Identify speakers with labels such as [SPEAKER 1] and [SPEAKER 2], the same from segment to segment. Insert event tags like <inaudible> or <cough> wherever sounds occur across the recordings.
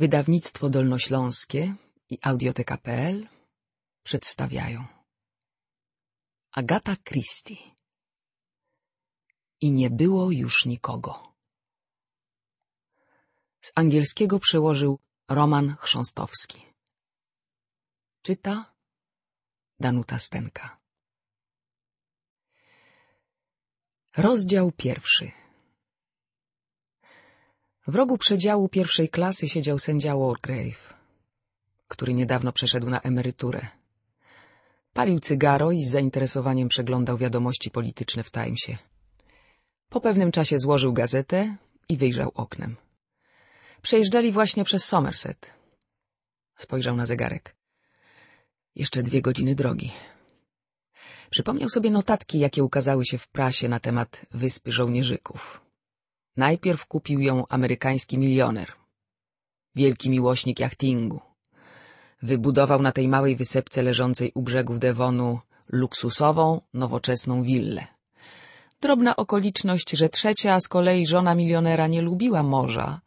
[SPEAKER 1] Wydawnictwo Dolnośląskie i Audioteka.pl przedstawiają Agata Christie I nie było już nikogo Z angielskiego przełożył Roman Chrząstowski Czyta Danuta Stenka Rozdział pierwszy w rogu przedziału pierwszej klasy siedział sędzia Wargrave, który niedawno przeszedł na emeryturę. Palił cygaro i z zainteresowaniem przeglądał wiadomości polityczne w Timesie. Po pewnym czasie złożył gazetę i wyjrzał oknem. Przejeżdżali właśnie przez Somerset. Spojrzał na zegarek. Jeszcze dwie godziny drogi. Przypomniał sobie notatki, jakie ukazały się w prasie na temat Wyspy Żołnierzyków. Najpierw kupił ją amerykański milioner, wielki miłośnik jachtingu. Wybudował na tej małej wysepce leżącej u brzegów Devonu luksusową, nowoczesną willę. Drobna okoliczność, że trzecia z kolei żona milionera nie lubiła morza,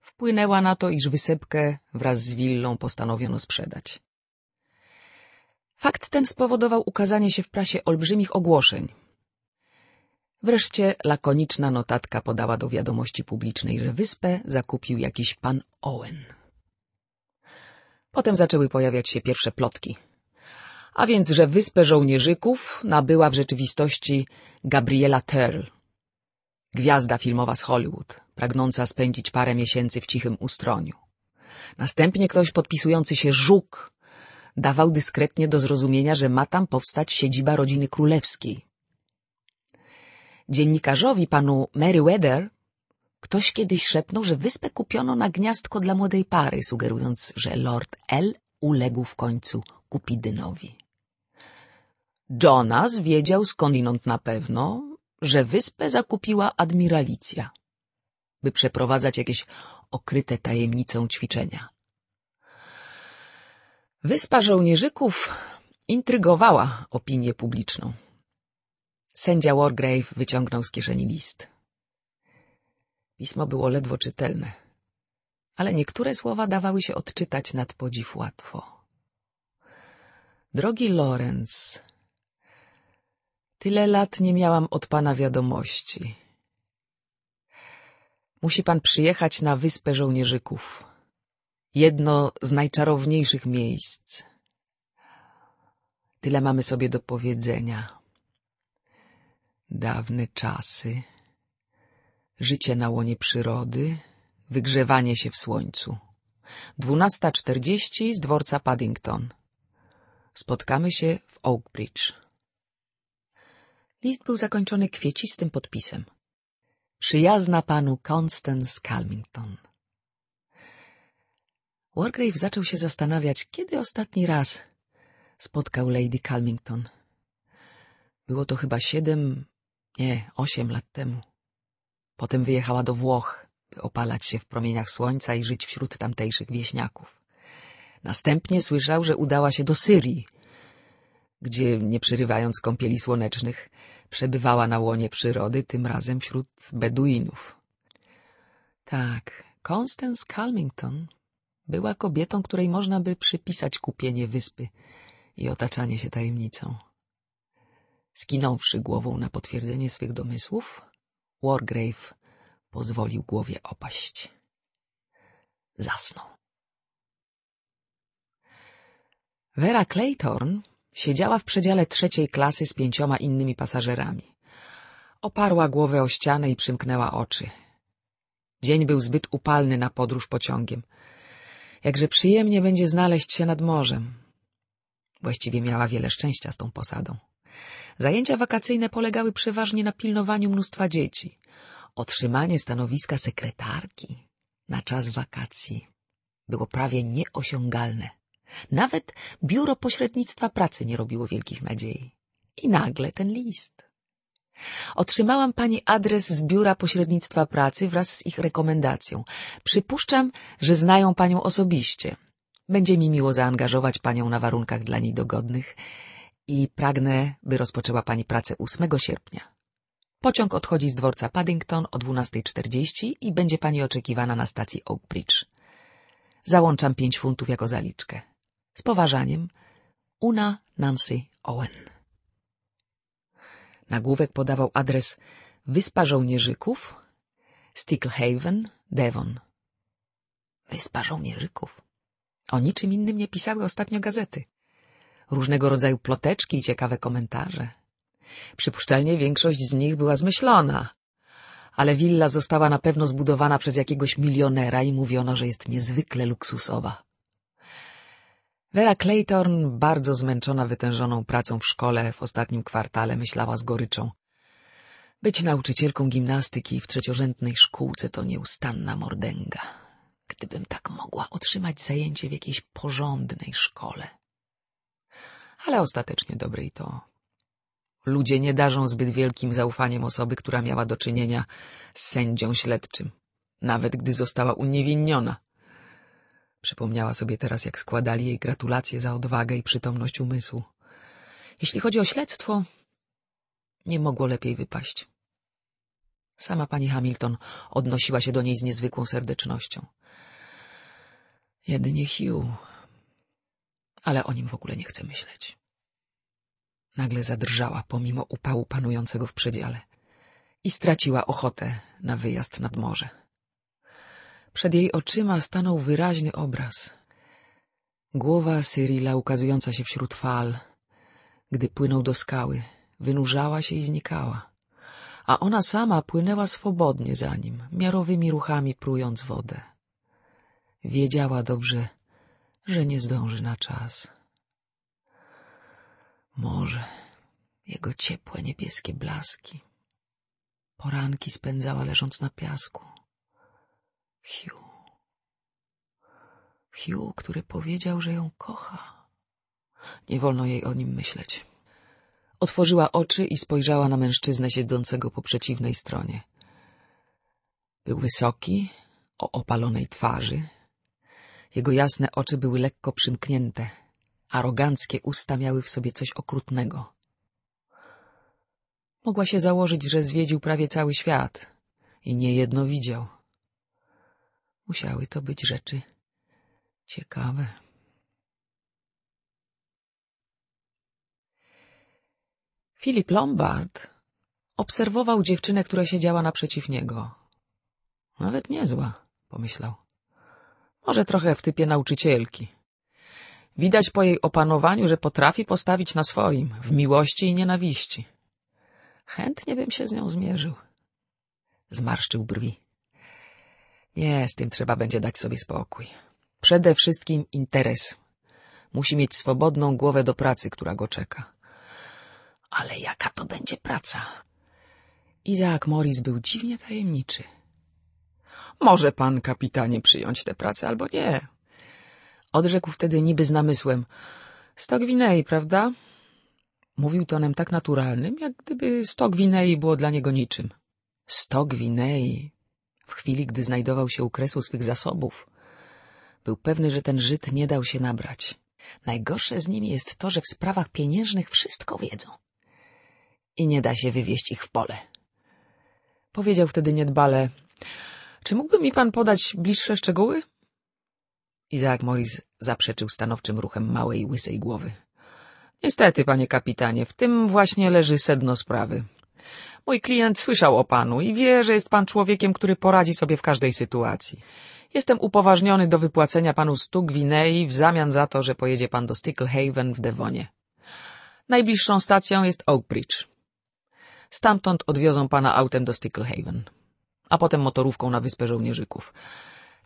[SPEAKER 1] wpłynęła na to, iż wysepkę wraz z willą postanowiono sprzedać. Fakt ten spowodował ukazanie się w prasie olbrzymich ogłoszeń – Wreszcie lakoniczna notatka podała do wiadomości publicznej, że wyspę zakupił jakiś pan Owen. Potem zaczęły pojawiać się pierwsze plotki. A więc, że wyspę żołnierzyków nabyła w rzeczywistości Gabriela Terl, gwiazda filmowa z Hollywood, pragnąca spędzić parę miesięcy w cichym ustroniu. Następnie ktoś podpisujący się Żuk dawał dyskretnie do zrozumienia, że ma tam powstać siedziba rodziny królewskiej, Dziennikarzowi, panu Meriwether, ktoś kiedyś szepnął, że wyspę kupiono na gniazdko dla młodej pary, sugerując, że Lord L uległ w końcu Kupidynowi. Jonas wiedział skądinąd na pewno, że wyspę zakupiła admiralicja, by przeprowadzać jakieś okryte tajemnicą ćwiczenia. Wyspa żołnierzyków intrygowała opinię publiczną. Sędzia Wargrave wyciągnął z kieszeni list. Pismo było ledwo czytelne, ale niektóre słowa dawały się odczytać nad podziw łatwo. Drogi Lorenz, tyle lat nie miałam od pana wiadomości. Musi pan przyjechać na Wyspę Żołnierzyków, jedno z najczarowniejszych miejsc. Tyle mamy sobie do powiedzenia. Dawne czasy, życie na łonie przyrody, wygrzewanie się w słońcu. 12.40 z dworca Paddington. Spotkamy się w Oakbridge. List był zakończony kwiecistym podpisem. Przyjazna panu Constance Calmington. Wargrave zaczął się zastanawiać, kiedy ostatni raz spotkał Lady Calmington. Było to chyba siedem nie, osiem lat temu. Potem wyjechała do Włoch, by opalać się w promieniach słońca i żyć wśród tamtejszych wieśniaków. Następnie słyszał, że udała się do Syrii, gdzie, nie przerywając kąpieli słonecznych, przebywała na łonie przyrody, tym razem wśród Beduinów. Tak, Constance Calmington była kobietą, której można by przypisać kupienie wyspy i otaczanie się tajemnicą. Skinąwszy głową na potwierdzenie swych domysłów, Wargrave pozwolił głowie opaść. Zasnął. Vera Claytorn siedziała w przedziale trzeciej klasy z pięcioma innymi pasażerami. Oparła głowę o ścianę i przymknęła oczy. Dzień był zbyt upalny na podróż pociągiem. Jakże przyjemnie będzie znaleźć się nad morzem. Właściwie miała wiele szczęścia z tą posadą. Zajęcia wakacyjne polegały przeważnie na pilnowaniu mnóstwa dzieci. Otrzymanie stanowiska sekretarki na czas wakacji było prawie nieosiągalne. Nawet biuro pośrednictwa pracy nie robiło wielkich nadziei. I nagle ten list. Otrzymałam pani adres z biura pośrednictwa pracy wraz z ich rekomendacją. Przypuszczam, że znają panią osobiście. Będzie mi miło zaangażować panią na warunkach dla niej dogodnych i pragnę, by rozpoczęła pani pracę 8 sierpnia. Pociąg odchodzi z dworca Paddington o 12.40 i będzie pani oczekiwana na stacji Oak Bridge. Załączam 5 funtów jako zaliczkę. Z poważaniem, Una Nancy Owen. Nagłówek podawał adres Wyspa Żołnierzyków, Sticklehaven, Devon. Wyspa Żołnierzyków. O niczym innym nie pisały ostatnio gazety różnego rodzaju ploteczki i ciekawe komentarze. Przypuszczalnie większość z nich była zmyślona, ale willa została na pewno zbudowana przez jakiegoś milionera i mówiono, że jest niezwykle luksusowa. Vera Claytorn, bardzo zmęczona wytężoną pracą w szkole w ostatnim kwartale, myślała z goryczą. Być nauczycielką gimnastyki w trzeciorzędnej szkółce to nieustanna mordęga. Gdybym tak mogła otrzymać zajęcie w jakiejś porządnej szkole ale ostatecznie dobre i to. Ludzie nie darzą zbyt wielkim zaufaniem osoby, która miała do czynienia z sędzią śledczym, nawet gdy została uniewinniona. Przypomniała sobie teraz, jak składali jej gratulacje za odwagę i przytomność umysłu. Jeśli chodzi o śledztwo, nie mogło lepiej wypaść. Sama pani Hamilton odnosiła się do niej z niezwykłą serdecznością. Jedynie Hugh ale o nim w ogóle nie chce myśleć. Nagle zadrżała pomimo upału panującego w przedziale i straciła ochotę na wyjazd nad morze. Przed jej oczyma stanął wyraźny obraz. Głowa Cyrilla ukazująca się wśród fal, gdy płynął do skały, wynurzała się i znikała, a ona sama płynęła swobodnie za nim, miarowymi ruchami prując wodę. Wiedziała dobrze, że nie zdąży na czas. Morze, jego ciepłe niebieskie blaski. Poranki spędzała leżąc na piasku. Hugh. Hugh, który powiedział, że ją kocha. Nie wolno jej o nim myśleć. Otworzyła oczy i spojrzała na mężczyznę siedzącego po przeciwnej stronie. Był wysoki, o opalonej twarzy, jego jasne oczy były lekko przymknięte. Aroganckie usta miały w sobie coś okrutnego. Mogła się założyć, że zwiedził prawie cały świat i niejedno widział. Musiały to być rzeczy ciekawe. Filip Lombard obserwował dziewczynę, która siedziała naprzeciw niego. Nawet niezła, pomyślał. Może trochę w typie nauczycielki. Widać po jej opanowaniu, że potrafi postawić na swoim, w miłości i nienawiści. Chętnie bym się z nią zmierzył. Zmarszczył brwi. Nie, z tym trzeba będzie dać sobie spokój. Przede wszystkim interes. Musi mieć swobodną głowę do pracy, która go czeka. Ale jaka to będzie praca? Izaak Morris był dziwnie tajemniczy. Może pan, kapitanie, przyjąć tę pracę albo nie. Odrzekł wtedy niby z namysłem. Sto gwinei, prawda? Mówił tonem tak naturalnym, jak gdyby sto gwinei było dla niego niczym. Sto gwinei! W chwili, gdy znajdował się u kresu swych zasobów, był pewny, że ten Żyd nie dał się nabrać. Najgorsze z nimi jest to, że w sprawach pieniężnych wszystko wiedzą. I nie da się wywieźć ich w pole. Powiedział wtedy niedbale czy mógłby mi pan podać bliższe szczegóły? Izaak Morris zaprzeczył stanowczym ruchem małej, łysej głowy. Niestety, panie kapitanie, w tym właśnie leży sedno sprawy. Mój klient słyszał o panu i wie, że jest pan człowiekiem, który poradzi sobie w każdej sytuacji. Jestem upoważniony do wypłacenia panu stu gwinei w zamian za to, że pojedzie pan do Sticklehaven w Devonie. Najbliższą stacją jest Oakbridge. Stamtąd odwiozą pana autem do Sticklehaven a potem motorówką na Wyspę Żołnierzyków.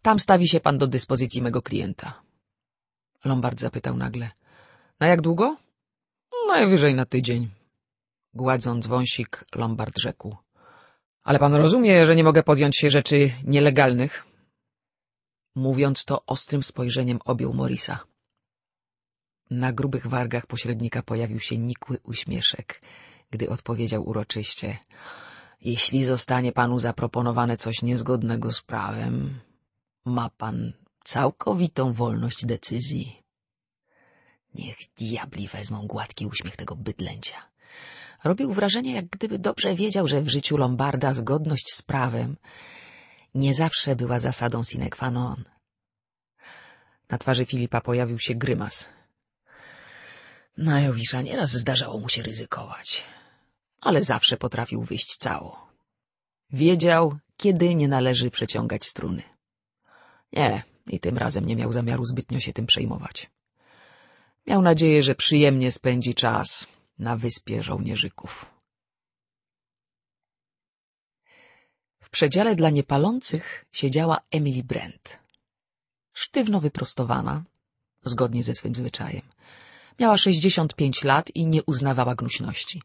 [SPEAKER 1] Tam stawi się pan do dyspozycji mego klienta. Lombard zapytał nagle. Na jak długo? Najwyżej na tydzień. Gładząc wąsik, Lombard rzekł. Ale pan rozumie, że nie mogę podjąć się rzeczy nielegalnych? Mówiąc to, ostrym spojrzeniem objął Morisa. Na grubych wargach pośrednika pojawił się nikły uśmieszek, gdy odpowiedział uroczyście. Jeśli zostanie panu zaproponowane coś niezgodnego z prawem, ma pan całkowitą wolność decyzji. Niech diabli wezmą gładki uśmiech tego bydlęcia. Robił wrażenie, jak gdyby dobrze wiedział, że w życiu Lombarda zgodność z prawem nie zawsze była zasadą sine qua non. Na twarzy Filipa pojawił się grymas. Na Jowisza nieraz zdarzało mu się ryzykować ale zawsze potrafił wyjść cało. Wiedział, kiedy nie należy przeciągać struny. Nie, i tym razem nie miał zamiaru zbytnio się tym przejmować. Miał nadzieję, że przyjemnie spędzi czas na wyspie żołnierzyków. W przedziale dla niepalących siedziała Emily Brent. Sztywno wyprostowana, zgodnie ze swym zwyczajem. Miała sześćdziesiąt pięć lat i nie uznawała gnuśności.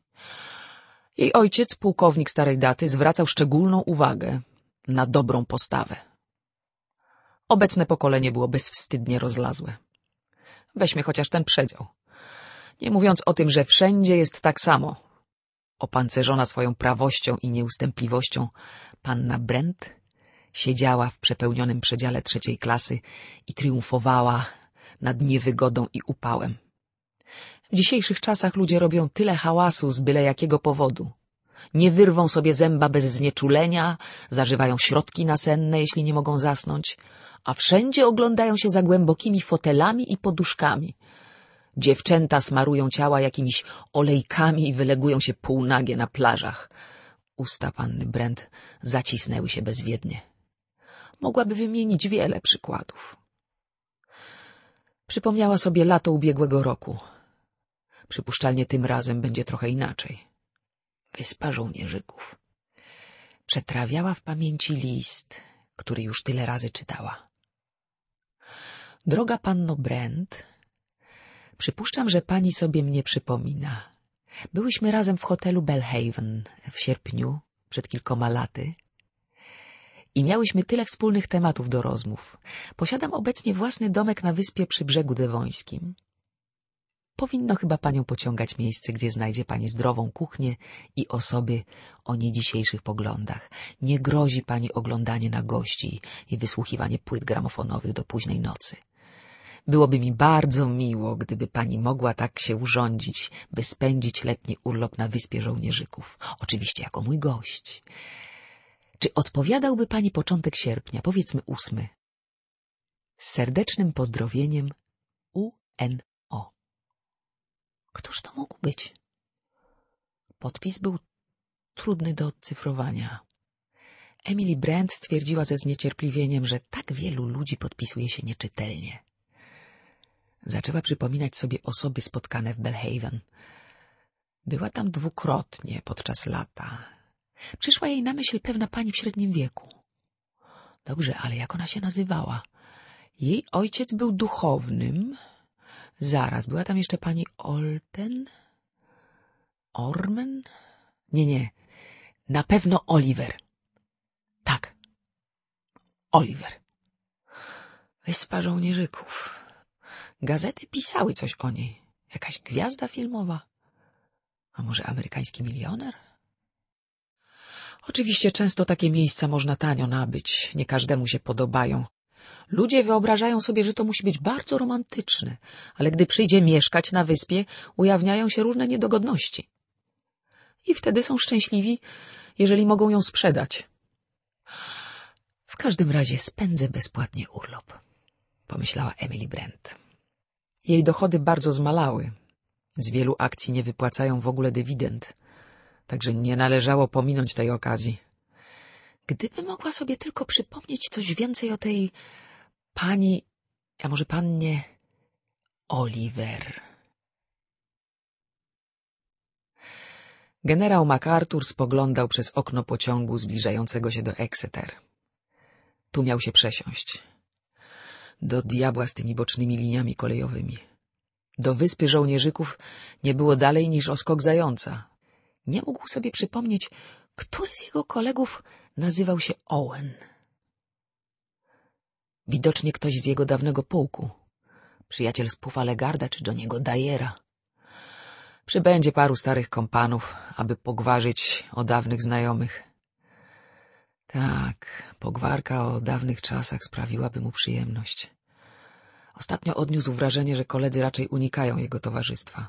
[SPEAKER 1] Jej ojciec, pułkownik starej daty, zwracał szczególną uwagę na dobrą postawę. Obecne pokolenie było bezwstydnie rozlazłe. Weźmy chociaż ten przedział. Nie mówiąc o tym, że wszędzie jest tak samo. Opancerzona swoją prawością i nieustępliwością, panna Brent siedziała w przepełnionym przedziale trzeciej klasy i triumfowała nad niewygodą i upałem. W dzisiejszych czasach ludzie robią tyle hałasu z byle jakiego powodu. Nie wyrwą sobie zęba bez znieczulenia, zażywają środki nasenne, jeśli nie mogą zasnąć, a wszędzie oglądają się za głębokimi fotelami i poduszkami. Dziewczęta smarują ciała jakimiś olejkami i wylegują się półnagie na plażach. Usta panny Brent zacisnęły się bezwiednie.
[SPEAKER 2] Mogłaby wymienić
[SPEAKER 1] wiele przykładów. Przypomniała sobie lato ubiegłego roku — Przypuszczalnie tym razem będzie trochę inaczej. Wyspa żołnierzyków. Przetrawiała w pamięci list, który już tyle razy czytała. Droga panno Brent, przypuszczam, że pani sobie mnie przypomina. Byłyśmy razem w hotelu Belhaven w sierpniu, przed kilkoma laty. I miałyśmy tyle wspólnych tematów do rozmów. Posiadam obecnie własny domek na wyspie przy brzegu dewońskim. Powinno chyba panią pociągać miejsce, gdzie znajdzie pani zdrową kuchnię i osoby o niedzisiejszych poglądach. Nie grozi pani oglądanie na gości i wysłuchiwanie płyt gramofonowych do późnej nocy. Byłoby mi bardzo miło, gdyby pani mogła tak się urządzić, by spędzić letni urlop na Wyspie Żołnierzyków. Oczywiście jako mój gość. Czy odpowiadałby pani początek sierpnia, powiedzmy ósmy? Z serdecznym pozdrowieniem U.N. Któż to mógł być? Podpis był trudny do odcyfrowania. Emily Brand stwierdziła ze zniecierpliwieniem, że tak wielu ludzi podpisuje się nieczytelnie. Zaczęła przypominać sobie osoby spotkane w Belhaven. Była tam dwukrotnie podczas lata. Przyszła jej na myśl pewna pani w średnim wieku. Dobrze, ale jak ona się nazywała? Jej ojciec był duchownym, Zaraz, była tam jeszcze pani Olten? Ormen? Nie, nie. Na pewno Oliver. Tak. Oliver. Wyspa żołnierzyków. Gazety pisały coś o niej. Jakaś gwiazda filmowa. A może amerykański milioner? Oczywiście często takie miejsca można tanio nabyć. Nie każdemu się podobają. Ludzie wyobrażają sobie, że to musi być bardzo romantyczne, ale gdy przyjdzie mieszkać na wyspie,
[SPEAKER 2] ujawniają się różne niedogodności. I wtedy są szczęśliwi, jeżeli mogą ją sprzedać.
[SPEAKER 1] W każdym razie spędzę bezpłatnie urlop, pomyślała Emily Brent. Jej dochody bardzo zmalały. Z wielu akcji nie wypłacają w ogóle dywidend, także nie należało pominąć tej okazji. Gdyby mogła sobie tylko przypomnieć coś więcej o tej pani, a może pannie Oliver. Generał MacArthur spoglądał przez okno pociągu zbliżającego się do Exeter. Tu miał się przesiąść. Do diabła z tymi bocznymi liniami kolejowymi. Do wyspy żołnierzyków nie było dalej niż oskok zająca. Nie mógł sobie przypomnieć, który z jego kolegów Nazywał się Owen. Widocznie ktoś z jego dawnego pułku. Przyjaciel z Pufa Legarda czy niego Dajera. Przybędzie paru starych kompanów, aby pogwarzyć o dawnych znajomych. Tak, pogwarka o dawnych czasach sprawiłaby mu przyjemność. Ostatnio odniósł wrażenie, że koledzy raczej unikają jego towarzystwa.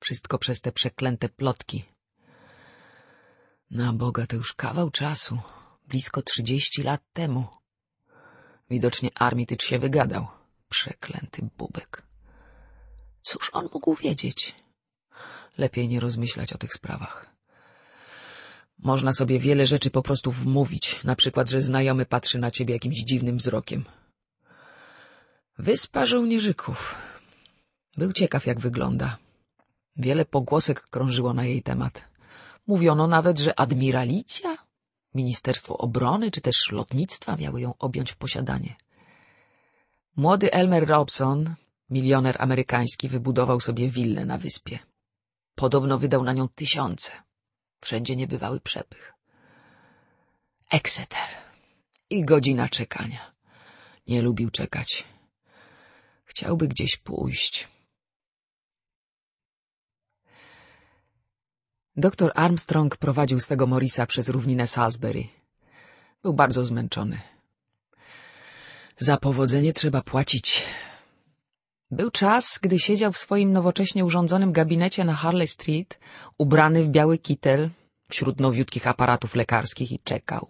[SPEAKER 1] Wszystko przez te przeklęte plotki, na Boga, to już kawał czasu, blisko trzydzieści lat temu. Widocznie Armitage się wygadał. Przeklęty bubek. Cóż on mógł wiedzieć? Lepiej nie rozmyślać o tych sprawach. Można sobie wiele rzeczy po prostu wmówić, na przykład, że znajomy patrzy na ciebie jakimś dziwnym wzrokiem. Wyspa żołnierzyków. Był ciekaw, jak wygląda. Wiele pogłosek krążyło na jej temat. Mówiono nawet, że admiralicja, Ministerstwo Obrony czy też lotnictwa miały ją objąć w posiadanie. Młody Elmer Robson, milioner amerykański, wybudował sobie willę na wyspie. Podobno wydał na nią tysiące. Wszędzie niebywały przepych. Exeter. I godzina czekania. Nie lubił czekać. Chciałby gdzieś pójść. Doktor Armstrong prowadził swego Morisa przez równinę Salisbury. Był bardzo zmęczony. Za powodzenie trzeba płacić. Był czas, gdy siedział w swoim nowocześnie urządzonym gabinecie na Harley Street, ubrany w biały kitel, wśród nowiutkich aparatów lekarskich i czekał,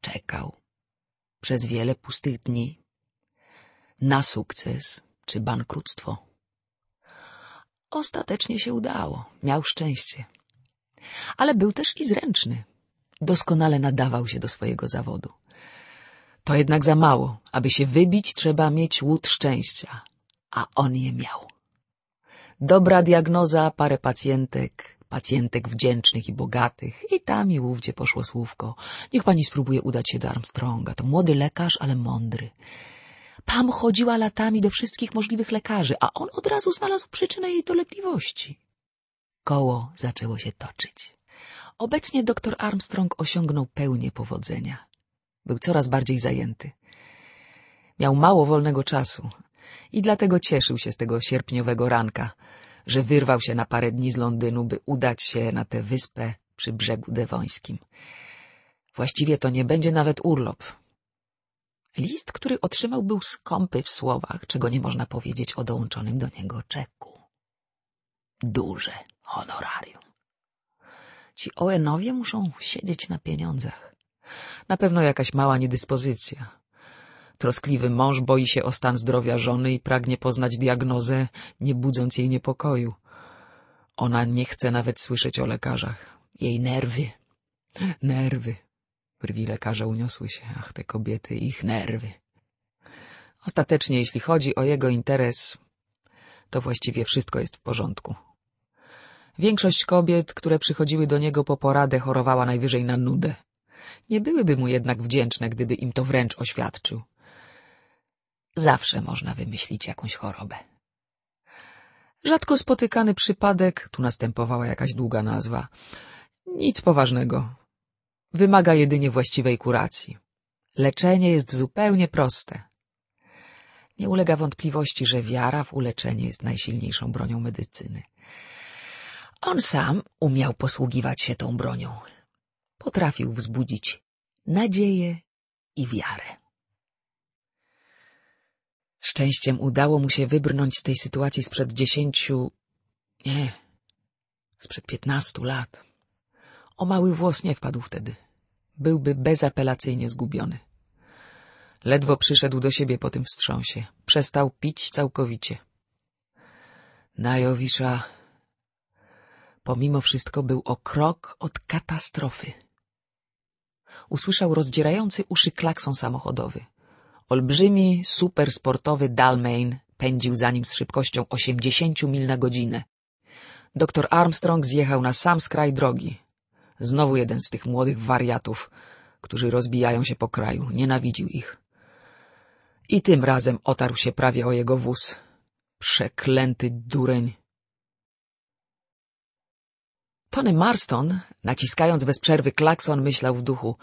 [SPEAKER 1] czekał. Przez wiele pustych dni. Na sukces czy bankructwo.
[SPEAKER 2] Ostatecznie się udało.
[SPEAKER 1] Miał szczęście
[SPEAKER 2] ale był też i
[SPEAKER 1] zręczny. Doskonale nadawał się do swojego zawodu. To jednak za mało. Aby się wybić, trzeba mieć łód szczęścia. A on je miał. Dobra diagnoza, parę pacjentek, pacjentek wdzięcznych i bogatych. I tam i ówdzie poszło słówko. Niech pani spróbuje udać się do Armstronga. To młody lekarz, ale
[SPEAKER 2] mądry. Pam chodziła latami do wszystkich możliwych lekarzy, a on od razu znalazł przyczynę jej dolegliwości koło zaczęło się toczyć. Obecnie
[SPEAKER 1] doktor Armstrong osiągnął pełnię powodzenia. Był coraz bardziej zajęty. Miał mało wolnego czasu i dlatego cieszył się z tego sierpniowego ranka, że wyrwał się na parę dni z Londynu, by udać się na tę wyspę przy brzegu dewońskim. Właściwie to nie będzie nawet urlop. List, który otrzymał, był skąpy w słowach, czego nie można powiedzieć o dołączonym do niego czeku.
[SPEAKER 2] Duże. Honorarium.
[SPEAKER 1] Ci Owenowie muszą siedzieć na pieniądzach. Na pewno jakaś mała niedyspozycja. Troskliwy mąż boi się o stan zdrowia żony i pragnie poznać diagnozę, nie budząc jej niepokoju. Ona nie chce nawet słyszeć o lekarzach. Jej nerwy. Nerwy. Brwi lekarza uniosły się. Ach, te kobiety, ich nerwy. Ostatecznie, jeśli chodzi o jego interes, to właściwie wszystko jest w porządku. Większość kobiet, które przychodziły do niego po poradę, chorowała najwyżej na nudę. Nie byłyby mu jednak wdzięczne, gdyby im to wręcz oświadczył. Zawsze można wymyślić jakąś chorobę. Rzadko spotykany przypadek, tu następowała jakaś długa nazwa, nic poważnego. Wymaga jedynie właściwej kuracji. Leczenie jest zupełnie proste. Nie ulega wątpliwości, że wiara w uleczenie jest najsilniejszą bronią medycyny. On sam umiał posługiwać się tą bronią. Potrafił wzbudzić nadzieję i wiarę. Szczęściem udało mu się wybrnąć z tej sytuacji sprzed dziesięciu... nie, sprzed piętnastu lat. O mały włos nie wpadł wtedy. Byłby bezapelacyjnie zgubiony. Ledwo przyszedł do siebie po tym wstrząsie. Przestał pić całkowicie. Najowisza Pomimo wszystko był o krok od katastrofy. Usłyszał rozdzierający uszy klakson samochodowy. Olbrzymi, supersportowy Dalmain pędził za nim z szybkością 80 mil na godzinę. Doktor Armstrong zjechał na sam skraj drogi. Znowu jeden z tych młodych wariatów, którzy rozbijają się po kraju. Nienawidził ich. I tym razem otarł się prawie o jego wóz. Przeklęty dureń. Tony Marston, naciskając bez przerwy klakson, myślał w duchu.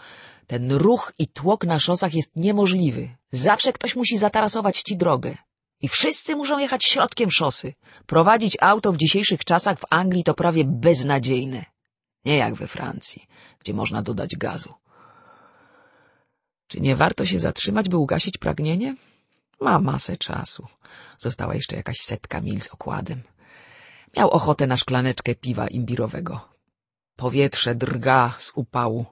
[SPEAKER 1] Ten ruch i tłok na szosach jest niemożliwy. Zawsze ktoś musi zatarasować ci drogę. I wszyscy muszą jechać środkiem szosy. Prowadzić auto w dzisiejszych czasach w Anglii to prawie beznadziejne. Nie jak we Francji, gdzie można dodać gazu. Czy nie warto się zatrzymać, by ugasić pragnienie? Ma masę czasu. Została jeszcze jakaś setka mil z okładem. Miał ochotę na szklaneczkę piwa imbirowego. Powietrze drga z upału.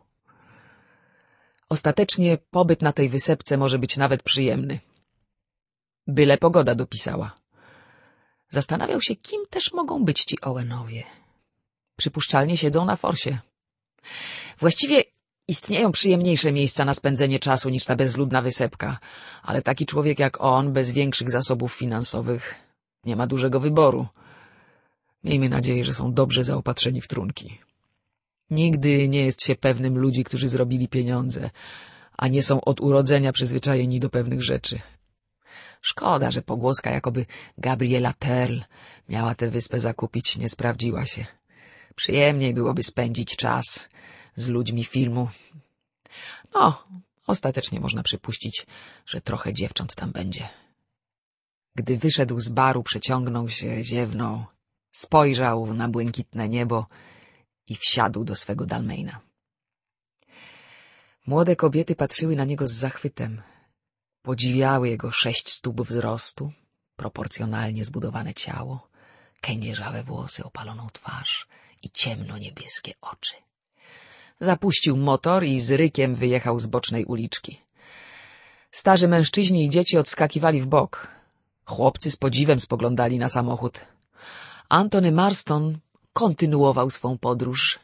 [SPEAKER 1] Ostatecznie pobyt na tej wysepce może być nawet przyjemny. Byle pogoda dopisała. Zastanawiał się, kim też mogą być ci Owenowie. Przypuszczalnie siedzą na forsie. Właściwie istnieją przyjemniejsze miejsca na spędzenie czasu niż ta bezludna wysepka, ale taki człowiek jak on, bez większych zasobów finansowych, nie ma dużego wyboru. Miejmy nadzieję, że są dobrze zaopatrzeni w trunki. Nigdy nie jest się pewnym ludzi, którzy zrobili pieniądze, a nie są od urodzenia przyzwyczajeni do pewnych rzeczy. Szkoda, że pogłoska jakoby Gabriela Terl miała tę wyspę zakupić, nie sprawdziła się. Przyjemniej byłoby spędzić czas z ludźmi filmu. No, ostatecznie można przypuścić, że trochę dziewcząt tam będzie. Gdy wyszedł z baru, przeciągnął się, ziewnął Spojrzał na błękitne niebo i wsiadł do swego Dalmeina. Młode kobiety patrzyły na niego z zachwytem. Podziwiały jego sześć stóp wzrostu, proporcjonalnie zbudowane ciało, kędzierzawe włosy, opaloną twarz i ciemno-niebieskie oczy. Zapuścił motor i z rykiem wyjechał z bocznej uliczki. Starzy mężczyźni i dzieci odskakiwali w bok. Chłopcy z podziwem spoglądali na samochód. Antony Marston kontynuował swą podróż,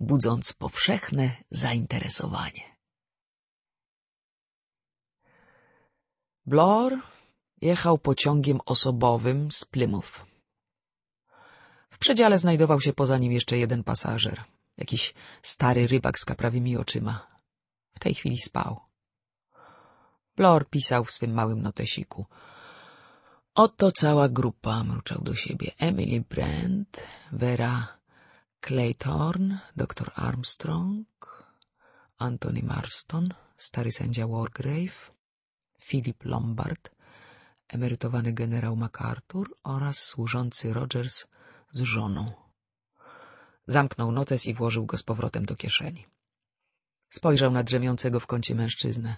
[SPEAKER 1] budząc powszechne zainteresowanie. Blor jechał pociągiem osobowym z Plymouth. W przedziale znajdował się poza nim jeszcze jeden pasażer, jakiś stary rybak z kaprawymi oczyma. W tej chwili spał. Blor pisał w swym małym notesiku — Oto cała grupa, mruczał do siebie. Emily Brand, Vera Claythorn, dr Armstrong, Anthony Marston, stary sędzia Wargrave, Philip Lombard, emerytowany generał MacArthur oraz służący Rogers z żoną. Zamknął notes i włożył go z powrotem do kieszeni. Spojrzał na drzemiącego w kącie mężczyznę.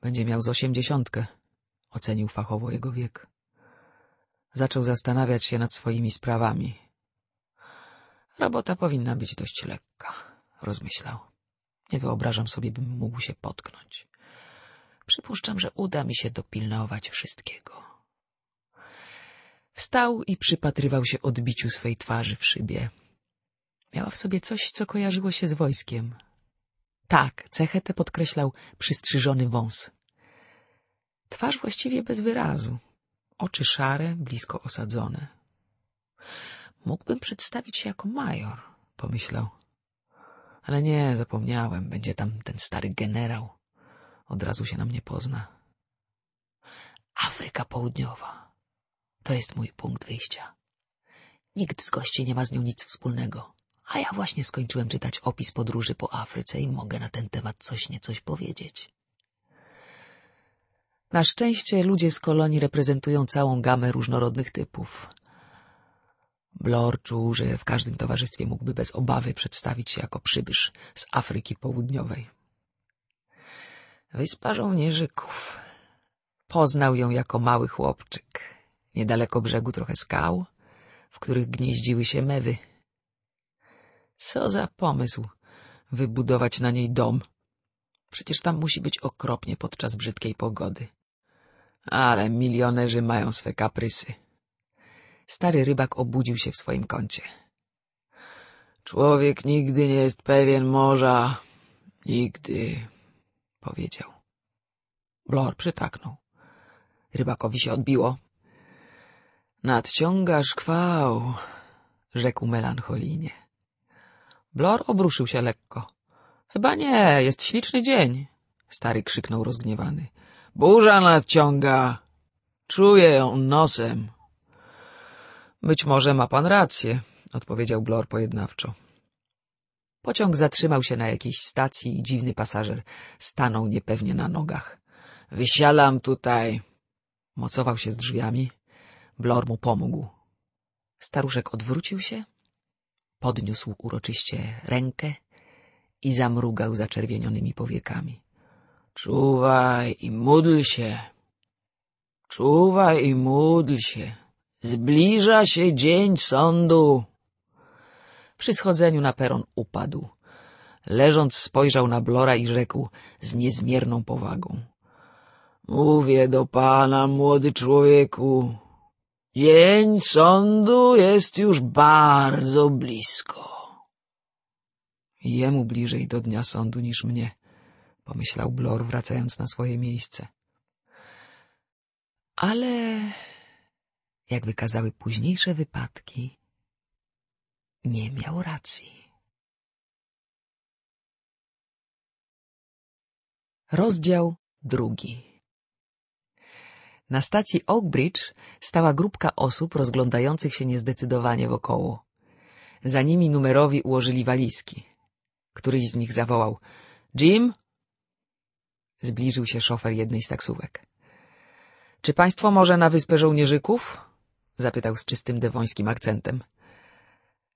[SPEAKER 1] Będzie miał z osiemdziesiątkę, ocenił fachowo jego wiek zaczął zastanawiać się nad swoimi sprawami. Robota powinna być dość lekka, rozmyślał. Nie wyobrażam sobie, bym mógł się potknąć. Przypuszczam, że uda mi się dopilnować wszystkiego. Wstał i przypatrywał się odbiciu swej twarzy w szybie. Miała w sobie coś, co kojarzyło się z wojskiem. Tak, cechę tę podkreślał przystrzyżony wąs. Twarz właściwie bez wyrazu oczy szare, blisko osadzone. Mógłbym przedstawić się jako major, pomyślał. Ale nie, zapomniałem, będzie tam ten stary generał. Od razu się na mnie pozna. Afryka Południowa. To jest mój punkt wyjścia. Nikt z gości nie ma z nią nic wspólnego, a ja właśnie skończyłem czytać opis podróży po Afryce i mogę na ten temat coś niecoś powiedzieć. Na szczęście ludzie z kolonii reprezentują całą gamę różnorodnych typów. Blor czuł, że w każdym towarzystwie mógłby bez obawy przedstawić się jako przybysz z Afryki Południowej. Wyspa żołnierzyków. Poznał ją jako mały chłopczyk. Niedaleko brzegu trochę skał, w których gnieździły się mewy. Co za pomysł wybudować na niej dom. Przecież tam musi być okropnie podczas brzydkiej pogody. Ale milionerzy mają swe kaprysy. Stary rybak obudził się w swoim kącie. Człowiek nigdy nie jest pewien morza. Nigdy, powiedział. Blor przytaknął. Rybakowi się odbiło. Nadciągasz kwał, rzekł melancholijnie. Blor obruszył się lekko. Chyba nie, jest śliczny dzień, stary krzyknął rozgniewany. Burza nadciąga. Czuję ją nosem. Być może ma pan rację, odpowiedział Blor pojednawczo. Pociąg zatrzymał się na jakiejś stacji i dziwny pasażer stanął niepewnie na nogach. Wysiadam tutaj. Mocował się z drzwiami. Blor mu pomógł. Staruszek odwrócił się, podniósł uroczyście rękę i zamrugał zaczerwienionymi powiekami. Czuwaj i módl się. Czuwaj i módl się. Zbliża się dzień sądu. Przy schodzeniu na peron upadł. Leżąc spojrzał na Blora i rzekł z niezmierną powagą. Mówię do pana, młody człowieku. Dzień sądu jest już bardzo blisko. Jemu bliżej do dnia sądu niż mnie. — pomyślał Blor, wracając na swoje miejsce. Ale, jak wykazały późniejsze wypadki, nie miał racji. Rozdział drugi Na stacji Oakbridge stała grupka osób rozglądających się niezdecydowanie wokoło. Za nimi numerowi ułożyli walizki. Któryś z nich zawołał — Jim! — Zbliżył się szofer jednej z taksówek. — Czy państwo może na Wyspę Żołnierzyków? — zapytał z czystym dewońskim akcentem.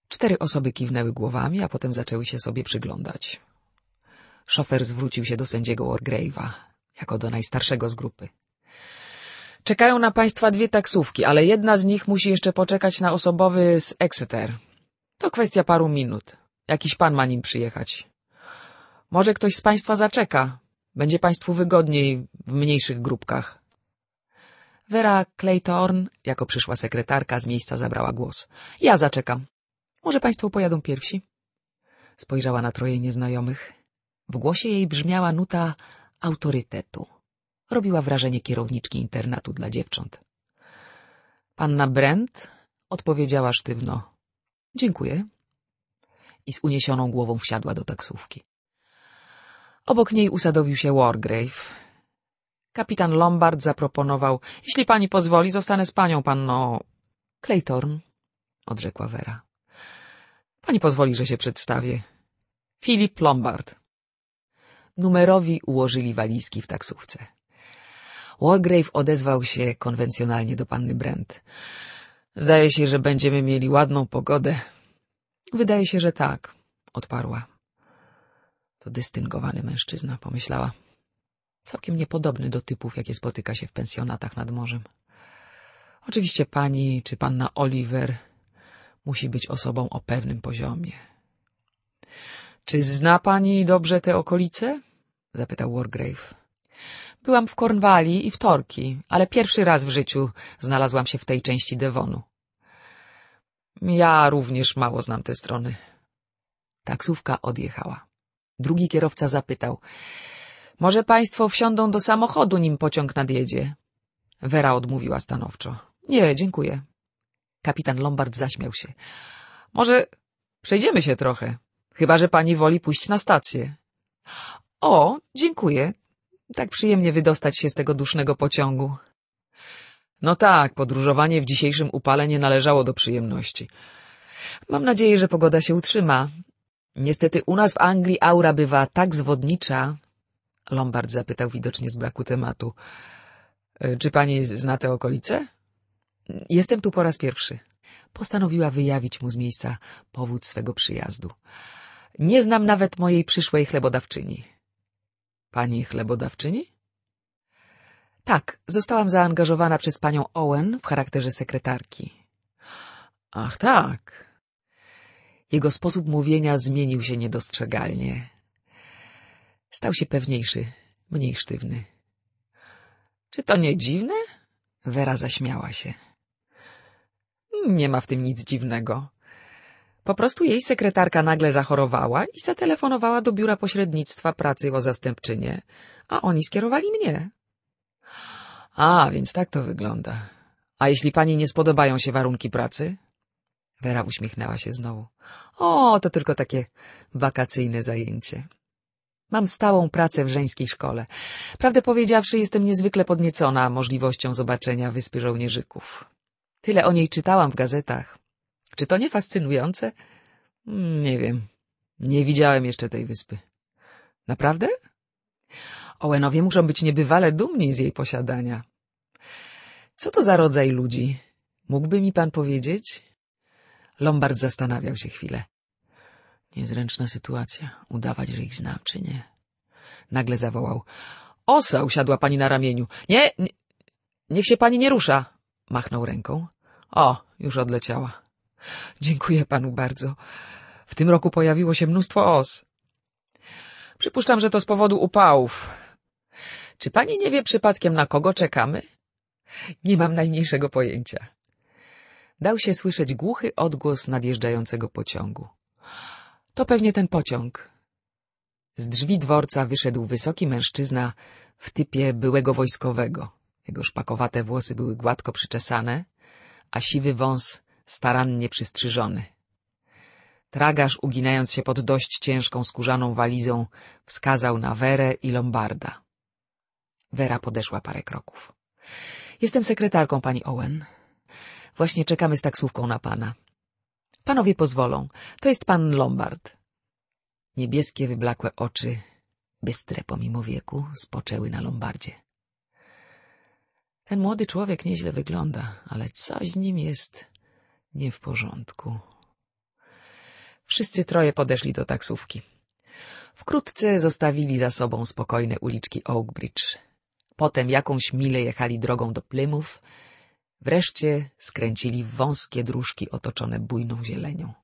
[SPEAKER 1] Cztery osoby kiwnęły głowami, a potem zaczęły się sobie przyglądać. Szofer zwrócił się do sędziego Orgrave'a, jako do najstarszego z grupy. — Czekają na państwa dwie taksówki, ale jedna z nich musi jeszcze poczekać na osobowy z Exeter. To kwestia paru minut. Jakiś pan ma nim przyjechać. — Może ktoś z państwa zaczeka będzie Państwu wygodniej w mniejszych grupkach. Vera Claytorn, jako przyszła sekretarka, z miejsca zabrała głos. Ja zaczekam. Może Państwo pojadą pierwsi? Spojrzała na troje nieznajomych. W głosie jej brzmiała nuta autorytetu. Robiła wrażenie kierowniczki internatu dla dziewcząt. Panna Brent odpowiedziała sztywno. Dziękuję. I z uniesioną głową wsiadła do taksówki. Obok niej usadowił się Wargrave. Kapitan Lombard zaproponował — Jeśli pani pozwoli, zostanę z panią, panno... — Claytorn — odrzekła Vera. — Pani pozwoli, że się przedstawię. — Filip Lombard. Numerowi ułożyli walizki w taksówce. Wargrave odezwał się konwencjonalnie do panny Brent. — Zdaje się, że będziemy mieli ładną pogodę. — Wydaje się, że tak — odparła. To dystyngowany mężczyzna, pomyślała. Całkiem niepodobny do typów, jakie spotyka się w pensjonatach nad morzem. Oczywiście pani czy panna Oliver musi być osobą o pewnym poziomie. — Czy zna pani dobrze te okolice? — zapytał Wargrave. — Byłam w Cornwalli i w Torki, ale pierwszy raz w życiu znalazłam się w tej części Devonu. — Ja również mało znam te strony. Taksówka odjechała. Drugi kierowca zapytał. Może państwo wsiądą do samochodu, nim pociąg nadjedzie? Wera odmówiła stanowczo. Nie, dziękuję. Kapitan Lombard zaśmiał się. Może przejdziemy się trochę, chyba że pani woli pójść na stację. O, dziękuję. Tak przyjemnie wydostać się z tego dusznego pociągu. No tak, podróżowanie w dzisiejszym upale nie należało do przyjemności. Mam nadzieję, że pogoda się utrzyma. Niestety u nas w Anglii aura bywa tak zwodnicza... Lombard zapytał widocznie z braku tematu. E, czy pani zna te okolice? Jestem tu po raz pierwszy. Postanowiła wyjawić mu z miejsca powód swego przyjazdu. Nie znam nawet mojej przyszłej chlebodawczyni. Pani chlebodawczyni? Tak, zostałam zaangażowana przez panią Owen w charakterze sekretarki. Ach tak, jego sposób mówienia zmienił się niedostrzegalnie. Stał się pewniejszy, mniej sztywny. — Czy to nie dziwne? — Wera zaśmiała się. — Nie ma w tym nic dziwnego. Po prostu jej sekretarka nagle zachorowała i zatelefonowała do biura pośrednictwa pracy o zastępczynię, a oni skierowali mnie. — A, więc tak to wygląda. A jeśli pani nie spodobają się warunki pracy? — Wera uśmiechnęła się znowu. O, to tylko takie wakacyjne zajęcie. Mam stałą pracę w żeńskiej szkole. Prawdę powiedziawszy, jestem niezwykle podniecona możliwością zobaczenia Wyspy Żołnierzyków. Tyle o niej czytałam w gazetach. Czy to nie fascynujące? Hmm, nie wiem. Nie widziałem jeszcze tej wyspy. Naprawdę? Owenowie muszą być niebywale dumni z jej posiadania. Co to za rodzaj ludzi? Mógłby mi pan powiedzieć? Lombard zastanawiał się chwilę. Niezręczna sytuacja. Udawać, że ich znam, czy nie? Nagle zawołał. Osa usiadła pani na ramieniu. Nie, nie niech się pani nie rusza. Machnął ręką. O, już odleciała. Dziękuję panu bardzo. W tym roku pojawiło się mnóstwo os. Przypuszczam, że to z powodu upałów. Czy pani nie wie przypadkiem, na kogo czekamy? Nie mam najmniejszego pojęcia dał się słyszeć głuchy odgłos nadjeżdżającego pociągu. To pewnie ten pociąg. Z drzwi dworca wyszedł wysoki mężczyzna w typie byłego wojskowego. Jego szpakowate włosy były gładko przyczesane, a siwy wąs starannie przystrzyżony. Tragarz, uginając się pod dość ciężką skórzaną walizą, wskazał na Werę i Lombarda. Wera podeszła parę kroków. — Jestem sekretarką pani Owen. Właśnie czekamy z taksówką na pana. Panowie pozwolą. To jest pan Lombard. Niebieskie, wyblakłe oczy, bystre pomimo wieku, spoczęły na Lombardzie. Ten młody człowiek nieźle wygląda, ale coś z nim jest nie w porządku. Wszyscy troje podeszli do taksówki. Wkrótce zostawili za sobą spokojne uliczki Oakbridge. Potem jakąś milę jechali drogą do Plymouth, Wreszcie skręcili w wąskie dróżki otoczone bujną zielenią.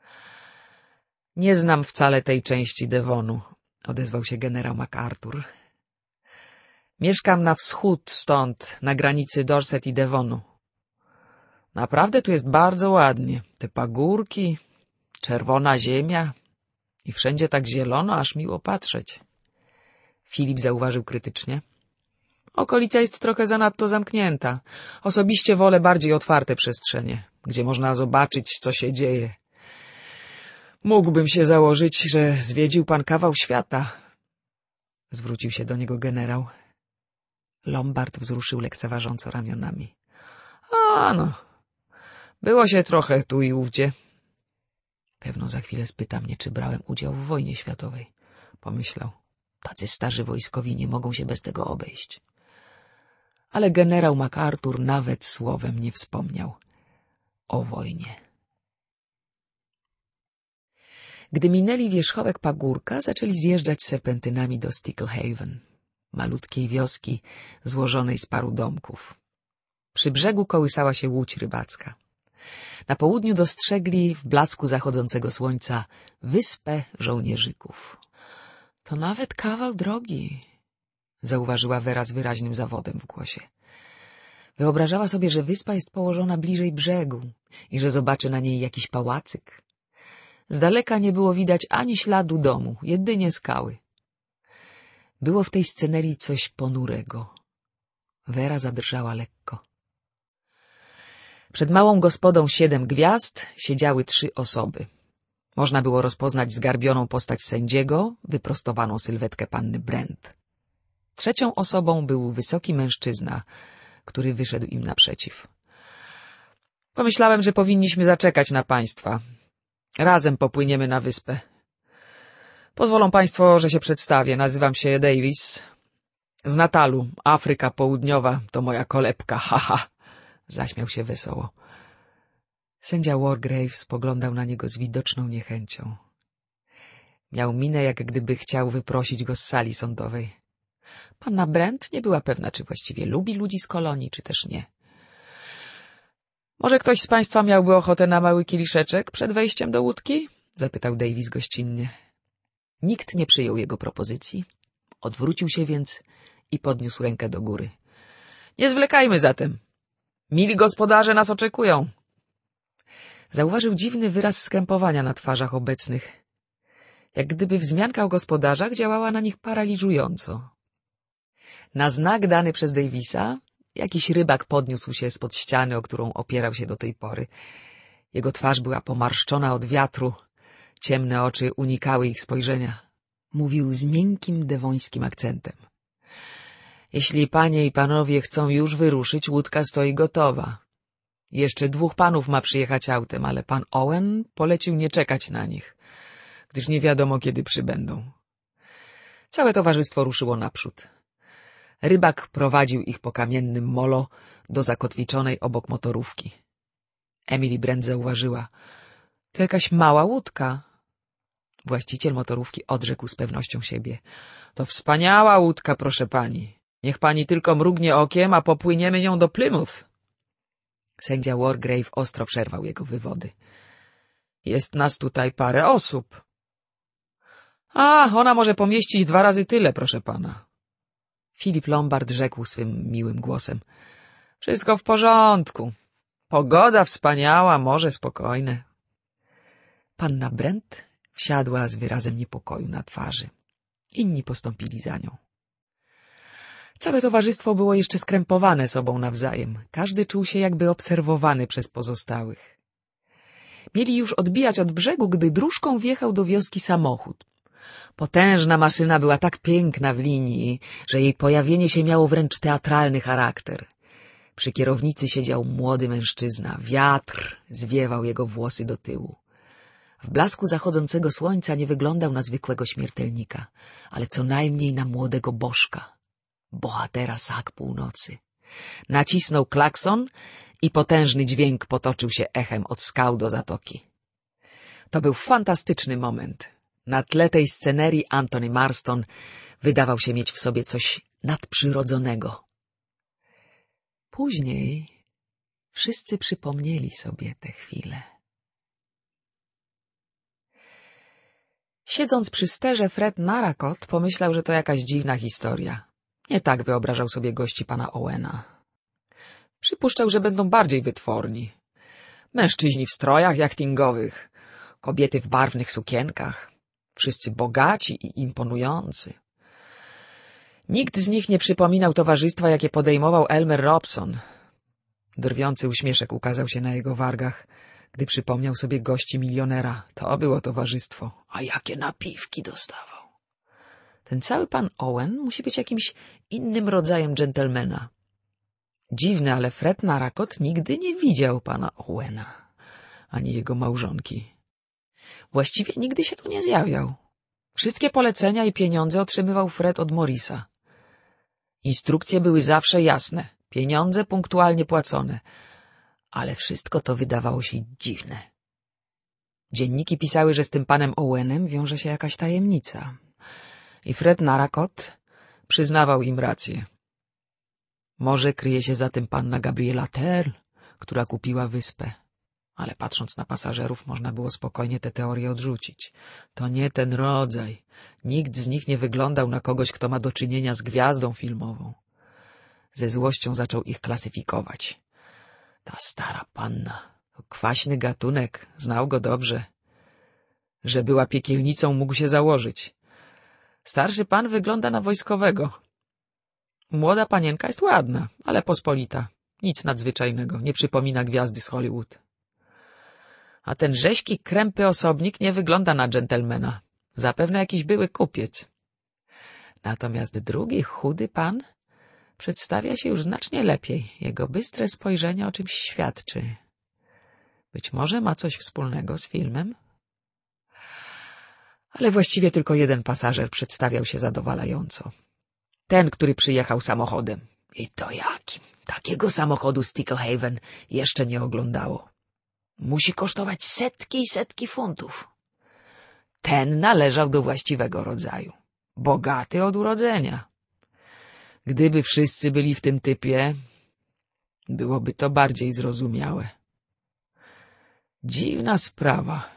[SPEAKER 1] — Nie znam wcale tej części Devonu — odezwał się generał MacArthur. — Mieszkam na wschód stąd, na granicy Dorset i Devonu. Naprawdę tu jest bardzo ładnie. Te pagórki, czerwona ziemia i wszędzie tak zielono, aż miło patrzeć. Filip zauważył krytycznie.
[SPEAKER 2] Okolica jest trochę
[SPEAKER 1] zanadto zamknięta. Osobiście wolę bardziej otwarte przestrzenie, gdzie można zobaczyć, co się dzieje. Mógłbym się założyć, że zwiedził pan kawał świata. Zwrócił się do niego generał. Lombard wzruszył lekceważąco ramionami. A no, było się trochę tu i ówdzie. Pewno za chwilę spyta mnie, czy brałem udział w wojnie światowej. Pomyślał. Tacy starzy wojskowi nie mogą się bez tego obejść ale generał MacArthur nawet słowem nie wspomniał o wojnie. Gdy minęli wierzchołek pagórka, zaczęli zjeżdżać serpentynami do Sticklehaven, malutkiej wioski złożonej z paru domków. Przy brzegu kołysała się łódź rybacka. Na południu dostrzegli w blasku zachodzącego słońca wyspę żołnierzyków. To nawet kawał drogi, zauważyła Wera z wyraźnym zawodem w głosie. Wyobrażała sobie, że wyspa jest położona bliżej brzegu i że zobaczy na niej jakiś pałacyk. Z daleka nie było widać ani śladu domu, jedynie skały. Było w tej scenerii coś ponurego. Wera zadrżała lekko. Przed małą gospodą siedem gwiazd siedziały trzy osoby. Można było rozpoznać zgarbioną postać sędziego, wyprostowaną sylwetkę panny Brent. Trzecią osobą był wysoki mężczyzna, który wyszedł im naprzeciw. Pomyślałem, że powinniśmy zaczekać na państwa. Razem popłyniemy na wyspę. Pozwolą państwo, że się przedstawię. Nazywam się Davis. Z Natalu, Afryka Południowa, to moja kolebka, <laughs> ha! Zaśmiał się wesoło. Sędzia Wargrave spoglądał na niego z widoczną niechęcią. Miał minę, jak gdyby chciał wyprosić go z sali sądowej. Panna Brent nie była pewna, czy właściwie lubi ludzi z kolonii, czy też nie. Może ktoś z państwa miałby ochotę na mały kieliszeczek przed wejściem do łódki? zapytał Davis gościnnie. Nikt nie przyjął jego propozycji. Odwrócił się więc i podniósł rękę do góry. Nie zwlekajmy zatem. Mili gospodarze nas oczekują. Zauważył dziwny wyraz skrępowania na twarzach obecnych. Jak gdyby wzmianka o gospodarzach działała na nich paraliżująco. Na znak dany przez Davisa jakiś rybak podniósł się spod ściany, o którą opierał się do tej pory. Jego twarz była pomarszczona od wiatru, ciemne oczy unikały ich spojrzenia. Mówił z miękkim dewońskim akcentem. Jeśli panie i panowie chcą już wyruszyć, łódka stoi gotowa. Jeszcze dwóch panów ma przyjechać autem, ale pan Owen polecił nie czekać na nich, gdyż nie wiadomo, kiedy przybędą. Całe towarzystwo ruszyło naprzód. Rybak prowadził ich po kamiennym molo do zakotwiczonej obok motorówki. Emily Brent zauważyła. — To jakaś mała łódka. Właściciel motorówki odrzekł z pewnością siebie. — To wspaniała łódka, proszę pani. Niech pani tylko mrugnie okiem, a popłyniemy nią do Plymouth. Sędzia Wargrave ostro przerwał jego wywody. — Jest nas tutaj parę osób. — A, ona może pomieścić dwa razy tyle, proszę pana. Filip Lombard rzekł swym miłym głosem. Wszystko w porządku. Pogoda wspaniała, morze spokojne. Panna Brent wsiadła z wyrazem niepokoju na twarzy. Inni postąpili za nią. Całe towarzystwo było jeszcze skrępowane sobą nawzajem. Każdy czuł się jakby obserwowany przez pozostałych. Mieli już odbijać od brzegu, gdy dróżką wjechał do wioski samochód, Potężna maszyna była tak piękna w linii, że jej pojawienie się miało wręcz teatralny charakter. Przy kierownicy siedział młody mężczyzna. Wiatr zwiewał jego włosy do tyłu. W blasku zachodzącego słońca nie wyglądał na zwykłego śmiertelnika, ale co najmniej na młodego bożka, bohatera sak północy. Nacisnął klakson i potężny dźwięk potoczył się echem od skał do zatoki. To był fantastyczny moment. Na tle tej scenerii Antony Marston wydawał się mieć w sobie coś nadprzyrodzonego. Później wszyscy przypomnieli sobie te chwile. Siedząc przy sterze, Fred Marakot pomyślał, że to jakaś dziwna historia. Nie tak wyobrażał sobie gości pana Owena. Przypuszczał, że będą bardziej wytworni. Mężczyźni w strojach jachtingowych, kobiety w barwnych sukienkach, wszyscy bogaci i imponujący. Nikt z nich nie przypominał towarzystwa, jakie podejmował Elmer Robson. Drwiący uśmieszek ukazał się na jego wargach, gdy przypomniał sobie gości milionera. To było towarzystwo. A jakie napiwki dostawał! Ten cały pan Owen musi być jakimś innym rodzajem dżentelmena. Dziwne, ale Fred Narakot nigdy nie widział pana Owena, ani jego małżonki. Właściwie nigdy się tu nie zjawiał. Wszystkie polecenia i pieniądze otrzymywał Fred od Morisa. Instrukcje były zawsze jasne, pieniądze punktualnie płacone, ale wszystko to wydawało się dziwne. Dzienniki pisały, że z tym panem Owenem wiąże się jakaś tajemnica. I Fred Narakot przyznawał im rację. Może kryje się za tym panna Gabriela Terl, która kupiła wyspę ale patrząc na pasażerów można było spokojnie te teorie odrzucić. To nie ten rodzaj. Nikt z nich nie wyglądał na kogoś, kto ma do czynienia z gwiazdą filmową. Ze złością zaczął ich klasyfikować. Ta stara panna, kwaśny gatunek, znał go dobrze. Że była piekielnicą, mógł się założyć. Starszy pan wygląda na wojskowego. Młoda panienka jest ładna, ale pospolita. Nic nadzwyczajnego, nie przypomina gwiazdy z Hollywood. A ten rześki, krępy osobnik nie wygląda na dżentelmena. Zapewne jakiś były kupiec. Natomiast drugi, chudy pan, przedstawia się już znacznie lepiej. Jego bystre spojrzenie o czymś świadczy. Być może ma coś wspólnego z filmem? Ale właściwie tylko jeden pasażer przedstawiał się zadowalająco. Ten, który przyjechał samochodem. I to jakim? Takiego samochodu Sticklehaven jeszcze nie oglądało. Musi kosztować setki i setki funtów. Ten należał do właściwego rodzaju. Bogaty od urodzenia. Gdyby wszyscy byli w tym typie, byłoby to bardziej zrozumiałe. Dziwna sprawa,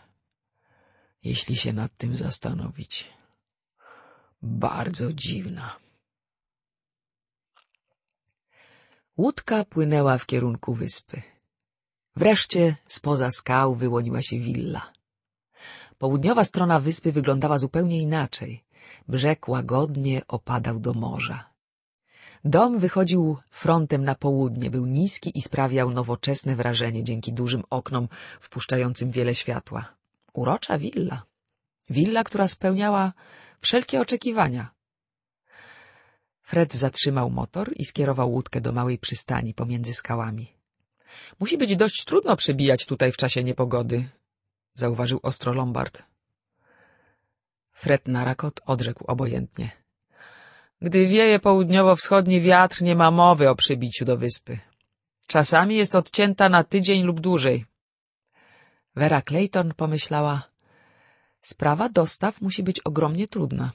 [SPEAKER 1] jeśli się nad tym zastanowić. Bardzo dziwna. Łódka płynęła w kierunku wyspy. Wreszcie spoza skał wyłoniła się willa. Południowa strona wyspy wyglądała zupełnie inaczej. Brzeg łagodnie opadał do morza. Dom wychodził frontem na południe, był niski i sprawiał nowoczesne wrażenie dzięki dużym oknom wpuszczającym wiele światła. Urocza willa. Willa, która spełniała wszelkie oczekiwania. Fred zatrzymał motor i skierował łódkę do małej przystani pomiędzy skałami. Musi być dość trudno przybijać tutaj w czasie niepogody, zauważył ostro Lombard. Fred Narakot odrzekł obojętnie. Gdy wieje południowo-wschodni wiatr, nie ma mowy o przybiciu do wyspy. Czasami jest odcięta na tydzień lub dłużej. Vera Clayton pomyślała, sprawa dostaw musi być ogromnie trudna.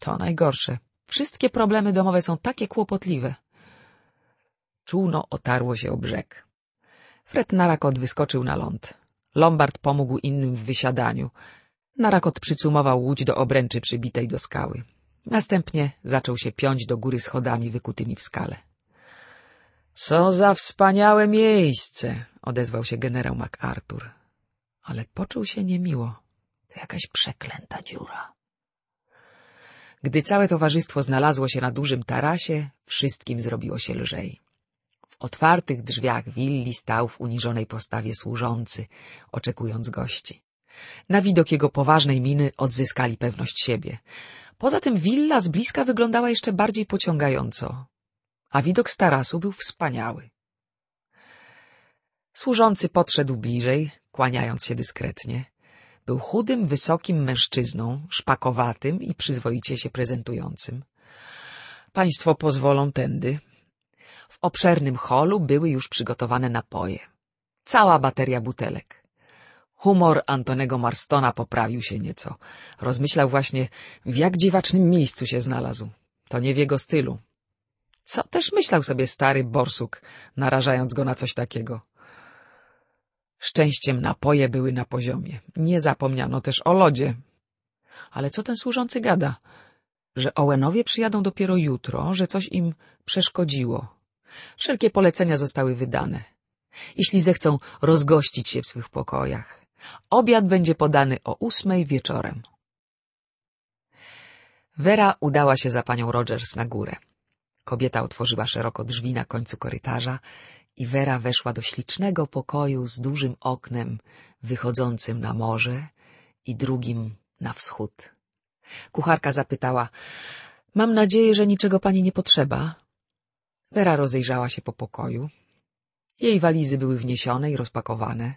[SPEAKER 1] To najgorsze. Wszystkie problemy domowe są takie kłopotliwe. Czółno otarło się o brzeg. Fred Narakot wyskoczył na ląd. Lombard pomógł innym w wysiadaniu. Narakot przycumował łódź do obręczy przybitej do skały. Następnie zaczął się piąć do góry schodami wykutymi w skale. — Co za wspaniałe miejsce! — odezwał się generał MacArthur. Ale poczuł się niemiło. To jakaś przeklęta dziura. Gdy całe towarzystwo znalazło się na dużym tarasie, wszystkim zrobiło się lżej. W otwartych drzwiach willi stał w uniżonej postawie służący, oczekując gości. Na widok jego poważnej miny odzyskali pewność siebie. Poza tym willa z bliska wyglądała jeszcze bardziej pociągająco, a widok z tarasu był wspaniały. Służący podszedł bliżej, kłaniając się dyskretnie. Był chudym, wysokim mężczyzną, szpakowatym i przyzwoicie się prezentującym. — Państwo pozwolą tędy w obszernym holu były już przygotowane napoje. Cała bateria butelek. Humor Antonego Marstona poprawił się nieco. Rozmyślał właśnie, w jak dziwacznym miejscu się znalazł. To nie w jego stylu. Co też myślał sobie stary borsuk, narażając go na coś takiego? Szczęściem napoje były na poziomie. Nie zapomniano też o lodzie. Ale co ten służący gada? Że Owenowie przyjadą dopiero jutro, że coś im przeszkodziło. Wszelkie polecenia zostały wydane. Jeśli zechcą rozgościć się w swych pokojach, obiad będzie podany o ósmej wieczorem. Vera udała się za panią Rogers na górę. Kobieta otworzyła szeroko drzwi na końcu korytarza i Vera weszła do ślicznego pokoju z dużym oknem wychodzącym na morze i drugim na wschód. Kucharka zapytała — Mam nadzieję, że niczego pani nie potrzeba. Vera rozejrzała się po pokoju. Jej walizy były wniesione i rozpakowane.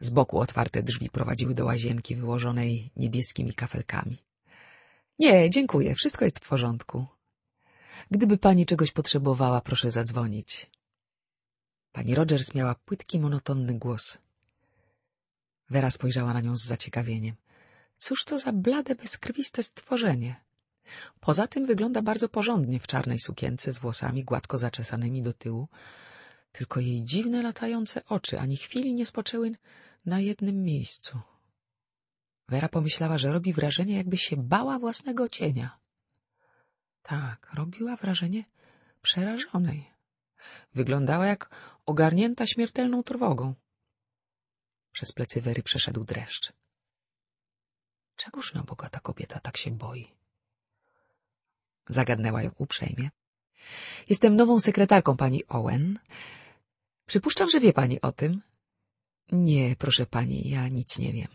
[SPEAKER 1] Z boku otwarte drzwi prowadziły do łazienki wyłożonej niebieskimi kafelkami. — Nie, dziękuję, wszystko jest w porządku. Gdyby pani czegoś potrzebowała, proszę zadzwonić. Pani Rogers miała płytki, monotonny głos. Vera spojrzała na nią z zaciekawieniem.
[SPEAKER 2] — Cóż to
[SPEAKER 1] za blade, bezkrwiste stworzenie? — Poza tym wygląda bardzo porządnie w czarnej sukience z włosami gładko zaczesanymi do tyłu. Tylko jej dziwne latające oczy ani chwili nie spoczęły na jednym miejscu. Wera pomyślała, że robi wrażenie, jakby się bała własnego cienia. Tak, robiła wrażenie przerażonej. Wyglądała jak ogarnięta śmiertelną trwogą. Przez plecy Wery przeszedł dreszcz. Czegoż na no Boga ta kobieta tak się boi? zagadnęła ją uprzejmie. Jestem nową sekretarką pani Owen. Przypuszczam, że wie pani o tym. Nie, proszę pani, ja nic nie wiem,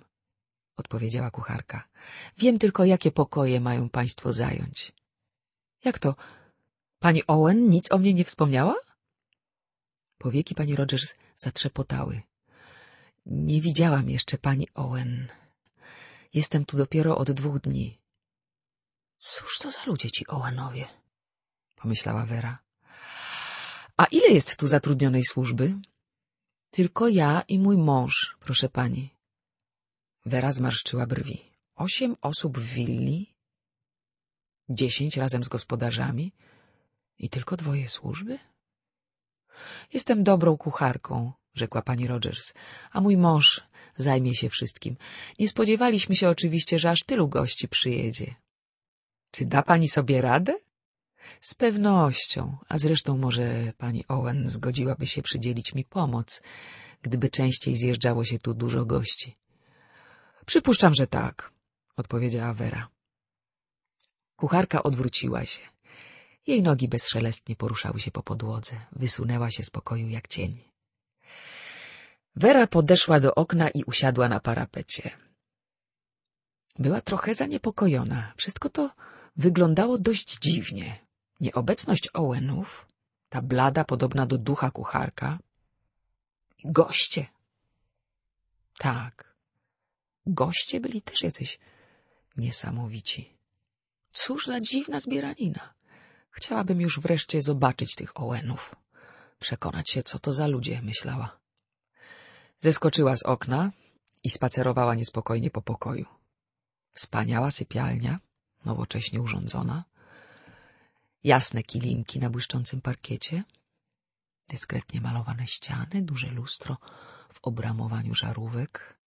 [SPEAKER 1] odpowiedziała kucharka. Wiem tylko, jakie pokoje mają państwo zająć. Jak to? Pani Owen nic o mnie nie wspomniała? Powieki pani Rogers zatrzepotały. Nie widziałam jeszcze pani Owen. Jestem tu dopiero od dwóch dni. Cóż to za ludzie ci ołanowie? Pomyślała Wera. A ile jest tu zatrudnionej służby? Tylko ja i mój mąż, proszę pani. Wera zmarszczyła brwi. Osiem osób w willi? Dziesięć razem z gospodarzami? I tylko dwoje służby? Jestem dobrą kucharką, rzekła pani Rogers, a mój mąż zajmie się wszystkim. Nie spodziewaliśmy się oczywiście, że aż tylu gości przyjedzie. Czy da pani sobie radę? Z pewnością, a zresztą może pani Owen zgodziłaby się przydzielić mi pomoc, gdyby częściej zjeżdżało się tu dużo gości. Przypuszczam, że tak, odpowiedziała Vera. Kucharka odwróciła się. Jej nogi bezszelestnie poruszały się po podłodze, wysunęła się z pokoju jak cień. Vera podeszła do okna i usiadła na parapecie. Była trochę zaniepokojona. Wszystko to wyglądało dość dziwnie. Nieobecność Owenów, ta blada podobna do ducha kucharka i goście. Tak, goście byli też jacyś niesamowici. Cóż za dziwna zbieranina. Chciałabym już wreszcie zobaczyć tych Owenów, przekonać się, co to za ludzie, myślała. Zeskoczyła z okna i spacerowała niespokojnie po pokoju. Wspaniała sypialnia, nowocześnie urządzona, jasne kilinki na błyszczącym parkiecie, dyskretnie malowane ściany, duże lustro w obramowaniu żarówek.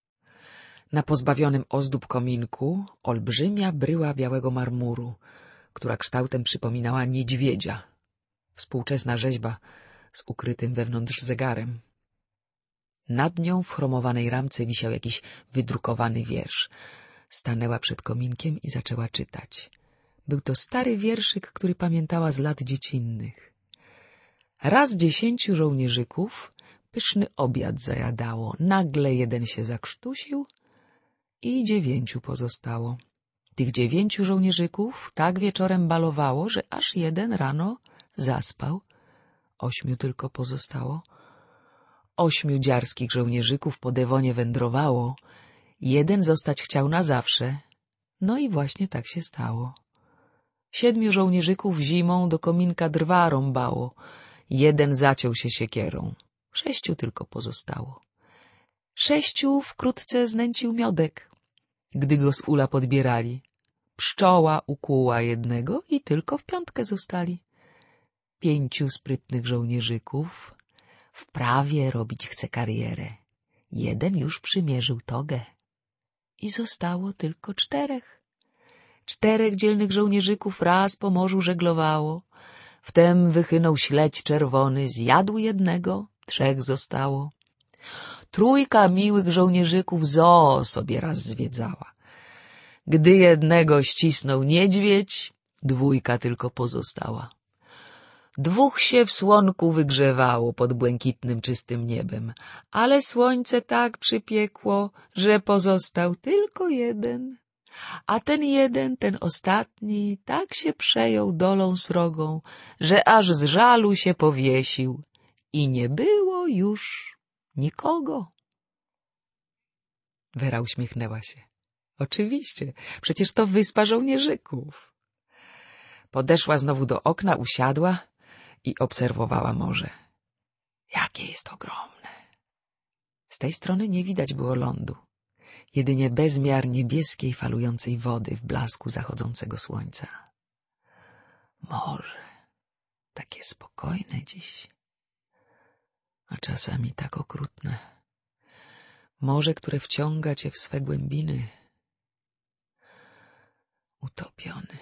[SPEAKER 1] Na pozbawionym ozdób kominku olbrzymia bryła białego marmuru, która kształtem przypominała niedźwiedzia. Współczesna rzeźba z ukrytym wewnątrz zegarem. Nad nią w chromowanej ramce wisiał jakiś wydrukowany wiersz. Stanęła przed kominkiem i zaczęła czytać. Był to stary wierszyk, który pamiętała z lat dziecinnych. Raz dziesięciu żołnierzyków pyszny obiad zajadało. Nagle jeden się zakrztusił i dziewięciu pozostało. Tych dziewięciu żołnierzyków tak wieczorem balowało, że aż jeden rano zaspał. Ośmiu tylko pozostało. Ośmiu dziarskich żołnierzyków po Dewonie wędrowało — Jeden zostać chciał na zawsze. No i właśnie tak się stało. Siedmiu żołnierzyków zimą do kominka drwa rąbało. Jeden zaciął się siekierą. Sześciu tylko pozostało. Sześciu wkrótce znęcił miodek, gdy go z ula podbierali. Pszczoła ukuła jednego i tylko w piątkę zostali. Pięciu sprytnych żołnierzyków w prawie robić chce karierę. Jeden już przymierzył togę i zostało tylko czterech. Czterech dzielnych żołnierzyków raz po morzu żeglowało. Wtem wychynął śledź czerwony, zjadł jednego, trzech zostało. Trójka miłych żołnierzyków zo sobie raz zwiedzała. Gdy jednego ścisnął niedźwiedź, dwójka tylko pozostała. Dwóch się w słonku wygrzewało pod błękitnym czystym niebem, ale słońce tak przypiekło, że pozostał tylko jeden. A ten jeden, ten ostatni, tak się przejął dolą srogą, że aż z żalu się powiesił i nie było już nikogo. Wera uśmiechnęła się. Oczywiście, przecież to wyspa żołnierzyków. Podeszła znowu do okna, usiadła i obserwowała morze. Jakie jest ogromne! Z tej strony nie widać było lądu, jedynie bezmiar niebieskiej falującej wody w blasku zachodzącego słońca. Morze, takie spokojne dziś, a czasami tak okrutne. Morze, które wciąga cię w swe głębiny. Utopiony,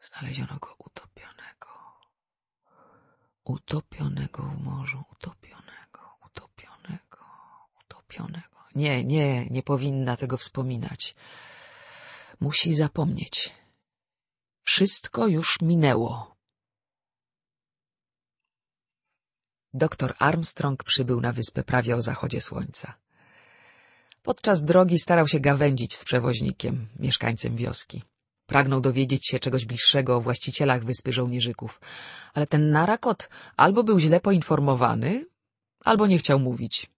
[SPEAKER 1] znaleziono go utopiony. Utopionego w morzu, utopionego, utopionego, utopionego. Nie, nie, nie powinna tego wspominać. Musi zapomnieć. Wszystko już minęło. Doktor Armstrong przybył na wyspę prawie o zachodzie słońca. Podczas drogi starał się gawędzić z przewoźnikiem, mieszkańcem wioski. Pragnął dowiedzieć się czegoś bliższego o właścicielach wyspy żołnierzyków, ale ten narakot albo był źle poinformowany, albo nie chciał mówić.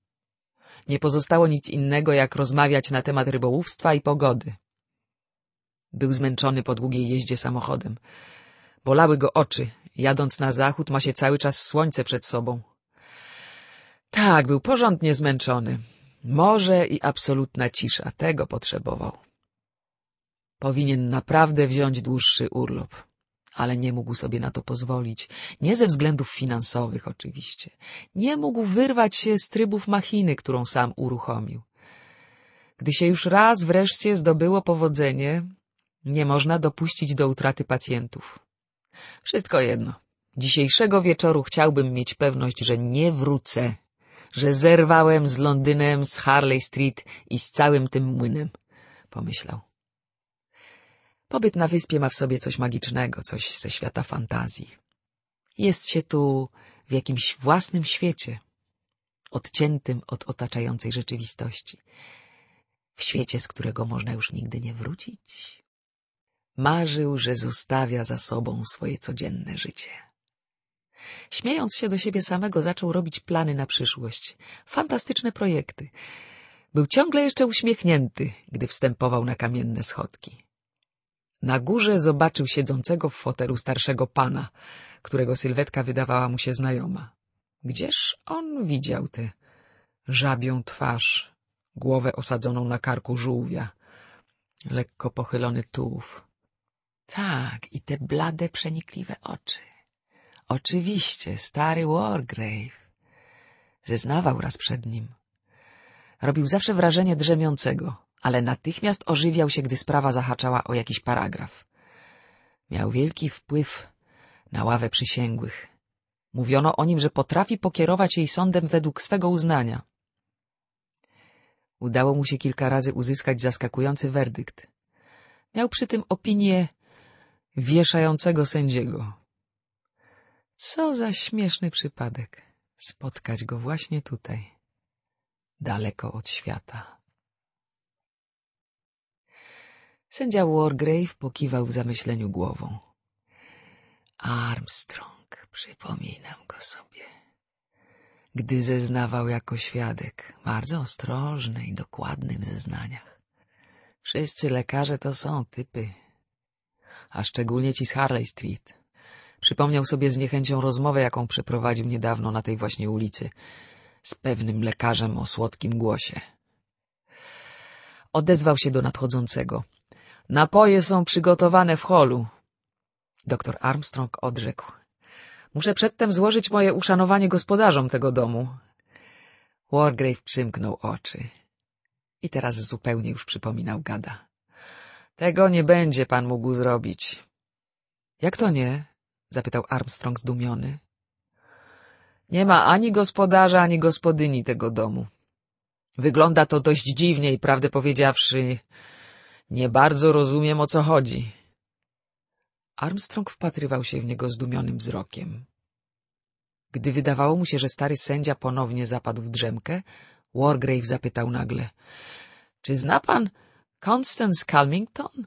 [SPEAKER 1] Nie pozostało nic innego, jak rozmawiać na temat rybołówstwa i pogody. Był zmęczony po długiej jeździe samochodem. Bolały go oczy. Jadąc na zachód ma się cały czas słońce przed sobą. Tak, był porządnie zmęczony. Morze i absolutna cisza. Tego potrzebował. Powinien naprawdę wziąć dłuższy urlop ale nie mógł sobie na to pozwolić. Nie ze względów finansowych oczywiście. Nie mógł wyrwać się z trybów machiny, którą sam uruchomił. Gdy się już raz wreszcie zdobyło powodzenie, nie można dopuścić do utraty pacjentów. Wszystko jedno. Dzisiejszego wieczoru chciałbym mieć pewność, że nie wrócę, że zerwałem z Londynem, z Harley Street i z całym tym młynem, pomyślał. Pobyt na wyspie ma w sobie coś magicznego, coś ze świata fantazji. Jest się tu w jakimś własnym świecie, odciętym od otaczającej rzeczywistości. W świecie, z którego można już nigdy nie wrócić. Marzył, że zostawia za sobą swoje codzienne życie. Śmiejąc się do siebie samego, zaczął robić plany na przyszłość. Fantastyczne projekty. Był ciągle jeszcze uśmiechnięty, gdy wstępował na kamienne schodki. Na górze zobaczył siedzącego w fotelu starszego pana, którego sylwetka wydawała mu się znajoma. Gdzież on widział tę żabią twarz, głowę osadzoną na karku żółwia, lekko pochylony tułów. Tak, i te blade, przenikliwe oczy. Oczywiście, stary Wargrave. Zeznawał raz przed nim. Robił zawsze wrażenie drzemiącego, ale natychmiast ożywiał się, gdy sprawa zahaczała o jakiś paragraf. Miał wielki wpływ na ławę przysięgłych. Mówiono o nim, że potrafi pokierować jej sądem według swego uznania. Udało mu się kilka razy uzyskać zaskakujący werdykt. Miał przy tym opinię wieszającego sędziego. Co za śmieszny przypadek spotkać go właśnie tutaj, daleko od świata. Sędzia Wargrave pokiwał w zamyśleniu głową. Armstrong, przypominam go sobie. Gdy zeznawał jako świadek, bardzo ostrożny i dokładny w zeznaniach. Wszyscy lekarze to są typy, a szczególnie ci z Harley Street. Przypomniał sobie z niechęcią rozmowę, jaką przeprowadził niedawno na tej właśnie ulicy z pewnym lekarzem o słodkim głosie. Odezwał się do nadchodzącego — Napoje są przygotowane w holu. Doktor Armstrong odrzekł. Muszę przedtem złożyć moje uszanowanie gospodarzom tego domu. Wargrave przymknął oczy. I teraz zupełnie już przypominał gada. Tego nie będzie pan mógł zrobić. Jak to nie? zapytał Armstrong zdumiony. Nie ma ani gospodarza, ani gospodyni tego domu. Wygląda to dość dziwnie i prawdę powiedziawszy, nie bardzo rozumiem, o co chodzi. Armstrong wpatrywał się w niego zdumionym wzrokiem. Gdy wydawało mu się, że stary sędzia ponownie zapadł w drzemkę, Wargrave zapytał nagle — Czy zna pan Constance Calmington? —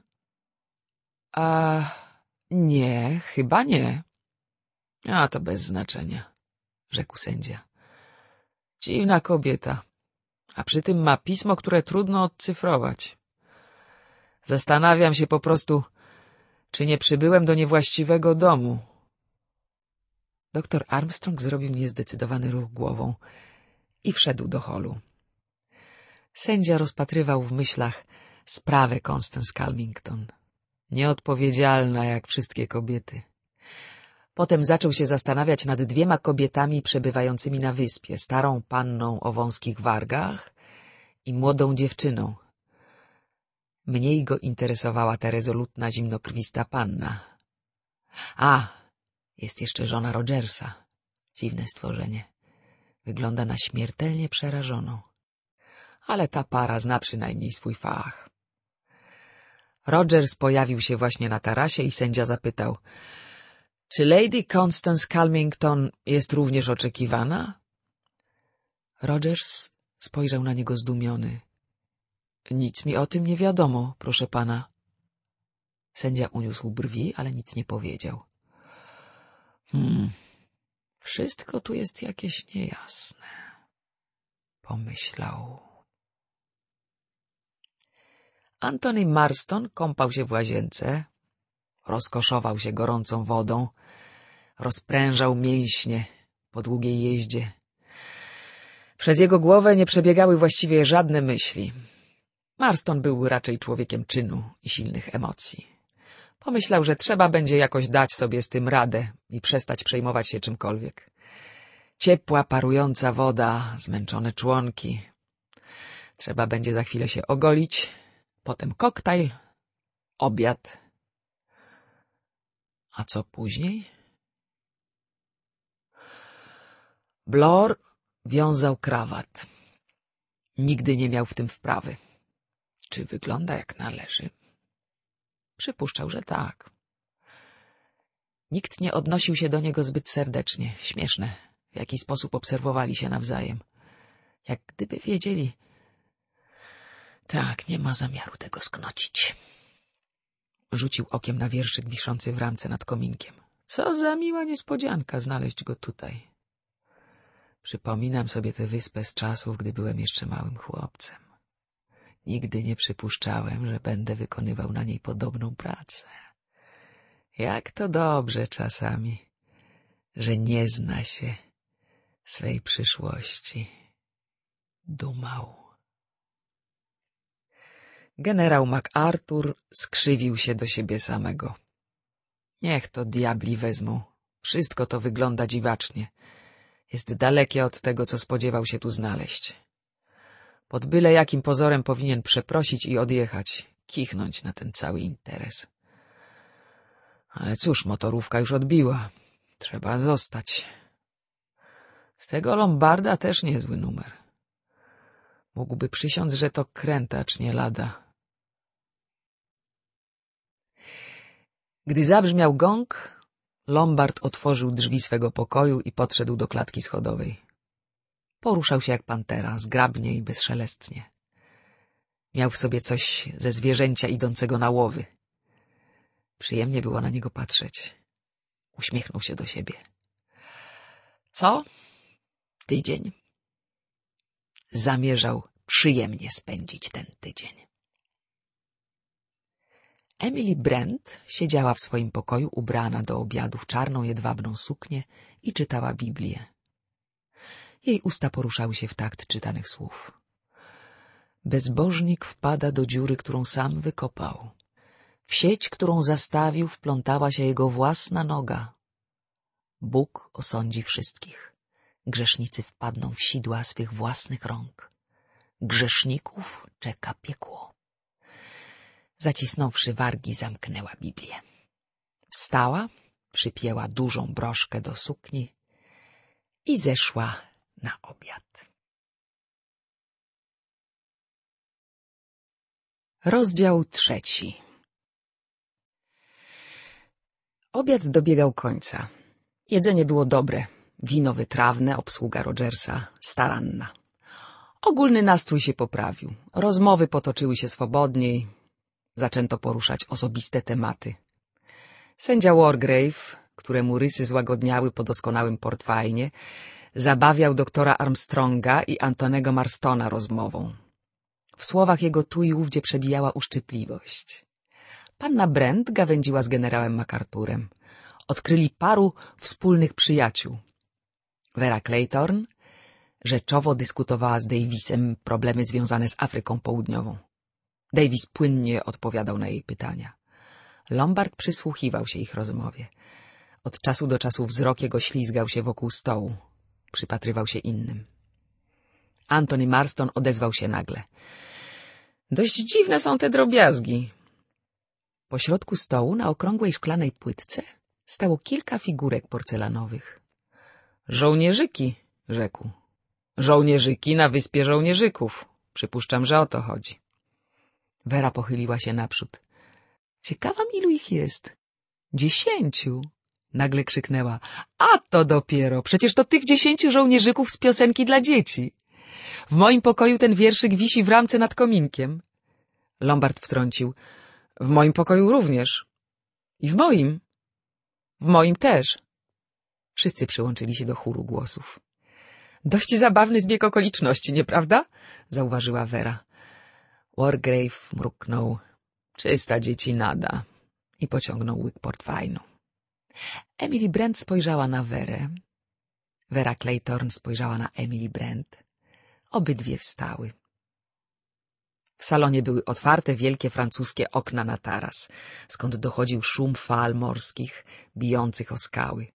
[SPEAKER 1] A... nie, chyba nie. — A to bez znaczenia — rzekł sędzia. — Dziwna kobieta, a przy tym ma pismo, które trudno odcyfrować. — Zastanawiam się po prostu, czy nie przybyłem do niewłaściwego domu. Doktor Armstrong zrobił niezdecydowany ruch głową i wszedł do holu. Sędzia rozpatrywał w myślach sprawę Constance Calmington. Nieodpowiedzialna jak wszystkie kobiety. Potem zaczął się zastanawiać nad dwiema kobietami przebywającymi na wyspie, starą panną o wąskich wargach i młodą dziewczyną Mniej go interesowała ta rezolutna, zimnokrwista panna. A, jest jeszcze żona Rogersa. Dziwne stworzenie. Wygląda na śmiertelnie przerażoną. Ale ta para zna przynajmniej swój fach. Rogers pojawił się właśnie na tarasie i sędzia zapytał — Czy Lady Constance Calmington jest również oczekiwana? Rogers spojrzał na niego zdumiony. Nic mi o tym nie wiadomo, proszę pana. Sędzia uniósł brwi, ale nic nie powiedział. Hmm, wszystko tu jest jakieś niejasne. Pomyślał. Antony Marston kąpał się w łazience, rozkoszował się gorącą wodą, rozprężał mięśnie po długiej jeździe. Przez jego głowę nie przebiegały właściwie żadne myśli. Marston był raczej człowiekiem czynu i silnych emocji. Pomyślał, że trzeba będzie jakoś dać sobie z tym radę i przestać przejmować się czymkolwiek. Ciepła, parująca woda, zmęczone członki. Trzeba będzie za chwilę się ogolić, potem koktajl, obiad. A co później? Blor wiązał krawat. Nigdy nie miał w tym wprawy. Czy wygląda jak należy? Przypuszczał, że tak. Nikt nie odnosił się do niego zbyt serdecznie. Śmieszne, w jaki sposób obserwowali się nawzajem. Jak gdyby wiedzieli... Tak, nie ma zamiaru tego sknocić. Rzucił okiem na wierszyk wiszący w ramce nad kominkiem. Co za miła niespodzianka znaleźć go tutaj. Przypominam sobie tę wyspę z czasów, gdy byłem jeszcze małym chłopcem. Nigdy nie przypuszczałem, że będę wykonywał na niej podobną pracę. Jak to dobrze czasami, że nie zna się swej przyszłości. Dumał. Generał MacArthur skrzywił się do siebie samego. Niech to diabli wezmą. Wszystko to wygląda dziwacznie. Jest dalekie od tego, co spodziewał się tu znaleźć. Pod byle jakim pozorem powinien przeprosić i odjechać, kichnąć na ten cały interes. Ale cóż, motorówka już odbiła. Trzeba zostać. Z tego Lombarda też niezły numer. Mógłby przysiąc, że to krętacz, nie lada. Gdy zabrzmiał gong, Lombard otworzył drzwi swego pokoju i podszedł do klatki schodowej. Poruszał się jak pantera, zgrabnie i bezszelestnie. Miał w sobie coś ze zwierzęcia idącego na łowy. Przyjemnie było na niego patrzeć. Uśmiechnął się do siebie. Co? Tydzień? Zamierzał przyjemnie spędzić ten tydzień. Emily Brent siedziała w swoim pokoju ubrana do obiadu w czarną jedwabną suknię i czytała Biblię. Jej usta poruszały się w takt czytanych słów. Bezbożnik wpada do dziury, którą sam wykopał. W sieć, którą zastawił, wplątała się jego własna noga. Bóg osądzi wszystkich. Grzesznicy wpadną w sidła swych własnych rąk. Grzeszników czeka piekło. Zacisnąwszy wargi, zamknęła Biblię. Wstała, przypięła dużą broszkę do sukni i zeszła na obiad. Rozdział trzeci Obiad dobiegał końca. Jedzenie było dobre. Wino wytrawne, obsługa Rogersa staranna. Ogólny nastrój się poprawił. Rozmowy potoczyły się swobodniej. Zaczęto poruszać osobiste tematy. Sędzia Wargrave, któremu rysy złagodniały po doskonałym portwajnie, Zabawiał doktora Armstronga i Antonego Marstona rozmową. W słowach jego tu i ówdzie przebijała uszczypliwość. Panna Brent gawędziła z generałem MacArthurem. Odkryli paru wspólnych przyjaciół. Vera Claytorn rzeczowo dyskutowała z Davisem problemy związane z Afryką Południową. Davis płynnie odpowiadał na jej pytania. Lombard przysłuchiwał się ich rozmowie. Od czasu do czasu wzrok jego ślizgał się wokół stołu. Przypatrywał się innym. Antony Marston odezwał się nagle. Dość dziwne są te drobiazgi. Po środku stołu na okrągłej szklanej płytce stało kilka figurek porcelanowych. Żołnierzyki, rzekł. Żołnierzyki na wyspie żołnierzyków. Przypuszczam, że o to chodzi. Wera pochyliła się naprzód. Ciekawa, ilu ich jest. Dziesięciu. Nagle krzyknęła. A to dopiero! Przecież to tych dziesięciu żołnierzyków z piosenki dla dzieci! W moim pokoju ten wierszyk wisi w ramce nad kominkiem. Lombard wtrącił. W moim pokoju również. I w moim. W moim też. Wszyscy przyłączyli się do chóru głosów. Dość zabawny zbieg okoliczności, nieprawda? Zauważyła Vera. Wargrave mruknął. Czysta dzieci nada. I pociągnął łyk portwajnu. Emily Brent spojrzała na Werę. Vera Claytorn spojrzała na Emily Brent. Obydwie wstały. W salonie były otwarte wielkie francuskie okna na taras, skąd dochodził szum fal morskich, bijących o skały.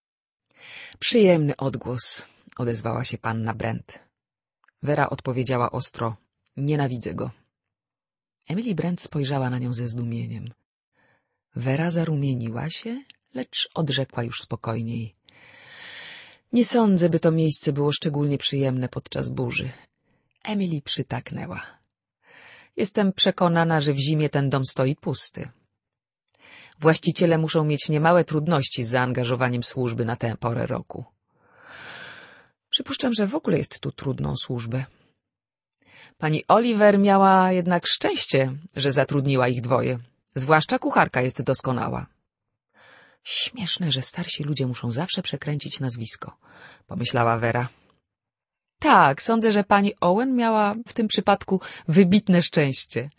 [SPEAKER 1] Przyjemny odgłos, odezwała się panna Brent. Vera odpowiedziała ostro, nienawidzę go. Emily Brent spojrzała na nią ze zdumieniem. Vera zarumieniła się lecz odrzekła już spokojniej. Nie sądzę, by to miejsce było szczególnie przyjemne podczas burzy. Emily przytaknęła. Jestem przekonana, że w zimie ten dom stoi pusty. Właściciele muszą mieć niemałe trudności z zaangażowaniem służby na tę porę roku. Przypuszczam, że w ogóle jest tu trudną służbę. Pani Oliver miała jednak szczęście, że zatrudniła ich dwoje. Zwłaszcza kucharka jest doskonała. Śmieszne, że starsi ludzie muszą zawsze przekręcić nazwisko, pomyślała Vera. Tak, sądzę, że pani Owen miała w tym przypadku wybitne szczęście.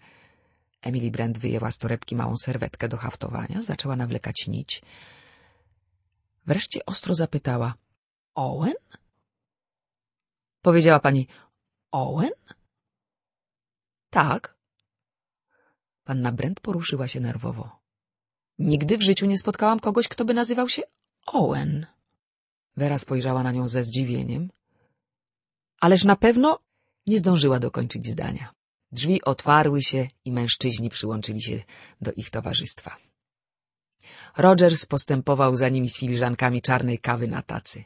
[SPEAKER 1] Emily Brand wyjęła z torebki małą serwetkę do haftowania, zaczęła nawlekać nić. Wreszcie ostro zapytała — Owen? — Powiedziała pani — Owen? — Tak. Panna Brent poruszyła się nerwowo. Nigdy w życiu
[SPEAKER 2] nie spotkałam kogoś, kto by nazywał się
[SPEAKER 1] Owen. Vera spojrzała na nią ze zdziwieniem. Ależ na pewno nie zdążyła dokończyć zdania. Drzwi otwarły się i mężczyźni przyłączyli się do ich towarzystwa. Rogers postępował za nimi z filiżankami czarnej kawy na tacy.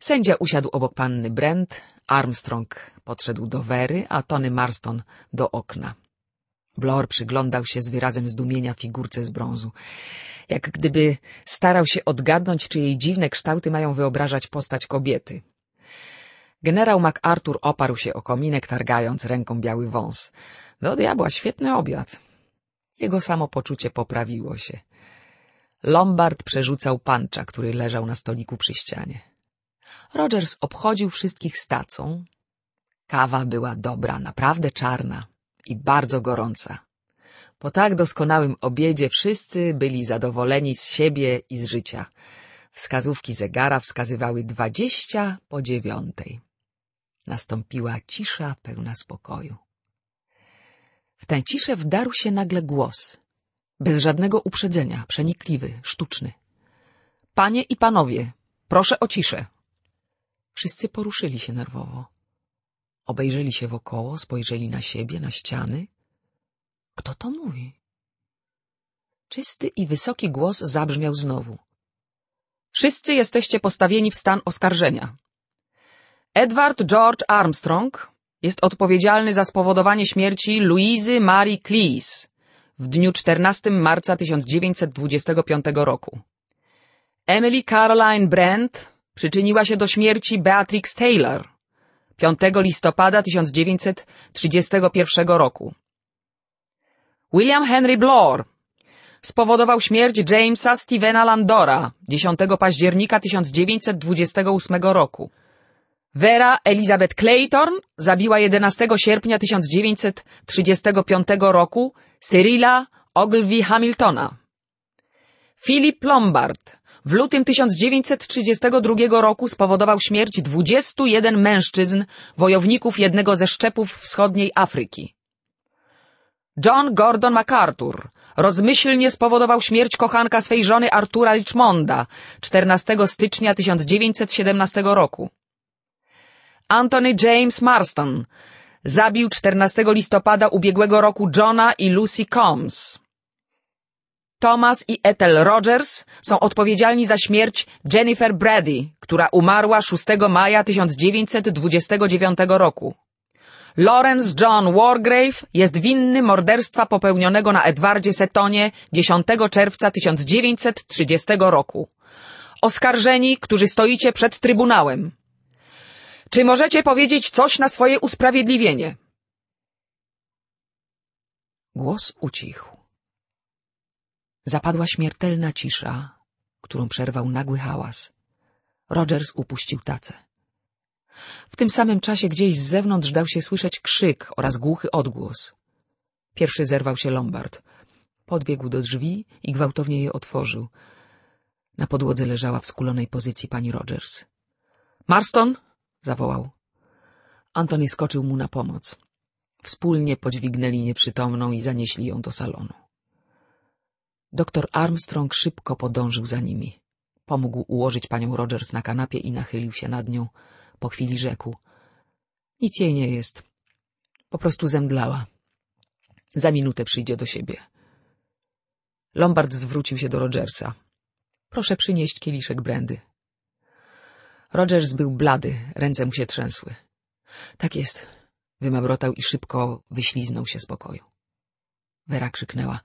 [SPEAKER 1] Sędzia usiadł obok panny Brent, Armstrong podszedł do Wery, a Tony Marston do okna. Blor przyglądał się z wyrazem zdumienia figurce z brązu. Jak gdyby starał się odgadnąć, czy jej dziwne kształty mają wyobrażać postać kobiety. Generał MacArthur oparł się o kominek, targając ręką biały wąs. Do diabła świetny obiad. Jego samopoczucie poprawiło się. Lombard przerzucał pancza, który leżał na stoliku przy ścianie. Rogers obchodził wszystkich stacą. Kawa była dobra, naprawdę czarna i bardzo gorąca. Po tak doskonałym obiedzie wszyscy byli zadowoleni z siebie i z życia. Wskazówki zegara wskazywały dwadzieścia po dziewiątej. Nastąpiła cisza pełna spokoju. W tę ciszę wdarł się nagle głos. Bez żadnego uprzedzenia, przenikliwy, sztuczny. Panie i panowie, proszę o ciszę. Wszyscy poruszyli się nerwowo. Obejrzeli się wokoło, spojrzeli na siebie, na ściany. Kto to mówi? Czysty i wysoki głos zabrzmiał znowu. Wszyscy jesteście postawieni w stan oskarżenia. Edward George Armstrong jest odpowiedzialny za spowodowanie śmierci Louisy Marie Cleese w dniu 14 marca 1925 roku. Emily Caroline Brent przyczyniła się do śmierci Beatrix Taylor 5 listopada 1931 roku. William Henry Blore spowodował śmierć Jamesa Stevena Landora 10 października 1928 roku. Vera Elizabeth Clayton zabiła 11 sierpnia 1935 roku Cyrilla Ogilvie Hamiltona. Philip Lombard w lutym 1932 roku spowodował śmierć 21 mężczyzn, wojowników jednego ze szczepów wschodniej Afryki.
[SPEAKER 2] John Gordon MacArthur rozmyślnie spowodował śmierć kochanka swej
[SPEAKER 1] żony Artura Richmonda 14 stycznia 1917 roku. Anthony James Marston zabił 14 listopada ubiegłego roku Johna i Lucy Combs. Thomas i Ethel Rogers są odpowiedzialni za śmierć Jennifer Brady, która umarła 6 maja 1929 roku. Lawrence John Wargrave jest winny morderstwa popełnionego na Edwardzie Setonie 10 czerwca 1930 roku. Oskarżeni, którzy stoicie przed Trybunałem.
[SPEAKER 2] Czy możecie powiedzieć coś na swoje usprawiedliwienie?
[SPEAKER 1] Głos ucichł. Zapadła śmiertelna cisza, którą przerwał nagły hałas. Rogers upuścił tacę. W tym samym czasie gdzieś z zewnątrz dał się słyszeć krzyk oraz głuchy odgłos. Pierwszy zerwał się Lombard. Podbiegł do drzwi i gwałtownie je otworzył. Na podłodze leżała w skulonej pozycji pani Rogers. — Marston! — zawołał. Antony skoczył mu na pomoc. Wspólnie podźwignęli nieprzytomną i zanieśli ją do salonu. Doktor Armstrong szybko podążył za nimi. Pomógł ułożyć panią Rogers na kanapie i nachylił się nad nią. Po chwili rzekł. Nic jej nie jest. Po prostu zemdlała. Za minutę przyjdzie do siebie. Lombard zwrócił się do Rogersa. Proszę przynieść kieliszek brandy. Rogers był blady, ręce mu się trzęsły. Tak jest, wymabrotał i szybko wyśliznął się z pokoju. Wera krzyknęła.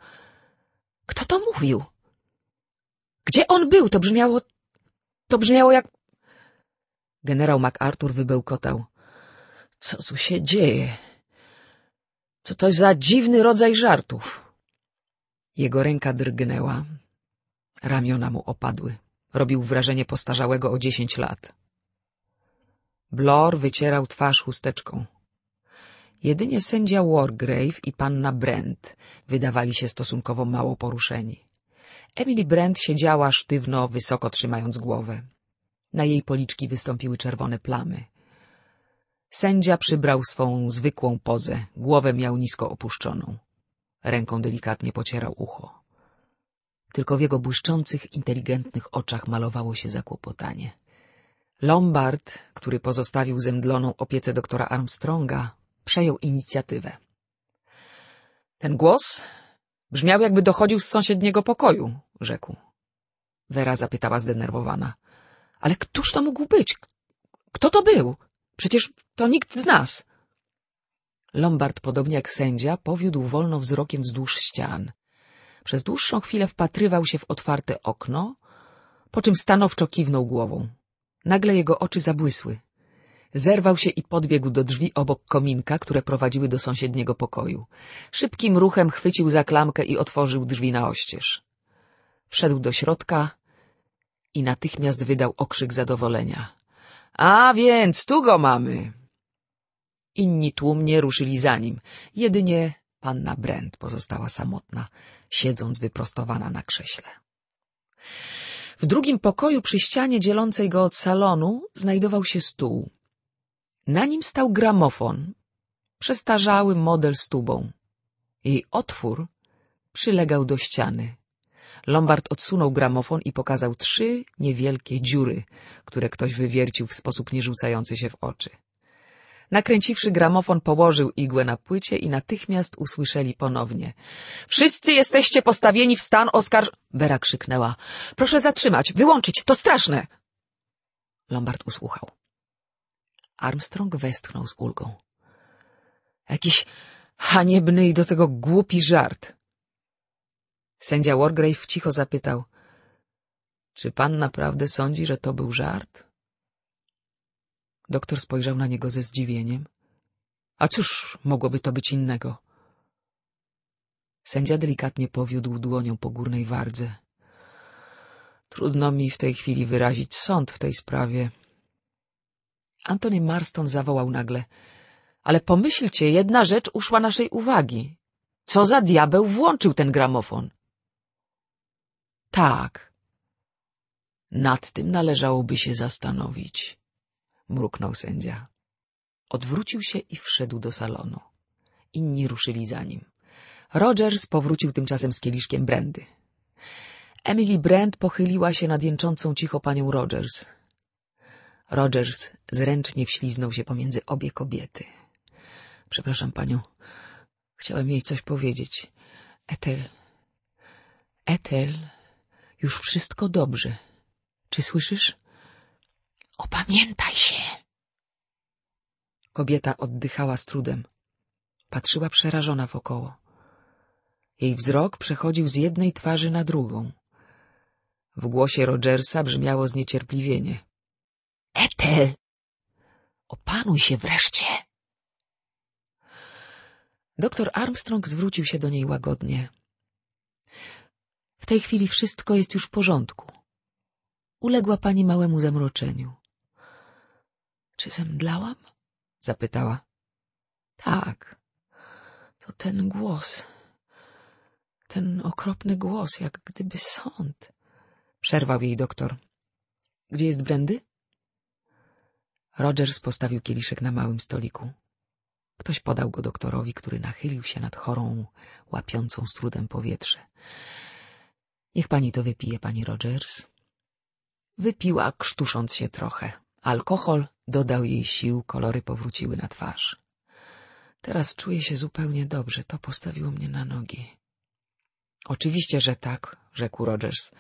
[SPEAKER 1] Kto to mówił? Gdzie on był? To brzmiało... To brzmiało jak... Generał MacArthur wybełkotał. Co tu się dzieje? Co to za dziwny rodzaj żartów? Jego ręka drgnęła. Ramiona mu opadły. Robił wrażenie postarzałego o dziesięć lat. Blor wycierał twarz chusteczką. Jedynie sędzia Wargrave i panna Brent wydawali się stosunkowo mało poruszeni. Emily Brent siedziała sztywno, wysoko trzymając głowę. Na jej policzki wystąpiły czerwone plamy. Sędzia przybrał swą zwykłą pozę, głowę miał nisko opuszczoną. Ręką delikatnie pocierał ucho. Tylko w jego błyszczących, inteligentnych oczach malowało się zakłopotanie. Lombard, który pozostawił zemdloną opiece doktora Armstronga, przejął inicjatywę. Ten głos brzmiał, jakby dochodził z sąsiedniego pokoju, rzekł. Wera zapytała zdenerwowana. Ale któż to mógł być? Kto to był? Przecież to nikt z nas. Lombard, podobnie jak sędzia, powiódł wolno wzrokiem wzdłuż ścian. Przez dłuższą chwilę wpatrywał się w otwarte okno, po czym stanowczo kiwnął głową. Nagle jego oczy zabłysły. Zerwał się i podbiegł do drzwi obok kominka, które prowadziły do sąsiedniego pokoju. Szybkim ruchem chwycił za klamkę i otworzył drzwi na oścież. Wszedł do środka i natychmiast wydał okrzyk zadowolenia. — A więc, tu go mamy! Inni tłumnie ruszyli za nim. Jedynie panna Brent pozostała samotna, siedząc wyprostowana na krześle. W drugim pokoju przy ścianie dzielącej go od salonu znajdował się stół. Na nim stał gramofon, przestarzały model z tubą. Jej otwór przylegał do ściany. Lombard odsunął gramofon i pokazał trzy niewielkie dziury, które ktoś wywiercił w sposób nierzucający się w oczy. Nakręciwszy gramofon, położył igłę na płycie i natychmiast usłyszeli ponownie. — Wszyscy jesteście postawieni w stan oskarż... Wera krzyknęła. — Proszę zatrzymać, wyłączyć, to straszne! Lombard usłuchał. Armstrong westchnął z ulgą. Jakiś haniebny i do tego głupi żart. Sędzia Wargrave cicho zapytał. Czy pan naprawdę sądzi, że to był żart? Doktor spojrzał na niego ze zdziwieniem. A cóż mogłoby to być innego? Sędzia delikatnie powiódł dłonią po górnej wardze. Trudno mi w tej chwili wyrazić sąd w tej sprawie. Antony Marston zawołał nagle. Ale pomyślcie, jedna rzecz uszła naszej uwagi. Co za diabeł włączył ten gramofon? Tak. Nad tym należałoby się zastanowić, mruknął sędzia. Odwrócił się i wszedł do salonu. Inni ruszyli za nim. Rogers powrócił tymczasem z kieliszkiem brandy. Emily Brand pochyliła się nad jęczącą cicho panią Rogers. Rogers zręcznie wśliznął się pomiędzy obie kobiety. — Przepraszam panią. Chciałem jej coś powiedzieć. — Ethel, Ethel, już wszystko dobrze. Czy słyszysz? — Opamiętaj się! Kobieta oddychała z trudem. Patrzyła przerażona wokoło. Jej wzrok przechodził z jednej twarzy na drugą. W głosie Rogersa brzmiało zniecierpliwienie. Etel! Opanuj się wreszcie! Doktor Armstrong zwrócił się do niej łagodnie. W tej chwili wszystko jest już w porządku. Uległa pani małemu zamroczeniu. Czy zemdlałam? zapytała. Tak. To ten głos. Ten okropny głos, jak gdyby sąd. Przerwał jej doktor. Gdzie jest Brandy? Rogers postawił kieliszek na małym stoliku. Ktoś podał go doktorowi, który nachylił się nad chorą, łapiącą z trudem powietrze. Niech pani to wypije, pani Rogers. Wypiła, krztusząc się trochę. Alkohol dodał jej sił, kolory powróciły na twarz. Teraz czuję się zupełnie dobrze, to postawiło mnie na nogi. Oczywiście, że tak, rzekł Rogers.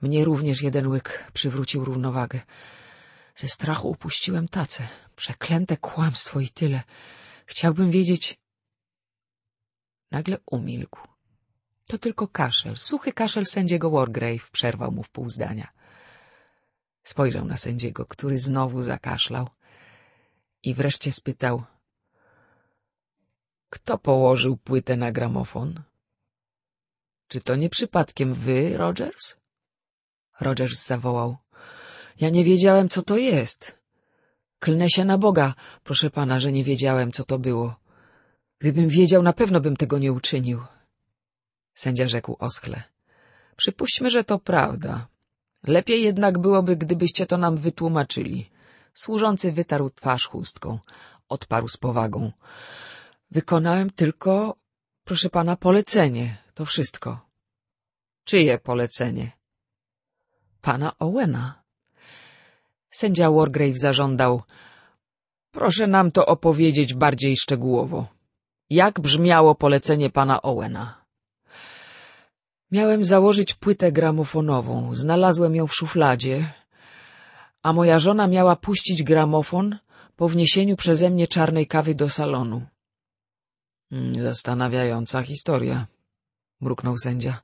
[SPEAKER 1] Mnie również jeden łyk przywrócił równowagę. Ze strachu upuściłem tacę. Przeklęte kłamstwo i tyle. Chciałbym wiedzieć... Nagle umilkł. To tylko kaszel, suchy kaszel sędziego Wargrave, przerwał mu w pół zdania. Spojrzał na sędziego, który znowu zakaszlał i wreszcie spytał — Kto położył płytę na gramofon? — Czy to nie przypadkiem wy, Rogers? Rogers zawołał ja nie wiedziałem, co to jest. Klnę się na Boga, proszę pana, że nie wiedziałem, co to było. Gdybym wiedział, na pewno bym tego nie uczynił. Sędzia rzekł oschle. Przypuśćmy, że to prawda. Lepiej jednak byłoby, gdybyście to nam wytłumaczyli. Służący wytarł twarz chustką. Odparł z powagą. Wykonałem tylko, proszę pana, polecenie. To wszystko. Czyje polecenie? Pana Owena. Sędzia Wargrave zażądał. Proszę nam to opowiedzieć bardziej szczegółowo. Jak brzmiało polecenie pana Owena? Miałem założyć płytę gramofonową. Znalazłem ją w szufladzie, a moja żona miała puścić gramofon po wniesieniu przeze mnie czarnej kawy do salonu. Hmm, zastanawiająca historia, mruknął sędzia.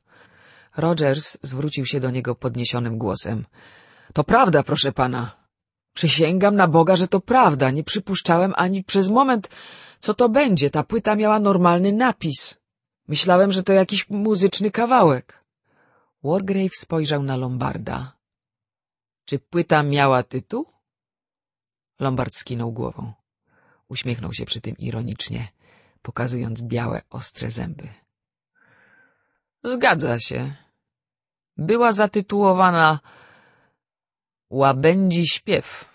[SPEAKER 1] Rogers zwrócił się do niego podniesionym głosem. To prawda, proszę pana. Przysięgam na Boga, że to prawda. Nie przypuszczałem ani przez moment, co to będzie. Ta płyta miała normalny napis. Myślałem, że to jakiś muzyczny kawałek. Wargrave spojrzał na Lombarda. Czy płyta miała tytuł? Lombard skinął głową. Uśmiechnął się przy tym ironicznie, pokazując białe, ostre zęby. Zgadza się. Była zatytułowana Łabędzi śpiew.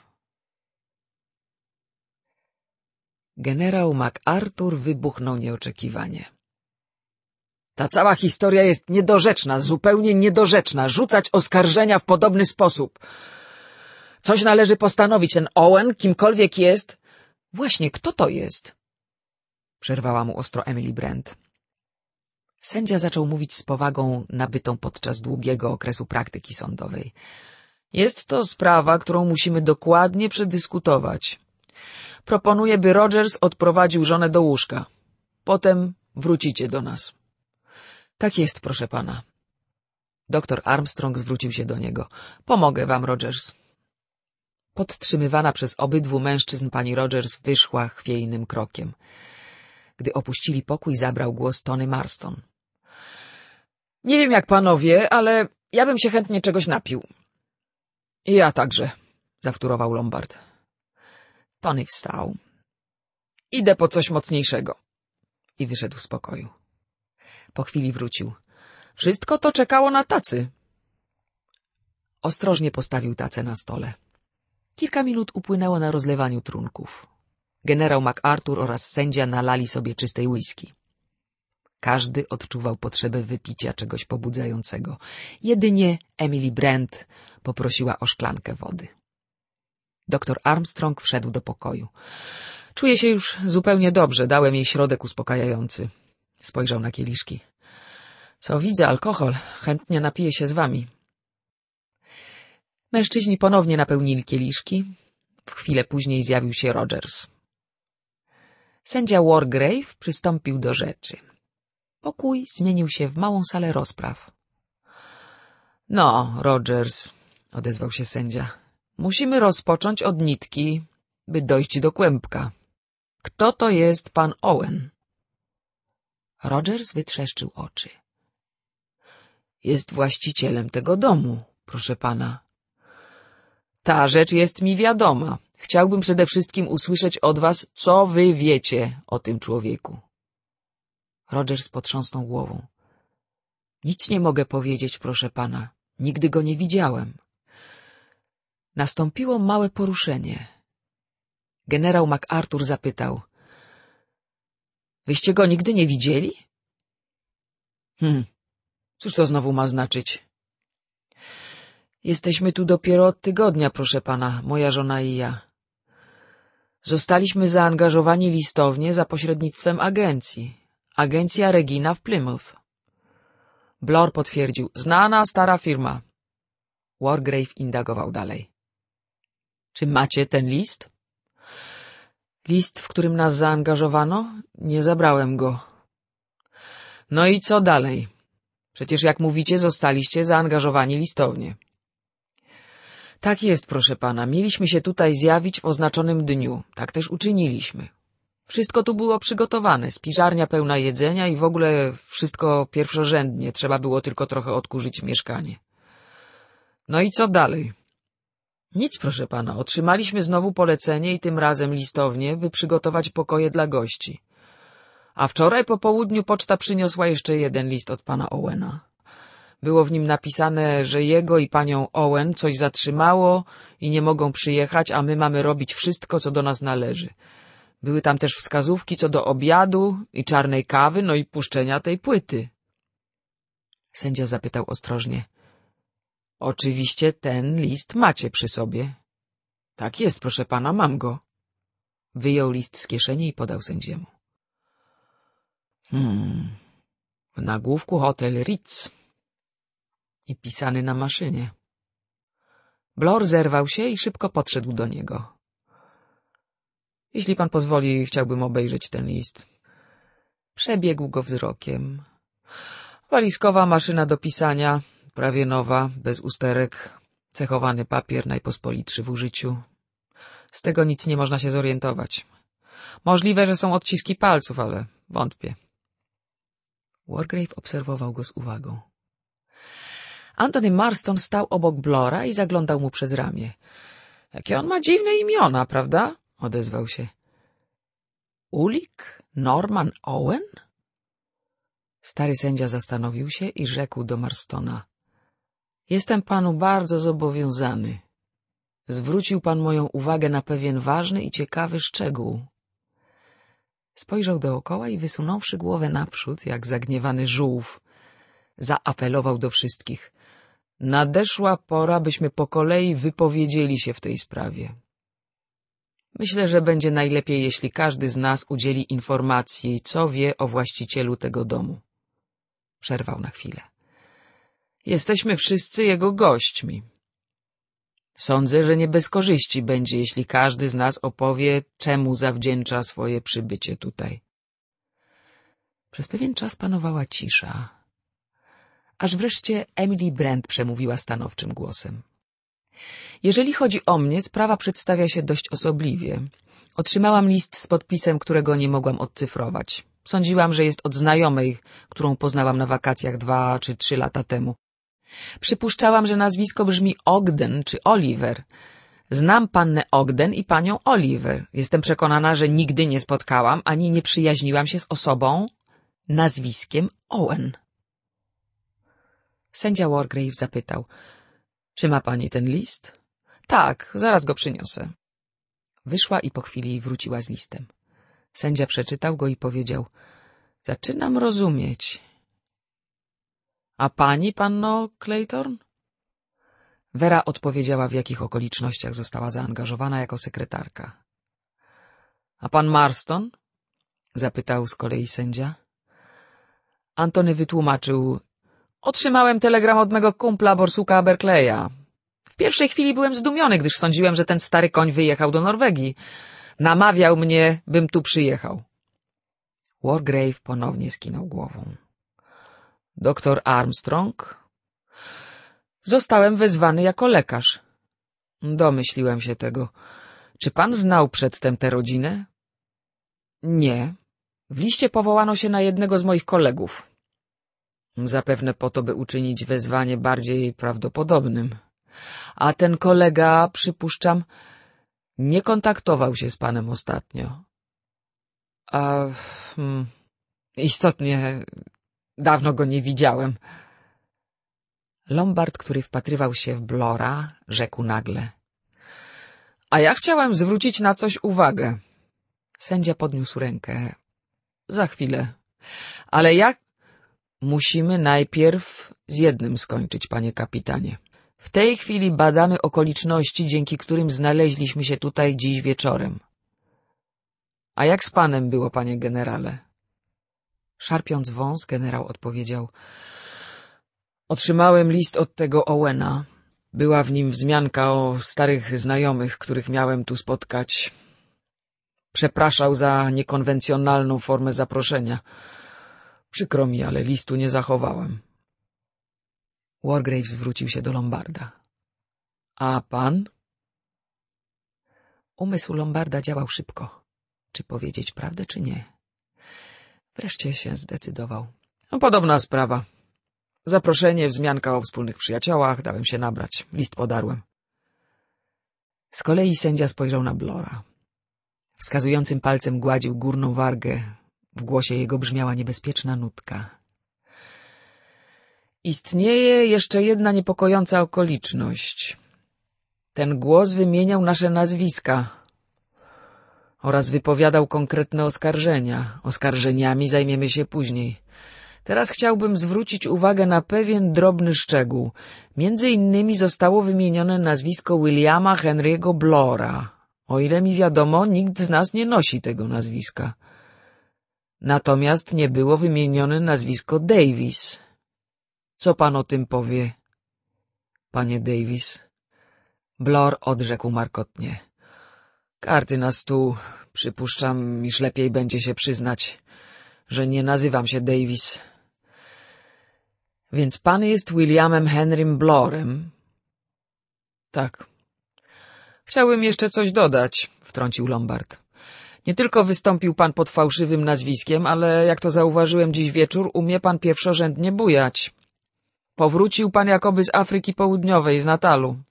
[SPEAKER 1] Generał MacArthur wybuchnął nieoczekiwanie. Ta cała historia jest niedorzeczna, zupełnie niedorzeczna. Rzucać oskarżenia w podobny sposób. Coś należy postanowić. Ten Owen, kimkolwiek jest... Właśnie, kto to jest? Przerwała mu ostro Emily Brent. Sędzia zaczął mówić z powagą nabytą podczas długiego okresu praktyki sądowej. Jest to sprawa, którą musimy dokładnie przedyskutować. Proponuję, by Rogers odprowadził żonę do łóżka. Potem wrócicie do nas. Tak jest, proszę pana. Doktor Armstrong zwrócił się do niego. Pomogę wam, Rogers. Podtrzymywana przez obydwu mężczyzn pani Rogers wyszła chwiejnym krokiem. Gdy opuścili pokój, zabrał głos Tony Marston. Nie wiem jak panowie, ale ja bym się chętnie czegoś napił. Ja także, zawtórował Lombard. Tony wstał. Idę po coś mocniejszego. I wyszedł z pokoju. Po chwili wrócił. Wszystko to czekało na tacy. Ostrożnie postawił tacę na stole. Kilka minut upłynęło na rozlewaniu trunków. Generał MacArthur oraz sędzia nalali sobie czystej whisky. Każdy odczuwał potrzebę wypicia czegoś pobudzającego. Jedynie Emily Brent poprosiła o szklankę wody. Doktor Armstrong wszedł do pokoju. Czuję się już zupełnie dobrze, dałem jej środek uspokajający. Spojrzał na kieliszki. Co widzę, alkohol. Chętnie napiję się z wami. Mężczyźni ponownie napełnili kieliszki. W chwilę później zjawił się Rogers. Sędzia Wargrave przystąpił do rzeczy. Pokój zmienił się w małą salę rozpraw. — No, Rogers — odezwał się sędzia Musimy rozpocząć od nitki, by dojść do kłębka. Kto to jest pan Owen? Rogers wytrzeszczył oczy. Jest właścicielem tego domu, proszę pana. Ta rzecz jest mi wiadoma. Chciałbym przede wszystkim usłyszeć od was, co wy wiecie o tym człowieku. Rogers potrząsnął głową. Nic nie mogę powiedzieć, proszę pana. Nigdy go nie widziałem. Nastąpiło małe poruszenie. Generał MacArthur zapytał. — Wyście go nigdy nie widzieli? — Hm, cóż to znowu ma znaczyć? — Jesteśmy tu dopiero od tygodnia, proszę pana, moja żona i ja. Zostaliśmy zaangażowani listownie za pośrednictwem agencji. Agencja Regina w Plymouth. Blor potwierdził. Znana, stara firma. Wargrave indagował dalej. Czy macie ten list? List, w którym nas zaangażowano? Nie zabrałem go. No i co dalej? Przecież jak mówicie, zostaliście zaangażowani listownie. Tak jest, proszę pana. Mieliśmy się tutaj zjawić w oznaczonym dniu. Tak też uczyniliśmy. Wszystko tu było przygotowane, spiżarnia pełna jedzenia i w ogóle wszystko pierwszorzędnie. Trzeba było tylko trochę odkurzyć mieszkanie. No i co dalej? Nic, proszę pana, otrzymaliśmy znowu polecenie i tym razem listownie, by przygotować pokoje dla gości. A wczoraj po południu poczta przyniosła jeszcze jeden list od pana Owena. Było w nim napisane, że jego i panią Owen coś zatrzymało i nie mogą przyjechać, a my mamy robić wszystko, co do nas należy. Były tam też wskazówki co do obiadu i czarnej kawy, no i puszczenia tej płyty. Sędzia zapytał ostrożnie. Oczywiście ten list macie przy sobie. Tak jest, proszę pana, mam go. Wyjął list z kieszeni i podał sędziemu. Hmm. W nagłówku hotel Ritz. I pisany na maszynie. Blor zerwał się i szybko podszedł do niego. Jeśli pan pozwoli, chciałbym obejrzeć ten list. Przebiegł go wzrokiem. Walizkowa maszyna do pisania prawie nowa, bez usterek, cechowany papier najpospolitszy w użyciu. Z tego nic nie można się zorientować. Możliwe, że są odciski palców, ale wątpię. Wargrave obserwował go z uwagą. Anthony Marston stał obok Blora i zaglądał mu przez ramię. — Jakie on ma dziwne imiona, prawda? — odezwał się. — Ulik? Norman Owen? Stary sędzia zastanowił się i rzekł do Marstona. Jestem panu bardzo zobowiązany. Zwrócił pan moją uwagę na pewien ważny i ciekawy szczegół. Spojrzał dookoła i wysunąwszy głowę naprzód, jak zagniewany żółw, zaapelował do wszystkich. Nadeszła pora, byśmy po kolei wypowiedzieli się w tej sprawie. Myślę, że będzie najlepiej, jeśli każdy z nas udzieli informacji, co wie o właścicielu tego domu. Przerwał na chwilę. Jesteśmy wszyscy jego gośćmi. Sądzę, że nie bez korzyści będzie, jeśli każdy z nas opowie, czemu zawdzięcza swoje przybycie tutaj. Przez pewien czas panowała cisza, aż wreszcie Emily Brent przemówiła stanowczym głosem. Jeżeli chodzi o mnie, sprawa przedstawia się dość osobliwie. Otrzymałam list z podpisem, którego nie mogłam odcyfrować. Sądziłam, że jest od znajomej, którą poznałam na wakacjach dwa czy trzy lata temu. Przypuszczałam, że nazwisko brzmi Ogden czy Oliver. Znam pannę Ogden i panią Oliver. Jestem przekonana, że nigdy nie spotkałam ani nie przyjaźniłam się z osobą nazwiskiem Owen. Sędzia Wargrave zapytał. Czy ma pani ten list? Tak, zaraz go przyniosę. Wyszła i po chwili wróciła z listem. Sędzia przeczytał go i powiedział. Zaczynam rozumieć. A pani, panno Clayton? Vera odpowiedziała, w jakich okolicznościach została zaangażowana jako sekretarka. — A pan Marston? — zapytał z kolei sędzia. Antony wytłumaczył — Otrzymałem telegram od mego kumpla Borsuka Berkleya. W pierwszej chwili byłem zdumiony, gdyż sądziłem, że ten stary koń wyjechał do Norwegii. Namawiał mnie, bym tu przyjechał. Wargrave ponownie skinął głową. Doktor Armstrong? Zostałem wezwany jako lekarz. Domyśliłem się tego. Czy pan znał przedtem tę rodzinę? Nie. W liście powołano się na jednego z moich kolegów. Zapewne po to, by uczynić wezwanie bardziej prawdopodobnym. A ten kolega, przypuszczam, nie kontaktował się z panem ostatnio. A... Hmm, istotnie Dawno go nie widziałem. Lombard, który wpatrywał się w Blora, rzekł nagle. A ja chciałem zwrócić na coś uwagę. Sędzia podniósł rękę. Za chwilę. Ale jak... Musimy najpierw z jednym skończyć, panie kapitanie. W tej chwili badamy okoliczności, dzięki którym znaleźliśmy się tutaj dziś wieczorem. A jak z panem było, panie generale? Szarpiąc wąs, generał odpowiedział — Otrzymałem list od tego Owena. Była w nim wzmianka o starych znajomych, których miałem tu spotkać. Przepraszał za niekonwencjonalną formę zaproszenia. Przykro mi, ale listu nie zachowałem. Wargrave zwrócił się do Lombarda. — A pan? Umysł Lombarda działał szybko. Czy powiedzieć prawdę, czy nie? — Wreszcie się zdecydował. No, podobna sprawa. Zaproszenie, wzmianka o wspólnych przyjaciołach, dałem się nabrać. List podarłem. Z kolei sędzia spojrzał na Blora. Wskazującym palcem gładził górną wargę. W głosie jego brzmiała niebezpieczna nutka. Istnieje jeszcze jedna niepokojąca okoliczność. Ten głos wymieniał nasze nazwiska — oraz wypowiadał konkretne oskarżenia. Oskarżeniami zajmiemy się później. Teraz chciałbym zwrócić uwagę na pewien drobny szczegół. Między innymi zostało wymienione nazwisko Williama Henry'ego Blora. O ile mi wiadomo, nikt z nas nie nosi tego nazwiska. Natomiast nie było wymienione nazwisko Davis. Co pan o tym powie? Panie Davis. Blor odrzekł markotnie. Karty na stół. Przypuszczam, iż lepiej będzie się przyznać, że nie nazywam się Davis. Więc pan jest Williamem Henrym Blorem? Tak. Chciałbym jeszcze coś dodać, wtrącił Lombard. Nie tylko wystąpił pan pod fałszywym nazwiskiem, ale jak to zauważyłem dziś wieczór, umie pan pierwszorzędnie bujać. Powrócił pan jakoby z Afryki Południowej, z Natalu.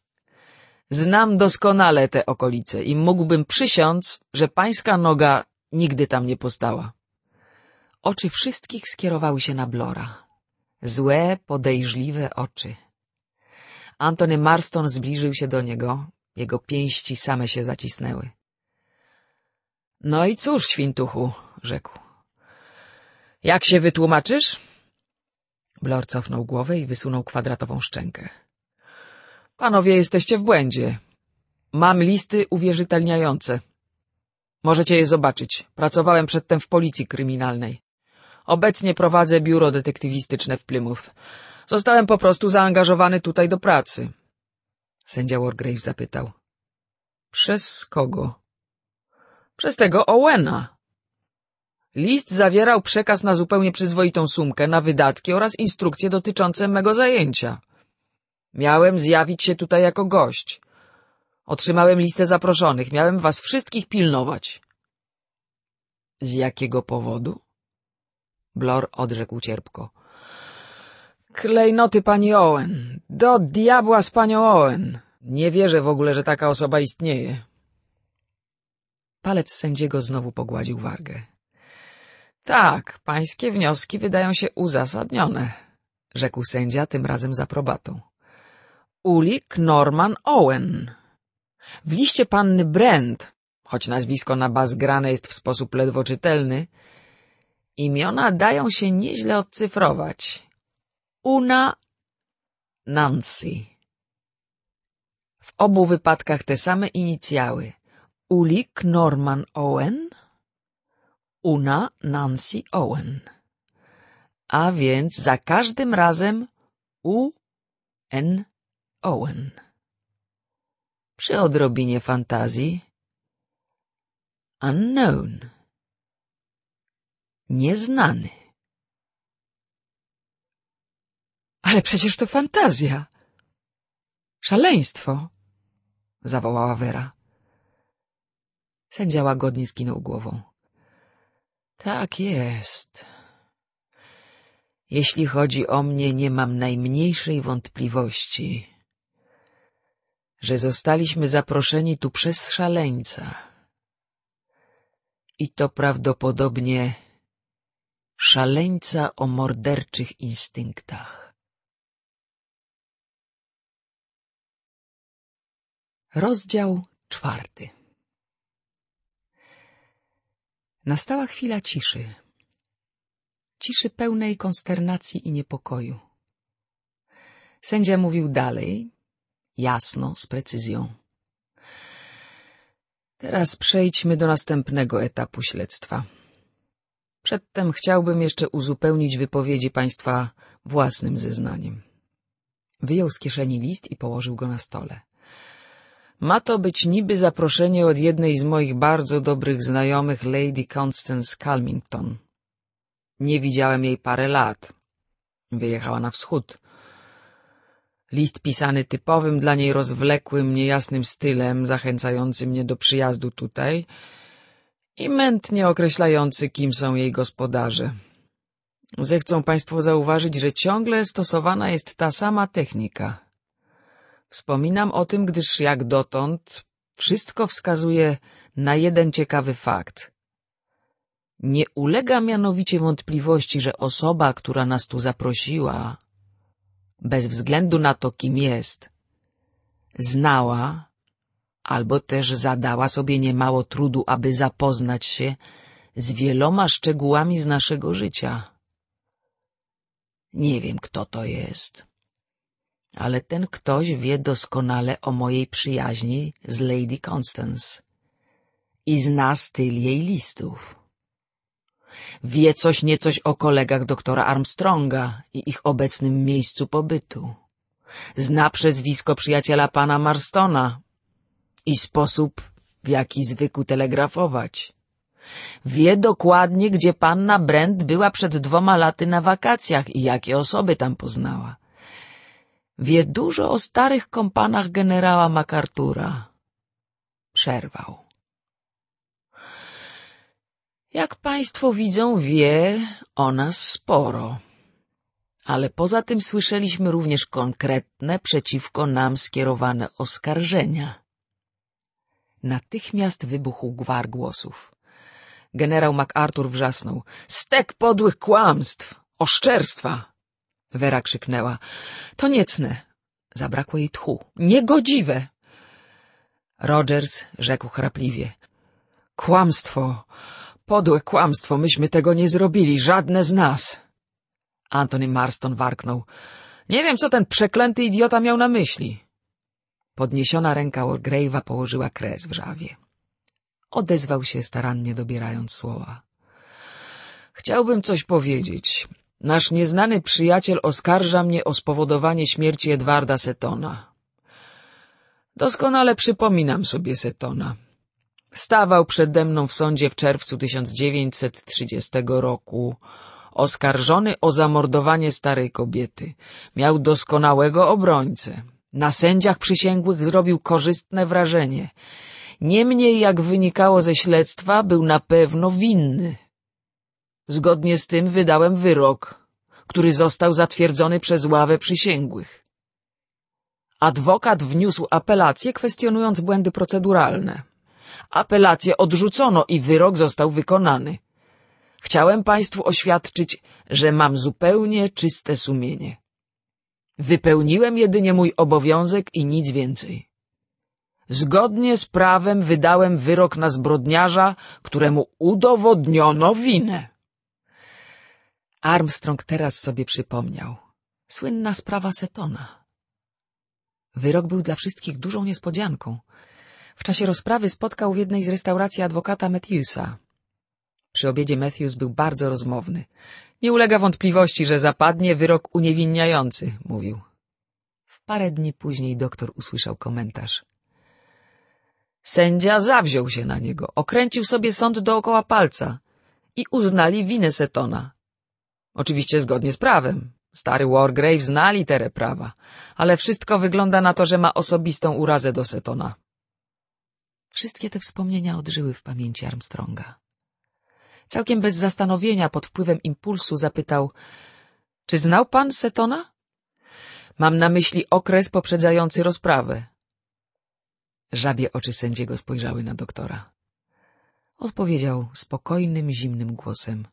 [SPEAKER 1] Znam doskonale te okolice i mógłbym przysiąc, że pańska noga nigdy tam nie postała. Oczy wszystkich skierowały się na Blora. Złe, podejrzliwe oczy. Antony Marston zbliżył się do niego. Jego pięści same się zacisnęły. — No i cóż, świntuchu — rzekł. — Jak się wytłumaczysz? Blor cofnął głowę i wysunął kwadratową szczękę. — Panowie, jesteście w błędzie. Mam listy uwierzytelniające. Możecie je zobaczyć. Pracowałem przedtem w policji kryminalnej. Obecnie prowadzę biuro detektywistyczne w Plymouth. Zostałem po prostu zaangażowany tutaj do pracy. Sędzia Wargrave zapytał. Przez kogo? Przez tego Owena. List zawierał przekaz na zupełnie przyzwoitą sumkę, na wydatki oraz instrukcje dotyczące mego zajęcia. Miałem zjawić się tutaj jako gość. Otrzymałem listę zaproszonych. Miałem was wszystkich pilnować. Z jakiego powodu? Blor odrzekł cierpko. Klejnoty pani Owen. Do diabła z panią Owen. Nie wierzę w ogóle, że taka osoba istnieje. Palec sędziego znowu pogładził wargę. Tak, pańskie wnioski wydają się uzasadnione, rzekł sędzia tym razem z aprobatą ulik Norman Owen. W liście panny Brent, choć nazwisko na baz grane jest w sposób ledwo czytelny, imiona dają się nieźle odcyfrować. Una Nancy. W obu wypadkach te same inicjały. Ulik Norman Owen, Una Nancy Owen. A więc za każdym razem U N Owen. Przy odrobinie fantazji unknown, nieznany. Ale przecież to fantazja, szaleństwo, zawołała Vera. Sędzia łagodnie skinął głową. Tak jest. Jeśli chodzi o mnie, nie mam najmniejszej wątpliwości że zostaliśmy zaproszeni tu przez szaleńca. I to prawdopodobnie szaleńca o morderczych instynktach.
[SPEAKER 2] Rozdział
[SPEAKER 1] czwarty Nastała chwila ciszy. Ciszy pełnej konsternacji i niepokoju. Sędzia mówił dalej, jasno, z precyzją. Teraz przejdźmy do następnego etapu śledztwa. Przedtem chciałbym jeszcze uzupełnić wypowiedzi państwa własnym zeznaniem. Wyjął z kieszeni list i położył go na stole. Ma to być niby zaproszenie od jednej z moich bardzo dobrych znajomych, Lady Constance Calmington. Nie widziałem jej parę lat. Wyjechała na wschód. List pisany typowym dla niej rozwlekłym, niejasnym stylem, zachęcający mnie do przyjazdu tutaj i mętnie określający, kim są jej gospodarze. Zechcą Państwo zauważyć, że ciągle stosowana jest ta sama technika. Wspominam o tym, gdyż jak dotąd wszystko wskazuje na jeden ciekawy fakt. Nie ulega mianowicie wątpliwości, że osoba, która nas tu zaprosiła, bez względu na to, kim jest, znała albo też zadała sobie niemało trudu, aby zapoznać się z wieloma szczegółami z naszego życia. Nie wiem, kto to jest, ale ten ktoś wie doskonale o mojej przyjaźni z Lady Constance i zna styl jej listów wie coś niecoś o kolegach doktora Armstronga i ich obecnym miejscu pobytu. Zna przezwisko przyjaciela pana Marstona i sposób, w jaki zwykł telegrafować. Wie dokładnie, gdzie panna Brent była przed dwoma laty na wakacjach i jakie osoby tam poznała. Wie dużo o starych kompanach generała MacArthur'a. Przerwał. Jak państwo widzą, wie o nas sporo. Ale poza tym słyszeliśmy również konkretne, przeciwko nam skierowane oskarżenia. Natychmiast wybuchł gwar głosów. Generał MacArthur wrzasnął. Stek podłych kłamstw! Oszczerstwa! Wera krzyknęła. To niecne. Zabrakło jej tchu. Niegodziwe! Rogers rzekł chrapliwie. Kłamstwo! Podłe kłamstwo, myśmy tego nie zrobili, żadne z nas. Antony Marston warknął. Nie wiem, co ten przeklęty idiota miał na myśli. Podniesiona ręka Orgrave'a położyła kres w żawie. Odezwał się starannie, dobierając słowa. Chciałbym coś powiedzieć. Nasz nieznany przyjaciel oskarża mnie o spowodowanie śmierci Edwarda Setona. Doskonale przypominam sobie Setona. Stawał przede mną w sądzie w czerwcu 1930 roku, oskarżony o zamordowanie starej kobiety. Miał doskonałego obrońcę. Na sędziach przysięgłych zrobił korzystne wrażenie. Niemniej, jak wynikało ze śledztwa, był na pewno winny. Zgodnie z tym wydałem wyrok, który został zatwierdzony przez ławę przysięgłych. Adwokat wniósł apelację, kwestionując błędy proceduralne. Apelację odrzucono i wyrok został wykonany. Chciałem Państwu oświadczyć, że mam zupełnie czyste sumienie. Wypełniłem jedynie mój obowiązek i nic więcej. Zgodnie z prawem wydałem wyrok na zbrodniarza, któremu udowodniono winę. Armstrong teraz sobie przypomniał. Słynna sprawa Setona. Wyrok był dla wszystkich dużą niespodzianką. W czasie rozprawy spotkał w jednej z restauracji adwokata Matthewsa. Przy obiedzie Matthews był bardzo rozmowny. Nie ulega wątpliwości, że zapadnie wyrok uniewinniający, mówił. W parę dni później doktor usłyszał komentarz. Sędzia zawziął się na niego, okręcił sobie sąd dookoła palca i uznali winę Setona. Oczywiście zgodnie z prawem. Stary Wargrave zna literę prawa, ale wszystko wygląda na to, że ma osobistą urazę do Setona. Wszystkie te wspomnienia odżyły w pamięci Armstronga. Całkiem bez zastanowienia, pod wpływem impulsu, zapytał — Czy znał pan Setona? — Mam na myśli okres poprzedzający rozprawę. Żabie oczy sędziego spojrzały na doktora. Odpowiedział spokojnym, zimnym głosem.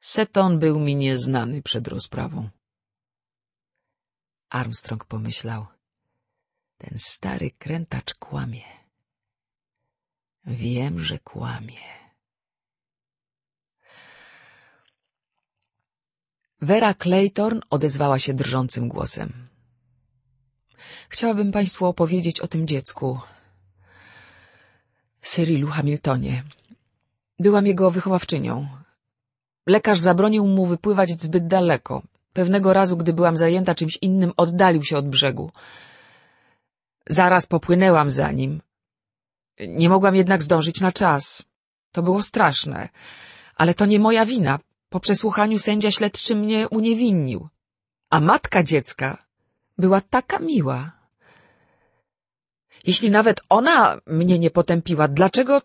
[SPEAKER 1] Seton był mi nieznany przed rozprawą. Armstrong pomyślał. Ten stary krętacz kłamie. Wiem, że kłamie. Vera Claytorn odezwała się drżącym głosem. Chciałabym Państwu opowiedzieć o tym dziecku, Cyrilu Hamiltonie. Byłam jego wychowawczynią. Lekarz zabronił mu wypływać zbyt daleko. Pewnego razu, gdy byłam zajęta czymś innym, oddalił się od brzegu. Zaraz popłynęłam za nim. Nie mogłam jednak zdążyć na czas. To było straszne. Ale to nie moja wina. Po przesłuchaniu sędzia śledczy mnie uniewinnił. A matka dziecka była taka miła. Jeśli nawet ona mnie nie potępiła, dlaczego...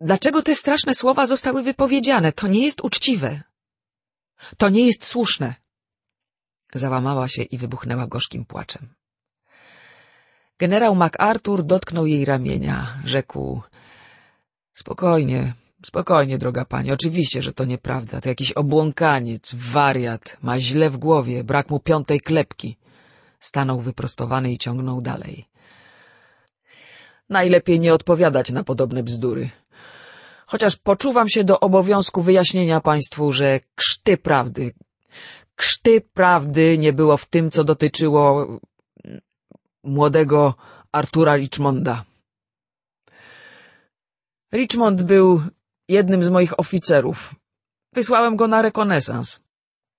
[SPEAKER 1] Dlaczego te straszne słowa zostały wypowiedziane? To nie jest uczciwe. To nie jest słuszne. Załamała się i wybuchnęła gorzkim płaczem. Generał MacArthur dotknął jej ramienia. Rzekł — Spokojnie, spokojnie, droga pani. Oczywiście, że to nieprawda. To jakiś obłąkaniec, wariat. Ma źle w głowie, brak mu piątej klepki. Stanął wyprostowany i ciągnął dalej. Najlepiej nie odpowiadać na podobne bzdury. Chociaż poczuwam się do obowiązku wyjaśnienia państwu, że krzty prawdy, krzty prawdy nie było w tym, co dotyczyło młodego Artura Richmonda. Richmond był jednym z moich oficerów. Wysłałem go na rekonesans.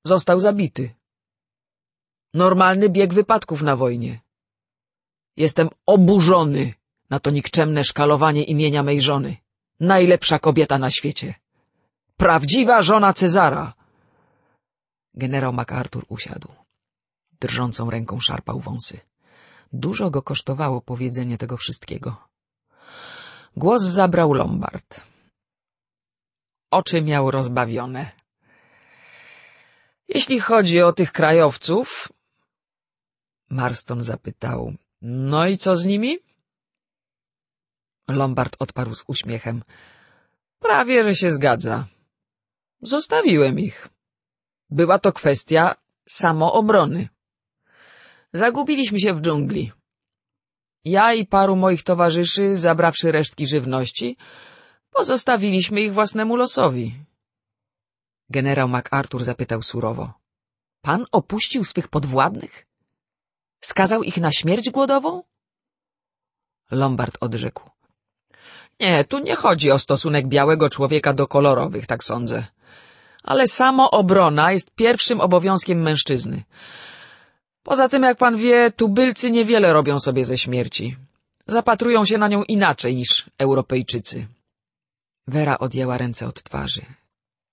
[SPEAKER 1] Został zabity. Normalny bieg wypadków na wojnie. Jestem oburzony na to nikczemne szkalowanie imienia mej żony. Najlepsza kobieta na świecie. Prawdziwa żona Cezara. Generał MacArthur usiadł. Drżącą ręką szarpał wąsy. Dużo go kosztowało powiedzenie tego wszystkiego. Głos zabrał Lombard. Oczy miał rozbawione. Jeśli chodzi o tych krajowców... Marston zapytał. No i co z nimi? Lombard odparł z uśmiechem. Prawie, że się zgadza. Zostawiłem ich. Była to kwestia samoobrony. Zagubiliśmy się w dżungli. Ja i paru moich towarzyszy, zabrawszy resztki żywności, pozostawiliśmy ich własnemu losowi. Generał MacArthur zapytał surowo. Pan opuścił swych podwładnych? Skazał ich na śmierć głodową? Lombard odrzekł. Nie, tu nie chodzi o stosunek białego człowieka do kolorowych, tak sądzę. Ale samo obrona jest pierwszym obowiązkiem mężczyzny. Poza tym, jak pan wie, tubylcy niewiele robią sobie ze śmierci. Zapatrują się na nią inaczej niż Europejczycy. Wera odjęła ręce od twarzy.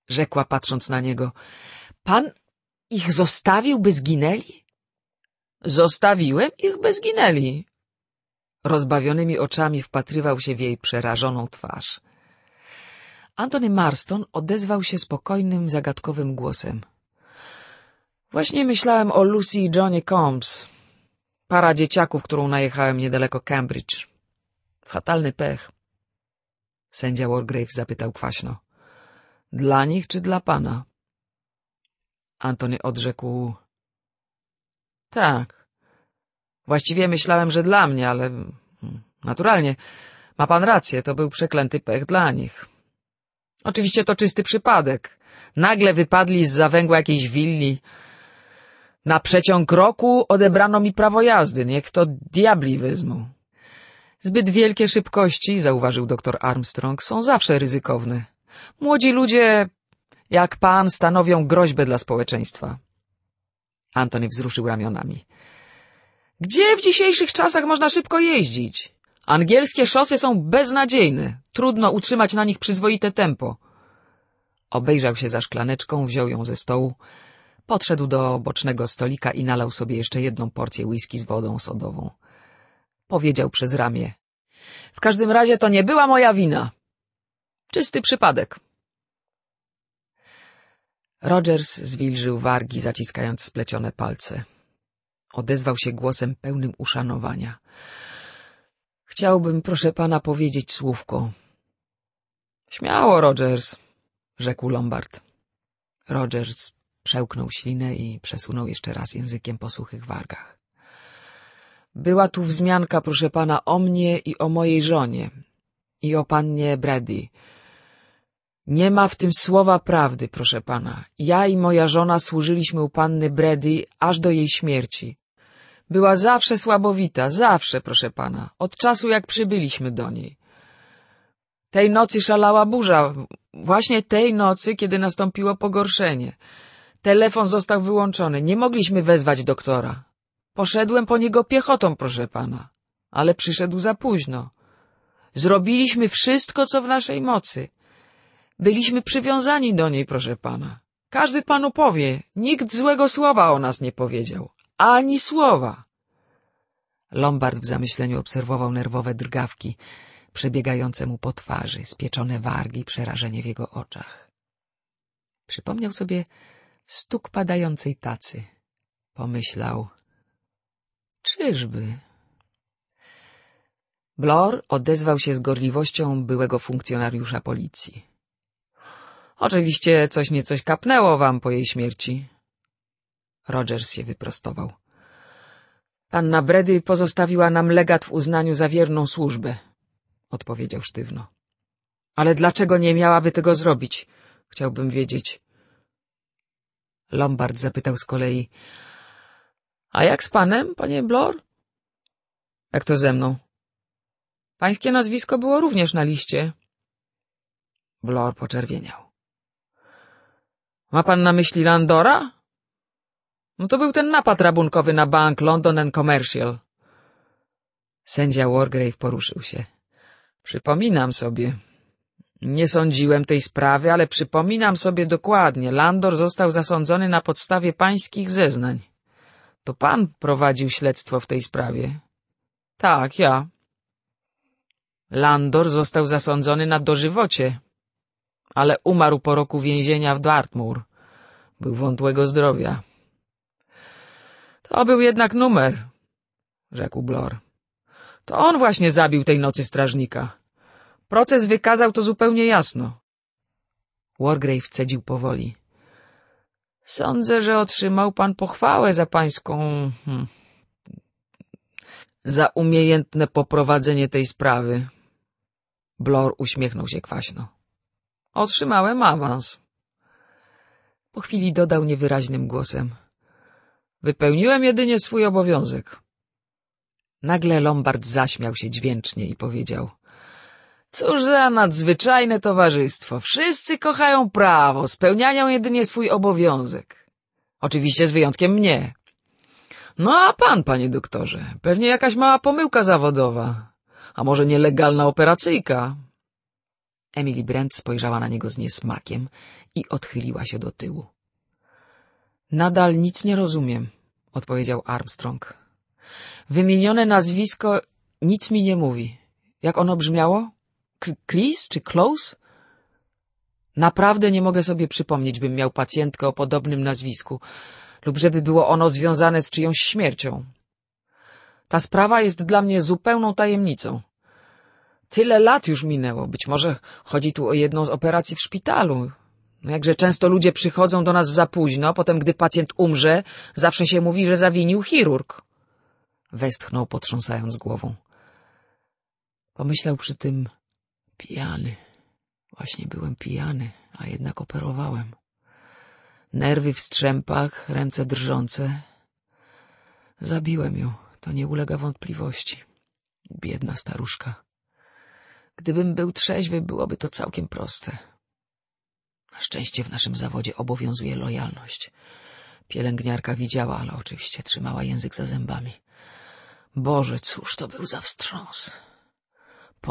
[SPEAKER 1] Rzekła, patrząc na niego, pan ich zostawił, by zginęli? Zostawiłem ich, by zginęli. Rozbawionymi oczami wpatrywał się w jej przerażoną twarz. Antony Marston odezwał się spokojnym, zagadkowym głosem — Właśnie myślałem o Lucy i Johnny Combs. Para dzieciaków, którą najechałem niedaleko Cambridge. Fatalny pech. Sędzia Wargrave zapytał kwaśno. Dla nich czy dla pana? Antony odrzekł. Tak. Właściwie myślałem, że dla mnie, ale... Mm, naturalnie. Ma pan rację, to był przeklęty pech dla nich. Oczywiście to czysty przypadek. Nagle wypadli z zawęgła jakiejś willi... Na przeciąg roku odebrano mi prawo jazdy, niech to diabli wyzmą. Zbyt wielkie szybkości, zauważył doktor Armstrong, są zawsze ryzykowne. Młodzi ludzie, jak pan, stanowią groźbę dla społeczeństwa. Antony wzruszył ramionami. Gdzie w dzisiejszych czasach można szybko jeździć? Angielskie szosy są beznadziejne. Trudno utrzymać na nich przyzwoite tempo. Obejrzał się za szklaneczką, wziął ją ze stołu, Podszedł do bocznego stolika i nalał sobie jeszcze jedną porcję whisky z wodą sodową. Powiedział przez ramię. W każdym razie to nie była moja wina. Czysty przypadek. Rogers zwilżył wargi, zaciskając splecione palce. Odezwał się głosem pełnym uszanowania. Chciałbym, proszę pana, powiedzieć słówko. Śmiało, Rogers, rzekł Lombard. Rogers Przełknął ślinę i przesunął jeszcze raz językiem po suchych wargach. Była tu wzmianka, proszę pana, o mnie i o mojej żonie i o pannie Brady. Nie ma w tym słowa prawdy, proszę pana. Ja i moja żona służyliśmy u panny Brady aż do jej śmierci. Była zawsze słabowita, zawsze, proszę pana, od czasu jak przybyliśmy do niej. Tej nocy szalała burza, właśnie tej nocy, kiedy nastąpiło pogorszenie. Telefon został wyłączony. Nie mogliśmy wezwać doktora. Poszedłem po niego piechotą, proszę pana. Ale przyszedł za późno. Zrobiliśmy wszystko, co w naszej mocy. Byliśmy przywiązani do niej, proszę pana. Każdy panu powie. Nikt złego słowa o nas nie powiedział. Ani słowa. Lombard w zamyśleniu obserwował nerwowe drgawki przebiegające mu po twarzy, spieczone wargi, przerażenie w jego oczach. Przypomniał sobie stuk padającej tacy. Pomyślał. Czyżby? Blor odezwał się z gorliwością byłego funkcjonariusza policji. Oczywiście coś niecoś kapnęło wam po jej śmierci. Rogers się wyprostował. Panna Bredy pozostawiła nam legat w uznaniu za wierną służbę, odpowiedział sztywno. Ale dlaczego nie miałaby tego zrobić? Chciałbym wiedzieć. Lombard zapytał z kolei. — A jak z panem, panie Blor? — Jak to ze mną? — Pańskie nazwisko było również na liście. Blor poczerwieniał. — Ma pan na myśli Landora? — No to był ten napad rabunkowy na bank London and Commercial. Sędzia Wargrave poruszył się. — Przypominam sobie... Nie sądziłem tej sprawy, ale przypominam sobie dokładnie. Landor został zasądzony na podstawie pańskich zeznań. To pan prowadził śledztwo w tej sprawie? Tak, ja. Landor został zasądzony na dożywocie, ale umarł po roku więzienia w Dartmoor. Był wątłego zdrowia. To był jednak numer, rzekł Blor. To on właśnie zabił tej nocy strażnika. Proces wykazał to zupełnie jasno. Wargrave cedził powoli. Sądzę, że otrzymał pan pochwałę za pańską... Hmm, za umiejętne poprowadzenie tej sprawy. Blor uśmiechnął się kwaśno. Otrzymałem awans. Po chwili dodał niewyraźnym głosem. Wypełniłem jedynie swój obowiązek. Nagle Lombard zaśmiał się dźwięcznie i powiedział — Cóż za nadzwyczajne towarzystwo. Wszyscy kochają prawo, spełniają jedynie swój obowiązek. Oczywiście z wyjątkiem mnie. No a pan, panie doktorze, pewnie jakaś mała pomyłka zawodowa. A może nielegalna operacyjka? Emily Brent spojrzała na niego z niesmakiem i odchyliła się do tyłu. Nadal nic nie rozumiem, odpowiedział Armstrong. Wymienione nazwisko nic mi nie mówi. Jak ono brzmiało? Chris czy Close? Naprawdę nie mogę sobie przypomnieć, bym miał pacjentkę o podobnym nazwisku lub żeby było ono związane z czyjąś śmiercią. Ta sprawa jest dla mnie zupełną tajemnicą. Tyle lat już minęło, być może chodzi tu o jedną z operacji w szpitalu. No jakże często ludzie przychodzą do nas za późno, potem gdy pacjent umrze, zawsze się mówi, że zawinił chirurg. Westchnął, potrząsając głową. Pomyślał przy tym, Pijany. Właśnie byłem pijany, a jednak operowałem. Nerwy w strzępach, ręce drżące. Zabiłem ją, to nie ulega wątpliwości. Biedna staruszka. Gdybym był trzeźwy, byłoby to całkiem proste. Na szczęście w naszym zawodzie obowiązuje lojalność. Pielęgniarka widziała, ale oczywiście trzymała język za zębami. Boże, cóż to był za wstrząs!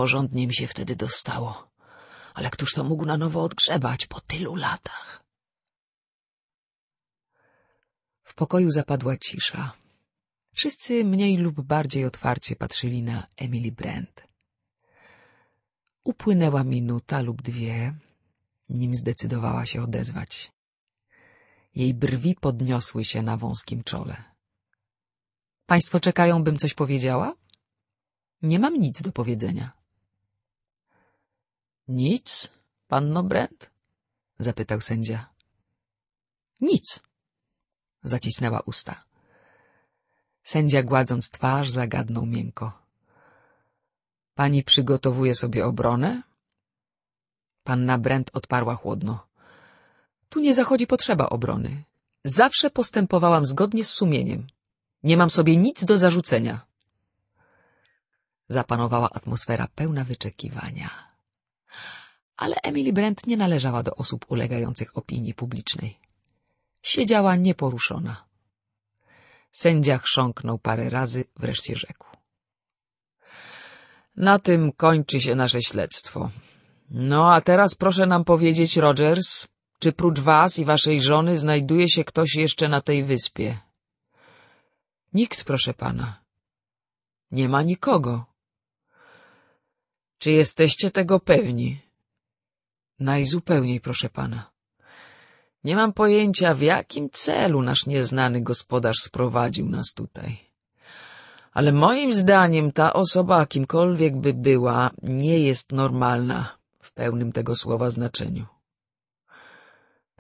[SPEAKER 1] Porządnie mi się wtedy dostało. Ale któż to mógł na nowo odgrzebać po tylu latach? W pokoju zapadła cisza. Wszyscy mniej lub bardziej otwarcie patrzyli na Emily Brent. Upłynęła minuta lub dwie, nim zdecydowała się odezwać. Jej brwi podniosły się na wąskim czole. — Państwo czekają, bym coś powiedziała? — Nie mam nic do powiedzenia. — Nic, panno Brent? — zapytał sędzia. — Nic — zacisnęła usta. Sędzia, gładząc twarz, zagadnął miękko. — Pani przygotowuje sobie obronę? Panna Brent odparła chłodno.
[SPEAKER 2] — Tu nie zachodzi
[SPEAKER 1] potrzeba obrony. Zawsze postępowałam zgodnie z sumieniem. Nie mam sobie nic do zarzucenia. Zapanowała atmosfera pełna wyczekiwania ale Emily Brent nie należała do osób ulegających opinii publicznej. Siedziała nieporuszona. Sędzia chrząknął parę razy, wreszcie rzekł. Na tym kończy się nasze śledztwo. No a teraz proszę nam powiedzieć, Rogers, czy prócz was i waszej żony znajduje się ktoś jeszcze na tej wyspie? Nikt, proszę pana. Nie ma nikogo. Czy jesteście tego pewni? Najzupełniej, proszę pana. Nie mam pojęcia, w jakim celu nasz nieznany gospodarz sprowadził nas tutaj. Ale moim zdaniem ta osoba, kimkolwiek by była, nie jest normalna w pełnym tego słowa znaczeniu.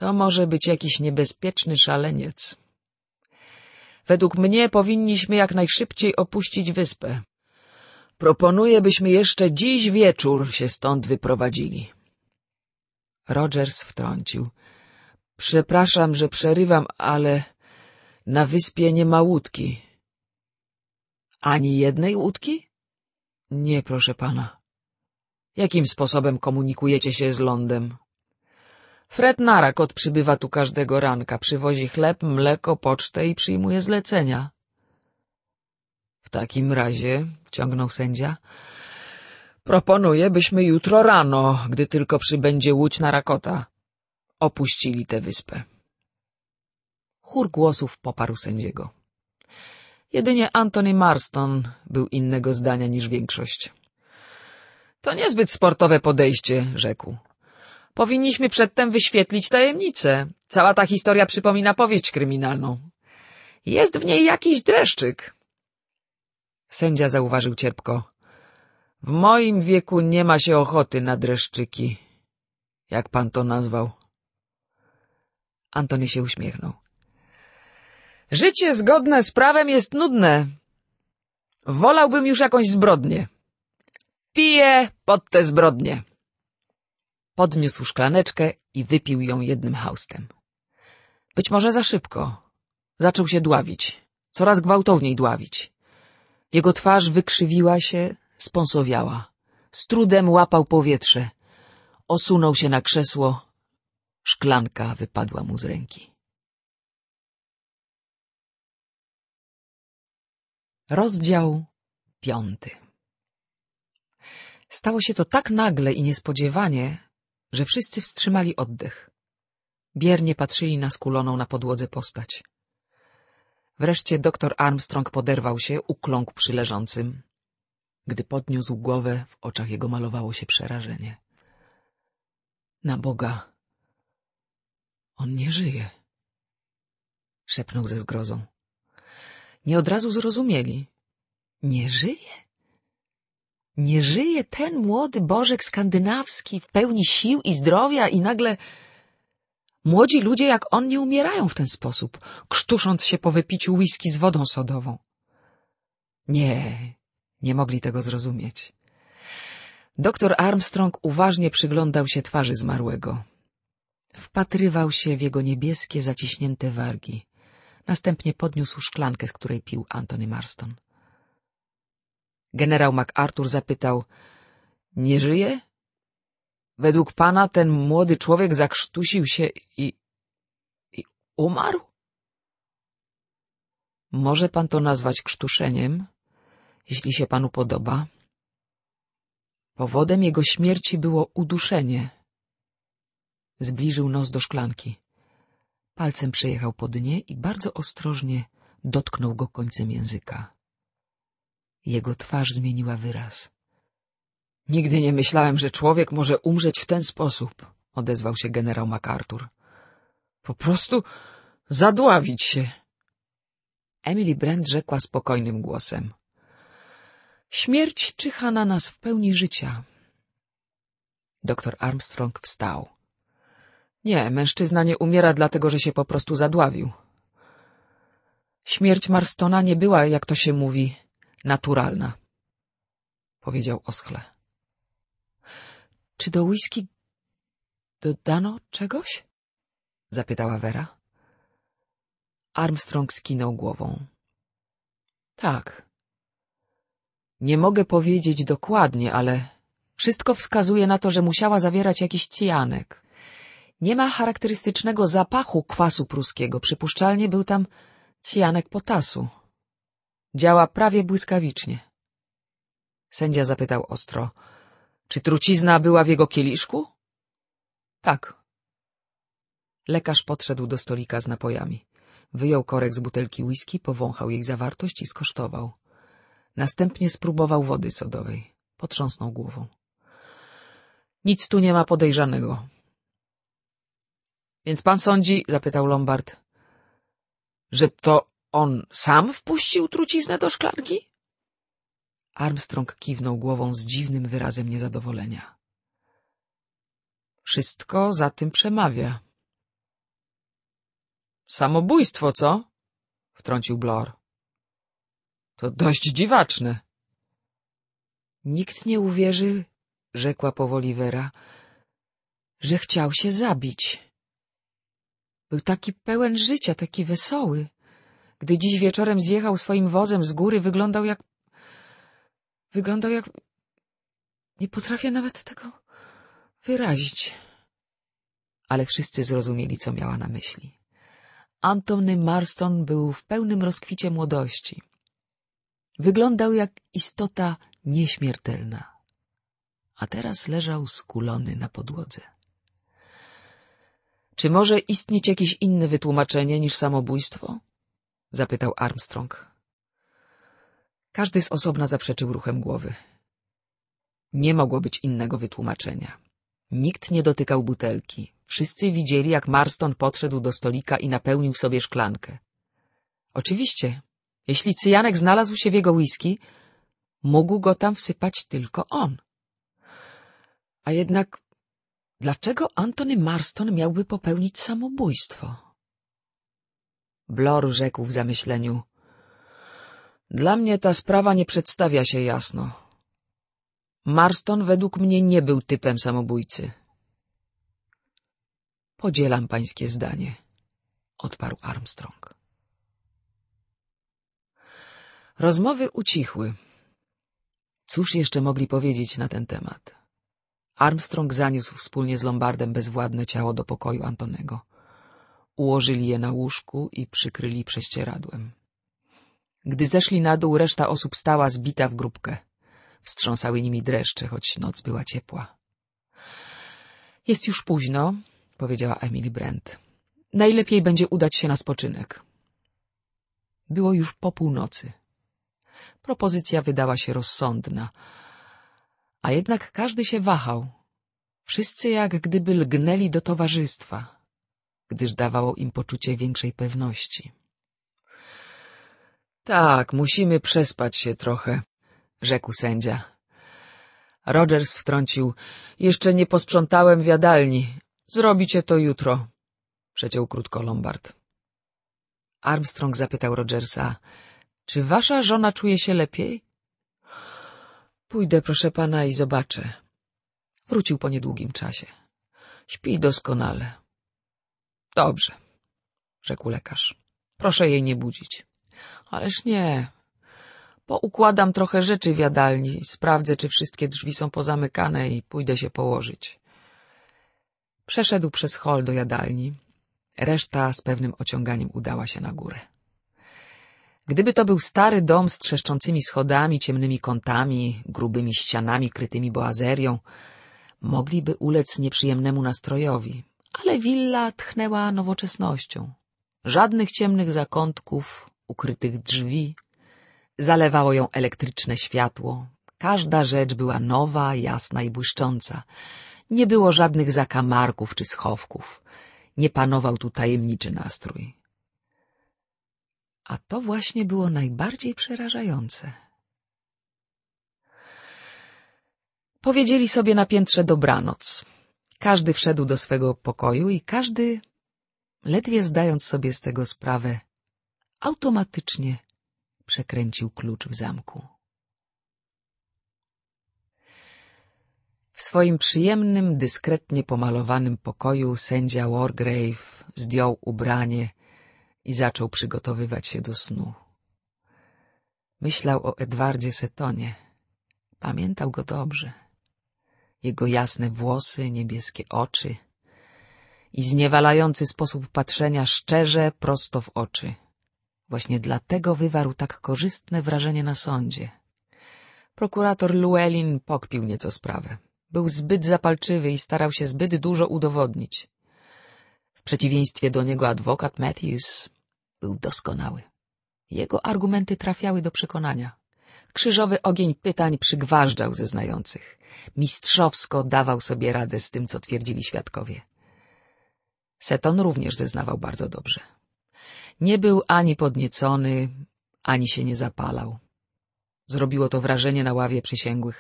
[SPEAKER 1] To może być jakiś niebezpieczny szaleniec. Według mnie powinniśmy jak najszybciej opuścić wyspę. Proponuję, byśmy jeszcze dziś wieczór się stąd wyprowadzili. Rogers wtrącił. Przepraszam, że przerywam, ale na wyspie nie ma łódki. Ani jednej łódki? Nie, proszę pana. Jakim sposobem komunikujecie się z lądem? Fred Narakot przybywa tu każdego ranka, przywozi chleb, mleko, pocztę i przyjmuje zlecenia. W takim razie, ciągnął sędzia, Proponuję, byśmy jutro rano, gdy tylko przybędzie łódź na Rakota, opuścili tę wyspę. Chór głosów poparł sędziego. Jedynie Antony Marston był innego zdania niż większość. To niezbyt sportowe podejście, rzekł. Powinniśmy przedtem wyświetlić tajemnicę. Cała ta historia przypomina powieść kryminalną. Jest w niej jakiś dreszczyk. Sędzia zauważył cierpko. W moim wieku nie ma się ochoty na dreszczyki, jak pan to nazwał. Antony się uśmiechnął. Życie zgodne z prawem jest nudne. Wolałbym już jakąś zbrodnię. Piję pod te zbrodnie. Podniósł szklaneczkę i wypił ją jednym haustem. Być może za szybko. Zaczął się dławić. Coraz gwałtowniej dławić. Jego twarz wykrzywiła się, Sponsowiała. Z trudem łapał powietrze. Osunął się na krzesło. Szklanka wypadła mu z ręki. Rozdział piąty Stało się to tak nagle i niespodziewanie, że wszyscy wstrzymali oddech. Biernie patrzyli na skuloną na podłodze postać. Wreszcie doktor Armstrong poderwał się, ukląkł przy leżącym. Gdy podniósł głowę, w oczach jego malowało się przerażenie. Na Boga! On nie żyje! Szepnął ze zgrozą. Nie od razu zrozumieli. Nie żyje? Nie żyje ten młody Bożek skandynawski w pełni sił i zdrowia i nagle... Młodzi ludzie jak on nie umierają w ten sposób, krztusząc się po wypiciu whisky z wodą sodową. Nie, nie mogli tego zrozumieć. Doktor Armstrong uważnie przyglądał się twarzy zmarłego. Wpatrywał się w jego niebieskie, zaciśnięte wargi. Następnie podniósł szklankę, z której pił Antony Marston. Generał MacArthur zapytał — Nie żyje? Według pana ten młody człowiek zakrztusił się i... i umarł? — Może pan to nazwać krztuszeniem? — jeśli się panu podoba. Powodem jego śmierci było uduszenie. Zbliżył nos do szklanki. Palcem przejechał po dnie i bardzo ostrożnie dotknął go końcem języka. Jego twarz zmieniła wyraz. Nigdy nie myślałem, że człowiek może umrzeć w ten sposób, odezwał się generał MacArthur. Po prostu zadławić się. Emily Brent rzekła spokojnym głosem. Śmierć czyha na nas w pełni życia. Doktor Armstrong wstał. Nie, mężczyzna nie umiera dlatego, że się po prostu zadławił. Śmierć Marstona nie była, jak to się mówi, naturalna, powiedział oschle. Czy do whisky dodano czegoś? zapytała Vera. Armstrong skinął głową. Tak, nie mogę powiedzieć dokładnie, ale wszystko wskazuje na to, że musiała zawierać jakiś cyjanek. Nie ma charakterystycznego zapachu kwasu pruskiego, przypuszczalnie był tam cyjanek potasu. Działa prawie błyskawicznie. Sędzia zapytał ostro, czy trucizna była w jego kieliszku? Tak. Lekarz podszedł do stolika z napojami. Wyjął korek z butelki whisky, powąchał jej zawartość i skosztował. Następnie spróbował wody sodowej. Potrząsnął głową. Nic tu nie ma podejrzanego. Więc pan sądzi, zapytał Lombard, że to on sam wpuścił truciznę do szklanki? Armstrong kiwnął głową z dziwnym wyrazem niezadowolenia. Wszystko za tym przemawia. Samobójstwo, co? wtrącił Blor. To dość dziwaczne. Nikt nie uwierzy, rzekła powoli Wera, że chciał się zabić. Był taki pełen życia, taki wesoły. Gdy dziś wieczorem zjechał swoim wozem z góry, wyglądał jak... Wyglądał jak... Nie potrafię nawet tego wyrazić. Ale wszyscy zrozumieli, co miała na myśli. Antony Marston był w pełnym rozkwicie młodości. Wyglądał jak istota nieśmiertelna, a teraz leżał skulony na podłodze. — Czy może istnieć jakieś inne wytłumaczenie niż samobójstwo? — zapytał Armstrong. Każdy z osobna zaprzeczył ruchem głowy. Nie mogło być innego wytłumaczenia. Nikt nie dotykał butelki. Wszyscy widzieli, jak Marston podszedł do stolika i napełnił sobie szklankę. — Oczywiście jeśli cyjanek znalazł się w jego whisky, mógł go tam wsypać tylko on. A jednak dlaczego Antony Marston miałby popełnić samobójstwo? Blor rzekł w zamyśleniu. Dla mnie ta sprawa nie przedstawia się jasno. Marston według mnie nie był typem samobójcy. Podzielam pańskie zdanie, odparł Armstrong. Rozmowy ucichły. Cóż jeszcze mogli powiedzieć na ten temat? Armstrong zaniósł wspólnie z Lombardem bezwładne ciało do pokoju Antonego. Ułożyli je na łóżku i przykryli prześcieradłem. Gdy zeszli na dół, reszta osób stała zbita w grupkę. Wstrząsały nimi dreszcze, choć noc była ciepła. — Jest już późno — powiedziała Emily Brent. — Najlepiej będzie udać się na spoczynek. Było już po północy. Propozycja wydała się rozsądna. A jednak każdy się wahał. Wszyscy jak gdyby lgnęli do towarzystwa, gdyż dawało im poczucie większej pewności. Tak, musimy przespać się trochę, rzekł sędzia. Rogers wtrącił. Jeszcze nie posprzątałem wiadalni. Zrobicie to jutro, przeciął krótko Lombard. Armstrong zapytał Rogersa. Czy wasza żona czuje się lepiej? Pójdę, proszę pana, i zobaczę. Wrócił po niedługim czasie. Śpi doskonale. Dobrze, rzekł lekarz. Proszę jej nie budzić. Ależ nie. Poukładam trochę rzeczy w jadalni, sprawdzę, czy wszystkie drzwi są pozamykane i pójdę się położyć. Przeszedł przez hol do jadalni. Reszta z pewnym ociąganiem udała się na górę. Gdyby to był stary dom z trzeszczącymi schodami, ciemnymi kątami, grubymi ścianami krytymi boazerią, mogliby ulec nieprzyjemnemu nastrojowi, ale willa tchnęła nowoczesnością. Żadnych ciemnych zakątków, ukrytych drzwi. Zalewało ją elektryczne światło. Każda rzecz była nowa, jasna i błyszcząca. Nie było żadnych zakamarków czy schowków. Nie panował tu tajemniczy nastrój. A to właśnie było najbardziej przerażające. Powiedzieli sobie na piętrze dobranoc. Każdy wszedł do swego pokoju i każdy, ledwie zdając sobie z tego sprawę, automatycznie przekręcił klucz w zamku. W swoim przyjemnym, dyskretnie pomalowanym pokoju sędzia Wargrave zdjął ubranie i zaczął przygotowywać się do snu. Myślał o Edwardzie Setonie. Pamiętał go dobrze. Jego jasne włosy, niebieskie oczy i zniewalający sposób patrzenia szczerze, prosto w oczy. Właśnie dlatego wywarł tak korzystne wrażenie na sądzie. Prokurator Llewellyn pokpił nieco sprawę. Był zbyt zapalczywy i starał się zbyt dużo udowodnić. W przeciwieństwie do niego adwokat Matthews był doskonały. Jego argumenty trafiały do przekonania. Krzyżowy ogień pytań przygważdżał zeznających. Mistrzowsko dawał sobie radę z tym, co twierdzili świadkowie. Seton również zeznawał bardzo dobrze. Nie był ani podniecony, ani się nie zapalał. Zrobiło to wrażenie na ławie przysięgłych.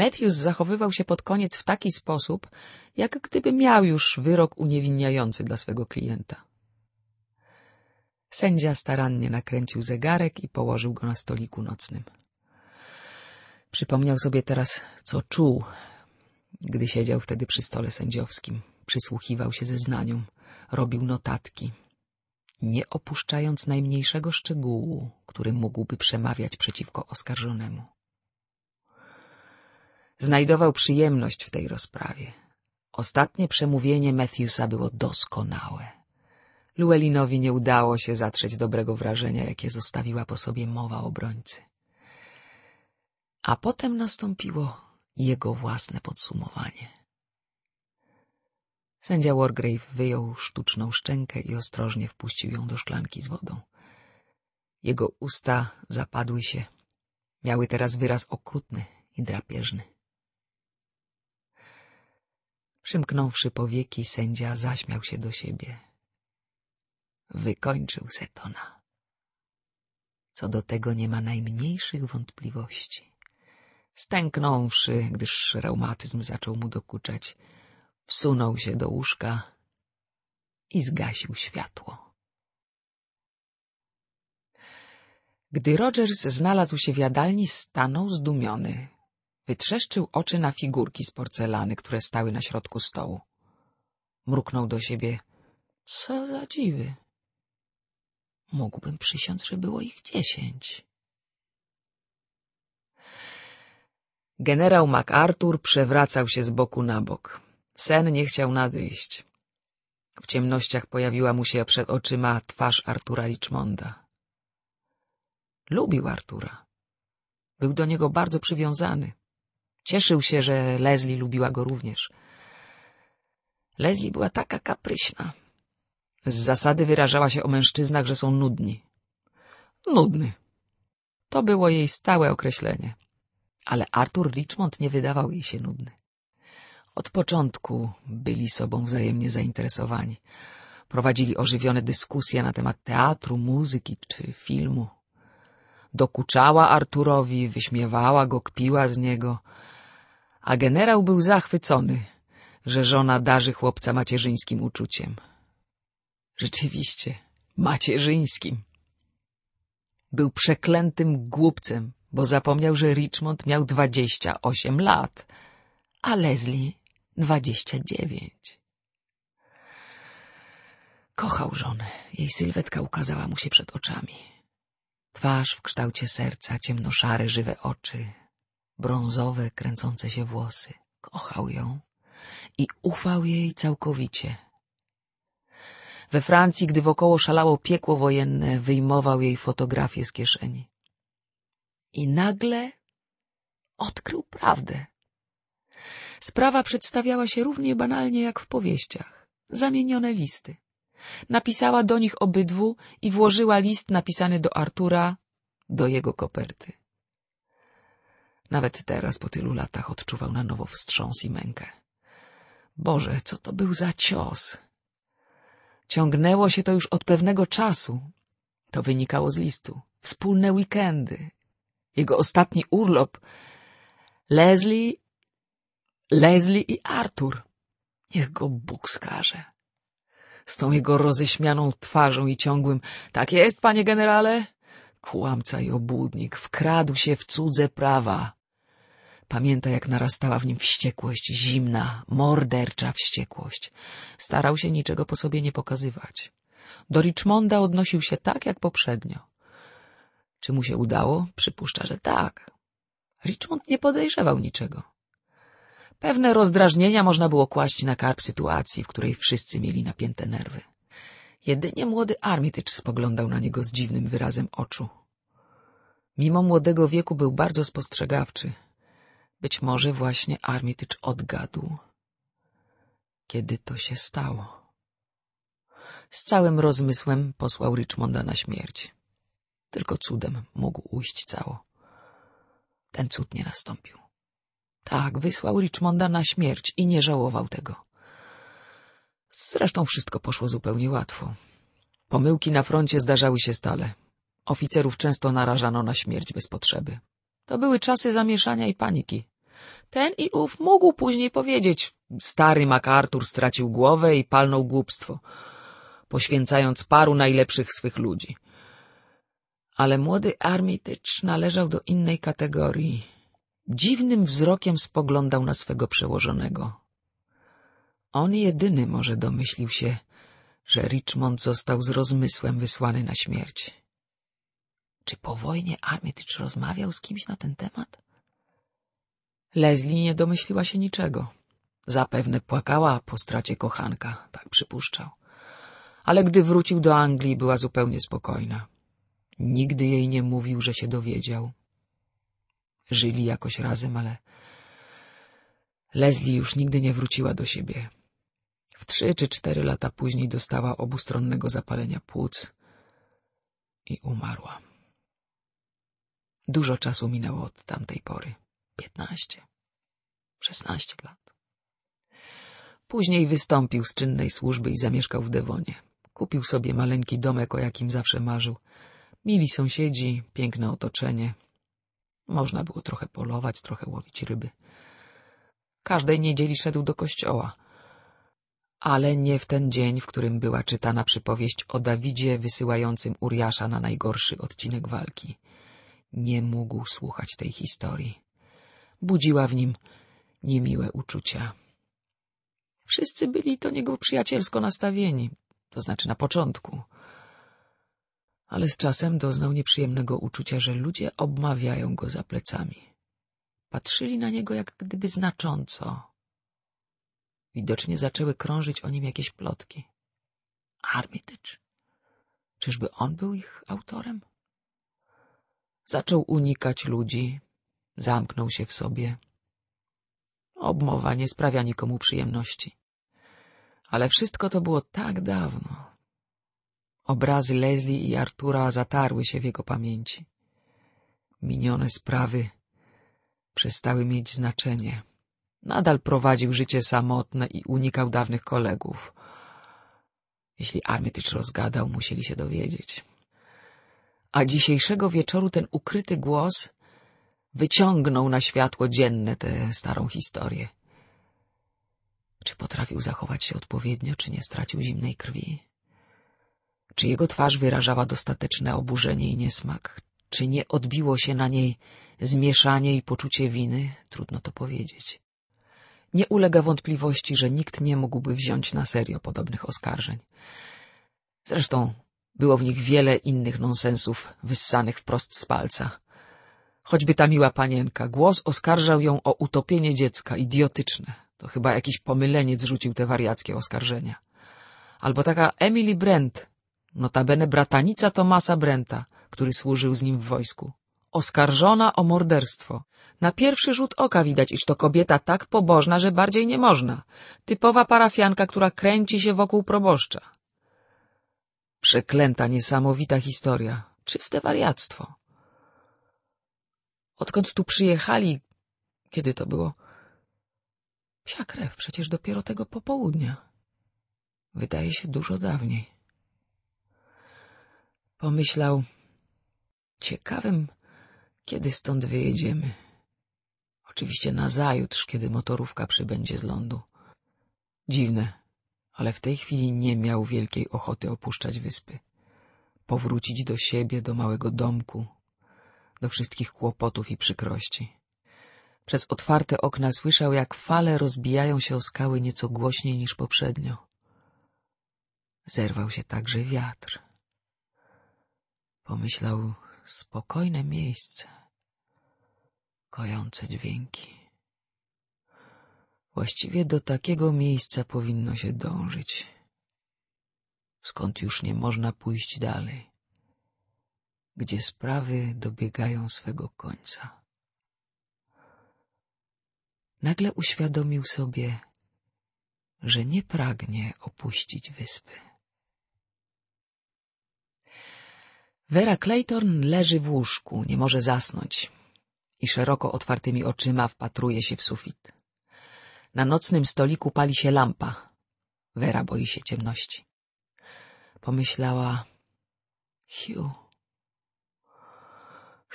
[SPEAKER 1] Matthews zachowywał się pod koniec w taki sposób, jak gdyby miał już wyrok uniewinniający dla swego klienta. Sędzia starannie nakręcił zegarek i położył go na stoliku nocnym. Przypomniał sobie teraz, co czuł, gdy siedział wtedy przy stole sędziowskim. Przysłuchiwał się zeznaniom, robił notatki, nie opuszczając najmniejszego szczegółu, który mógłby przemawiać przeciwko oskarżonemu. Znajdował przyjemność w tej rozprawie. Ostatnie przemówienie Matthewsa było doskonałe. Luelinowi nie udało się zatrzeć dobrego wrażenia, jakie zostawiła po sobie mowa obrońcy. A potem nastąpiło jego własne podsumowanie. Sędzia Wargrave wyjął sztuczną szczękę i ostrożnie wpuścił ją do szklanki z wodą. Jego usta zapadły się, miały teraz wyraz okrutny i drapieżny. Przymknąwszy powieki, sędzia zaśmiał się do siebie wykończył Setona. Co do tego nie ma najmniejszych wątpliwości. Stęknąwszy, gdyż reumatyzm zaczął mu dokuczać, wsunął się do łóżka i zgasił światło. Gdy Rogers znalazł się w jadalni, stanął zdumiony. Wytrzeszczył oczy na figurki z porcelany, które stały na środku stołu. Mruknął do siebie. — Co za dziwy! Mógłbym przysiąc, że było ich dziesięć. Generał MacArthur przewracał się z boku na bok. Sen nie chciał nadejść. W ciemnościach pojawiła mu się przed oczyma twarz Artura Richmonda. Lubił Artura. Był do niego bardzo przywiązany. Cieszył się, że Leslie lubiła go również. Leslie była taka kapryśna. Z zasady wyrażała się o mężczyznach, że są nudni. Nudny. To było jej stałe określenie. Ale Arthur Richmond nie wydawał jej się nudny. Od początku byli sobą wzajemnie zainteresowani. Prowadzili ożywione dyskusje na temat teatru, muzyki czy filmu. Dokuczała Arturowi, wyśmiewała go, kpiła z niego. A generał był zachwycony, że żona darzy chłopca macierzyńskim uczuciem. Rzeczywiście, macierzyńskim. Był przeklętym głupcem, bo zapomniał, że Richmond miał dwadzieścia osiem lat, a Leslie dwadzieścia dziewięć. Kochał żonę. Jej sylwetka ukazała mu się przed oczami. Twarz w kształcie serca, ciemnoszare, żywe oczy, brązowe, kręcące się włosy. Kochał ją i ufał jej całkowicie. We Francji, gdy wokoło szalało piekło wojenne, wyjmował jej fotografię z kieszeni. I nagle odkrył prawdę. Sprawa przedstawiała się równie banalnie jak w powieściach. Zamienione listy. Napisała do nich obydwu i włożyła list napisany do Artura do jego koperty. Nawet teraz, po tylu latach, odczuwał na nowo wstrząs i mękę. Boże, co to był za cios! Ciągnęło się to już od pewnego czasu. To wynikało z listu. Wspólne weekendy. Jego ostatni urlop. Leslie... Leslie i Arthur. Niech go Bóg skaże. Z tą jego roześmianą twarzą i ciągłym — tak jest, panie generale! Kłamca i obłudnik wkradł się w cudze prawa. Pamięta, jak narastała w nim wściekłość, zimna, mordercza wściekłość. Starał się niczego po sobie nie pokazywać. Do Richmonda odnosił się tak, jak poprzednio. Czy mu się udało? Przypuszcza, że tak. Richmond nie podejrzewał niczego. Pewne rozdrażnienia można było kłaść na karb sytuacji, w której wszyscy mieli napięte nerwy. Jedynie młody Armitage spoglądał na niego z dziwnym wyrazem oczu. Mimo młodego wieku był bardzo spostrzegawczy — być może właśnie Armitage odgadł, kiedy to się stało. Z całym rozmysłem posłał Richmonda na śmierć. Tylko cudem mógł ujść cało. Ten cud nie nastąpił. Tak, wysłał Richmonda na śmierć i nie żałował tego. Zresztą wszystko poszło zupełnie łatwo. Pomyłki na froncie zdarzały się stale. Oficerów często narażano na śmierć bez potrzeby. To były czasy zamieszania i paniki
[SPEAKER 2] ten i ów mógł później powiedzieć
[SPEAKER 1] stary MacArthur stracił głowę i palnął głupstwo, poświęcając paru najlepszych swych ludzi. Ale młody Armitage należał do innej kategorii. Dziwnym wzrokiem spoglądał na swego przełożonego. On jedyny może domyślił się, że Richmond został z rozmysłem wysłany na śmierć. Czy po wojnie Armitage rozmawiał z kimś na ten temat? Leslie nie domyśliła się niczego. Zapewne płakała po stracie kochanka, tak przypuszczał. Ale gdy wrócił do Anglii, była zupełnie spokojna. Nigdy jej nie mówił, że się dowiedział. Żyli jakoś razem, ale Leslie już nigdy nie wróciła do siebie. W trzy czy cztery lata później dostała obustronnego zapalenia płuc i umarła. Dużo czasu minęło od tamtej pory piętnaście, szesnaście lat. Później wystąpił z czynnej służby i zamieszkał w Dewonie. Kupił sobie maleńki domek, o jakim zawsze marzył. Mili sąsiedzi, piękne otoczenie. Można było trochę polować, trochę łowić ryby. Każdej niedzieli szedł do kościoła, ale nie w ten dzień, w którym była czytana przypowieść o Dawidzie wysyłającym Uriasza na najgorszy odcinek walki. Nie mógł słuchać tej historii budziła w nim niemiłe uczucia. Wszyscy byli do niego przyjacielsko nastawieni, to znaczy na początku. Ale z czasem doznał nieprzyjemnego uczucia, że ludzie obmawiają go za plecami. Patrzyli na niego jak gdyby znacząco. Widocznie zaczęły krążyć o nim jakieś plotki. Armitage? Czyżby on był ich autorem? Zaczął unikać ludzi, Zamknął się w sobie. Obmowa nie sprawia nikomu przyjemności. Ale wszystko to było tak dawno. Obrazy Leslie i Artura zatarły się w jego pamięci. Minione sprawy przestały mieć znaczenie. Nadal prowadził życie samotne i unikał dawnych kolegów. Jeśli Armitage rozgadał, musieli się dowiedzieć. A dzisiejszego wieczoru ten ukryty głos wyciągnął na światło dzienne tę starą historię. Czy potrafił zachować się odpowiednio, czy nie stracił zimnej krwi? Czy jego twarz wyrażała dostateczne oburzenie i niesmak? Czy nie odbiło się na niej zmieszanie i poczucie winy? Trudno to powiedzieć. Nie ulega wątpliwości, że nikt nie mógłby wziąć na serio podobnych oskarżeń. Zresztą było w nich wiele innych nonsensów wyssanych wprost z palca. Choćby ta miła panienka. Głos oskarżał ją o utopienie dziecka, idiotyczne. To chyba jakiś pomyleniec rzucił te wariackie oskarżenia. Albo taka Emily Brent, notabene bratanica Tomasa Brenta, który służył z nim w wojsku. Oskarżona o morderstwo. Na pierwszy rzut oka widać, iż to kobieta tak pobożna, że bardziej nie można. Typowa parafianka, która kręci się wokół proboszcza. Przeklęta, niesamowita historia. Czyste wariactwo. Odkąd tu przyjechali, kiedy to było? Psia krew, przecież dopiero tego popołudnia. Wydaje się dużo dawniej. Pomyślał, ciekawym, kiedy stąd wyjedziemy. Oczywiście nazajutrz, kiedy motorówka przybędzie z lądu. Dziwne, ale w tej chwili nie miał wielkiej ochoty opuszczać wyspy. Powrócić do siebie, do małego domku, do wszystkich kłopotów i przykrości. Przez otwarte okna słyszał, jak fale rozbijają się o skały nieco głośniej niż poprzednio. Zerwał się także wiatr. Pomyślał, spokojne miejsce, kojące dźwięki. Właściwie do takiego miejsca powinno się dążyć, skąd już nie można pójść dalej gdzie sprawy dobiegają swego końca. Nagle uświadomił sobie, że nie pragnie opuścić wyspy. Vera Clayton leży w łóżku, nie może zasnąć i szeroko otwartymi oczyma wpatruje się w sufit. Na nocnym stoliku pali się lampa. Vera boi się ciemności. Pomyślała, Hugh,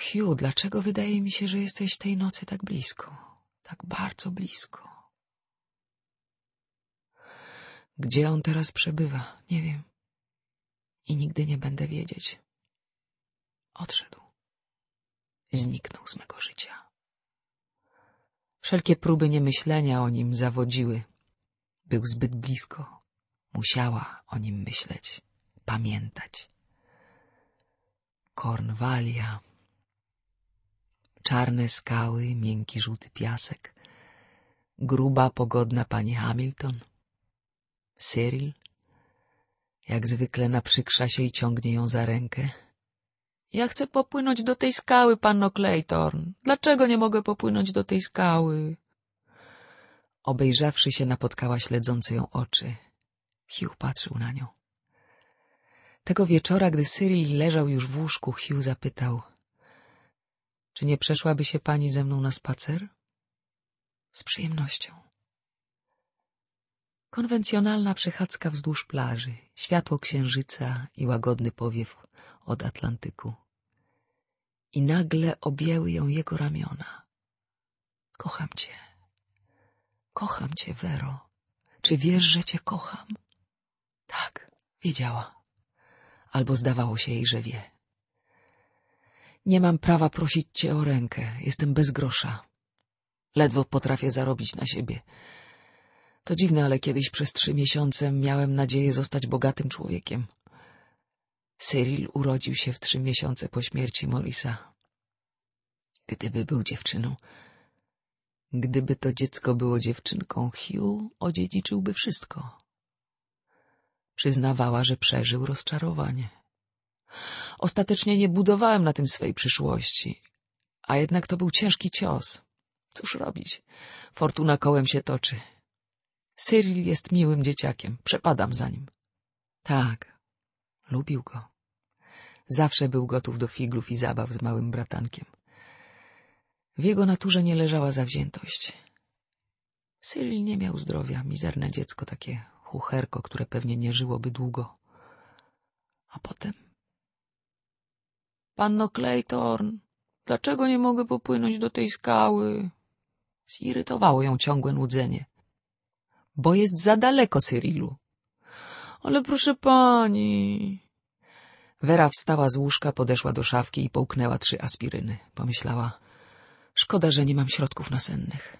[SPEAKER 1] Hugh, dlaczego wydaje mi się, że jesteś tej nocy tak blisko? Tak bardzo blisko. Gdzie on teraz przebywa? Nie wiem. I nigdy nie będę wiedzieć. Odszedł. Zniknął z mego życia. Wszelkie próby niemyślenia o nim zawodziły. Był zbyt blisko. Musiała o nim myśleć, pamiętać. Cornwallia czarne skały, miękki żółty piasek. Gruba, pogodna pani Hamilton. Cyril. Jak zwykle naprzykrza się i ciągnie ją za rękę. Ja chcę popłynąć do tej skały, panno Clayton.
[SPEAKER 2] Dlaczego nie mogę
[SPEAKER 1] popłynąć do tej skały? Obejrzawszy się, napotkała śledzące ją oczy. Hugh patrzył na nią. Tego wieczora, gdy Cyril leżał już w łóżku, Hugh zapytał czy nie przeszłaby się pani ze mną na spacer? Z przyjemnością. Konwencjonalna przechadzka wzdłuż plaży, światło księżyca i łagodny powiew od Atlantyku. I nagle objęły ją jego ramiona. Kocham cię. Kocham cię, Wero. Czy wiesz, że cię kocham? Tak, wiedziała. Albo zdawało się jej, że wie. Nie mam prawa prosić cię o rękę. Jestem bez grosza. Ledwo potrafię zarobić na siebie. To dziwne, ale kiedyś przez trzy miesiące miałem nadzieję zostać bogatym człowiekiem. Cyril urodził się w trzy miesiące po śmierci Morisa. Gdyby był dziewczyną... Gdyby to dziecko było dziewczynką, Hugh odziedziczyłby wszystko. Przyznawała, że przeżył rozczarowanie. Ostatecznie nie budowałem na tym swej przyszłości. A jednak to był ciężki cios. Cóż robić? Fortuna kołem się toczy. Cyril jest miłym dzieciakiem. Przepadam za nim. Tak, lubił go. Zawsze był gotów do figlów i zabaw z małym bratankiem. W jego naturze nie leżała zawziętość. Cyril nie miał zdrowia, mizerne dziecko, takie chucherko, które pewnie nie żyłoby długo. A potem... Panno Claytorn, dlaczego nie mogę popłynąć do tej skały? Zirytowało ją ciągłe nudzenie. Bo jest za daleko, Cyrilu. Ale proszę pani... Wera wstała z łóżka, podeszła do szafki i połknęła trzy aspiryny. Pomyślała, szkoda, że nie mam środków nasennych.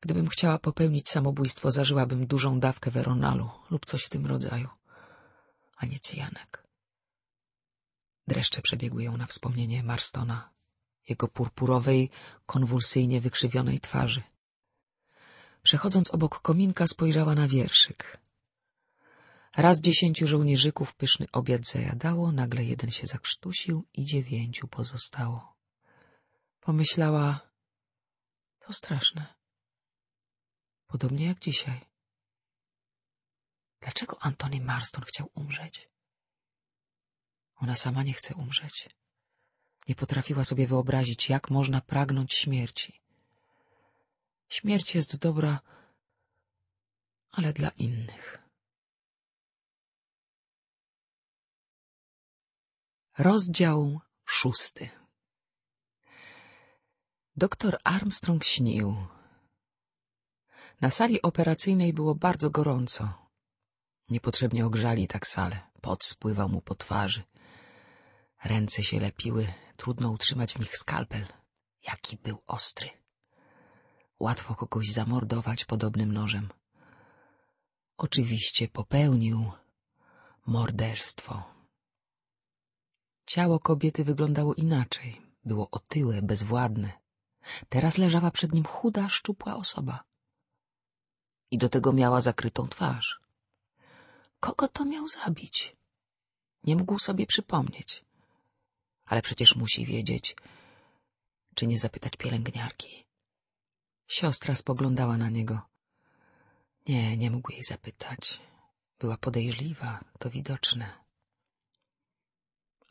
[SPEAKER 1] Gdybym chciała popełnić samobójstwo, zażyłabym dużą dawkę Veronalu lub coś w tym rodzaju, a nie cyjanek. Dreszcze przebiegły ją na wspomnienie Marstona, jego purpurowej, konwulsyjnie wykrzywionej twarzy. Przechodząc obok kominka, spojrzała na wierszyk. Raz dziesięciu żołnierzyków pyszny obiad zajadało, nagle jeden się zakrztusił i dziewięciu pozostało. Pomyślała, to straszne. Podobnie jak dzisiaj. Dlaczego Antoni Marston chciał umrzeć? Ona sama nie chce umrzeć. Nie potrafiła sobie wyobrazić, jak można pragnąć śmierci. Śmierć jest dobra, ale dla innych. Rozdział szósty Doktor Armstrong śnił. Na sali operacyjnej było bardzo gorąco. Niepotrzebnie ogrzali tak salę. Pot spływał mu po twarzy. Ręce się lepiły, trudno utrzymać w nich skalpel. Jaki był ostry. Łatwo kogoś zamordować podobnym nożem. Oczywiście popełnił morderstwo. Ciało kobiety wyglądało inaczej. Było otyłe, bezwładne. Teraz leżała przed nim chuda, szczupła osoba. I do tego miała zakrytą twarz. Kogo to miał zabić? Nie mógł sobie przypomnieć ale przecież musi wiedzieć. Czy nie zapytać pielęgniarki? Siostra spoglądała na niego. Nie, nie mógł jej zapytać. Była podejrzliwa, to widoczne.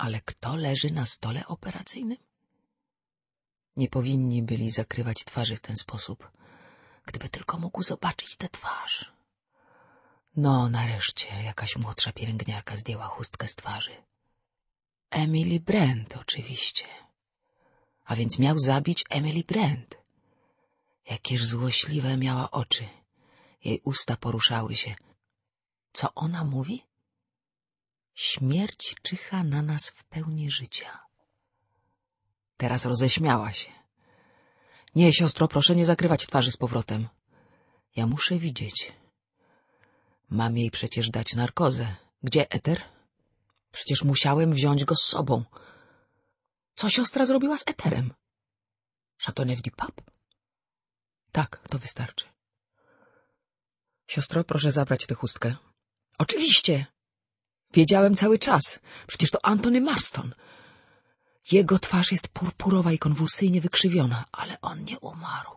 [SPEAKER 1] Ale kto leży na stole operacyjnym? Nie powinni byli zakrywać twarzy w ten sposób. Gdyby tylko mógł zobaczyć tę twarz. No, nareszcie jakaś młodsza pielęgniarka zdjęła chustkę z twarzy. Emily Brent oczywiście. A więc miał zabić Emily Brent. Jakież złośliwe miała oczy. Jej usta poruszały się. Co ona mówi? Śmierć czyha na nas w pełni życia. Teraz roześmiała się. Nie, siostro, proszę nie zakrywać twarzy z powrotem. Ja muszę widzieć. Mam jej przecież dać narkozę. Gdzie Eter? Przecież musiałem wziąć go z sobą. Co siostra zrobiła z eterem? Chateauneuf du pap? Tak, to wystarczy. Siostro, proszę zabrać tę chustkę. Oczywiście. Wiedziałem cały czas. Przecież to Antony Marston. Jego twarz jest purpurowa i konwulsyjnie wykrzywiona, ale on nie umarł.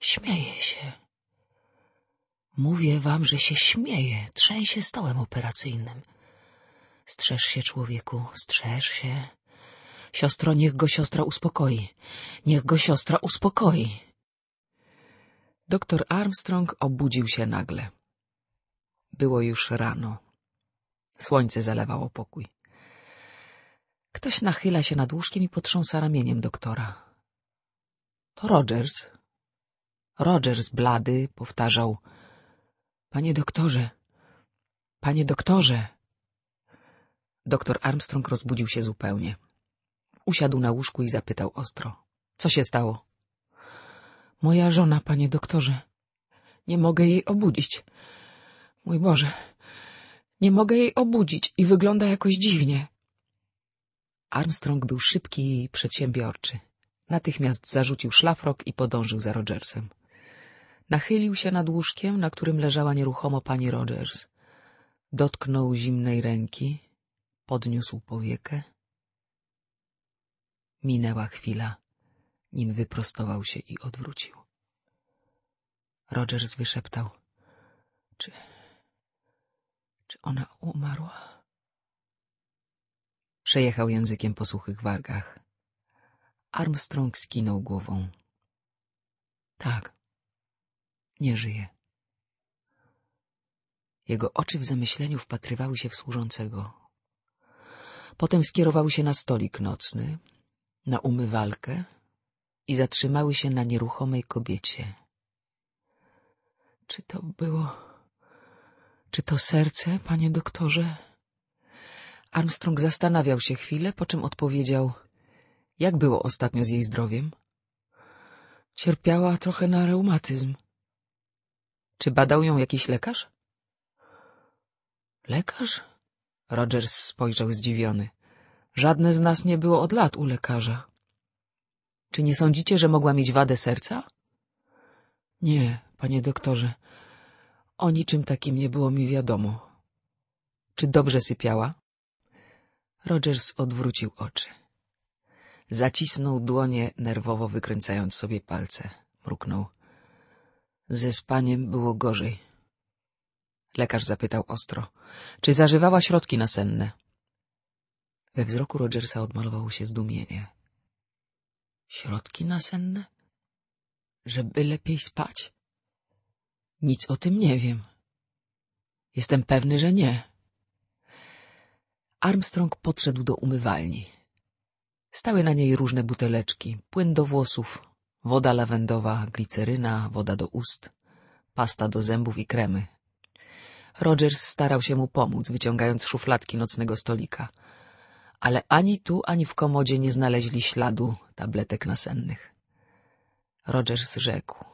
[SPEAKER 1] Śmieje się. Mówię wam, że się śmieje. Trzęsie stołem operacyjnym. Strzeż się, człowieku, strzeż się. Siostro, niech go siostra uspokoi. Niech go siostra uspokoi. Doktor Armstrong obudził się nagle. Było już rano. Słońce zalewało pokój. Ktoś nachyla się nad łóżkiem i potrząsa ramieniem doktora. To Rogers. Rogers, blady, powtarzał. Panie doktorze, panie doktorze. Doktor Armstrong rozbudził się zupełnie. Usiadł na łóżku i zapytał ostro. Co się stało? Moja żona, panie doktorze. Nie mogę jej obudzić. Mój Boże, nie mogę jej obudzić i wygląda jakoś dziwnie. Armstrong był szybki i przedsiębiorczy. Natychmiast zarzucił szlafrok i podążył za Rogersem. Nachylił się nad łóżkiem, na którym leżała nieruchomo pani Rogers. Dotknął zimnej ręki, Podniósł powiekę. Minęła chwila, nim wyprostował się i odwrócił. Rogers wyszeptał. Czy... czy ona umarła? Przejechał językiem po suchych wargach. Armstrong skinął głową. Tak, nie żyje. Jego oczy w zamyśleniu wpatrywały się w służącego, Potem skierowały się na stolik nocny, na umywalkę i zatrzymały się na nieruchomej kobiecie. Czy to było... Czy to serce, panie doktorze? Armstrong zastanawiał się chwilę, po czym odpowiedział... Jak było ostatnio z jej zdrowiem? Cierpiała trochę na reumatyzm. Czy badał ją jakiś lekarz? Lekarz? Rogers spojrzał zdziwiony. Żadne z nas nie było od lat u lekarza. Czy nie sądzicie, że mogła mieć wadę serca? Nie, panie doktorze. O niczym takim nie było mi wiadomo. Czy dobrze sypiała? Rogers odwrócił oczy. Zacisnął dłonie, nerwowo wykręcając sobie palce. Mruknął. Ze spaniem było gorzej. Lekarz zapytał ostro czy zażywała środki nasenne. We wzroku Rogersa odmalowało się zdumienie. Środki nasenne? Żeby lepiej spać? Nic o tym nie wiem. Jestem pewny, że nie. Armstrong podszedł do umywalni. Stały na niej różne buteleczki, płyn do włosów, woda lawendowa, gliceryna, woda do ust, pasta do zębów i kremy. Rogers starał się mu pomóc, wyciągając szufladki nocnego stolika. Ale ani tu, ani w komodzie nie znaleźli śladu tabletek nasennych. Rogers rzekł.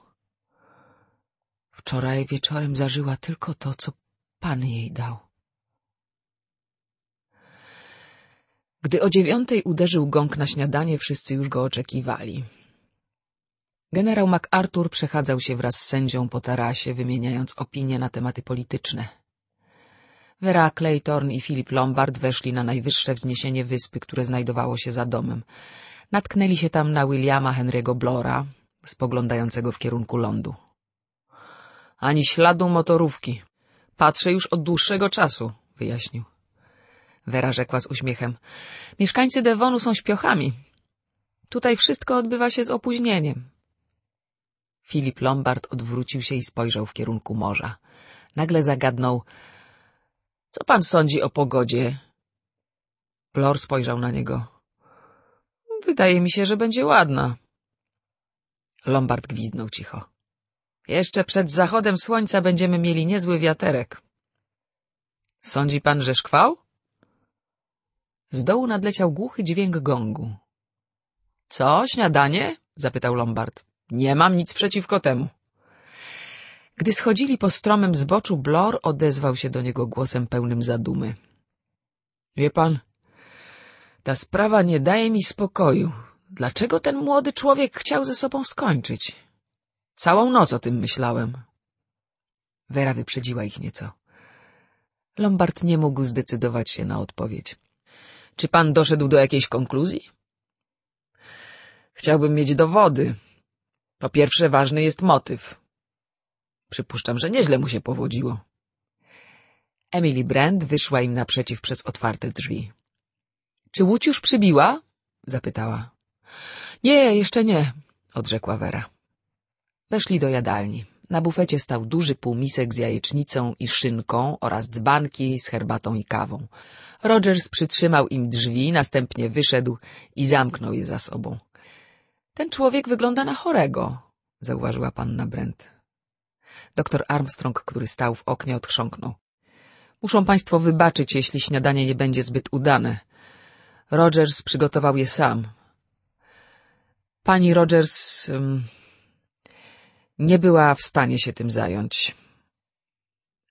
[SPEAKER 1] Wczoraj wieczorem zażyła tylko to, co pan jej dał. Gdy o dziewiątej uderzył gong na śniadanie, wszyscy już go oczekiwali. Generał MacArthur przechadzał się wraz z sędzią po tarasie, wymieniając opinie na tematy polityczne. Vera Claytorn i Philip Lombard weszli na najwyższe wzniesienie wyspy, które znajdowało się za domem. Natknęli się tam na Williama Henry'ego Blora, spoglądającego w kierunku lądu. — Ani śladu motorówki. Patrzę już od dłuższego czasu — wyjaśnił. Vera rzekła z uśmiechem. — Mieszkańcy Devonu są śpiochami. Tutaj wszystko odbywa się z opóźnieniem. Filip Lombard odwrócił się i spojrzał w kierunku morza. Nagle zagadnął — Co pan sądzi o pogodzie? Plor spojrzał na niego. — Wydaje mi się, że będzie ładna. Lombard gwizdnął cicho. — Jeszcze przed zachodem słońca będziemy mieli niezły wiaterek. — Sądzi pan, że szkwał? Z dołu nadleciał głuchy dźwięk gongu. — Co, śniadanie? — zapytał Lombard. Nie mam nic przeciwko temu. Gdy schodzili po stromym zboczu, Blor odezwał się do niego głosem pełnym zadumy. Wie pan, ta sprawa nie daje mi spokoju. Dlaczego ten młody człowiek chciał ze sobą skończyć? Całą noc o tym myślałem. Wera wyprzedziła ich nieco. Lombard nie mógł zdecydować się na odpowiedź. Czy pan doszedł do jakiejś konkluzji? Chciałbym mieć dowody, po pierwsze, ważny jest motyw. Przypuszczam, że nieźle mu się powodziło. Emily Brand wyszła im naprzeciw przez otwarte drzwi. — Czy Łódź już przybiła? — zapytała. — Nie, jeszcze nie — odrzekła Vera. Weszli do jadalni. Na bufecie stał duży półmisek z jajecznicą i szynką oraz dzbanki z herbatą i kawą. Rogers przytrzymał im drzwi, następnie wyszedł i zamknął je za sobą. Ten człowiek wygląda na chorego, zauważyła panna Brent. Doktor Armstrong, który stał w oknie, odchrząknął. Muszą państwo wybaczyć, jeśli śniadanie nie będzie zbyt udane. Rogers przygotował je sam. Pani Rogers um, nie była w stanie się tym zająć.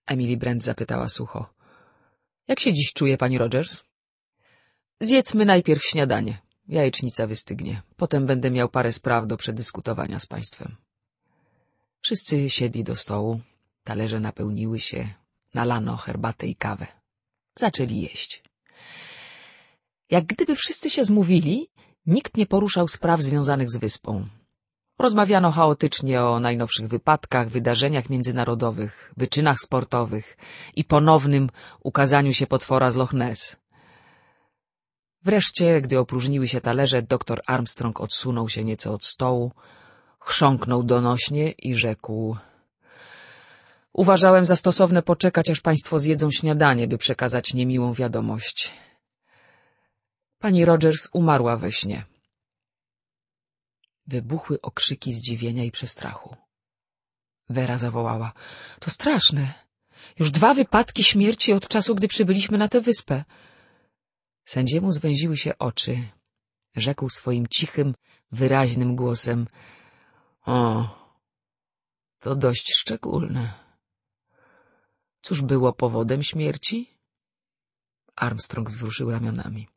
[SPEAKER 1] Emily Brent zapytała sucho. — Jak się dziś czuje, pani Rogers? — Zjedzmy najpierw śniadanie — Jajecznica wystygnie. Potem będę miał parę spraw do przedyskutowania z państwem. Wszyscy siedli do stołu. Talerze napełniły się. Nalano herbatę i kawę. Zaczęli jeść. Jak gdyby wszyscy się zmówili, nikt nie poruszał spraw związanych z wyspą. Rozmawiano chaotycznie o najnowszych wypadkach, wydarzeniach międzynarodowych, wyczynach sportowych i ponownym ukazaniu się potwora z Loch Ness. Wreszcie, gdy opróżniły się talerze, doktor Armstrong odsunął się nieco od stołu, chrząknął donośnie i rzekł... Uważałem za stosowne poczekać, aż państwo zjedzą śniadanie, by przekazać niemiłą wiadomość. Pani Rogers umarła we śnie. Wybuchły okrzyki zdziwienia i przestrachu. Vera zawołała. To straszne. Już dwa wypadki śmierci od czasu, gdy przybyliśmy na tę wyspę. Sędziemu zwęziły się oczy. Rzekł swoim cichym, wyraźnym głosem. O, to dość szczególne. Cóż było powodem śmierci? Armstrong wzruszył ramionami.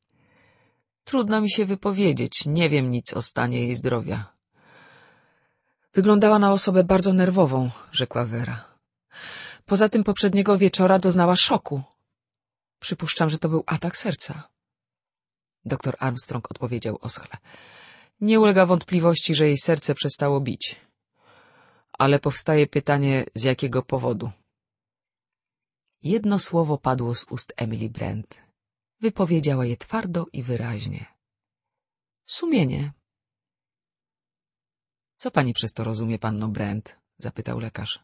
[SPEAKER 1] Trudno mi się wypowiedzieć, nie wiem nic o stanie jej zdrowia. Wyglądała na osobę bardzo nerwową, rzekła Vera. Poza tym poprzedniego wieczora doznała szoku. Przypuszczam, że to był atak serca. Doktor Armstrong odpowiedział oschle. Nie ulega wątpliwości, że jej serce przestało bić. Ale powstaje pytanie, z jakiego powodu? Jedno słowo padło z ust Emily Brent. Wypowiedziała je twardo i wyraźnie. Sumienie. Co pani przez to rozumie, panno Brent? zapytał lekarz.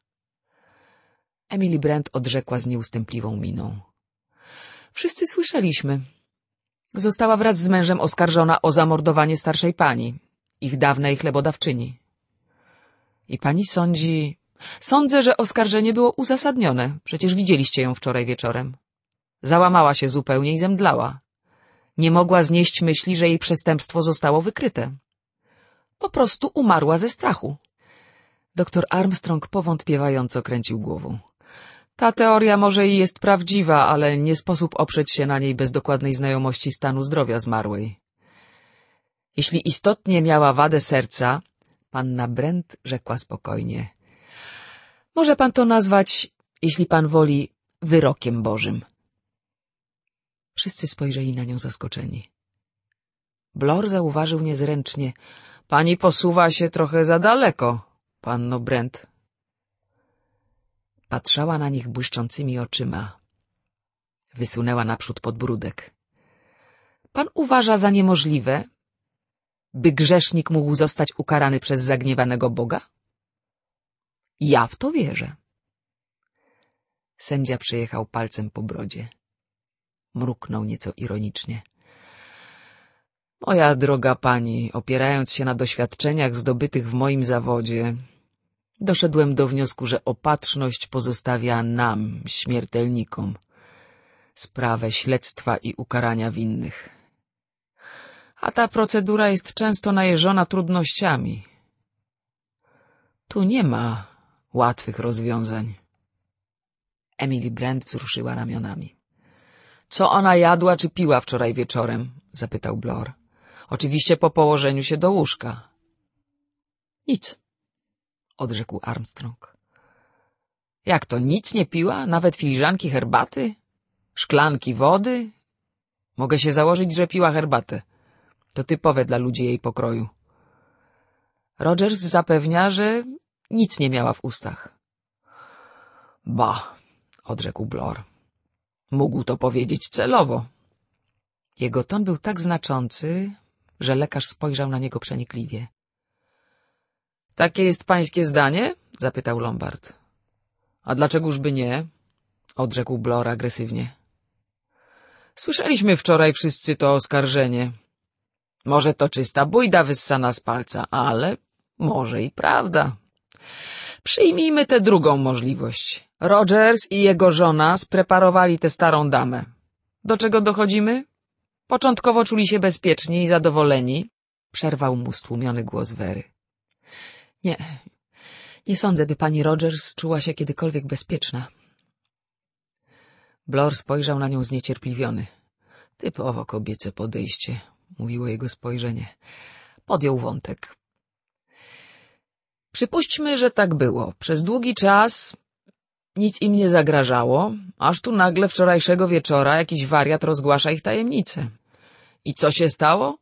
[SPEAKER 1] Emily Brent odrzekła z nieustępliwą miną. Wszyscy słyszeliśmy, Została wraz z mężem oskarżona o zamordowanie starszej pani, ich dawnej chlebodawczyni. I pani sądzi... Sądzę, że oskarżenie było uzasadnione. Przecież widzieliście ją wczoraj wieczorem. Załamała się zupełnie i zemdlała. Nie mogła znieść myśli, że jej przestępstwo zostało wykryte. Po prostu umarła ze strachu. Doktor Armstrong powątpiewająco kręcił głową. Ta teoria może i jest prawdziwa, ale nie sposób oprzeć się na niej bez dokładnej znajomości stanu zdrowia zmarłej. Jeśli istotnie miała wadę serca, panna Brent rzekła spokojnie. Może pan to nazwać, jeśli pan woli, wyrokiem Bożym. Wszyscy spojrzeli na nią zaskoczeni. Blor zauważył niezręcznie. Pani posuwa się trochę za daleko, panno Brent. Patrzała na nich błyszczącymi oczyma. Wysunęła naprzód podbródek. Pan uważa za niemożliwe, by grzesznik mógł zostać ukarany przez zagniewanego Boga? Ja w to wierzę. Sędzia przejechał palcem po brodzie. Mruknął nieco ironicznie. Moja droga pani, opierając się na doświadczeniach zdobytych w moim zawodzie, Doszedłem do wniosku, że opatrzność pozostawia nam, śmiertelnikom, sprawę śledztwa i ukarania winnych. A ta procedura jest często najeżona trudnościami. Tu nie ma łatwych rozwiązań. Emily Brent wzruszyła ramionami. — Co ona jadła czy piła wczoraj wieczorem? — zapytał Blor. — Oczywiście po położeniu się do łóżka. — Nic odrzekł Armstrong. Jak to nic nie piła? Nawet filiżanki herbaty? Szklanki wody? Mogę się założyć, że piła herbatę. To typowe dla ludzi jej pokroju. Rogers zapewnia, że nic nie miała w ustach. Ba, odrzekł Blor. Mógł to powiedzieć celowo. Jego ton był tak znaczący, że lekarz spojrzał na niego przenikliwie. Takie jest pańskie zdanie? zapytał Lombard. A dlaczegożby nie? odrzekł Blor agresywnie. Słyszeliśmy wczoraj wszyscy to oskarżenie. Może to czysta bójda wyssana z palca, ale może i prawda. Przyjmijmy tę drugą możliwość. Rogers i jego żona spreparowali tę starą damę. Do czego dochodzimy? Początkowo czuli się bezpieczni i zadowoleni, przerwał mu stłumiony głos Wery. Nie, nie sądzę, by pani Rogers czuła się kiedykolwiek bezpieczna. Blor spojrzał na nią zniecierpliwiony. Typowo kobiece podejście, mówiło jego spojrzenie. Podjął wątek. Przypuśćmy, że tak było. Przez długi czas nic im nie zagrażało, aż tu nagle wczorajszego wieczora jakiś wariat rozgłasza ich tajemnicę. I co się stało?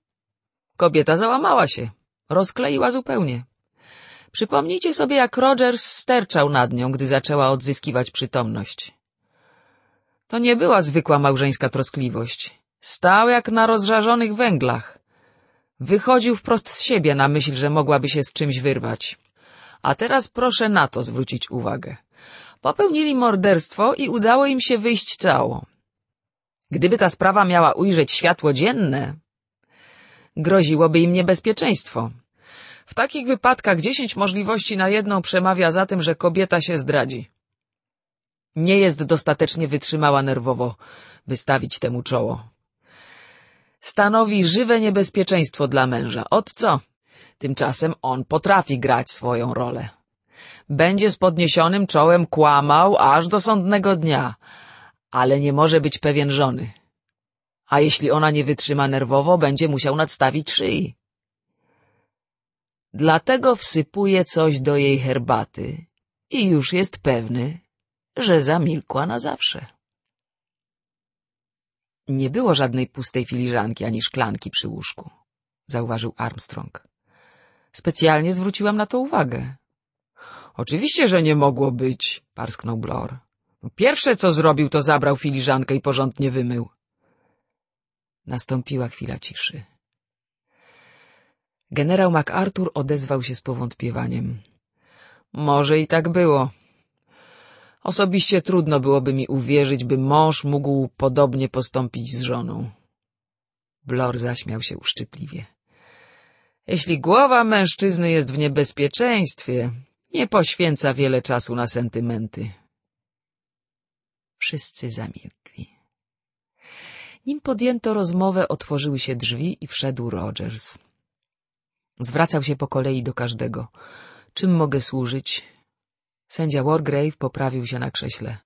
[SPEAKER 1] Kobieta załamała się, rozkleiła zupełnie. Przypomnijcie sobie, jak Rogers sterczał nad nią, gdy zaczęła odzyskiwać przytomność. To nie była zwykła małżeńska troskliwość. Stał jak na rozżarzonych węglach. Wychodził wprost z siebie na myśl, że mogłaby się z czymś wyrwać. A teraz proszę na to zwrócić uwagę. Popełnili morderstwo i udało im się wyjść cało. Gdyby ta sprawa miała ujrzeć światło dzienne, groziłoby im niebezpieczeństwo. W takich wypadkach dziesięć możliwości na jedną przemawia za tym, że kobieta się zdradzi. Nie jest dostatecznie wytrzymała nerwowo, by stawić temu czoło. Stanowi żywe niebezpieczeństwo dla męża. Od co? Tymczasem on potrafi grać swoją rolę. Będzie z podniesionym czołem kłamał aż do sądnego dnia, ale nie może być pewien żony. A jeśli ona nie wytrzyma nerwowo, będzie musiał nadstawić szyi. Dlatego wsypuje coś do jej herbaty i już jest pewny, że zamilkła na zawsze. Nie było żadnej pustej filiżanki ani szklanki przy łóżku, zauważył Armstrong. Specjalnie zwróciłam na to uwagę. Oczywiście, że nie mogło być, parsknął Blor. No, pierwsze, co zrobił, to zabrał filiżankę i porządnie wymył. Nastąpiła chwila ciszy. Generał MacArthur odezwał się z powątpiewaniem. Może i tak było. Osobiście trudno byłoby mi uwierzyć, by mąż mógł podobnie postąpić z żoną. Blor zaśmiał się uszczypliwie. Jeśli głowa mężczyzny jest w niebezpieczeństwie, nie poświęca wiele czasu na sentymenty. Wszyscy zamilkli. Nim podjęto rozmowę, otworzyły się drzwi i wszedł Rogers. Zwracał się po kolei do każdego. Czym mogę służyć? Sędzia Wargrave poprawił się na krześle.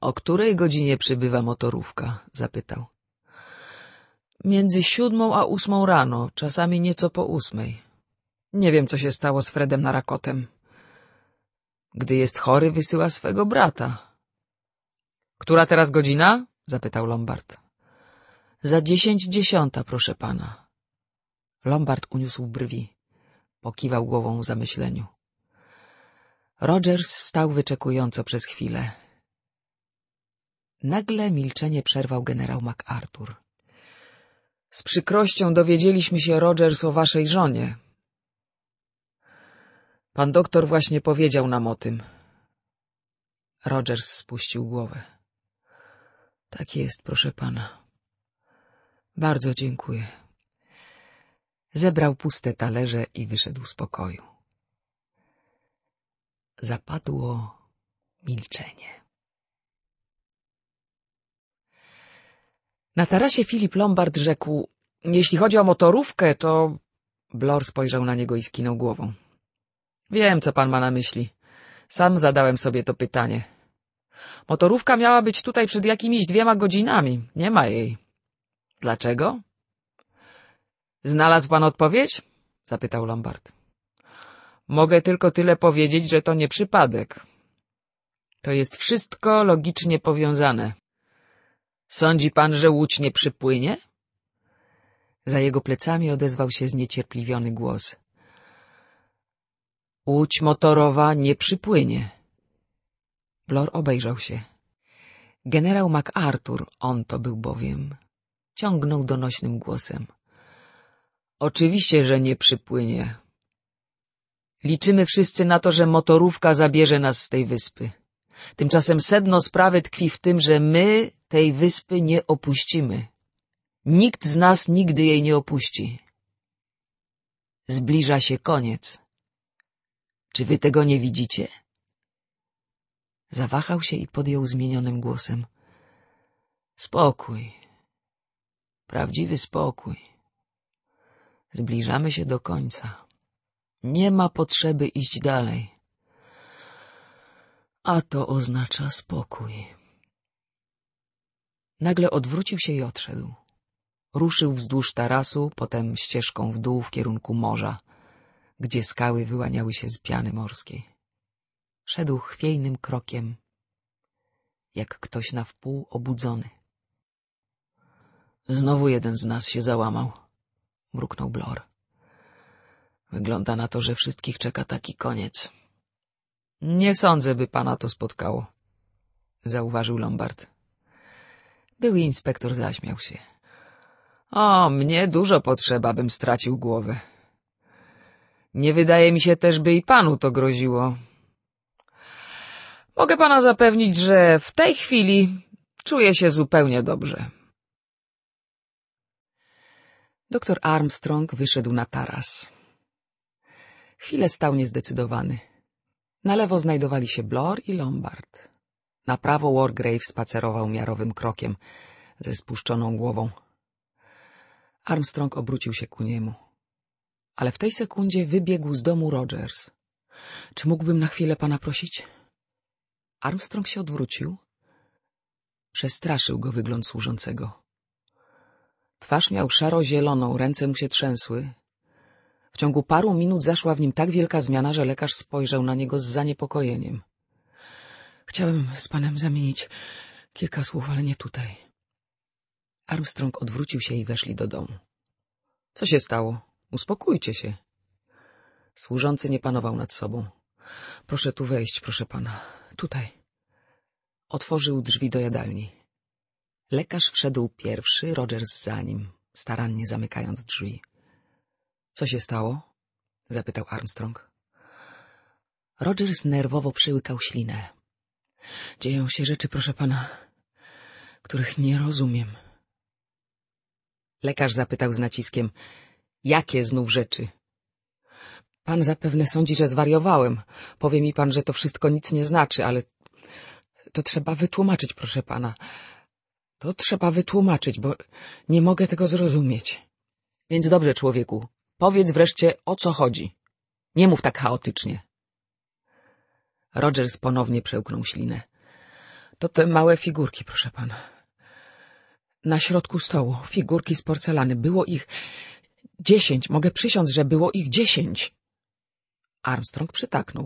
[SPEAKER 1] O której godzinie przybywa motorówka? zapytał. Między siódmą a ósmą rano, czasami nieco po ósmej. Nie wiem, co się stało z Fredem Narakotem. Gdy jest chory, wysyła swego brata. Która teraz godzina? zapytał Lombard. Za dziesięć dziesiąta, proszę pana. Lombard uniósł brwi. Pokiwał głową w zamyśleniu. Rogers stał wyczekująco przez chwilę. Nagle milczenie przerwał generał MacArthur. Z przykrością dowiedzieliśmy się, Rogers, o waszej żonie. Pan doktor właśnie powiedział nam o tym. Rogers spuścił głowę. Tak jest, proszę pana. Bardzo dziękuję. Zebrał puste talerze i wyszedł z pokoju. Zapadło
[SPEAKER 2] milczenie.
[SPEAKER 1] Na tarasie Filip Lombard rzekł, jeśli chodzi o motorówkę, to... Blor spojrzał na niego i skinął głową. Wiem, co pan ma na myśli. Sam zadałem sobie to pytanie. Motorówka miała być tutaj przed jakimiś dwiema godzinami. Nie ma jej. Dlaczego? Znalazł pan odpowiedź? zapytał Lombard. Mogę tylko tyle powiedzieć, że to nie przypadek. To jest wszystko logicznie powiązane. Sądzi pan, że łódź nie przypłynie? Za jego plecami odezwał się zniecierpliwiony głos. Łódź motorowa nie przypłynie. Blor obejrzał się. Generał MacArthur, on to był bowiem, ciągnął donośnym głosem. Oczywiście, że nie przypłynie. Liczymy wszyscy na to, że motorówka zabierze nas z tej wyspy. Tymczasem sedno sprawy tkwi w tym, że my tej wyspy nie opuścimy. Nikt z nas nigdy jej nie opuści. Zbliża się koniec. Czy wy tego nie widzicie? Zawahał się i podjął zmienionym głosem. Spokój. Prawdziwy spokój. Zbliżamy się do końca. Nie ma potrzeby iść dalej. A to oznacza spokój. Nagle odwrócił się i odszedł. Ruszył wzdłuż tarasu, potem ścieżką w dół w kierunku morza, gdzie skały wyłaniały się z piany morskiej. Szedł chwiejnym krokiem, jak ktoś na wpół obudzony. Znowu jeden z nas się załamał mruknął Blor. Wygląda na to, że wszystkich czeka taki koniec. Nie sądzę, by pana to spotkało, zauważył Lombard. Były inspektor zaśmiał się. O, mnie dużo potrzeba, bym stracił głowę. Nie wydaje mi się też, by i panu to groziło. Mogę pana zapewnić, że w tej chwili czuję się zupełnie dobrze. Doktor Armstrong wyszedł na taras. Chwilę stał niezdecydowany. Na lewo znajdowali się Blor i Lombard. Na prawo Wargrave spacerował miarowym krokiem, ze spuszczoną głową. Armstrong obrócił się ku niemu. Ale w tej sekundzie wybiegł z domu Rogers. Czy mógłbym na chwilę pana prosić? Armstrong się odwrócił. Przestraszył go wygląd służącego. Twarz miał szaro-zieloną, ręce mu się trzęsły. W ciągu paru minut zaszła w nim tak wielka zmiana, że lekarz spojrzał na niego z zaniepokojeniem. Chciałem z panem zamienić kilka słów, ale nie tutaj. Armstrong odwrócił się i weszli do domu. Co się stało? Uspokójcie się. Służący nie panował nad sobą. Proszę tu wejść, proszę pana. Tutaj. Otworzył drzwi do jadalni. Lekarz wszedł pierwszy, Rogers za nim, starannie zamykając drzwi. — Co się stało? — zapytał Armstrong. Rogers nerwowo przyłykał ślinę. — Dzieją się rzeczy, proszę pana, których nie rozumiem. Lekarz zapytał z naciskiem — Jakie znów rzeczy? — Pan zapewne sądzi, że zwariowałem. Powie mi pan, że to wszystko nic nie znaczy, ale to trzeba wytłumaczyć, proszę pana. To trzeba wytłumaczyć, bo nie mogę tego zrozumieć. Więc dobrze, człowieku, powiedz wreszcie, o co chodzi. Nie mów tak chaotycznie. Rogers ponownie przełknął ślinę. To te małe figurki, proszę pana. Na środku stołu, figurki z porcelany. Było ich dziesięć. Mogę przysiąc, że było ich dziesięć. Armstrong przytaknął.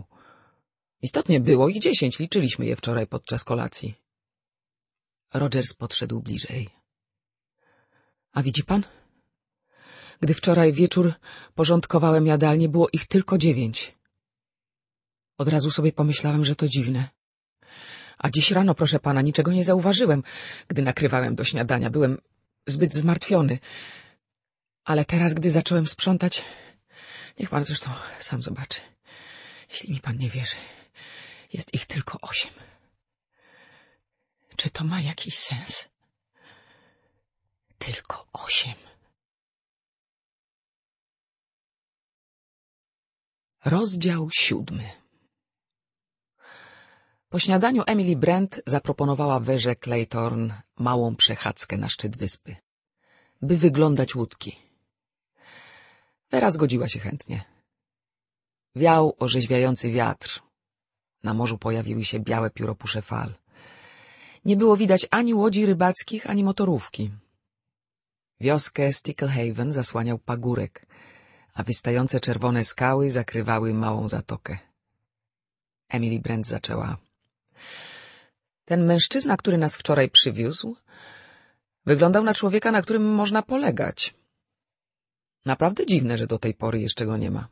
[SPEAKER 1] Istotnie było ich dziesięć. Liczyliśmy je wczoraj podczas kolacji. Rogers podszedł bliżej. A widzi pan? Gdy wczoraj wieczór porządkowałem jadalnię, było ich tylko dziewięć. Od razu sobie pomyślałem, że to dziwne. A dziś rano, proszę pana, niczego nie zauważyłem, gdy nakrywałem do śniadania. Byłem zbyt zmartwiony. Ale teraz, gdy zacząłem sprzątać, niech pan zresztą sam zobaczy. Jeśli mi pan nie wierzy, jest ich tylko osiem. Czy to ma jakiś sens?
[SPEAKER 3] Tylko osiem.
[SPEAKER 1] Rozdział siódmy Po śniadaniu Emily Brent zaproponowała Werze Claytorn małą przechadzkę na szczyt wyspy, by wyglądać łódki. Wera zgodziła się chętnie. Wiał orzeźwiający wiatr. Na morzu pojawiły się białe pióropusze fal – nie było widać ani łodzi rybackich, ani motorówki. Wioskę Sticklehaven zasłaniał pagórek, a wystające czerwone skały zakrywały małą zatokę. Emily Brent zaczęła. Ten mężczyzna, który nas wczoraj przywiózł, wyglądał na człowieka, na którym można polegać. Naprawdę dziwne, że do tej pory jeszcze go nie ma.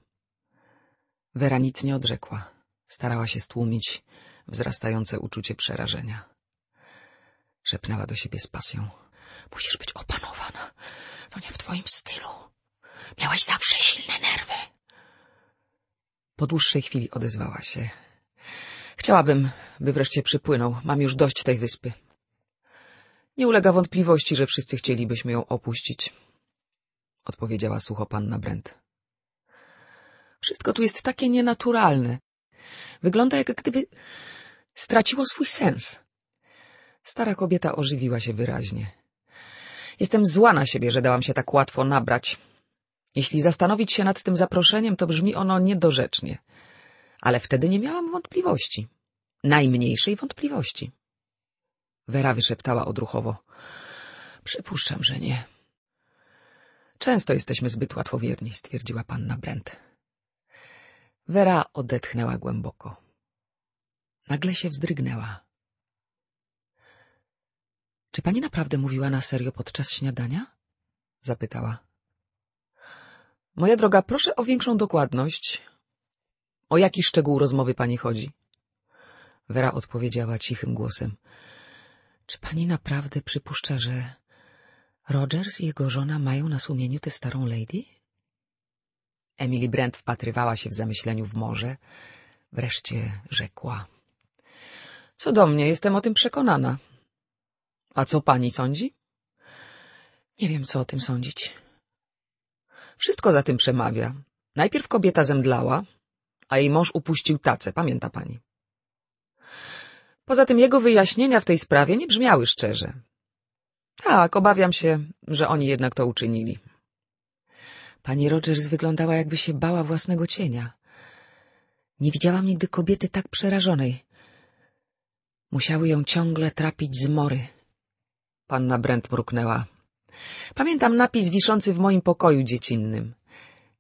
[SPEAKER 1] Wera nic nie odrzekła. Starała się stłumić wzrastające uczucie przerażenia. Szepnęła do siebie z pasją.
[SPEAKER 2] Musisz być opanowana. To no nie w twoim stylu. Miałaś zawsze silne nerwy.
[SPEAKER 1] Po dłuższej chwili odezwała się. Chciałabym, by wreszcie przypłynął. Mam już dość tej wyspy. Nie ulega wątpliwości, że wszyscy chcielibyśmy ją opuścić. Odpowiedziała sucho panna Brent. Wszystko tu jest takie nienaturalne. Wygląda jak gdyby straciło swój sens. Stara kobieta ożywiła się wyraźnie. Jestem zła na siebie, że dałam się tak łatwo nabrać. Jeśli zastanowić się nad tym zaproszeniem, to brzmi ono niedorzecznie. Ale wtedy nie miałam wątpliwości. Najmniejszej wątpliwości. Wera wyszeptała odruchowo. Przypuszczam, że nie. Często jesteśmy zbyt łatwowierni, stwierdziła panna Brent. Wera odetchnęła głęboko. Nagle się wzdrygnęła. Czy pani naprawdę mówiła na serio podczas śniadania? Zapytała. Moja droga, proszę o większą dokładność. O jaki szczegół rozmowy pani chodzi? Wera odpowiedziała cichym głosem. Czy pani naprawdę przypuszcza, że Rogers i jego żona mają na sumieniu tę starą lady? Emily Brent wpatrywała się w zamyśleniu w morze. Wreszcie rzekła. — Co do mnie, jestem o tym przekonana. A co pani sądzi? Nie wiem, co o tym sądzić. Wszystko za tym przemawia. Najpierw kobieta zemdlała, a jej mąż upuścił tacę, pamięta pani. Poza tym jego wyjaśnienia w tej sprawie nie brzmiały szczerze. Tak, obawiam się, że oni jednak to uczynili. Pani Rogers wyglądała, jakby się bała własnego cienia. Nie widziałam nigdy kobiety tak przerażonej. Musiały ją ciągle trapić zmory. Panna Brent mruknęła. Pamiętam napis wiszący w moim pokoju dziecinnym.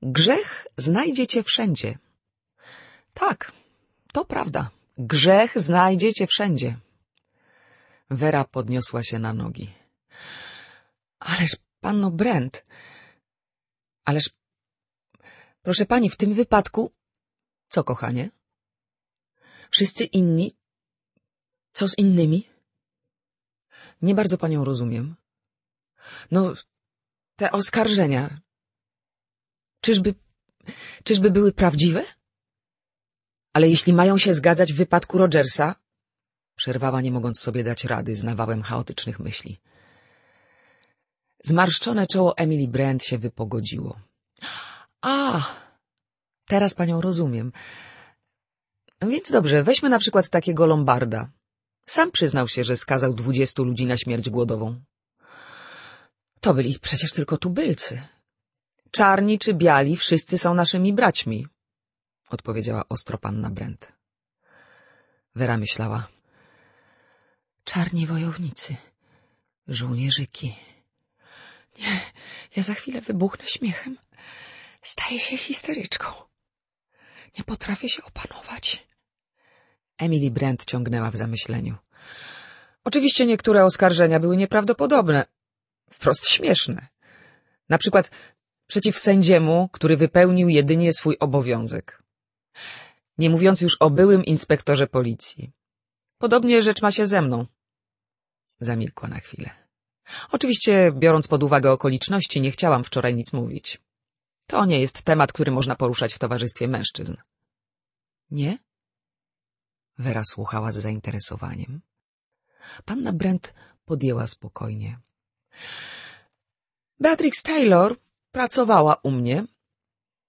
[SPEAKER 1] Grzech znajdziecie wszędzie. Tak, to prawda. Grzech znajdziecie wszędzie. Wera podniosła się na nogi. Ależ, panno Brent, ależ, proszę pani, w tym wypadku... Co, kochanie? Wszyscy inni? Co z innymi? Nie bardzo panią rozumiem. No, te oskarżenia. Czyżby... czyżby były prawdziwe? Ale jeśli mają się zgadzać w wypadku Rogersa... Przerwała, nie mogąc sobie dać rady z nawałem chaotycznych myśli. Zmarszczone czoło Emily Brand się wypogodziło. A, teraz panią rozumiem. Więc dobrze, weźmy na przykład takiego Lombarda. Sam przyznał się, że skazał dwudziestu ludzi na śmierć głodową. To byli przecież tylko tubylcy. Czarni czy biali, wszyscy są naszymi braćmi, odpowiedziała ostro panna Brent. Wera myślała. Czarni wojownicy, żołnierzyki.
[SPEAKER 2] Nie, ja za chwilę wybuchnę śmiechem. Staję się histeryczką. Nie potrafię się opanować.
[SPEAKER 1] Emily Brent ciągnęła w zamyśleniu. Oczywiście niektóre oskarżenia były nieprawdopodobne, wprost śmieszne. Na przykład przeciw sędziemu, który wypełnił jedynie swój obowiązek. Nie mówiąc już o byłym inspektorze policji. Podobnie rzecz ma się ze mną. Zamilkła na chwilę.
[SPEAKER 2] Oczywiście,
[SPEAKER 1] biorąc pod uwagę okoliczności, nie chciałam wczoraj nic mówić. To nie jest temat, który można poruszać w towarzystwie mężczyzn. Nie? Wera słuchała z zainteresowaniem. Panna Brent podjęła spokojnie. Beatrix Taylor pracowała u mnie.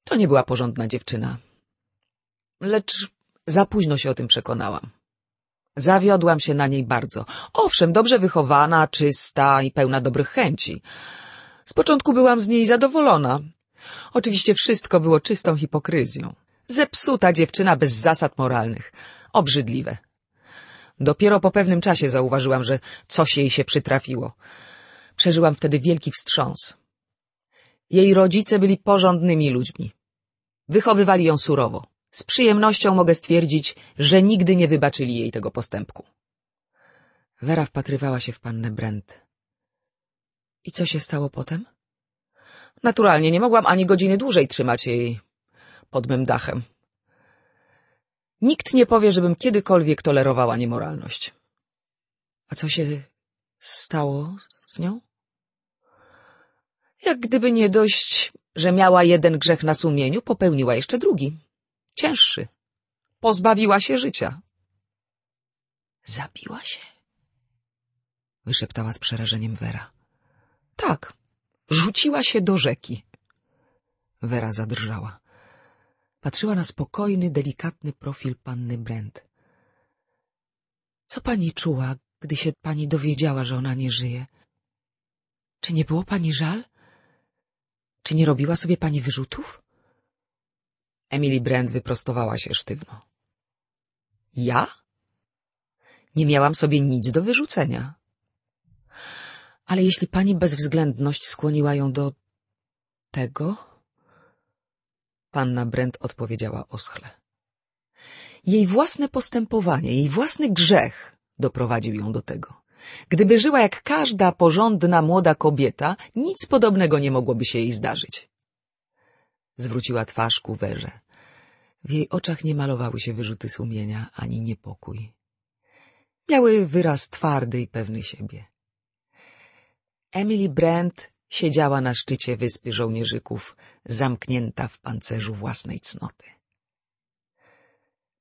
[SPEAKER 1] To nie była porządna dziewczyna. Lecz za późno się o tym przekonałam. Zawiodłam się na niej bardzo. Owszem, dobrze wychowana, czysta i pełna dobrych chęci. Z początku byłam z niej zadowolona. Oczywiście wszystko było czystą hipokryzją. Zepsuta dziewczyna bez zasad moralnych. Obrzydliwe. Dopiero po pewnym czasie zauważyłam, że coś jej się przytrafiło. Przeżyłam wtedy wielki wstrząs. Jej rodzice byli porządnymi ludźmi. Wychowywali ją surowo. Z przyjemnością mogę stwierdzić, że nigdy nie wybaczyli jej tego postępku. Wera wpatrywała się w pannę Brent. I co się stało potem? Naturalnie nie mogłam ani godziny dłużej trzymać jej pod mym dachem. Nikt nie powie, żebym kiedykolwiek tolerowała niemoralność. A co się stało z nią? Jak gdyby nie dość, że miała jeden grzech na sumieniu, popełniła jeszcze drugi, cięższy. Pozbawiła się życia. Zabiła się? Wyszeptała z przerażeniem Wera. Tak, rzuciła się do rzeki. Wera zadrżała. Patrzyła na spokojny, delikatny profil panny Brent. Co pani czuła, gdy się pani dowiedziała, że ona nie żyje? Czy nie było pani żal? Czy nie robiła sobie pani wyrzutów? Emily Brent wyprostowała się sztywno. Ja? Nie miałam sobie nic do wyrzucenia. Ale jeśli pani bezwzględność skłoniła ją do tego, Panna Brent odpowiedziała oschle. Jej własne postępowanie, jej własny grzech doprowadził ją do tego. Gdyby żyła jak każda porządna młoda kobieta, nic podobnego nie mogłoby się jej zdarzyć. Zwróciła twarz ku werze. W jej oczach nie malowały się wyrzuty sumienia ani niepokój. Miały wyraz twardy i pewny siebie. Emily Brent Siedziała na szczycie wyspy żołnierzyków, zamknięta w pancerzu własnej cnoty.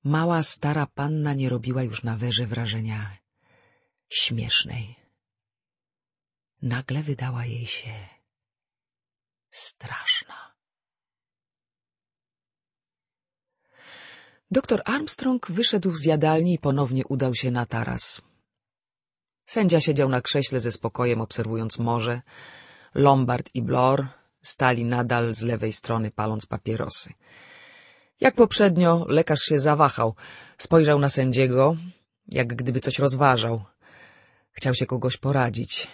[SPEAKER 1] Mała stara panna nie robiła już na werze wrażenia śmiesznej. Nagle wydała jej się straszna. Doktor Armstrong wyszedł z jadalni i ponownie udał się na taras. Sędzia siedział na krześle ze spokojem, obserwując morze, Lombard i Blor stali nadal z lewej strony, paląc papierosy. Jak poprzednio, lekarz się zawahał. Spojrzał na sędziego, jak gdyby coś rozważał. Chciał się kogoś poradzić.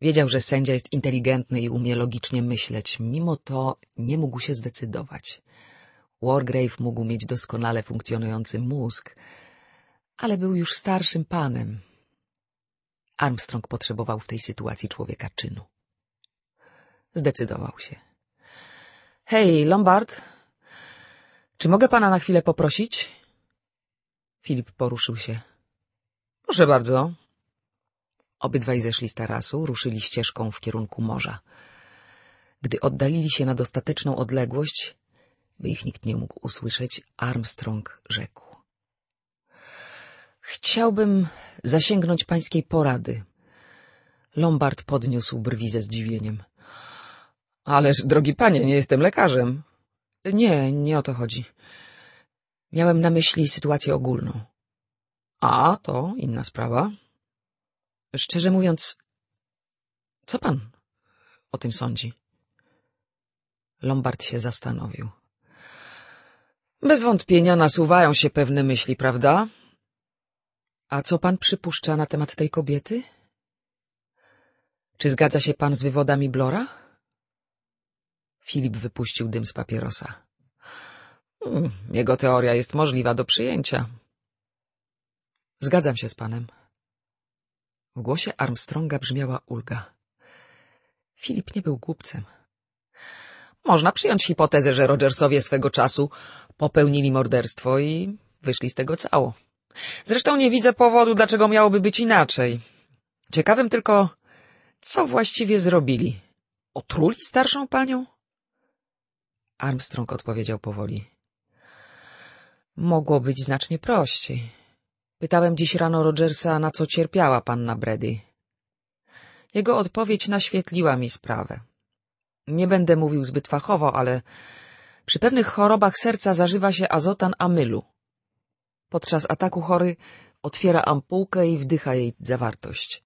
[SPEAKER 1] Wiedział, że sędzia jest inteligentny i umie logicznie myśleć. Mimo to nie mógł się zdecydować. Wargrave mógł mieć doskonale funkcjonujący mózg, ale był już starszym panem. Armstrong potrzebował w tej sytuacji człowieka czynu. Zdecydował się. Hej, Lombard, czy mogę pana na chwilę poprosić? Filip poruszył się. Proszę bardzo. Obydwaj zeszli z tarasu, ruszyli ścieżką w kierunku morza. Gdy oddalili się na dostateczną odległość, by ich nikt nie mógł usłyszeć, Armstrong rzekł. Chciałbym zasięgnąć pańskiej porady. Lombard podniósł brwi ze zdziwieniem. Ależ, drogi panie, nie jestem lekarzem. Nie, nie o to chodzi. Miałem na myśli sytuację ogólną. A, to inna sprawa. Szczerze mówiąc, co pan o tym sądzi? Lombard się zastanowił. Bez wątpienia nasuwają się pewne myśli, prawda? A co pan przypuszcza na temat tej kobiety? Czy zgadza się pan z wywodami Blora? Filip wypuścił dym z papierosa. Hmm, jego teoria jest możliwa do przyjęcia. Zgadzam się z panem. W głosie Armstronga brzmiała ulga. Filip nie był głupcem. Można przyjąć hipotezę, że Rogersowie swego czasu popełnili morderstwo i wyszli z tego cało. Zresztą nie widzę powodu, dlaczego miałoby być inaczej. Ciekawym tylko, co właściwie zrobili. Otruli starszą panią? Armstrong odpowiedział powoli. Mogło być znacznie prościej. Pytałem dziś rano Rogersa, na co cierpiała panna Brady. Jego odpowiedź naświetliła mi sprawę. Nie będę mówił zbyt fachowo, ale przy pewnych chorobach serca zażywa się azotan amylu. Podczas ataku chory otwiera ampułkę i wdycha jej zawartość.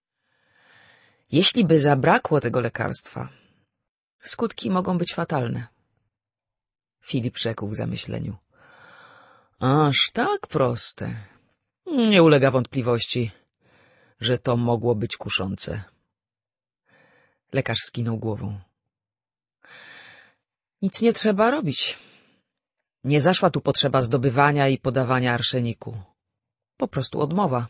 [SPEAKER 1] Jeśli by zabrakło tego lekarstwa, skutki mogą być fatalne. Filip rzekł w zamyśleniu. Aż tak proste. Nie ulega wątpliwości, że to mogło być kuszące. Lekarz skinął głową. Nic nie trzeba robić. Nie zaszła tu potrzeba zdobywania i podawania arszeniku. Po prostu odmowa.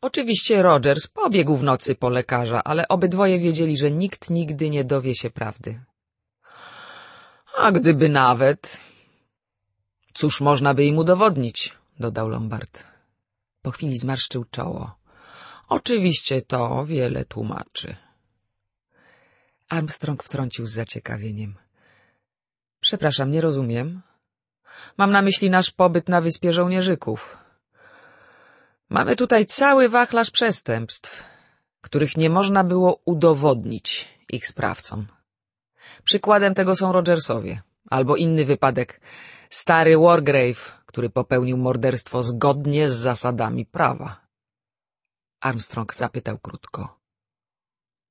[SPEAKER 1] Oczywiście Rogers pobiegł w nocy po lekarza, ale obydwoje wiedzieli, że nikt nigdy nie dowie się prawdy. A gdyby nawet... Cóż można by im udowodnić, dodał Lombard. Po chwili zmarszczył czoło. Oczywiście to wiele tłumaczy. Armstrong wtrącił z zaciekawieniem. Przepraszam, nie rozumiem. Mam na myśli nasz pobyt na wyspie żołnierzyków. Mamy tutaj cały wachlarz przestępstw, których nie można było udowodnić ich sprawcom. Przykładem tego są Rogersowie. Albo inny wypadek. Stary Wargrave, który popełnił morderstwo zgodnie z zasadami prawa. Armstrong zapytał krótko.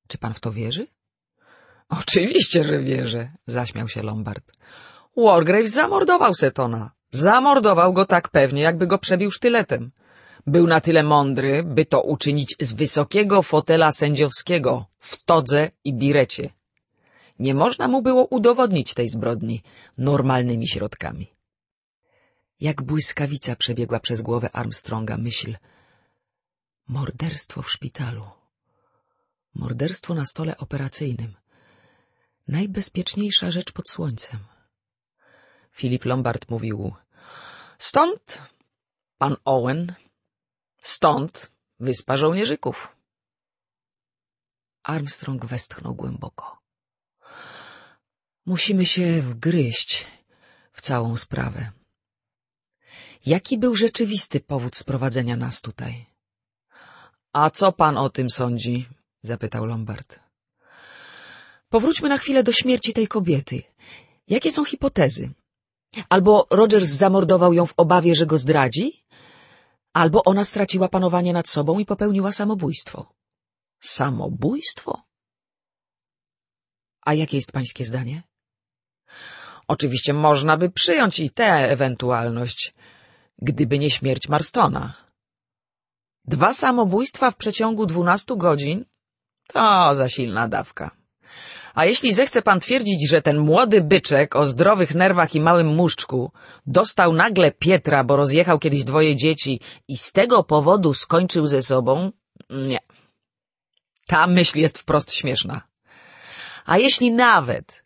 [SPEAKER 1] Czy pan w to wierzy? Oczywiście, że wierzę, zaśmiał się Lombard. Wargrave zamordował Setona. Zamordował go tak pewnie, jakby go przebił sztyletem. Był na tyle mądry, by to uczynić z wysokiego fotela sędziowskiego, w todze i birecie. Nie można mu było udowodnić tej zbrodni normalnymi środkami. Jak błyskawica przebiegła przez głowę Armstronga myśl. Morderstwo w szpitalu. Morderstwo na stole operacyjnym. Najbezpieczniejsza rzecz pod słońcem. Filip Lombard mówił. Stąd, pan Owen, stąd wyspa żołnierzyków. Armstrong westchnął głęboko. Musimy się wgryźć w całą sprawę. Jaki był rzeczywisty powód sprowadzenia nas tutaj? — A co pan o tym sądzi? — zapytał Lombard. — Powróćmy na chwilę do śmierci tej kobiety. Jakie są hipotezy? Albo Rogers zamordował ją w obawie, że go zdradzi? Albo ona straciła panowanie nad sobą i popełniła samobójstwo. — Samobójstwo? — A jakie jest pańskie zdanie? — Oczywiście można by przyjąć i tę ewentualność, gdyby nie śmierć Marstona. Dwa samobójstwa w przeciągu dwunastu godzin? To za silna dawka. A jeśli zechce pan twierdzić, że ten młody byczek o zdrowych nerwach i małym muszczku dostał nagle Pietra, bo rozjechał kiedyś dwoje dzieci i z tego powodu skończył ze sobą, nie. Ta myśl jest wprost śmieszna. A jeśli nawet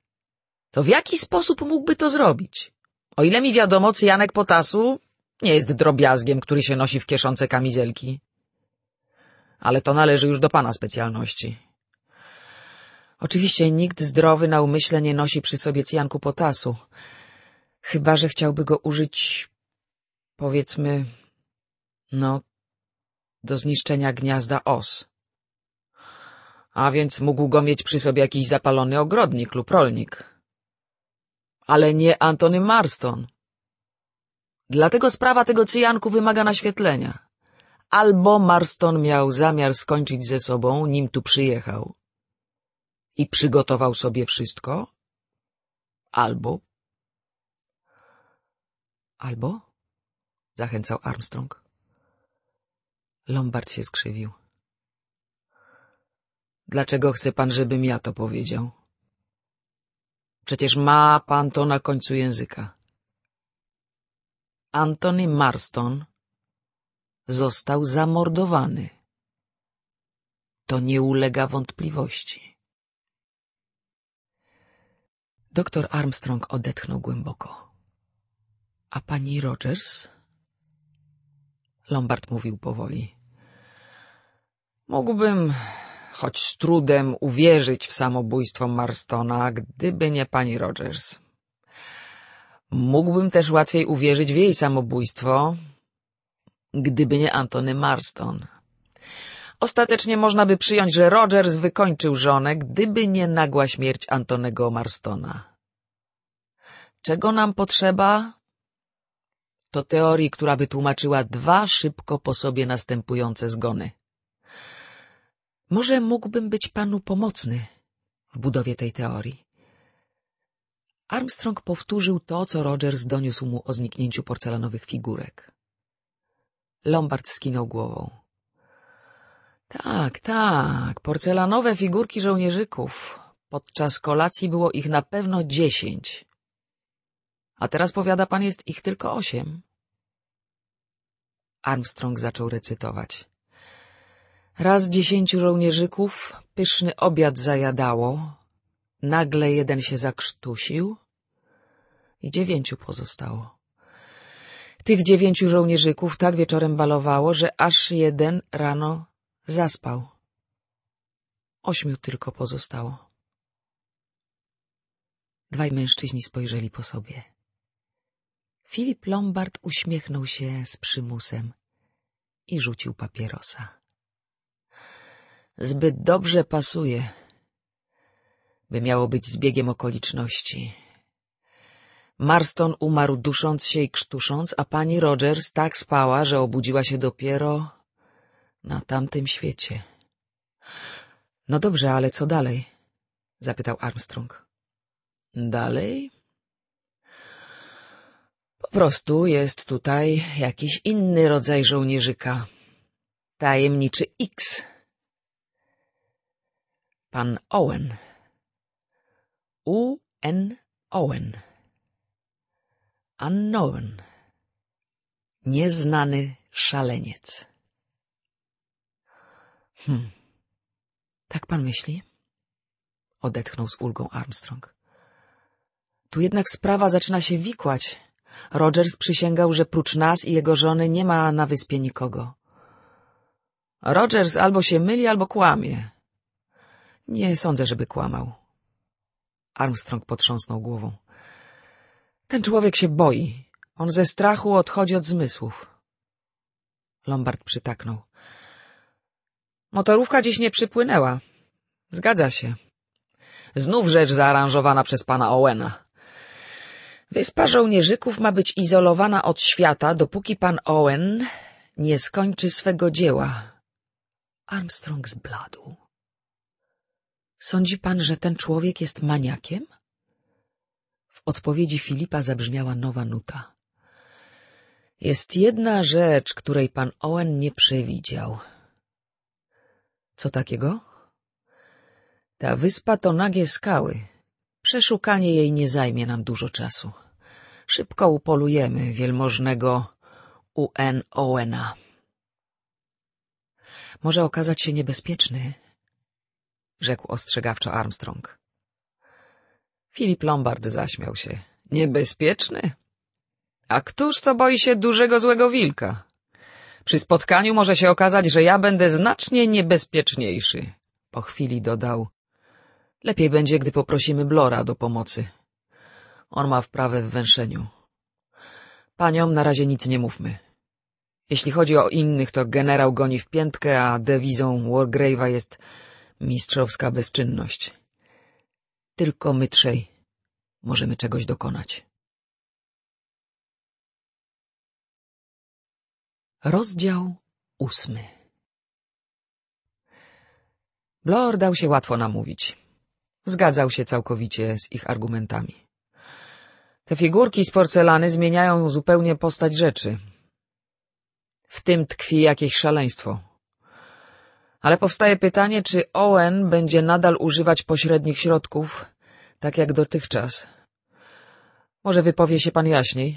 [SPEAKER 1] to w jaki sposób mógłby to zrobić? O ile mi wiadomo, Cyjanek Potasu nie jest drobiazgiem, który się nosi w kieszonce kamizelki. Ale to należy już do pana specjalności. Oczywiście nikt zdrowy na umyśle nie nosi przy sobie cyjanku potasu, chyba że chciałby go użyć, powiedzmy, no, do zniszczenia gniazda os. A więc mógł go mieć przy sobie jakiś zapalony ogrodnik lub rolnik ale nie Antony Marston. Dlatego sprawa tego cyjanku wymaga naświetlenia. Albo Marston miał zamiar skończyć ze sobą, nim tu przyjechał i przygotował sobie wszystko, albo... Albo? Zachęcał Armstrong. Lombard się skrzywił. Dlaczego chce pan, żebym ja to powiedział? Przecież ma pan to na końcu języka. Antony Marston został zamordowany. To nie ulega wątpliwości. Doktor Armstrong odetchnął głęboko. A pani Rogers? Lombard mówił powoli. Mógłbym choć z trudem, uwierzyć w samobójstwo Marstona, gdyby nie pani Rogers. Mógłbym też łatwiej uwierzyć w jej samobójstwo, gdyby nie Antony Marston. Ostatecznie można by przyjąć, że Rogers wykończył żonę, gdyby nie nagła śmierć Antonego Marstona. Czego nam potrzeba? To teorii, która by tłumaczyła dwa szybko po sobie następujące zgony. Może mógłbym być panu pomocny w budowie tej teorii. Armstrong powtórzył to, co Rogers doniósł mu o zniknięciu porcelanowych figurek. Lombard skinął głową. Tak, tak, porcelanowe figurki żołnierzyków. Podczas kolacji było ich na pewno dziesięć. A teraz powiada pan, jest ich tylko osiem. Armstrong zaczął recytować. Raz dziesięciu żołnierzyków pyszny obiad zajadało. Nagle jeden się zakrztusił i dziewięciu pozostało. Tych dziewięciu żołnierzyków tak wieczorem balowało, że aż jeden rano zaspał. Ośmiu tylko pozostało. Dwaj mężczyźni spojrzeli po sobie. Filip Lombard uśmiechnął się z przymusem i rzucił papierosa. Zbyt dobrze pasuje, by miało być zbiegiem okoliczności. Marston umarł dusząc się i krztusząc, a pani Rogers tak spała, że obudziła się dopiero na tamtym świecie. — No dobrze, ale co dalej? — zapytał Armstrong. — Dalej? — Po prostu jest tutaj jakiś inny rodzaj żołnierzyka. Tajemniczy X Pan Owen. U. N. Owen. Unknown. Nieznany szaleniec. Hm. Tak pan myśli? Odetchnął z ulgą Armstrong. Tu jednak sprawa zaczyna się wikłać. Rogers przysięgał, że prócz nas i jego żony nie ma na wyspie nikogo. Rogers albo się myli, albo kłamie. Nie sądzę, żeby kłamał. Armstrong potrząsnął głową. Ten człowiek się boi. On ze strachu odchodzi od zmysłów. Lombard przytaknął. Motorówka dziś nie przypłynęła. Zgadza się. Znów rzecz zaaranżowana przez pana Owena. Wyspa żołnierzyków ma być izolowana od świata, dopóki pan Owen nie skończy swego dzieła. Armstrong zbladł. Sądzi pan, że ten człowiek jest maniakiem? W odpowiedzi Filipa zabrzmiała nowa nuta. Jest jedna rzecz, której pan Owen nie przewidział. Co takiego? Ta wyspa to nagie skały. Przeszukanie jej nie zajmie nam dużo czasu. Szybko upolujemy wielmożnego UN Owena. Może okazać się niebezpieczny, rzekł ostrzegawczo Armstrong. Filip Lombard zaśmiał się. Niebezpieczny? A któż to boi się dużego złego wilka? Przy spotkaniu może się okazać, że ja będę znacznie niebezpieczniejszy. Po chwili dodał. Lepiej będzie, gdy poprosimy Blora do pomocy. On ma wprawę w węszeniu. Paniom na razie nic nie mówmy. Jeśli chodzi o innych, to generał goni w piętkę, a dewizą Wargrave'a jest mistrzowska bezczynność. Tylko my trzej możemy czegoś dokonać. Rozdział ósmy Blor dał się łatwo namówić. Zgadzał się całkowicie z ich argumentami. Te figurki z porcelany zmieniają zupełnie postać rzeczy. W tym tkwi jakieś szaleństwo, ale powstaje pytanie, czy Owen będzie nadal używać pośrednich środków, tak jak dotychczas. Może wypowie się pan jaśniej?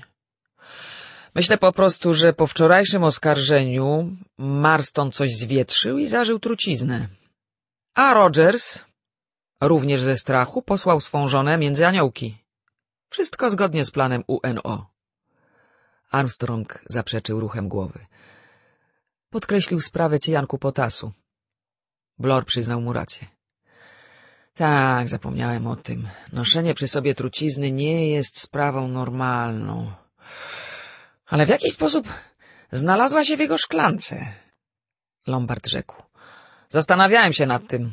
[SPEAKER 1] Myślę po prostu, że po wczorajszym oskarżeniu Marston coś zwietrzył i zażył truciznę. A Rogers, również ze strachu, posłał swą żonę między aniołki. Wszystko zgodnie z planem UNO. Armstrong zaprzeczył ruchem głowy. Podkreślił sprawę cyjanku potasu. Blor przyznał mu rację. Tak, zapomniałem o tym. Noszenie przy sobie trucizny nie jest sprawą normalną. Ale w jaki sposób znalazła się w jego szklance? Lombard rzekł. Zastanawiałem się nad tym.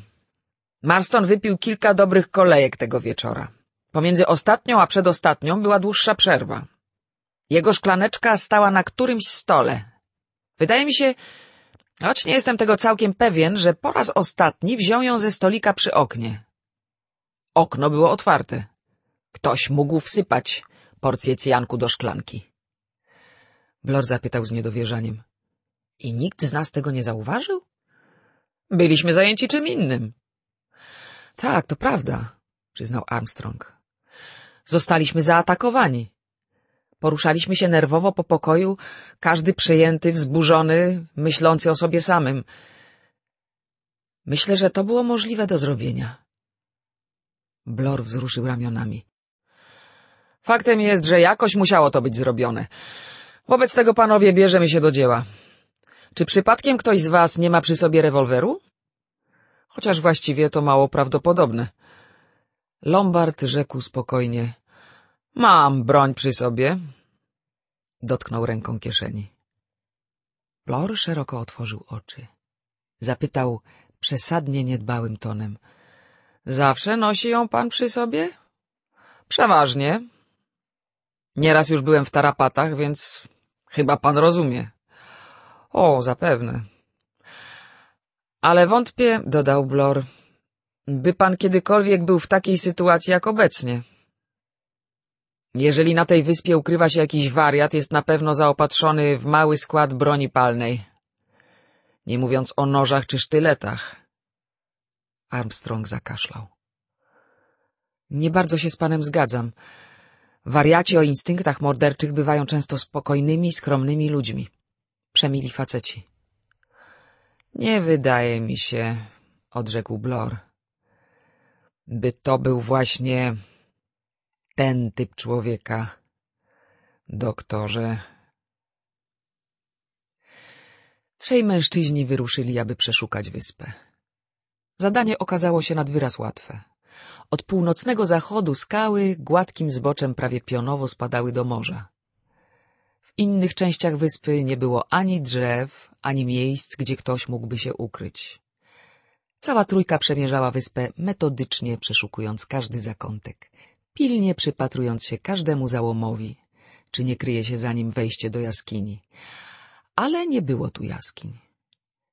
[SPEAKER 1] Marston wypił kilka dobrych kolejek tego wieczora. Pomiędzy ostatnią a przedostatnią była dłuższa przerwa. Jego szklaneczka stała na którymś stole. Wydaje mi się, Choć nie jestem tego całkiem pewien, że po raz ostatni wziął ją ze stolika przy oknie. Okno było otwarte. Ktoś mógł wsypać porcję cyjanku do szklanki. Blor zapytał z niedowierzaniem. I nikt z nas tego nie zauważył? Byliśmy zajęci czym innym. Tak, to prawda, przyznał Armstrong. Zostaliśmy zaatakowani. Poruszaliśmy się nerwowo po pokoju, każdy przejęty, wzburzony, myślący o sobie samym. Myślę, że to było możliwe do zrobienia. Blor wzruszył ramionami. Faktem jest, że jakoś musiało to być zrobione. Wobec tego, panowie, bierzemy się do dzieła. Czy przypadkiem ktoś z was nie ma przy sobie rewolweru? Chociaż właściwie to mało prawdopodobne. Lombard rzekł spokojnie. Mam broń przy sobie. Dotknął ręką kieszeni. Flor szeroko otworzył oczy. Zapytał przesadnie niedbałym tonem. Zawsze nosi ją pan przy sobie? Przeważnie. Nieraz już byłem w tarapatach, więc chyba pan rozumie. O, zapewne. Ale wątpię, dodał Blor, by pan kiedykolwiek był w takiej sytuacji jak obecnie. Jeżeli na tej wyspie ukrywa się jakiś wariat, jest na pewno zaopatrzony w mały skład broni palnej. Nie mówiąc o nożach czy sztyletach. Armstrong zakaszlał. Nie bardzo się z panem zgadzam. Wariaci o instynktach morderczych bywają często spokojnymi, skromnymi ludźmi. Przemili faceci. Nie wydaje mi się, odrzekł Blor. By to był właśnie ten typ człowieka. Doktorze... Trzej mężczyźni wyruszyli, aby przeszukać wyspę. Zadanie okazało się nad wyraz łatwe. Od północnego zachodu skały gładkim zboczem prawie pionowo spadały do morza. W innych częściach wyspy nie było ani drzew, ani miejsc, gdzie ktoś mógłby się ukryć. Cała trójka przemierzała wyspę metodycznie, przeszukując każdy zakątek pilnie przypatrując się każdemu załomowi, czy nie kryje się za nim wejście do jaskini. Ale nie było tu jaskiń.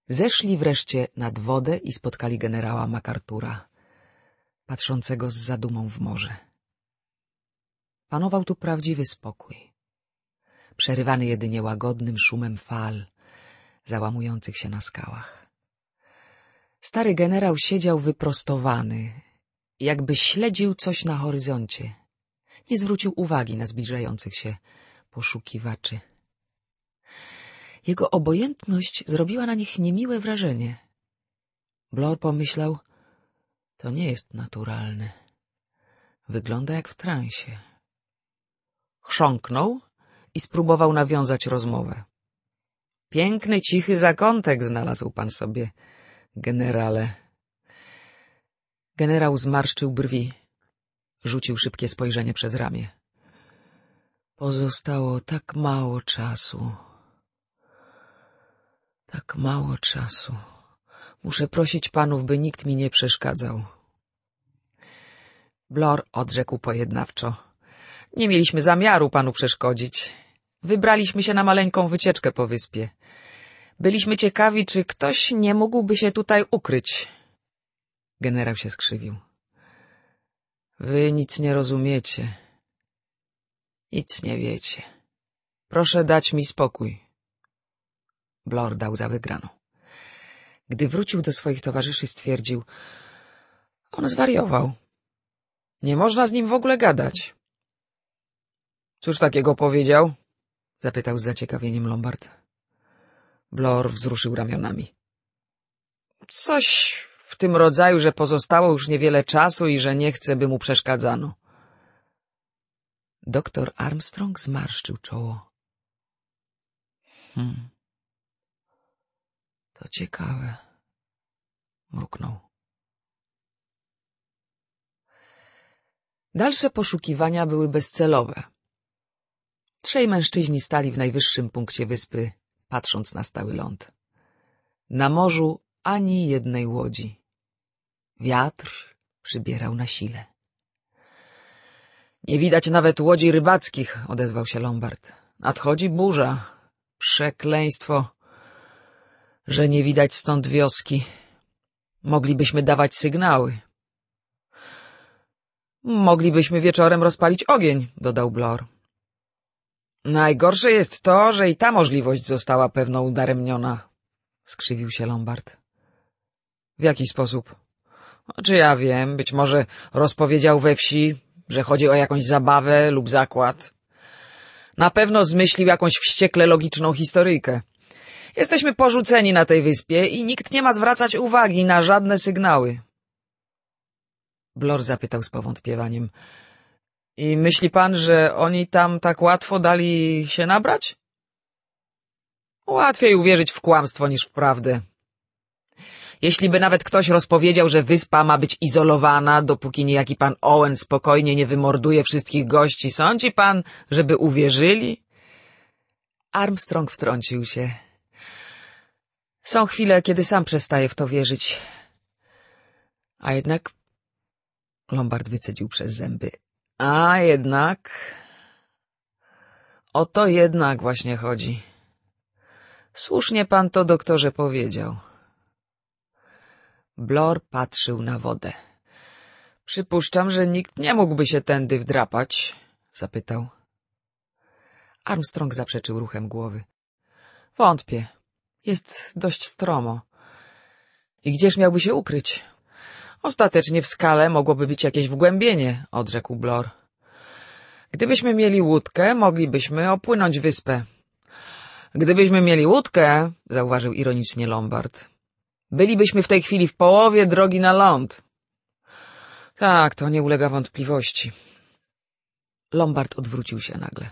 [SPEAKER 1] Zeszli wreszcie nad wodę i spotkali generała MacArthura, patrzącego z zadumą w morze. Panował tu prawdziwy spokój, przerywany jedynie łagodnym szumem fal załamujących się na skałach. Stary generał siedział wyprostowany, jakby śledził coś na horyzoncie. Nie zwrócił uwagi na zbliżających się poszukiwaczy. Jego obojętność zrobiła na nich niemiłe wrażenie. Blor pomyślał, to nie jest naturalne. Wygląda jak w transie. Chrząknął i spróbował nawiązać rozmowę. Piękny, cichy zakątek znalazł pan sobie, generale. Generał zmarszczył brwi. Rzucił szybkie spojrzenie przez ramię. Pozostało tak mało czasu. Tak mało czasu. Muszę prosić panów, by nikt mi nie przeszkadzał. Blor odrzekł pojednawczo. Nie mieliśmy zamiaru panu przeszkodzić. Wybraliśmy się na maleńką wycieczkę po wyspie. Byliśmy ciekawi, czy ktoś nie mógłby się tutaj ukryć. Generał się skrzywił. Wy nic nie rozumiecie. Nic nie wiecie. Proszę dać mi spokój. Blor dał za wygraną. Gdy wrócił do swoich towarzyszy, stwierdził
[SPEAKER 2] — On zwariował.
[SPEAKER 1] Nie można z nim w ogóle gadać. — Cóż takiego powiedział? — zapytał z zaciekawieniem Lombard. Blor wzruszył ramionami. — Coś w tym rodzaju, że pozostało już niewiele czasu i że nie chce, by mu przeszkadzano. Doktor Armstrong zmarszczył czoło. Hmm. To ciekawe. Mruknął. Dalsze poszukiwania były bezcelowe. Trzej mężczyźni stali w najwyższym punkcie wyspy, patrząc na stały ląd. Na morzu ani jednej łodzi. Wiatr przybierał na sile. Nie widać nawet łodzi rybackich, odezwał się Lombard. Nadchodzi burza. Przekleństwo, że nie widać stąd wioski. Moglibyśmy dawać sygnały. Moglibyśmy wieczorem rozpalić ogień, dodał Blor. Najgorsze jest to, że i ta możliwość została pewno udaremniona, skrzywił się Lombard. — W jaki sposób? — Czy ja wiem, być może rozpowiedział we wsi, że chodzi o jakąś zabawę lub zakład. Na pewno zmyślił jakąś wściekle logiczną historyjkę. Jesteśmy porzuceni na tej wyspie i nikt nie ma zwracać uwagi na żadne sygnały. Blor zapytał z powątpiewaniem. — I myśli pan, że oni tam tak łatwo dali się nabrać? — Łatwiej uwierzyć w kłamstwo niż w prawdę Jeśliby nawet ktoś rozpowiedział, że wyspa ma być izolowana, dopóki niejaki pan Owen spokojnie nie wymorduje wszystkich gości, sądzi pan, żeby uwierzyli? Armstrong wtrącił się. Są chwile, kiedy sam przestaję w to wierzyć. A jednak... Lombard wycedził przez zęby. A jednak... O to jednak właśnie chodzi. Słusznie pan to doktorze powiedział. Blor patrzył na wodę. — Przypuszczam, że nikt nie mógłby się tędy wdrapać — zapytał. Armstrong zaprzeczył ruchem głowy. — Wątpię. Jest dość stromo. — I gdzież miałby się ukryć? — Ostatecznie w skale mogłoby być jakieś wgłębienie — odrzekł Blor. — Gdybyśmy mieli łódkę, moglibyśmy opłynąć wyspę. — Gdybyśmy mieli łódkę — zauważył ironicznie Lombard Bylibyśmy w tej chwili w połowie drogi na ląd. Tak, to nie ulega wątpliwości. Lombard odwrócił się nagle.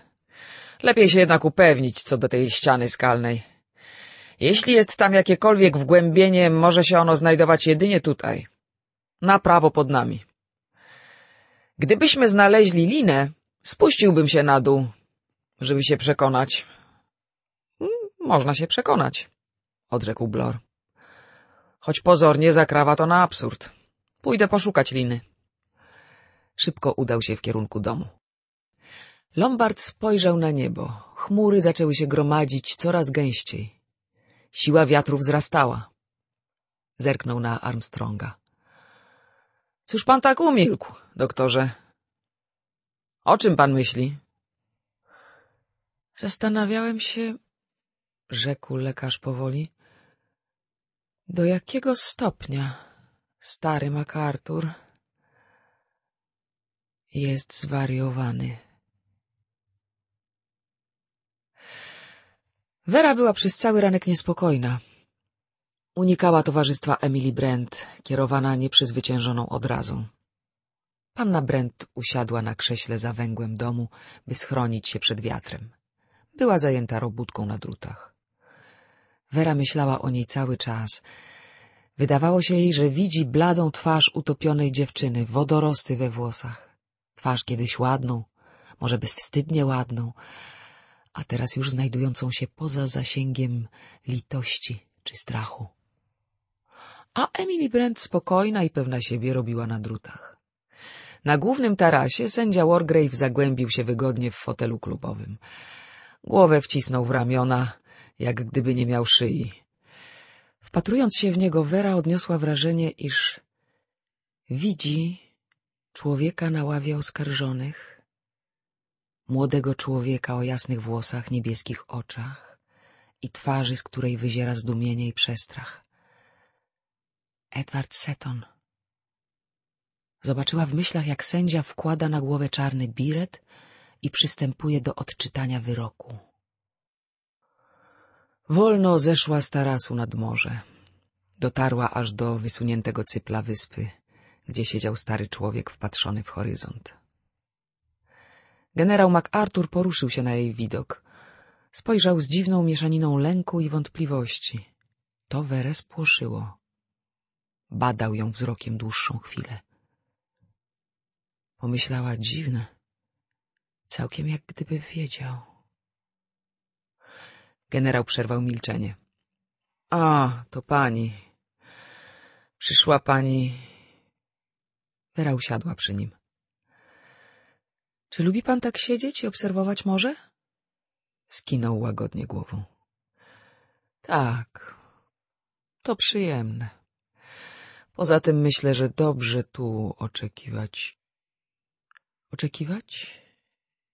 [SPEAKER 1] Lepiej się jednak upewnić co do tej ściany skalnej. Jeśli jest tam jakiekolwiek wgłębienie, może się ono znajdować jedynie tutaj. Na prawo pod nami. Gdybyśmy znaleźli linę, spuściłbym się na dół, żeby się przekonać. Hmm, można się przekonać, odrzekł Blor choć pozornie zakrawa to na absurd. Pójdę poszukać liny. Szybko udał się w kierunku domu. Lombard spojrzał na niebo. Chmury zaczęły się gromadzić coraz gęściej. Siła wiatru wzrastała. Zerknął na Armstronga. — Cóż pan tak umilkł, doktorze? — O czym pan myśli? — Zastanawiałem się — rzekł lekarz powoli do jakiego stopnia stary MacArthur jest zwariowany? Wera była przez cały ranek niespokojna. Unikała towarzystwa Emily Brent, kierowana nieprzezwyciężoną odrazą. Panna Brent usiadła na krześle za węgłem domu, by schronić się przed wiatrem. Była zajęta robótką na drutach. Wera myślała o niej cały czas. Wydawało się jej, że widzi bladą twarz utopionej dziewczyny, wodorosty we włosach. Twarz kiedyś ładną, może bezwstydnie ładną, a teraz już znajdującą się poza zasięgiem litości czy strachu. A Emily Brent spokojna i pewna siebie robiła na drutach. Na głównym tarasie sędzia Wargrave zagłębił się wygodnie w fotelu klubowym. Głowę wcisnął w ramiona, jak gdyby nie miał szyi. Wpatrując się w niego, Wera odniosła wrażenie, iż widzi człowieka na ławie oskarżonych, młodego człowieka o jasnych włosach, niebieskich oczach i twarzy, z której wyziera zdumienie i przestrach. Edward Seton. Zobaczyła w myślach, jak sędzia wkłada na głowę czarny biret i przystępuje do odczytania wyroku. Wolno zeszła z tarasu nad morze. Dotarła aż do wysuniętego cypla wyspy, gdzie siedział stary człowiek wpatrzony w horyzont. Generał MacArthur poruszył się na jej widok. Spojrzał z dziwną mieszaniną lęku i wątpliwości. To Werę spłoszyło. Badał ją wzrokiem dłuższą chwilę. Pomyślała dziwne, całkiem jak gdyby wiedział. Generał przerwał milczenie. A, to pani. Przyszła pani... Wera usiadła przy nim. Czy lubi pan tak siedzieć i obserwować morze? Skinął łagodnie głową. Tak, to przyjemne. Poza tym myślę, że dobrze tu oczekiwać. Oczekiwać?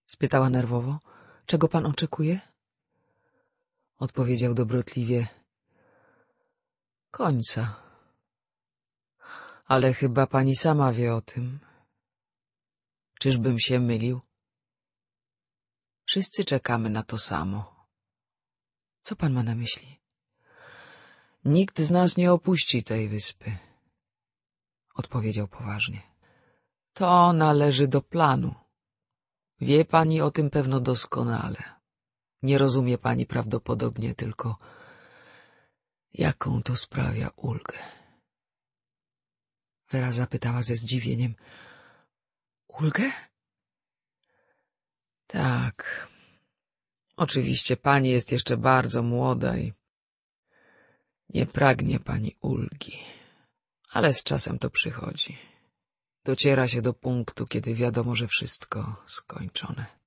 [SPEAKER 1] spytała nerwowo. Czego pan oczekuje? odpowiedział dobrotliwie. Końca. Ale chyba pani sama wie o tym. Czyżbym się mylił? Wszyscy czekamy na to samo. Co pan ma na myśli? Nikt z nas nie opuści tej wyspy, odpowiedział poważnie. To należy do planu. Wie pani o tym pewno doskonale. Nie rozumie pani prawdopodobnie tylko, jaką to sprawia ulgę. Wera zapytała ze zdziwieniem. Ulgę? Tak. Oczywiście pani jest jeszcze bardzo młoda i nie pragnie pani ulgi, ale z czasem to przychodzi. Dociera się do punktu, kiedy wiadomo, że wszystko skończone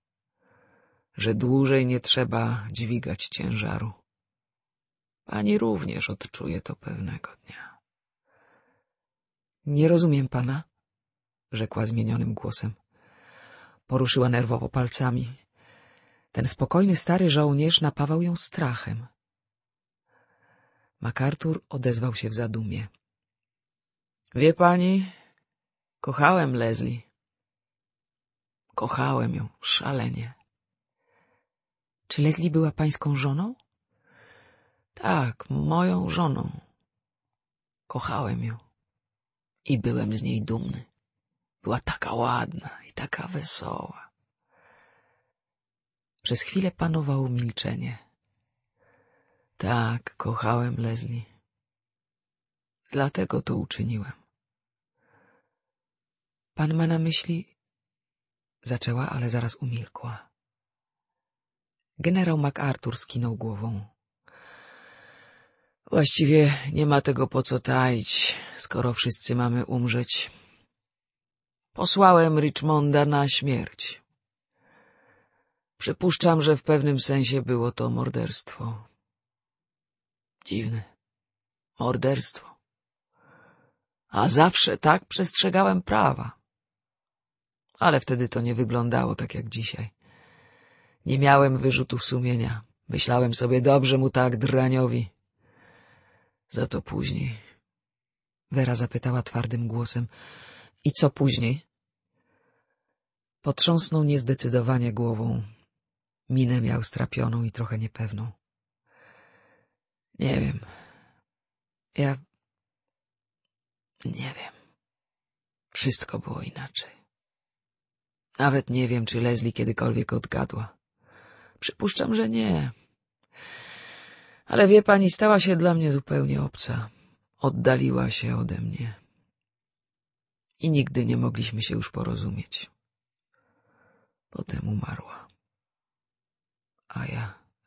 [SPEAKER 1] że dłużej nie trzeba dźwigać ciężaru. Pani również odczuje to pewnego dnia. Nie rozumiem pana, rzekła zmienionym głosem. Poruszyła nerwowo palcami. Ten spokojny stary żołnierz napawał ją strachem. MacArthur odezwał się w zadumie. Wie pani, kochałem Leslie. Kochałem ją szalenie. Czy Leslie była pańską żoną? Tak, moją żoną. Kochałem ją i byłem z niej dumny. Była taka ładna i taka wesoła. Przez chwilę panowało milczenie. Tak, kochałem Leslie. Dlatego to uczyniłem. Pan ma na myśli... Zaczęła, ale zaraz umilkła. Generał MacArthur skinął głową. Właściwie nie ma tego po co taić, skoro wszyscy mamy umrzeć. Posłałem Richmonda na śmierć. Przypuszczam, że w pewnym sensie było to morderstwo. Dziwne. Morderstwo. A zawsze tak przestrzegałem prawa. Ale wtedy to nie wyglądało tak jak dzisiaj. Nie miałem wyrzutów sumienia. Myślałem sobie, dobrze mu tak, draniowi. Za to później. Wera zapytała twardym głosem. I co później? Potrząsnął niezdecydowanie głową. Minę miał strapioną i trochę niepewną. Nie wiem. Ja... Nie wiem. Wszystko było inaczej. Nawet nie wiem, czy Leslie kiedykolwiek odgadła. Przypuszczam, że nie. Ale wie pani, stała się dla mnie zupełnie obca. Oddaliła się ode mnie. I nigdy nie mogliśmy się już porozumieć. Potem umarła. A ja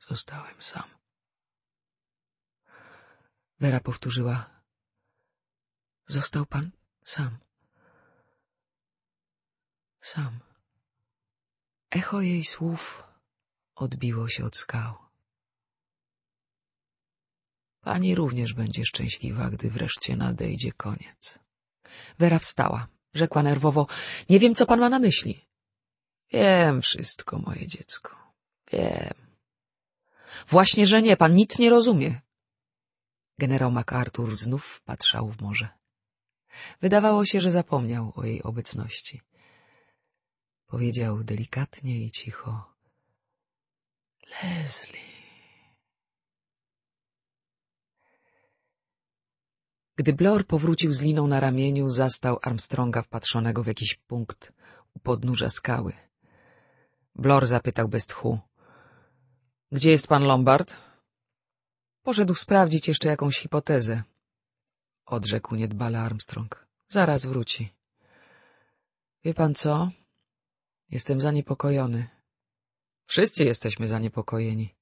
[SPEAKER 1] zostałem sam. Wera powtórzyła. Został pan sam. Sam. Echo jej słów odbiło się od skał. Pani również będzie szczęśliwa, gdy wreszcie nadejdzie koniec. Wera wstała. Rzekła nerwowo. Nie wiem, co pan ma na myśli. Wiem wszystko, moje dziecko. Wiem. Właśnie, że nie. Pan nic nie rozumie. Generał MacArthur znów patrzał w morze. Wydawało się, że zapomniał o jej obecności. Powiedział delikatnie i cicho. Leslie. Gdy Blor powrócił z liną na ramieniu, zastał Armstronga wpatrzonego w jakiś punkt u podnóża skały. Blor zapytał bez tchu. — Gdzie jest pan Lombard? Poszedł sprawdzić jeszcze jakąś hipotezę. Odrzekł niedbale Armstrong. — Zaraz wróci. — Wie pan co? Jestem zaniepokojony. — Wszyscy jesteśmy zaniepokojeni.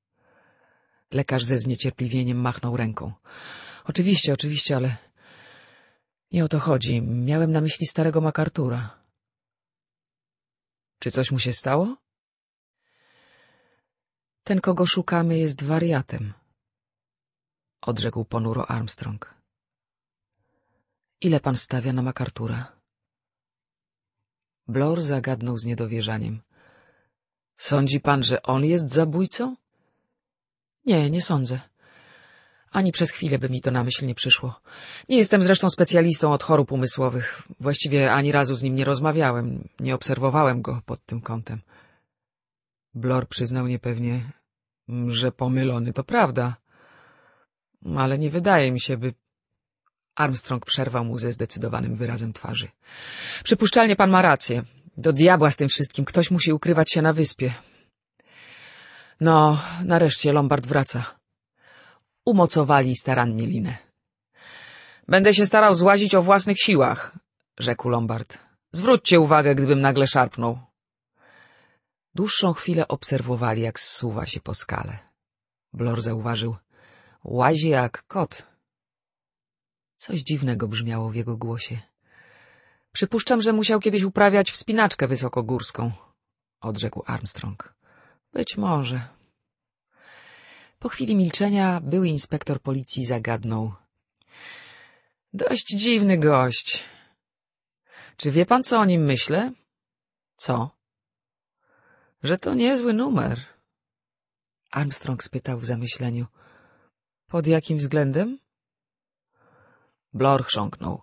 [SPEAKER 1] Lekarz ze zniecierpliwieniem machnął ręką. Oczywiście, oczywiście, ale nie o to chodzi. Miałem na myśli starego MacArthura. Czy coś mu się stało? Ten, kogo szukamy, jest wariatem, odrzekł ponuro Armstrong. Ile pan stawia na MacArthura? Blor zagadnął z niedowierzaniem. Sądzi pan, że on jest zabójcą? Nie, nie sądzę. Ani przez chwilę by mi to na myśl nie przyszło. Nie jestem zresztą specjalistą od chorób umysłowych. Właściwie ani razu z nim nie rozmawiałem, nie obserwowałem go pod tym kątem. Blor przyznał niepewnie, mm, że pomylony to prawda, mm, ale nie wydaje mi się, by... Armstrong przerwał mu ze zdecydowanym wyrazem twarzy. Przypuszczalnie pan ma rację. Do diabła z tym wszystkim. Ktoś musi ukrywać się na wyspie. No, nareszcie Lombard wraca. Umocowali starannie linę. Będę się starał złazić o własnych siłach, rzekł Lombard. Zwróćcie uwagę, gdybym nagle szarpnął. Dłuższą chwilę obserwowali, jak zsuwa się po skale. Blor zauważył. Łazi jak kot. Coś dziwnego brzmiało w jego głosie. Przypuszczam, że musiał kiedyś uprawiać wspinaczkę wysokogórską, odrzekł Armstrong. Być może. Po chwili milczenia były inspektor policji zagadnął. Dość dziwny gość. Czy wie pan, co o nim myślę? Co? Że to niezły numer. Armstrong spytał w zamyśleniu. Pod jakim względem? Blor chrząknął.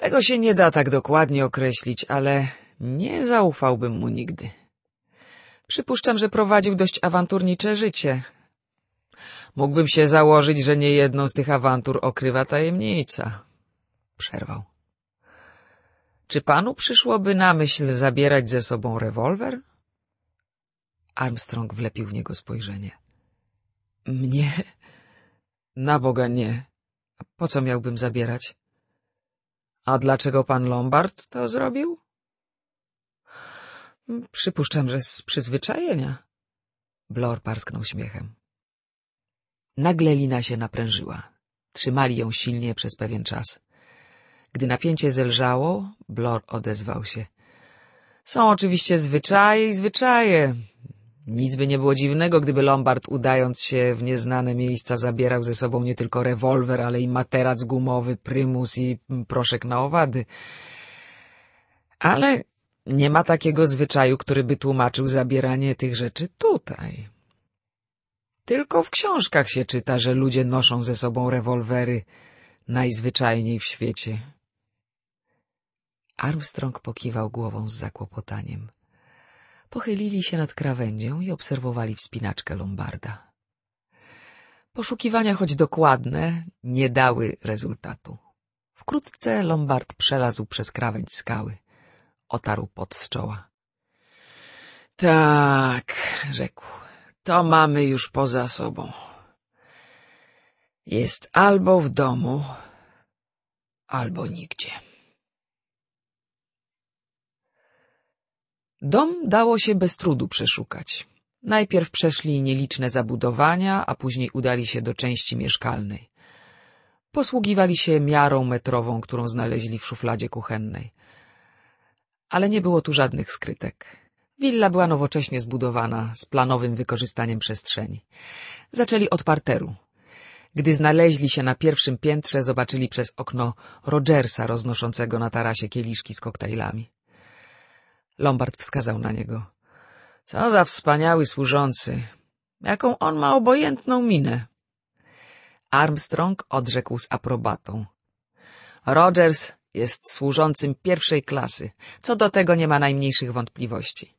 [SPEAKER 1] Tego się nie da tak dokładnie określić, ale nie zaufałbym mu nigdy. Przypuszczam, że prowadził dość awanturnicze życie. Mógłbym się założyć, że niejedną z tych awantur okrywa tajemnica. Przerwał. Czy panu przyszłoby na myśl zabierać ze sobą rewolwer? Armstrong wlepił w niego spojrzenie. Mnie? Na Boga nie. Po co miałbym zabierać? A dlaczego pan Lombard to zrobił? Przypuszczam, że z przyzwyczajenia. Blor parsknął śmiechem. Nagle lina się naprężyła. Trzymali ją silnie przez pewien czas. Gdy napięcie zelżało, Blor odezwał się. Są oczywiście zwyczaje i zwyczaje. Nic by nie było dziwnego, gdyby Lombard, udając się w nieznane miejsca, zabierał ze sobą nie tylko rewolwer, ale i materac gumowy, prymus i mm, proszek na owady. Ale nie ma takiego zwyczaju, który by tłumaczył zabieranie tych rzeczy tutaj. Tylko w książkach się czyta, że ludzie noszą ze sobą rewolwery najzwyczajniej w świecie. Armstrong pokiwał głową z zakłopotaniem. — Pochylili się nad krawędzią i obserwowali wspinaczkę Lombarda. Poszukiwania, choć dokładne, nie dały rezultatu. Wkrótce Lombard przelazł przez krawędź skały. Otarł pot z czoła. — Tak — rzekł — to mamy już poza sobą. Jest albo w domu, albo nigdzie. Dom dało się bez trudu przeszukać. Najpierw przeszli nieliczne zabudowania, a później udali się do części mieszkalnej. Posługiwali się miarą metrową, którą znaleźli w szufladzie kuchennej. Ale nie było tu żadnych skrytek. Willa była nowocześnie zbudowana, z planowym wykorzystaniem przestrzeni. Zaczęli od parteru. Gdy znaleźli się na pierwszym piętrze, zobaczyli przez okno Rogersa roznoszącego na tarasie kieliszki z koktajlami. Lombard wskazał na niego. Co za wspaniały służący! Jaką on ma obojętną minę! Armstrong odrzekł z aprobatą. Rogers jest służącym pierwszej klasy. Co do tego nie ma najmniejszych wątpliwości.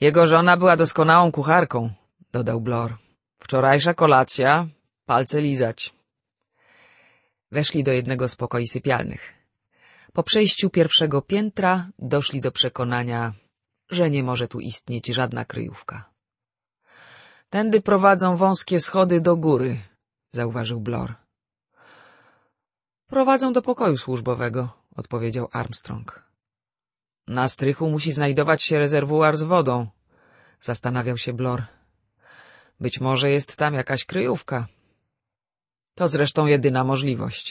[SPEAKER 1] Jego żona była doskonałą kucharką, dodał Blor. Wczorajsza kolacja, palce lizać. Weszli do jednego z pokoi sypialnych. Po przejściu pierwszego piętra doszli do przekonania, że nie może tu istnieć żadna kryjówka. — Tędy prowadzą wąskie schody do góry — zauważył Blor. — Prowadzą do pokoju służbowego — odpowiedział Armstrong. — Na strychu musi znajdować się rezerwuar z wodą — zastanawiał się Blor. — Być może jest tam jakaś kryjówka. — To zresztą jedyna możliwość.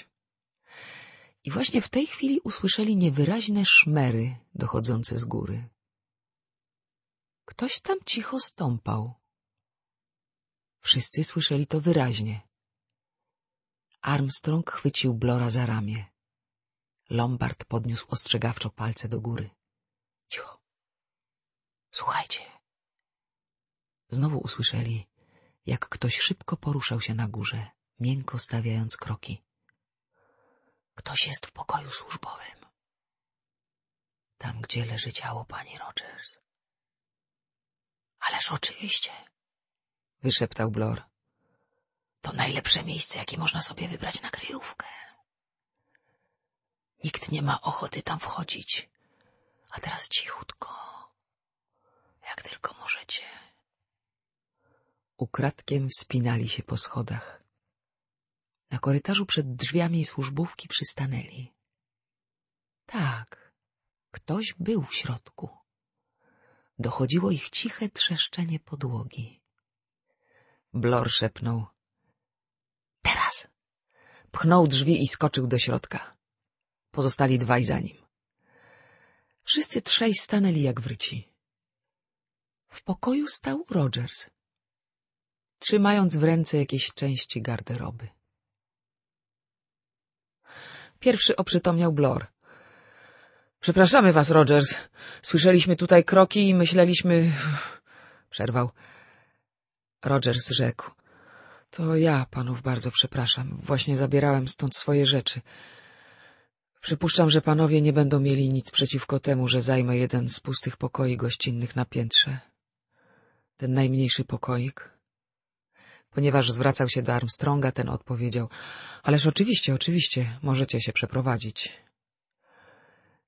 [SPEAKER 1] I właśnie w tej chwili usłyszeli niewyraźne szmery dochodzące z góry.
[SPEAKER 2] Ktoś tam cicho
[SPEAKER 1] stąpał. Wszyscy słyszeli to wyraźnie. Armstrong chwycił Blora za ramię. Lombard podniósł ostrzegawczo palce do góry. Cicho. Słuchajcie. Znowu usłyszeli, jak ktoś szybko poruszał się na górze, miękko stawiając kroki. Ktoś jest w pokoju służbowym. Tam, gdzie leży ciało pani Rogers. Ależ
[SPEAKER 2] oczywiście,
[SPEAKER 1] wyszeptał Blor.
[SPEAKER 2] To najlepsze miejsce, jakie można sobie wybrać na kryjówkę. Nikt nie ma ochoty tam wchodzić.
[SPEAKER 3] A teraz cichutko,
[SPEAKER 1] jak tylko możecie. Ukradkiem wspinali się po schodach. Na korytarzu przed drzwiami służbówki przystanęli. Tak, ktoś był w środku. Dochodziło ich ciche trzeszczenie podłogi. Blor szepnął. Teraz! Pchnął drzwi i skoczył do środka. Pozostali dwaj za nim. Wszyscy trzej stanęli jak wryci. W pokoju stał Rogers, trzymając w ręce jakieś części garderoby. Pierwszy oprzytomniał Blor. — Przepraszamy was, Rogers. Słyszeliśmy tutaj kroki i myśleliśmy... <sighs> — Przerwał. Rogers rzekł. — To ja panów bardzo przepraszam. Właśnie zabierałem stąd swoje rzeczy. Przypuszczam, że panowie nie będą mieli nic przeciwko temu, że zajmę jeden z pustych pokoi gościnnych na piętrze. Ten najmniejszy pokoik Ponieważ zwracał się do Armstronga, ten odpowiedział — Ależ oczywiście, oczywiście, możecie się przeprowadzić.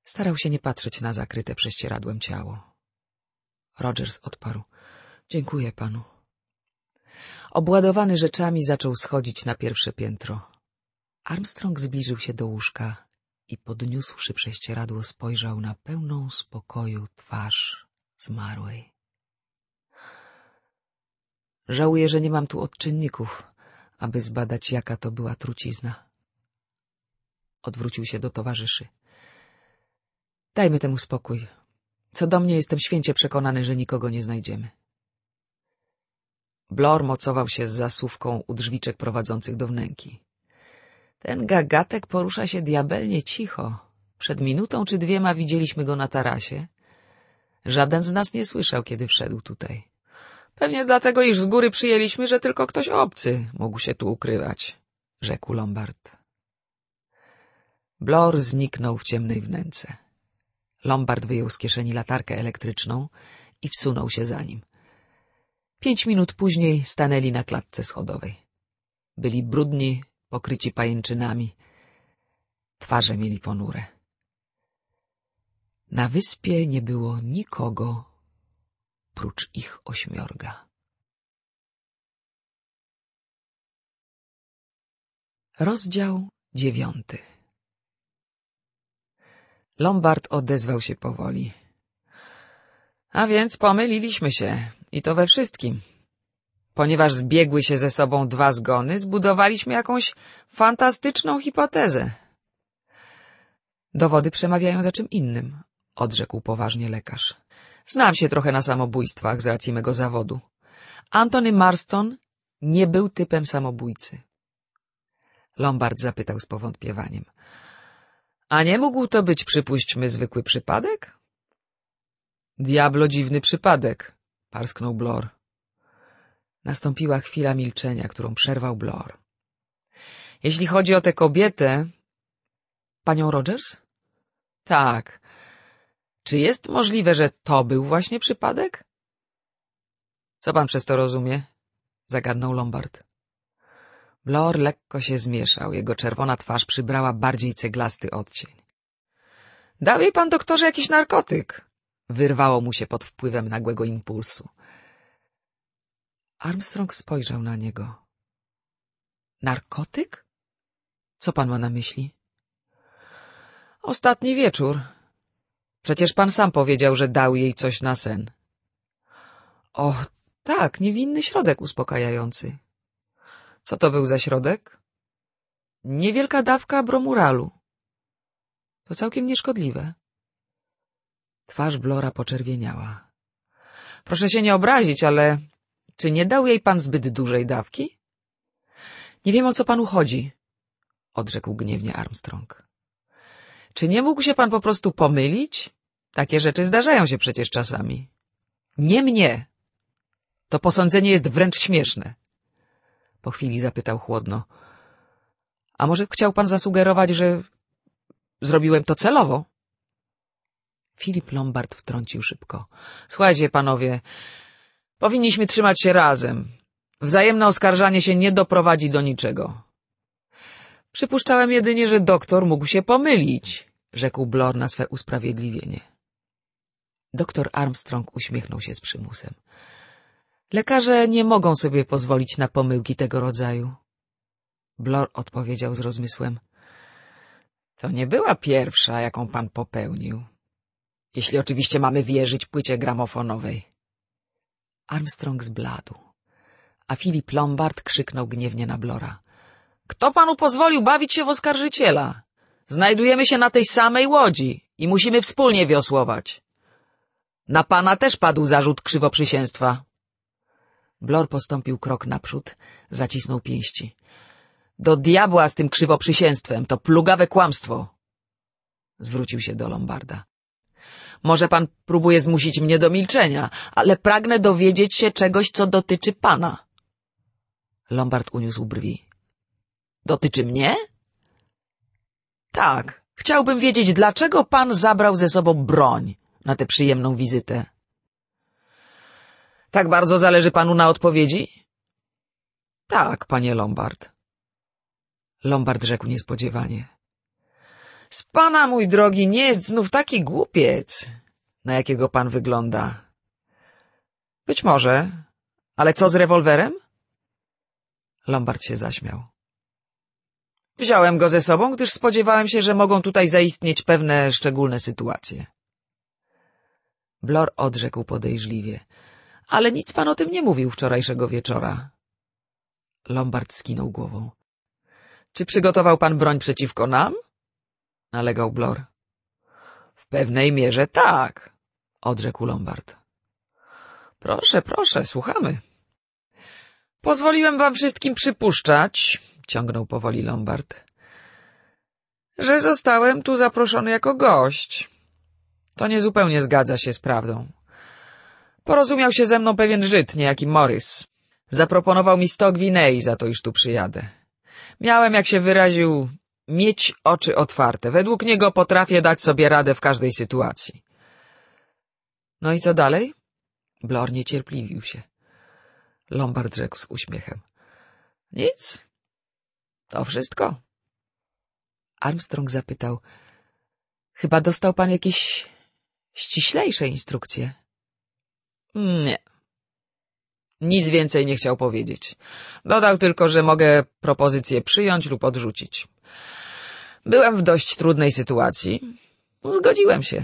[SPEAKER 1] Starał się nie patrzeć na zakryte prześcieradłem ciało. Rogers odparł — Dziękuję panu. Obładowany rzeczami zaczął schodzić na pierwsze piętro. Armstrong zbliżył się do łóżka i podniósłszy prześcieradło spojrzał na pełną spokoju twarz zmarłej. Żałuję, że nie mam tu odczynników, aby zbadać, jaka to była trucizna. Odwrócił się do towarzyszy. Dajmy temu spokój. Co do mnie, jestem święcie przekonany, że nikogo nie znajdziemy. Blor mocował się z zasówką u drzwiczek prowadzących do wnęki. Ten gagatek porusza się diabelnie cicho. Przed minutą czy dwiema widzieliśmy go na tarasie. Żaden z nas nie słyszał, kiedy wszedł tutaj. Pewnie dlatego, iż z góry przyjęliśmy, że tylko ktoś obcy mógł się tu ukrywać, rzekł Lombard. Blor zniknął w ciemnej wnęce. Lombard wyjął z kieszeni latarkę elektryczną i wsunął się za nim. Pięć minut później stanęli na klatce schodowej. Byli brudni, pokryci pajęczynami. Twarze mieli ponure. Na wyspie nie było nikogo prócz ich ośmiorga. Rozdział dziewiąty Lombard odezwał się powoli. A więc pomyliliśmy się, i to we wszystkim. Ponieważ zbiegły się ze sobą dwa zgony, zbudowaliśmy jakąś fantastyczną hipotezę. Dowody przemawiają za czym innym, odrzekł poważnie lekarz. Znam się trochę na samobójstwach z racji mego zawodu. Antony Marston nie był typem samobójcy. Lombard zapytał z powątpiewaniem. A nie mógł to być, przypuśćmy, zwykły przypadek? Diablo dziwny przypadek, parsknął Blor. Nastąpiła chwila milczenia, którą przerwał Blor. Jeśli chodzi o tę kobietę... Panią Rogers? Tak. Czy jest możliwe, że to był właśnie przypadek? Co pan przez to rozumie? Zagadnął Lombard. Blor lekko się zmieszał, jego czerwona twarz przybrała bardziej ceglasty odcień. Dał jej pan doktorze jakiś narkotyk! Wyrwało mu się pod wpływem nagłego impulsu. Armstrong spojrzał na niego. Narkotyk? Co pan ma na myśli? Ostatni wieczór, Przecież pan sam powiedział, że dał jej coś na sen. Och, tak, niewinny środek uspokajający. Co to był za środek? Niewielka dawka bromuralu. To całkiem nieszkodliwe. Twarz Blora poczerwieniała. Proszę się nie obrazić, ale czy nie dał jej pan zbyt dużej dawki? Nie wiem, o co panu chodzi, odrzekł gniewnie Armstrong. Czy nie mógł się pan po prostu pomylić? Takie rzeczy zdarzają się przecież czasami. Nie mnie. To posądzenie jest wręcz śmieszne. Po chwili zapytał chłodno. A może chciał pan zasugerować, że zrobiłem to celowo? Filip Lombard wtrącił szybko. Słuchajcie, panowie, powinniśmy trzymać się razem. Wzajemne oskarżanie się nie doprowadzi do niczego. Przypuszczałem jedynie, że doktor mógł się pomylić, rzekł Blor na swe usprawiedliwienie. Doktor Armstrong uśmiechnął się z przymusem. Lekarze nie mogą sobie pozwolić na pomyłki tego rodzaju. Blor odpowiedział z rozmysłem. To nie była pierwsza, jaką pan popełnił. Jeśli oczywiście mamy wierzyć płycie gramofonowej. Armstrong zbladł, a Filip Lombard krzyknął gniewnie na Blora. Kto panu pozwolił bawić się w oskarżyciela? Znajdujemy się na tej samej łodzi i musimy wspólnie wiosłować. Na pana też padł zarzut krzywoprzysięstwa. Blor postąpił krok naprzód, zacisnął pięści. Do diabła z tym krzywoprzysięstwem, to plugawe kłamstwo. Zwrócił się do Lombarda. Może pan próbuje zmusić mnie do milczenia, ale pragnę dowiedzieć się czegoś, co dotyczy pana. Lombard uniósł brwi. Dotyczy mnie? Tak. Chciałbym wiedzieć, dlaczego pan zabrał ze sobą broń na tę przyjemną wizytę. Tak bardzo zależy panu na odpowiedzi? Tak, panie Lombard. Lombard rzekł niespodziewanie. Z pana, mój drogi, nie jest znów taki głupiec, na jakiego pan wygląda. Być może, ale co z rewolwerem? Lombard się zaśmiał. Wziąłem go ze sobą, gdyż spodziewałem się, że mogą tutaj zaistnieć pewne szczególne sytuacje. Blor odrzekł podejrzliwie.
[SPEAKER 2] Ale nic pan o tym
[SPEAKER 1] nie mówił wczorajszego wieczora. Lombard skinął głową. Czy przygotował pan broń przeciwko nam? Nalegał Blor. W pewnej mierze tak, odrzekł Lombard. Proszę, proszę, słuchamy. Pozwoliłem wam wszystkim przypuszczać, ciągnął powoli Lombard, że zostałem tu zaproszony jako gość. To nie zupełnie zgadza się z prawdą. Porozumiał się ze mną pewien Żyd, niejaki Morris. Zaproponował mi sto gwinei, za to iż tu przyjadę. Miałem, jak się wyraził, mieć oczy otwarte. Według niego potrafię dać sobie radę w każdej sytuacji. No i co dalej? Blor niecierpliwił się. Lombard rzekł z uśmiechem. Nic. To wszystko. Armstrong zapytał. Chyba dostał pan jakiś ściślejsze instrukcje. Nie. Nic więcej nie chciał powiedzieć. Dodał tylko, że mogę propozycję przyjąć lub odrzucić. Byłem w dość trudnej sytuacji. Zgodziłem się.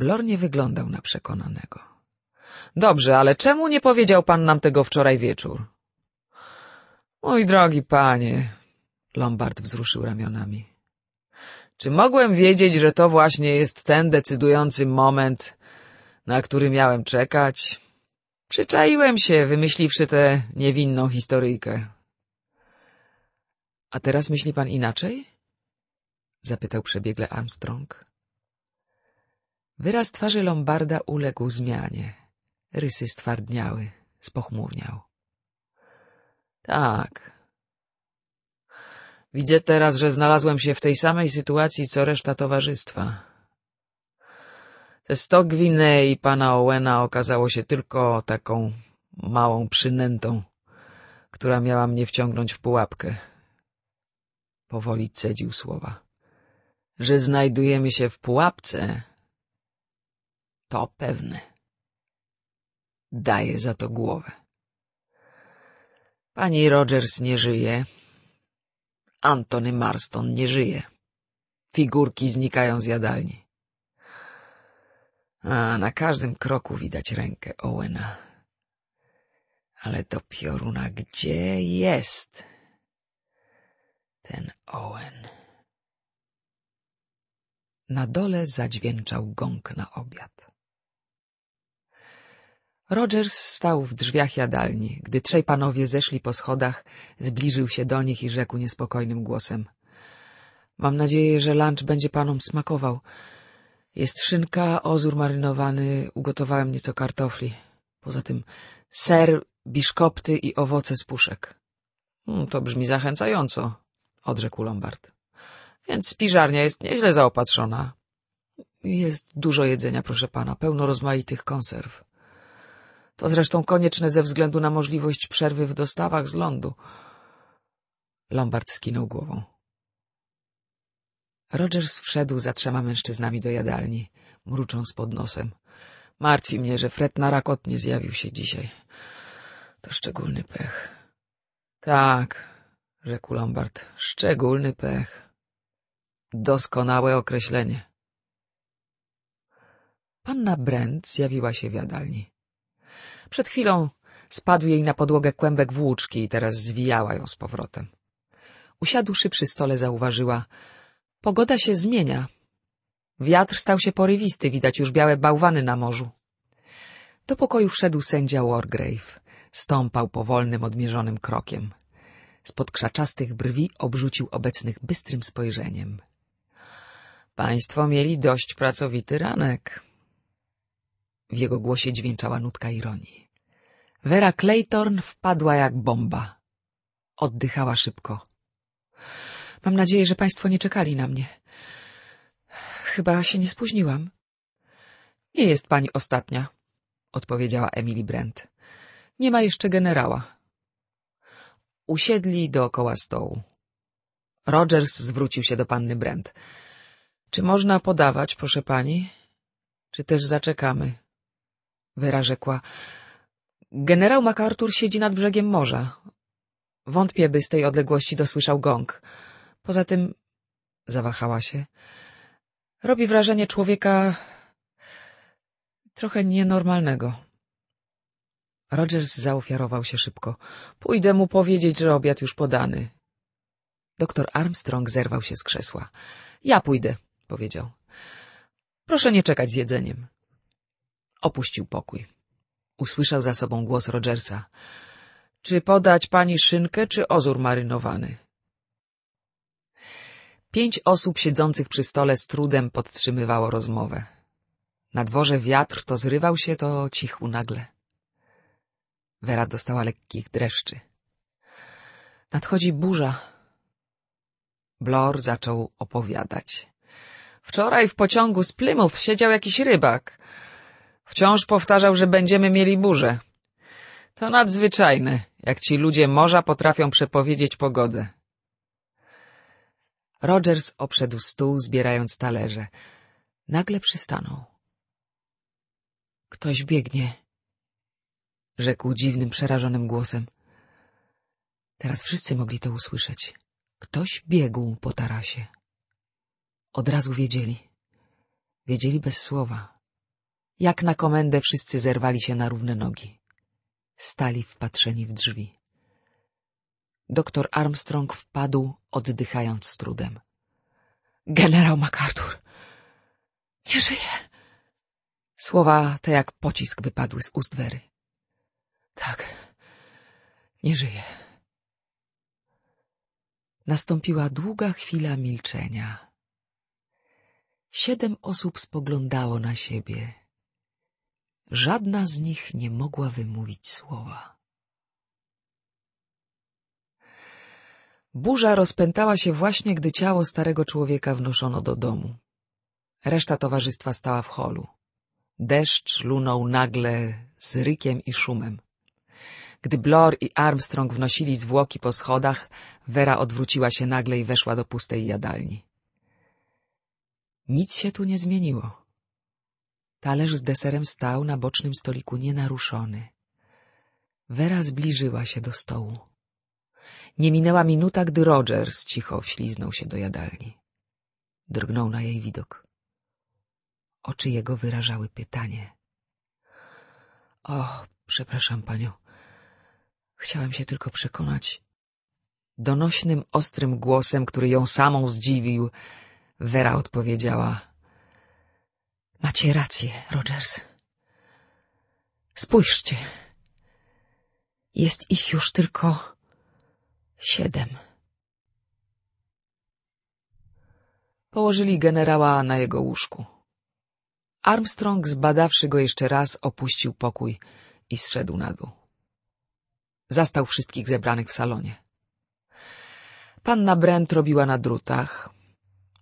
[SPEAKER 1] Blor nie wyglądał na przekonanego. Dobrze, ale czemu nie powiedział pan nam tego wczoraj wieczór? Mój drogi panie, Lombard wzruszył ramionami. Czy mogłem wiedzieć, że to właśnie jest ten decydujący moment, na który miałem czekać? Przyczaiłem się, wymyśliwszy tę niewinną historyjkę. — A teraz myśli pan inaczej? — zapytał przebiegle Armstrong. Wyraz twarzy Lombarda uległ zmianie. Rysy stwardniały, spochmurniał. — Tak Widzę teraz, że znalazłem się w tej samej sytuacji, co reszta towarzystwa. Te sto gwinei pana Owena okazało się tylko taką małą przynętą, która miała mnie wciągnąć w pułapkę. Powoli cedził słowa. Że znajdujemy się w pułapce, to pewne. Daję za to głowę. Pani Rogers nie żyje. Antony Marston nie żyje. Figurki znikają z jadalni. A na każdym kroku widać rękę Owena. Ale do pioruna gdzie jest ten Owen? Na dole zadźwięczał gong na obiad. Rogers stał w drzwiach jadalni. Gdy trzej panowie zeszli po schodach, zbliżył się do nich i rzekł niespokojnym głosem. — Mam nadzieję, że lunch będzie panom smakował. Jest szynka, ozór marynowany, ugotowałem nieco kartofli. Poza tym ser, biszkopty i owoce z puszek. Hmm, — To brzmi zachęcająco — odrzekł Lombard. — Więc spiżarnia jest nieźle zaopatrzona. — Jest dużo jedzenia, proszę pana, pełno rozmaitych konserw. To zresztą konieczne ze względu na możliwość przerwy w dostawach z lądu. Lombard skinął głową. Rogers wszedł za trzema mężczyznami do jadalni, mrucząc pod nosem. Martwi mnie, że Fred na zjawił się dzisiaj. To szczególny pech. Tak, rzekł Lombard, szczególny pech. Doskonałe określenie. Panna Brent zjawiła się w jadalni. Przed chwilą spadł jej na podłogę kłębek włóczki i teraz zwijała ją z powrotem. Usiadłszy przy stole zauważyła — Pogoda się zmienia. Wiatr stał się porywisty, widać już białe bałwany na morzu. Do pokoju wszedł sędzia Wargrave. Stąpał powolnym, odmierzonym krokiem. Spod krzaczastych brwi obrzucił obecnych bystrym spojrzeniem. Państwo mieli dość pracowity ranek. W jego głosie dźwięczała nutka ironii. Vera Claytorn wpadła jak bomba. Oddychała szybko. Mam nadzieję, że państwo nie czekali na mnie. Chyba się nie spóźniłam. Nie jest pani ostatnia, odpowiedziała Emily Brent. Nie ma jeszcze generała. Usiedli dookoła stołu. Rogers zwrócił się do panny Brent. Czy można podawać, proszę pani? Czy też zaczekamy? Wyra rzekła. Generał MacArthur siedzi nad brzegiem morza. Wątpię, by z tej odległości dosłyszał gong. Poza tym... Zawahała się. Robi wrażenie człowieka... trochę nienormalnego. Rogers zaofiarował się szybko. Pójdę mu powiedzieć, że obiad już podany. Doktor Armstrong zerwał się z krzesła. Ja pójdę, powiedział. Proszę nie czekać z jedzeniem. Opuścił pokój. Usłyszał za sobą głos Rogersa. — Czy podać pani szynkę, czy ozór marynowany? Pięć osób siedzących przy stole z trudem podtrzymywało rozmowę. Na dworze wiatr to zrywał się, to cichł nagle. Wera dostała lekkich dreszczy. Nadchodzi burza. Blor zaczął opowiadać. Wczoraj w pociągu z Plymouth siedział jakiś rybak. Wciąż powtarzał, że będziemy mieli burzę. To nadzwyczajne, jak ci ludzie morza potrafią przepowiedzieć pogodę. Rogers obszedł stół, zbierając talerze. Nagle przystanął. Ktoś biegnie, rzekł dziwnym, przerażonym głosem. Teraz wszyscy mogli to usłyszeć. Ktoś biegł po tarasie. Od razu wiedzieli. Wiedzieli bez słowa. Jak na komendę wszyscy zerwali się na równe nogi. Stali wpatrzeni w drzwi. Doktor Armstrong wpadł, oddychając z trudem. Generał MacArthur! Nie żyje! Słowa te jak pocisk wypadły z ust Wery. Tak, nie żyje. Nastąpiła długa chwila milczenia. Siedem osób spoglądało na siebie. Żadna z nich nie mogła wymówić słowa. Burza rozpętała się właśnie, gdy ciało starego człowieka wnoszono do domu. Reszta towarzystwa stała w holu. Deszcz lunął nagle z rykiem i szumem. Gdy Blor i Armstrong wnosili zwłoki po schodach, Vera odwróciła się nagle i weszła do pustej jadalni. Nic się tu nie zmieniło. Talerz z deserem stał na bocznym stoliku nienaruszony. Wera zbliżyła się do stołu. Nie minęła minuta, gdy Rogers cicho wśliznął się do jadalni. Drgnął na jej widok. Oczy jego wyrażały pytanie. — Och, przepraszam panią. Chciałem się tylko przekonać. Donośnym, ostrym głosem, który ją samą zdziwił, Wera odpowiedziała — Macie rację, Rogers. Spójrzcie. Jest ich już tylko siedem. Położyli generała na jego łóżku. Armstrong, zbadawszy go jeszcze raz, opuścił pokój i zszedł na dół. Zastał wszystkich zebranych w salonie. Panna Brent robiła na drutach,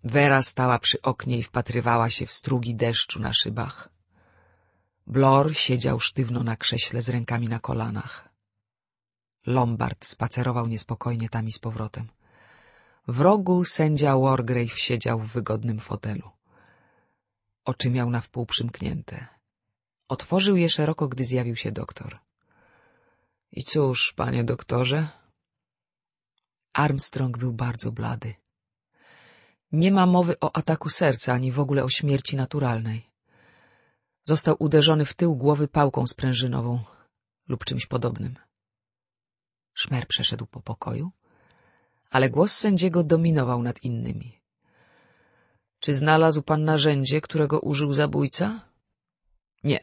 [SPEAKER 1] Vera stała przy oknie i wpatrywała się w strugi deszczu na szybach. Blor siedział sztywno na krześle z rękami na kolanach. Lombard spacerował niespokojnie tam i z powrotem. W rogu sędzia Wargrave siedział w wygodnym fotelu. Oczy miał na wpół przymknięte. Otworzył je szeroko, gdy zjawił się doktor. — I cóż, panie doktorze? Armstrong był bardzo blady. Nie ma mowy o ataku serca ani w ogóle o śmierci naturalnej. Został uderzony w tył głowy pałką sprężynową lub czymś podobnym. Szmer przeszedł po pokoju, ale głos sędziego dominował nad innymi. Czy znalazł pan narzędzie, którego użył zabójca? Nie.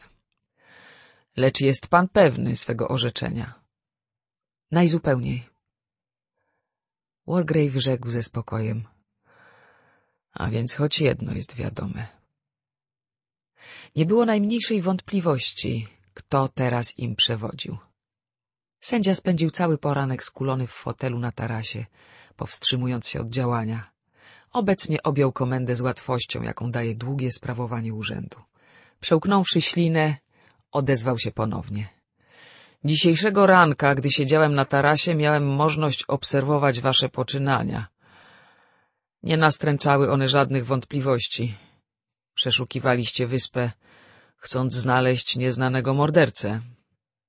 [SPEAKER 1] Lecz jest pan pewny swego orzeczenia. Najzupełniej. Wargrave rzekł ze spokojem. — a więc choć jedno jest wiadome. Nie było najmniejszej wątpliwości, kto teraz im przewodził. Sędzia spędził cały poranek skulony w fotelu na tarasie, powstrzymując się od działania. Obecnie objął komendę z łatwością, jaką daje długie sprawowanie urzędu. Przełknąwszy ślinę, odezwał się ponownie. Dzisiejszego ranka, gdy siedziałem na tarasie, miałem możność obserwować wasze poczynania. Nie nastręczały one żadnych wątpliwości. Przeszukiwaliście wyspę, chcąc znaleźć nieznanego mordercę.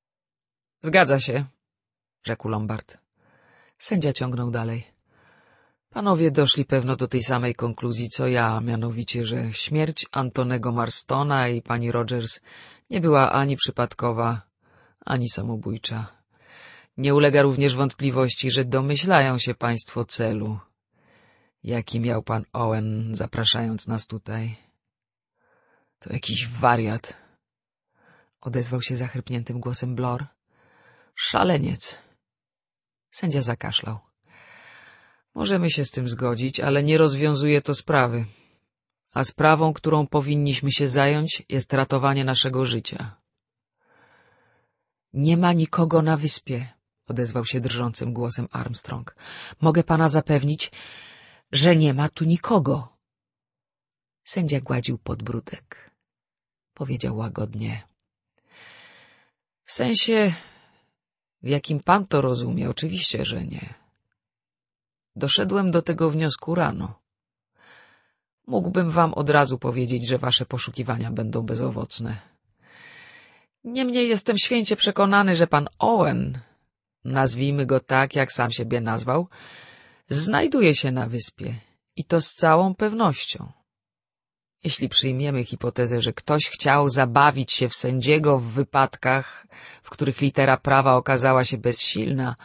[SPEAKER 1] — Zgadza się — rzekł Lombard. Sędzia ciągnął dalej. — Panowie doszli pewno do tej samej konkluzji, co ja, mianowicie, że śmierć Antonego Marstona i pani Rogers nie była ani przypadkowa, ani samobójcza. Nie ulega również wątpliwości, że domyślają się państwo celu — jaki miał pan Owen, zapraszając nas tutaj. To jakiś wariat. Odezwał się zachrypniętym głosem Blor. Szaleniec. Sędzia zakaszlał. Możemy się z tym zgodzić, ale nie rozwiązuje to sprawy. A sprawą, którą powinniśmy się zająć, jest ratowanie naszego życia. Nie ma nikogo na wyspie, odezwał się drżącym głosem Armstrong. Mogę pana zapewnić, że nie ma tu nikogo. Sędzia gładził podbródek. Powiedział łagodnie. W sensie, w jakim pan to rozumie, oczywiście, że nie. Doszedłem do tego wniosku rano. Mógłbym wam od razu powiedzieć, że wasze poszukiwania będą bezowocne. Niemniej jestem święcie przekonany, że pan Owen, nazwijmy go tak, jak sam siebie nazwał, znajduje się na wyspie i to z całą pewnością. Jeśli przyjmiemy hipotezę, że ktoś chciał zabawić się w sędziego w wypadkach, w których litera prawa okazała się bezsilna,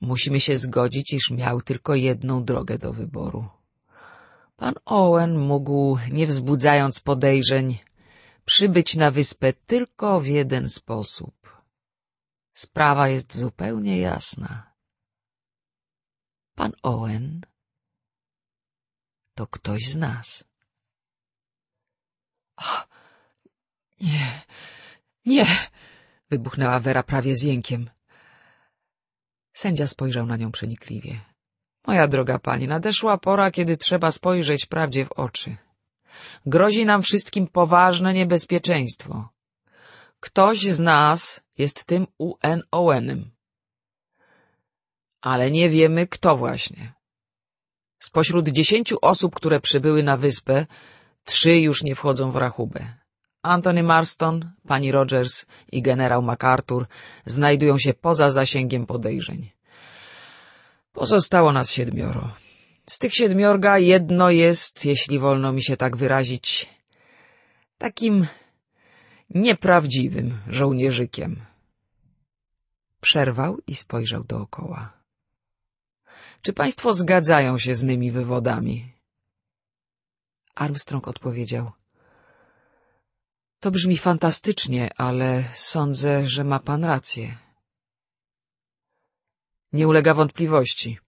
[SPEAKER 1] musimy się zgodzić, iż miał tylko jedną drogę do wyboru. Pan Owen mógł, nie wzbudzając podejrzeń, przybyć na wyspę tylko w jeden sposób. Sprawa jest zupełnie jasna. Pan Owen to ktoś z nas. nie, nie, wybuchnęła Wera prawie z jękiem. Sędzia spojrzał na nią przenikliwie. Moja droga pani, nadeszła pora, kiedy trzeba spojrzeć prawdzie w oczy. Grozi nam wszystkim poważne niebezpieczeństwo. Ktoś z nas jest tym UN Owenem ale nie wiemy kto właśnie. Spośród dziesięciu osób, które przybyły na wyspę, trzy już nie wchodzą w rachubę. Anthony Marston, pani Rogers i generał MacArthur znajdują się poza zasięgiem podejrzeń. Pozostało nas siedmioro. Z tych siedmiorga jedno jest, jeśli wolno mi się tak wyrazić, takim nieprawdziwym żołnierzykiem. Przerwał i spojrzał dookoła. Czy państwo zgadzają się z mymi wywodami? Armstrong odpowiedział. To brzmi fantastycznie, ale sądzę, że ma pan rację. Nie ulega wątpliwości,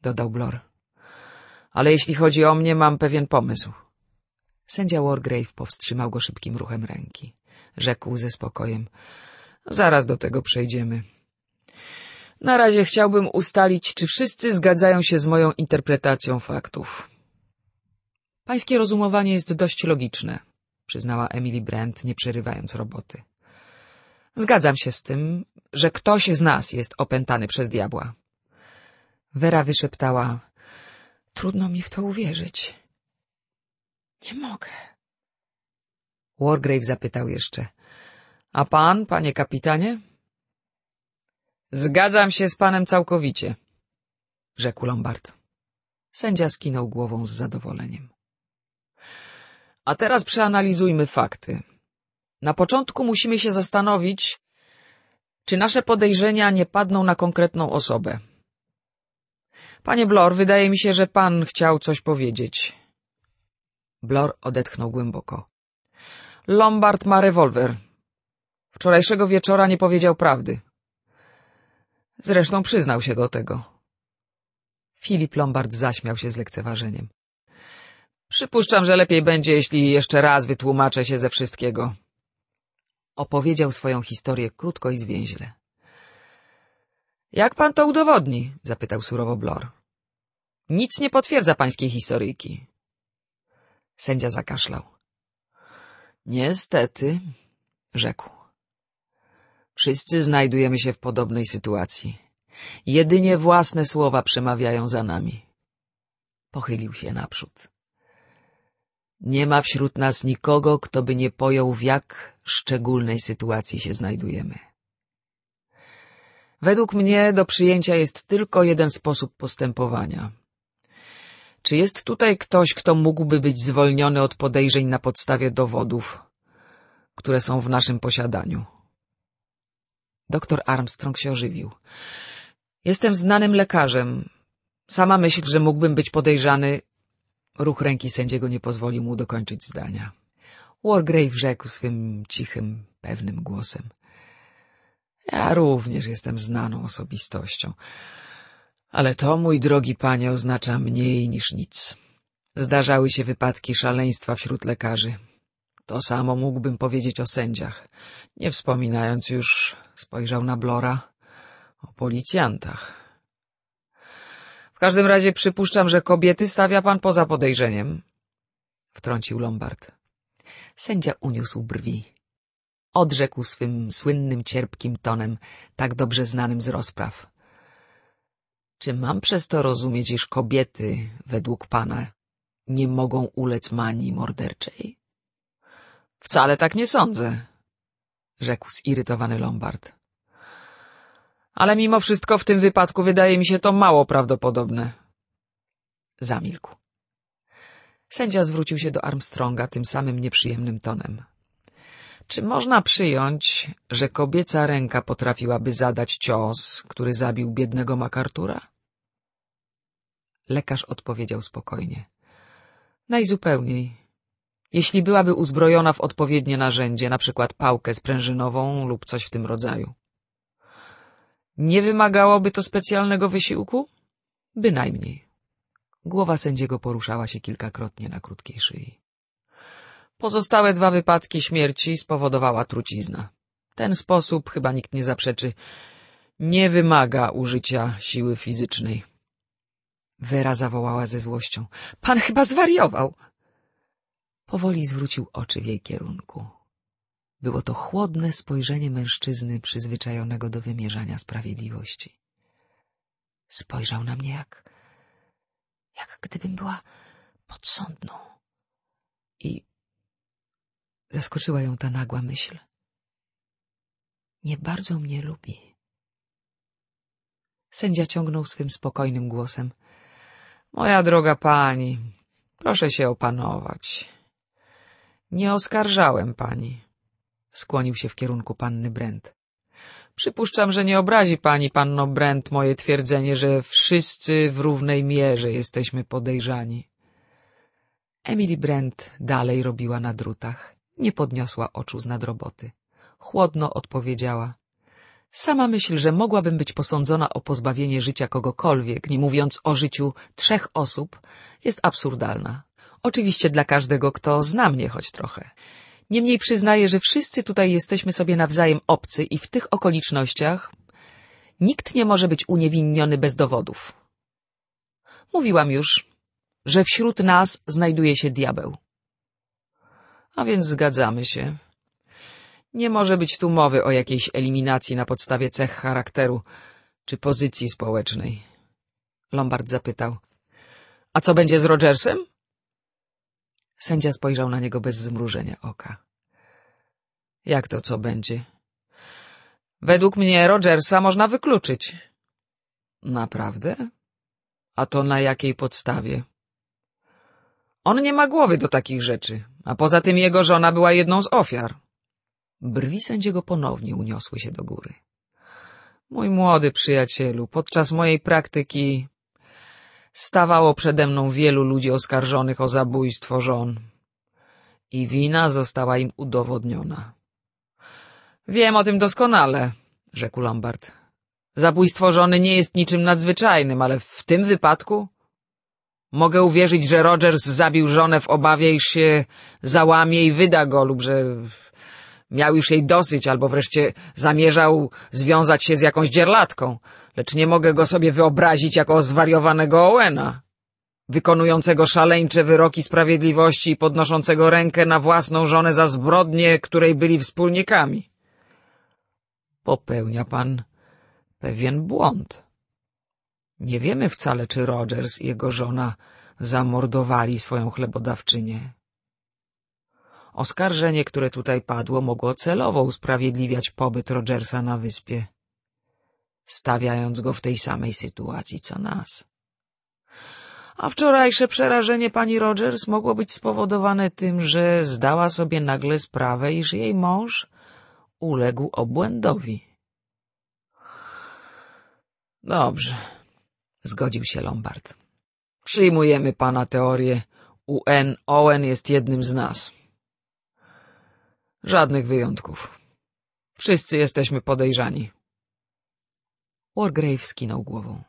[SPEAKER 1] dodał Blor. Ale jeśli chodzi o mnie, mam pewien pomysł. Sędzia Wargrave powstrzymał go szybkim ruchem ręki. Rzekł ze spokojem. Zaraz do tego przejdziemy. Na razie chciałbym ustalić, czy wszyscy zgadzają się z moją interpretacją faktów. Pańskie rozumowanie jest dość logiczne, przyznała Emily Brent, nie przerywając roboty. Zgadzam się z tym, że ktoś z nas jest opętany przez diabła. Wera wyszeptała. Trudno mi w to uwierzyć. Nie mogę. Wargrave zapytał jeszcze. A pan, panie kapitanie? Zgadzam się z panem całkowicie, rzekł Lombard. Sędzia skinął głową z zadowoleniem. A teraz przeanalizujmy fakty. Na początku musimy się zastanowić, czy nasze podejrzenia nie padną na konkretną osobę. Panie Blor, wydaje mi się, że pan chciał coś powiedzieć. Blor odetchnął głęboko. Lombard ma rewolwer. Wczorajszego wieczora nie powiedział prawdy. Zresztą przyznał się do tego. Filip Lombard zaśmiał się z lekceważeniem. Przypuszczam, że lepiej będzie, jeśli jeszcze raz wytłumaczę się ze wszystkiego. Opowiedział swoją historię krótko i zwięźle. Jak pan to udowodni? zapytał surowo Blor. Nic nie potwierdza pańskiej historyjki. Sędzia zakaszlał. Niestety, rzekł. Wszyscy znajdujemy się w podobnej sytuacji. Jedynie własne słowa przemawiają za nami. Pochylił się naprzód. Nie ma wśród nas nikogo, kto by nie pojął, w jak szczególnej sytuacji się znajdujemy. Według mnie do przyjęcia jest tylko jeden sposób postępowania. Czy jest tutaj ktoś, kto mógłby być zwolniony od podejrzeń na podstawie dowodów, które są w naszym posiadaniu? Doktor Armstrong się ożywił. Jestem znanym lekarzem. Sama myśl, że mógłbym być podejrzany... Ruch ręki sędziego nie pozwolił mu dokończyć zdania. Wargrave rzekł swym cichym, pewnym głosem. Ja również jestem znaną osobistością. Ale to, mój drogi panie, oznacza mniej niż nic. Zdarzały się wypadki szaleństwa wśród lekarzy. To samo mógłbym powiedzieć o sędziach. Nie wspominając już, spojrzał na Blora, o policjantach. W każdym razie przypuszczam, że kobiety stawia pan poza podejrzeniem. Wtrącił Lombard. Sędzia uniósł brwi. Odrzekł swym słynnym, cierpkim tonem, tak dobrze znanym z rozpraw. Czy mam przez to rozumieć, iż kobiety, według pana, nie mogą ulec manii morderczej? — Wcale tak nie sądzę — rzekł zirytowany Lombard. — Ale mimo wszystko w tym wypadku wydaje mi się to mało prawdopodobne. Zamilkł. Sędzia zwrócił się do Armstronga tym samym nieprzyjemnym tonem. — Czy można przyjąć, że kobieca ręka potrafiłaby zadać cios, który zabił biednego MacArthur'a? Lekarz odpowiedział spokojnie. — Najzupełniej. — jeśli byłaby uzbrojona w odpowiednie narzędzie, na przykład pałkę sprężynową lub coś w tym rodzaju. Nie wymagałoby to specjalnego wysiłku? Bynajmniej. Głowa sędziego poruszała się kilkakrotnie na krótkiej szyi. Pozostałe dwa wypadki śmierci spowodowała trucizna. Ten sposób, chyba nikt nie zaprzeczy, nie wymaga użycia siły fizycznej. Wera zawołała ze złością. — Pan chyba zwariował! Powoli zwrócił oczy w jej kierunku. Było to chłodne spojrzenie mężczyzny przyzwyczajonego do wymierzania sprawiedliwości. Spojrzał na mnie jak...
[SPEAKER 2] jak gdybym była
[SPEAKER 1] podsądną. I zaskoczyła ją ta nagła myśl. Nie bardzo mnie lubi. Sędzia ciągnął swym spokojnym głosem. — Moja droga pani, proszę się opanować. Nie oskarżałem pani. Skłonił się w kierunku panny Brent. Przypuszczam, że nie obrazi pani, panno Brent, moje twierdzenie, że wszyscy w równej mierze jesteśmy podejrzani. Emily Brent dalej robiła na drutach. Nie podniosła oczu z nadroboty. Chłodno odpowiedziała. Sama myśl, że mogłabym być posądzona o pozbawienie życia kogokolwiek, nie mówiąc o życiu trzech osób, jest absurdalna. Oczywiście dla każdego, kto zna mnie choć trochę. Niemniej przyznaję, że wszyscy tutaj jesteśmy sobie nawzajem obcy i w tych okolicznościach nikt nie może być uniewinniony bez dowodów. Mówiłam już, że wśród nas znajduje się diabeł. A więc zgadzamy się. Nie może być tu mowy o jakiejś eliminacji na podstawie cech charakteru czy pozycji społecznej. Lombard zapytał. A co będzie z Rogersem? Sędzia spojrzał na niego bez zmrużenia oka. — Jak to co będzie? — Według mnie Rogersa można wykluczyć. — Naprawdę? A to na jakiej podstawie? — On nie ma głowy do takich rzeczy, a poza tym jego żona była jedną z ofiar. Brwi sędziego ponownie uniosły się do góry. — Mój młody przyjacielu, podczas mojej praktyki stawało przede mną wielu ludzi oskarżonych o zabójstwo żon. I wina została im udowodniona. Wiem o tym doskonale, rzekł Lambert. Zabójstwo żony nie jest niczym nadzwyczajnym, ale w tym wypadku... Mogę uwierzyć, że Rogers zabił żonę w obawie, iż się załamie i wyda go, lub że miał już jej dosyć, albo wreszcie zamierzał związać się z jakąś dzierlatką lecz nie mogę go sobie wyobrazić jako zwariowanego Owena, wykonującego szaleńcze wyroki sprawiedliwości i podnoszącego rękę na własną żonę za zbrodnię, której byli wspólnikami. Popełnia pan pewien błąd. Nie wiemy wcale, czy Rogers i jego żona zamordowali swoją chlebodawczynię. Oskarżenie, które tutaj padło, mogło celowo usprawiedliwiać pobyt Rogersa na wyspie stawiając go w tej samej sytuacji co nas. A wczorajsze przerażenie pani Rogers mogło być spowodowane tym, że zdała sobie nagle sprawę, iż jej mąż uległ obłędowi. Dobrze, zgodził się Lombard. Przyjmujemy pana teorię. UN Owen jest jednym z nas. Żadnych wyjątków. Wszyscy jesteśmy podejrzani. Wargrave skinął głową.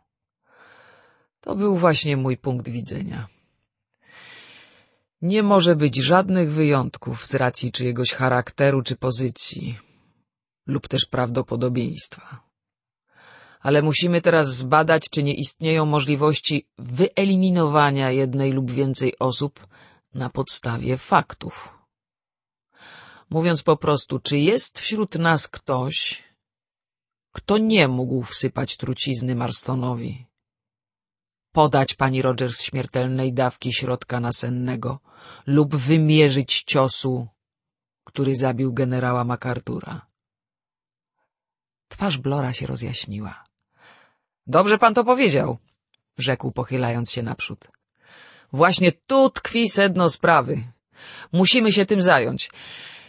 [SPEAKER 1] To był właśnie mój punkt widzenia. Nie może być żadnych wyjątków z racji czyjegoś charakteru czy pozycji, lub też prawdopodobieństwa. Ale musimy teraz zbadać, czy nie istnieją możliwości wyeliminowania jednej lub więcej osób na podstawie faktów. Mówiąc po prostu, czy jest wśród nas ktoś, kto nie mógł wsypać trucizny Marstonowi. Podać pani Rogers śmiertelnej dawki środka nasennego lub wymierzyć ciosu, który zabił generała MacArthur'a. Twarz Blora się rozjaśniła. — Dobrze pan to powiedział — rzekł, pochylając się naprzód. — Właśnie tu tkwi sedno sprawy. Musimy się tym zająć.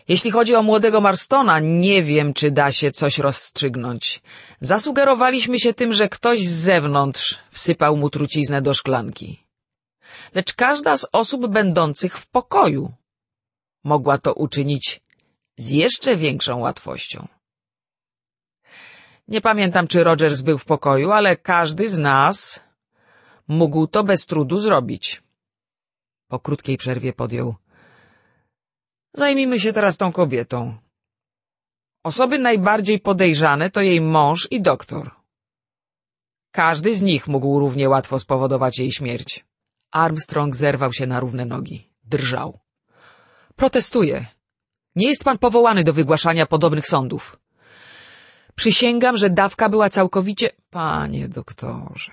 [SPEAKER 1] Jeśli chodzi o młodego Marstona, nie wiem, czy da się coś rozstrzygnąć. Zasugerowaliśmy się tym, że ktoś z zewnątrz wsypał mu truciznę do szklanki. Lecz każda z osób będących w pokoju mogła to uczynić z jeszcze większą łatwością. Nie pamiętam, czy Rogers był w pokoju, ale każdy z nas mógł to bez trudu zrobić. Po krótkiej przerwie podjął. Zajmijmy się teraz tą kobietą. Osoby najbardziej podejrzane to jej mąż i doktor. Każdy z nich mógł równie łatwo spowodować jej śmierć. Armstrong zerwał się na równe nogi. Drżał. Protestuję. Nie jest pan powołany do wygłaszania podobnych sądów. Przysięgam, że dawka była całkowicie... Panie doktorze...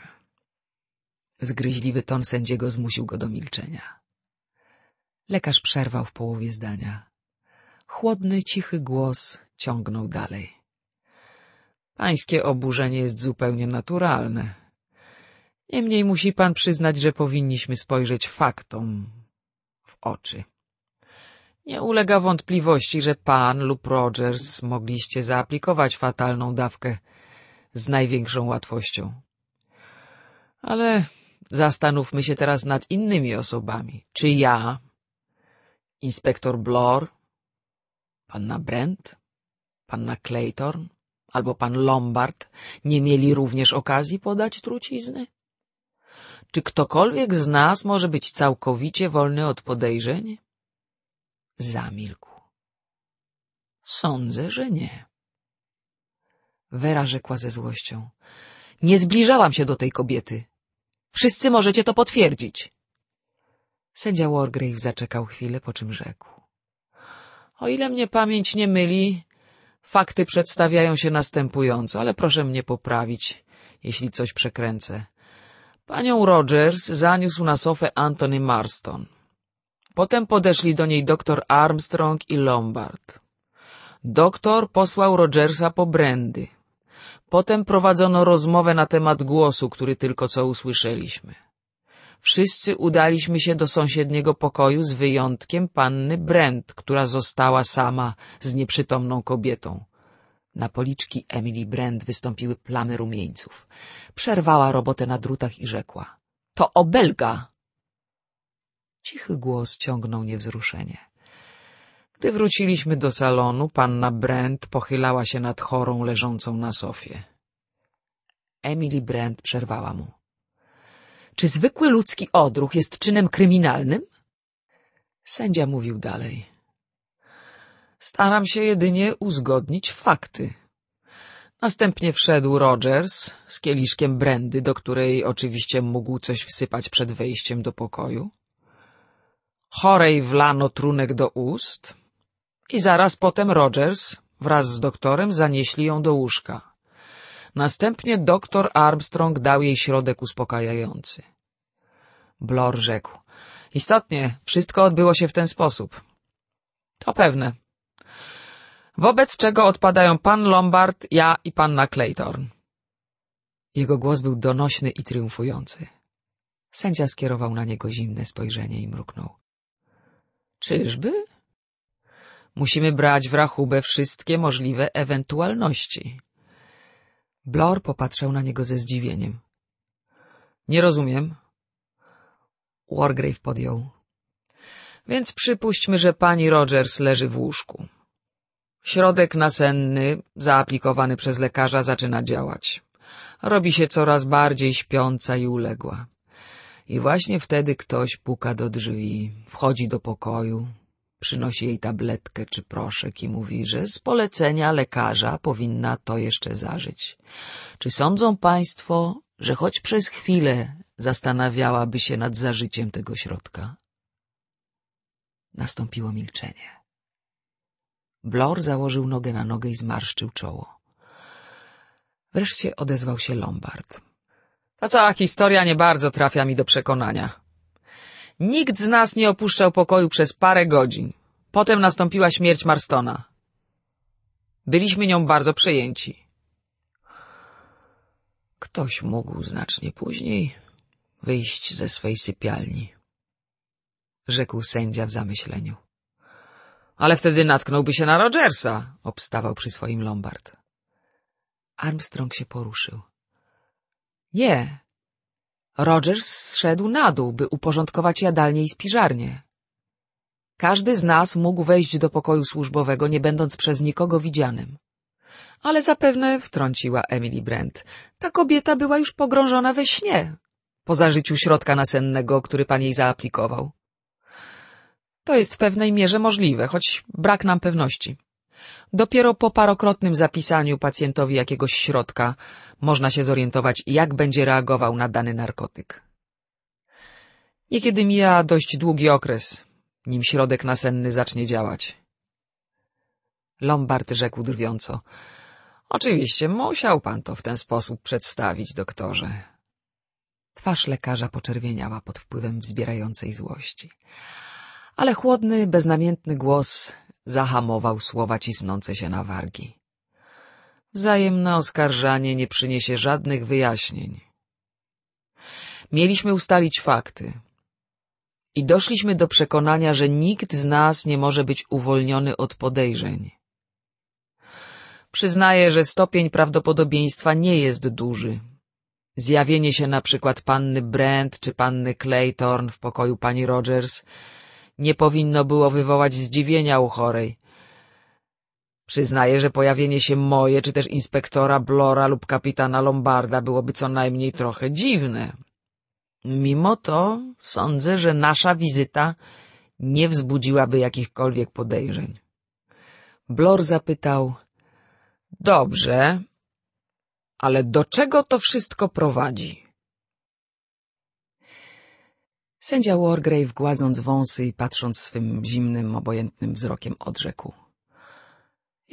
[SPEAKER 1] Zgryźliwy ton sędziego zmusił go do milczenia. Lekarz przerwał w połowie zdania. Chłodny, cichy głos ciągnął dalej. Pańskie oburzenie jest zupełnie naturalne. Niemniej musi pan przyznać, że powinniśmy spojrzeć faktom w oczy. Nie ulega wątpliwości, że pan lub Rogers mogliście zaaplikować fatalną dawkę z największą łatwością. Ale zastanówmy się teraz nad innymi osobami. Czy ja, Inspektor Blor, panna Brent, panna Claytorn albo pan Lombard nie mieli również okazji podać trucizny? Czy ktokolwiek z nas może być całkowicie wolny od podejrzeń? Zamilkł. Sądzę, że nie. Wera rzekła ze złością. Nie zbliżałam się do tej kobiety. Wszyscy możecie to potwierdzić. Sędzia Wargrave zaczekał chwilę, po czym rzekł. — O ile mnie pamięć nie myli, fakty przedstawiają się następująco, ale proszę mnie poprawić, jeśli coś przekręcę. Panią Rogers zaniósł na sofę Anthony Marston. Potem podeszli do niej doktor Armstrong i Lombard. Doktor posłał Rogersa po brandy. Potem prowadzono rozmowę na temat głosu, który tylko co usłyszeliśmy. Wszyscy udaliśmy się do sąsiedniego pokoju z wyjątkiem panny Brent, która została sama z nieprzytomną kobietą. Na policzki Emily Brent wystąpiły plamy rumieńców. Przerwała robotę na drutach i rzekła — To obelga! Cichy głos ciągnął niewzruszenie. Gdy wróciliśmy do salonu, panna Brent pochylała się nad chorą leżącą na sofie. Emily Brent przerwała mu — czy zwykły ludzki odruch jest czynem kryminalnym? Sędzia mówił dalej. Staram się jedynie uzgodnić fakty. Następnie wszedł Rogers z kieliszkiem brandy, do której oczywiście mógł coś wsypać przed wejściem do pokoju. Chorej wlano trunek do ust i zaraz potem Rogers wraz z doktorem zanieśli ją do łóżka. Następnie doktor Armstrong dał jej środek uspokajający. Blor rzekł. Istotnie, wszystko odbyło się w ten sposób. To pewne. Wobec czego odpadają pan Lombard, ja i panna Claytorn. Jego głos był donośny i triumfujący. Sędzia skierował na niego zimne spojrzenie i mruknął. Czyżby? Musimy brać w rachubę wszystkie możliwe ewentualności. Blor popatrzył na niego ze zdziwieniem. Nie rozumiem. Wargrave podjął. Więc przypuśćmy, że pani Rogers leży w łóżku. Środek nasenny, zaaplikowany przez lekarza, zaczyna działać. Robi się coraz bardziej śpiąca i uległa. I właśnie wtedy ktoś puka do drzwi, wchodzi do pokoju, Przynosi jej tabletkę czy proszek i mówi, że z polecenia lekarza powinna to jeszcze zażyć. Czy sądzą państwo, że choć przez chwilę zastanawiałaby się nad zażyciem tego środka? Nastąpiło milczenie. Blor założył nogę na nogę i zmarszczył czoło. Wreszcie odezwał się Lombard. — Ta cała historia nie bardzo trafia mi do przekonania. Nikt z nas nie opuszczał pokoju przez parę godzin. Potem nastąpiła śmierć Marstona. Byliśmy nią bardzo przejęci. Ktoś mógł znacznie później wyjść ze swej sypialni, rzekł sędzia w zamyśleniu. Ale wtedy natknąłby się na Rogersa, obstawał przy swoim Lombard. Armstrong się poruszył. Nie, Rogers zszedł na dół, by uporządkować jadalnię i spiżarnię. Każdy z nas mógł wejść do pokoju służbowego, nie będąc przez nikogo widzianym. Ale zapewne, wtrąciła Emily Brent,
[SPEAKER 2] ta kobieta była już pogrążona
[SPEAKER 1] we śnie, po zażyciu środka nasennego, który pan jej zaaplikował. To jest w pewnej mierze możliwe, choć brak nam pewności. Dopiero po parokrotnym zapisaniu pacjentowi jakiegoś środka można się zorientować, jak będzie reagował na dany narkotyk. Niekiedy mija dość długi okres, nim środek nasenny zacznie działać. Lombard rzekł drwiąco. Oczywiście, musiał pan to w ten sposób przedstawić, doktorze. Twarz lekarza poczerwieniała pod wpływem wzbierającej złości. Ale chłodny, beznamiętny głos zahamował słowa cisnące się na wargi. Wzajemne oskarżanie nie przyniesie żadnych wyjaśnień. Mieliśmy ustalić fakty. I doszliśmy do przekonania, że nikt z nas nie może być uwolniony od podejrzeń. Przyznaję, że stopień prawdopodobieństwa nie jest duży. Zjawienie się na przykład panny Brent czy panny Claytorn w pokoju pani Rogers nie powinno było wywołać zdziwienia u chorej, Przyznaję, że pojawienie się moje, czy też inspektora Blora lub kapitana Lombarda byłoby co najmniej trochę dziwne. Mimo to sądzę, że nasza wizyta nie wzbudziłaby jakichkolwiek podejrzeń. Blor zapytał — Dobrze, ale do czego to wszystko prowadzi? Sędzia Wargrave, gładząc wąsy i patrząc swym zimnym, obojętnym wzrokiem, odrzekł —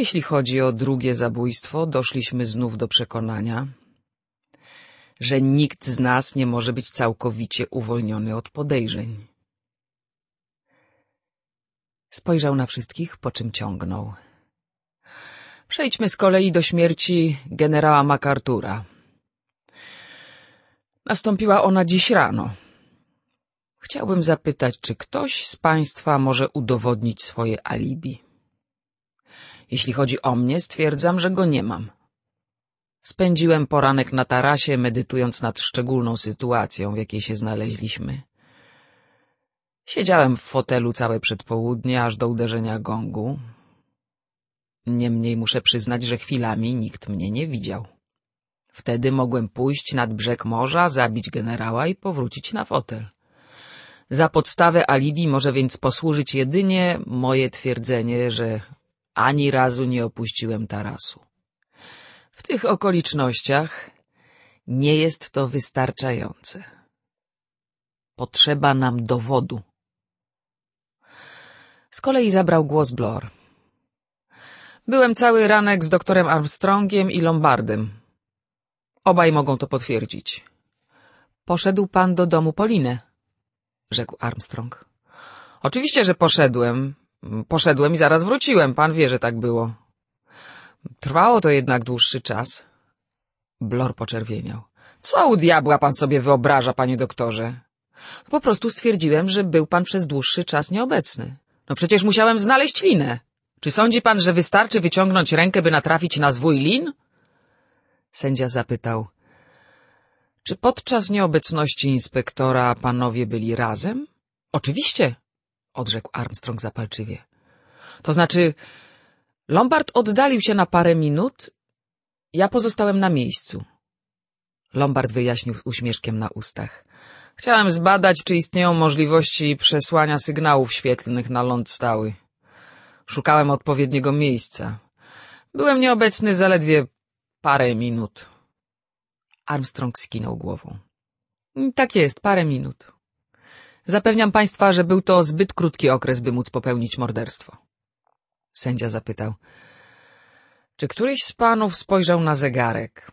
[SPEAKER 1] jeśli chodzi o drugie zabójstwo, doszliśmy znów do przekonania, że nikt z nas nie może być całkowicie uwolniony od podejrzeń. Spojrzał na wszystkich, po czym ciągnął. Przejdźmy z kolei do śmierci generała MacArthur'a. Nastąpiła ona dziś rano. Chciałbym zapytać, czy ktoś z Państwa może udowodnić swoje alibi. Jeśli chodzi o mnie, stwierdzam, że go nie mam. Spędziłem poranek na tarasie, medytując nad szczególną sytuacją, w jakiej się znaleźliśmy. Siedziałem w fotelu całe przedpołudnie, aż do uderzenia gongu. Niemniej muszę przyznać, że chwilami nikt mnie nie widział. Wtedy mogłem pójść nad brzeg morza, zabić generała i powrócić na fotel. Za podstawę alibi może więc posłużyć jedynie moje twierdzenie, że ani razu nie opuściłem tarasu. W tych okolicznościach nie jest to wystarczające. Potrzeba nam dowodu. Z kolei zabrał głos Blor. Byłem cały ranek z doktorem Armstrongiem i Lombardem. Obaj mogą to potwierdzić. Poszedł pan do domu Polinę, rzekł Armstrong. Oczywiście, że poszedłem, Mm, poszedłem i zaraz wróciłem, pan wie, że tak było. Trwało to jednak dłuższy czas. Blor poczerwieniał. Co u diabła pan sobie wyobraża, panie doktorze? Po prostu stwierdziłem, że był pan przez dłuższy czas nieobecny. No przecież musiałem znaleźć linę. Czy sądzi pan, że wystarczy wyciągnąć rękę, by natrafić na zwój lin? Sędzia zapytał. Czy podczas nieobecności inspektora panowie byli razem? Oczywiście, odrzekł Armstrong zapalczywie. To znaczy, Lombard oddalił się na parę minut, ja pozostałem na miejscu. Lombard wyjaśnił z uśmieszkiem na ustach. Chciałem zbadać, czy istnieją możliwości przesłania sygnałów świetlnych na ląd stały. Szukałem odpowiedniego miejsca. Byłem nieobecny zaledwie parę minut. Armstrong skinął głową. Tak jest, parę minut. Zapewniam państwa, że był to zbyt krótki okres, by móc popełnić morderstwo. Sędzia zapytał. Czy któryś z panów spojrzał na zegarek?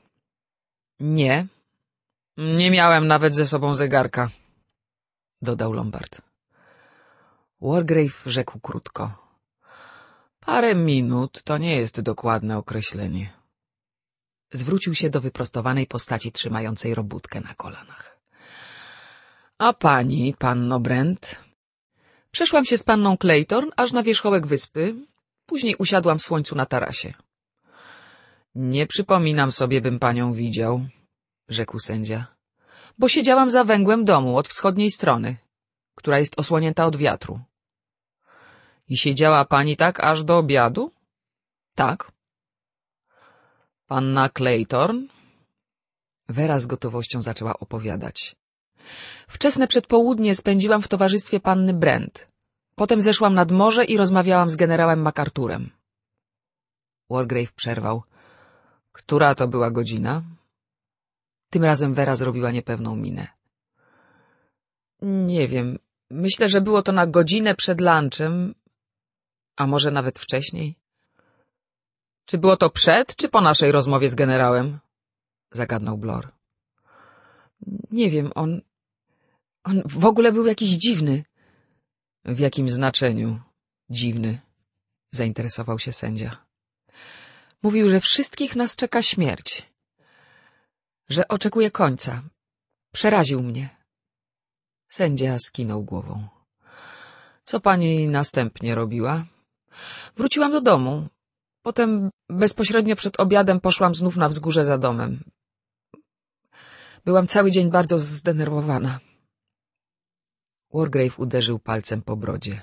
[SPEAKER 1] Nie. Nie miałem nawet ze sobą zegarka, dodał Lombard. Wargrave rzekł krótko. Parę minut to nie jest dokładne określenie. Zwrócił się do wyprostowanej postaci trzymającej robótkę na kolanach. A pani, panno Brent? Przeszłam się z panną Clayton aż na wierzchołek wyspy. Później usiadłam w słońcu na tarasie. Nie przypominam sobie, bym panią widział, rzekł sędzia. Bo siedziałam za węgłem domu od wschodniej strony, która jest osłonięta od wiatru. I siedziała pani tak aż do obiadu? Tak. Panna Clayton? Wera z gotowością zaczęła opowiadać. Wczesne przedpołudnie spędziłam w towarzystwie panny Brent. Potem zeszłam nad morze i rozmawiałam z generałem MacArthurem. Wargrave przerwał. Która to była godzina? Tym razem Vera zrobiła niepewną minę. Nie wiem. Myślę, że było to na godzinę przed lunchem, a może nawet wcześniej. Czy było to przed, czy po naszej rozmowie z generałem? Zagadnął Blor. Nie wiem, on on w ogóle był jakiś dziwny. W jakim znaczeniu dziwny? zainteresował się sędzia. Mówił, że wszystkich nas czeka śmierć, że oczekuje końca. Przeraził mnie. Sędzia skinął głową. Co pani następnie robiła? Wróciłam do domu. Potem bezpośrednio przed obiadem poszłam znów na wzgórze za domem. Byłam cały dzień bardzo zdenerwowana. Wargrave uderzył palcem po brodzie.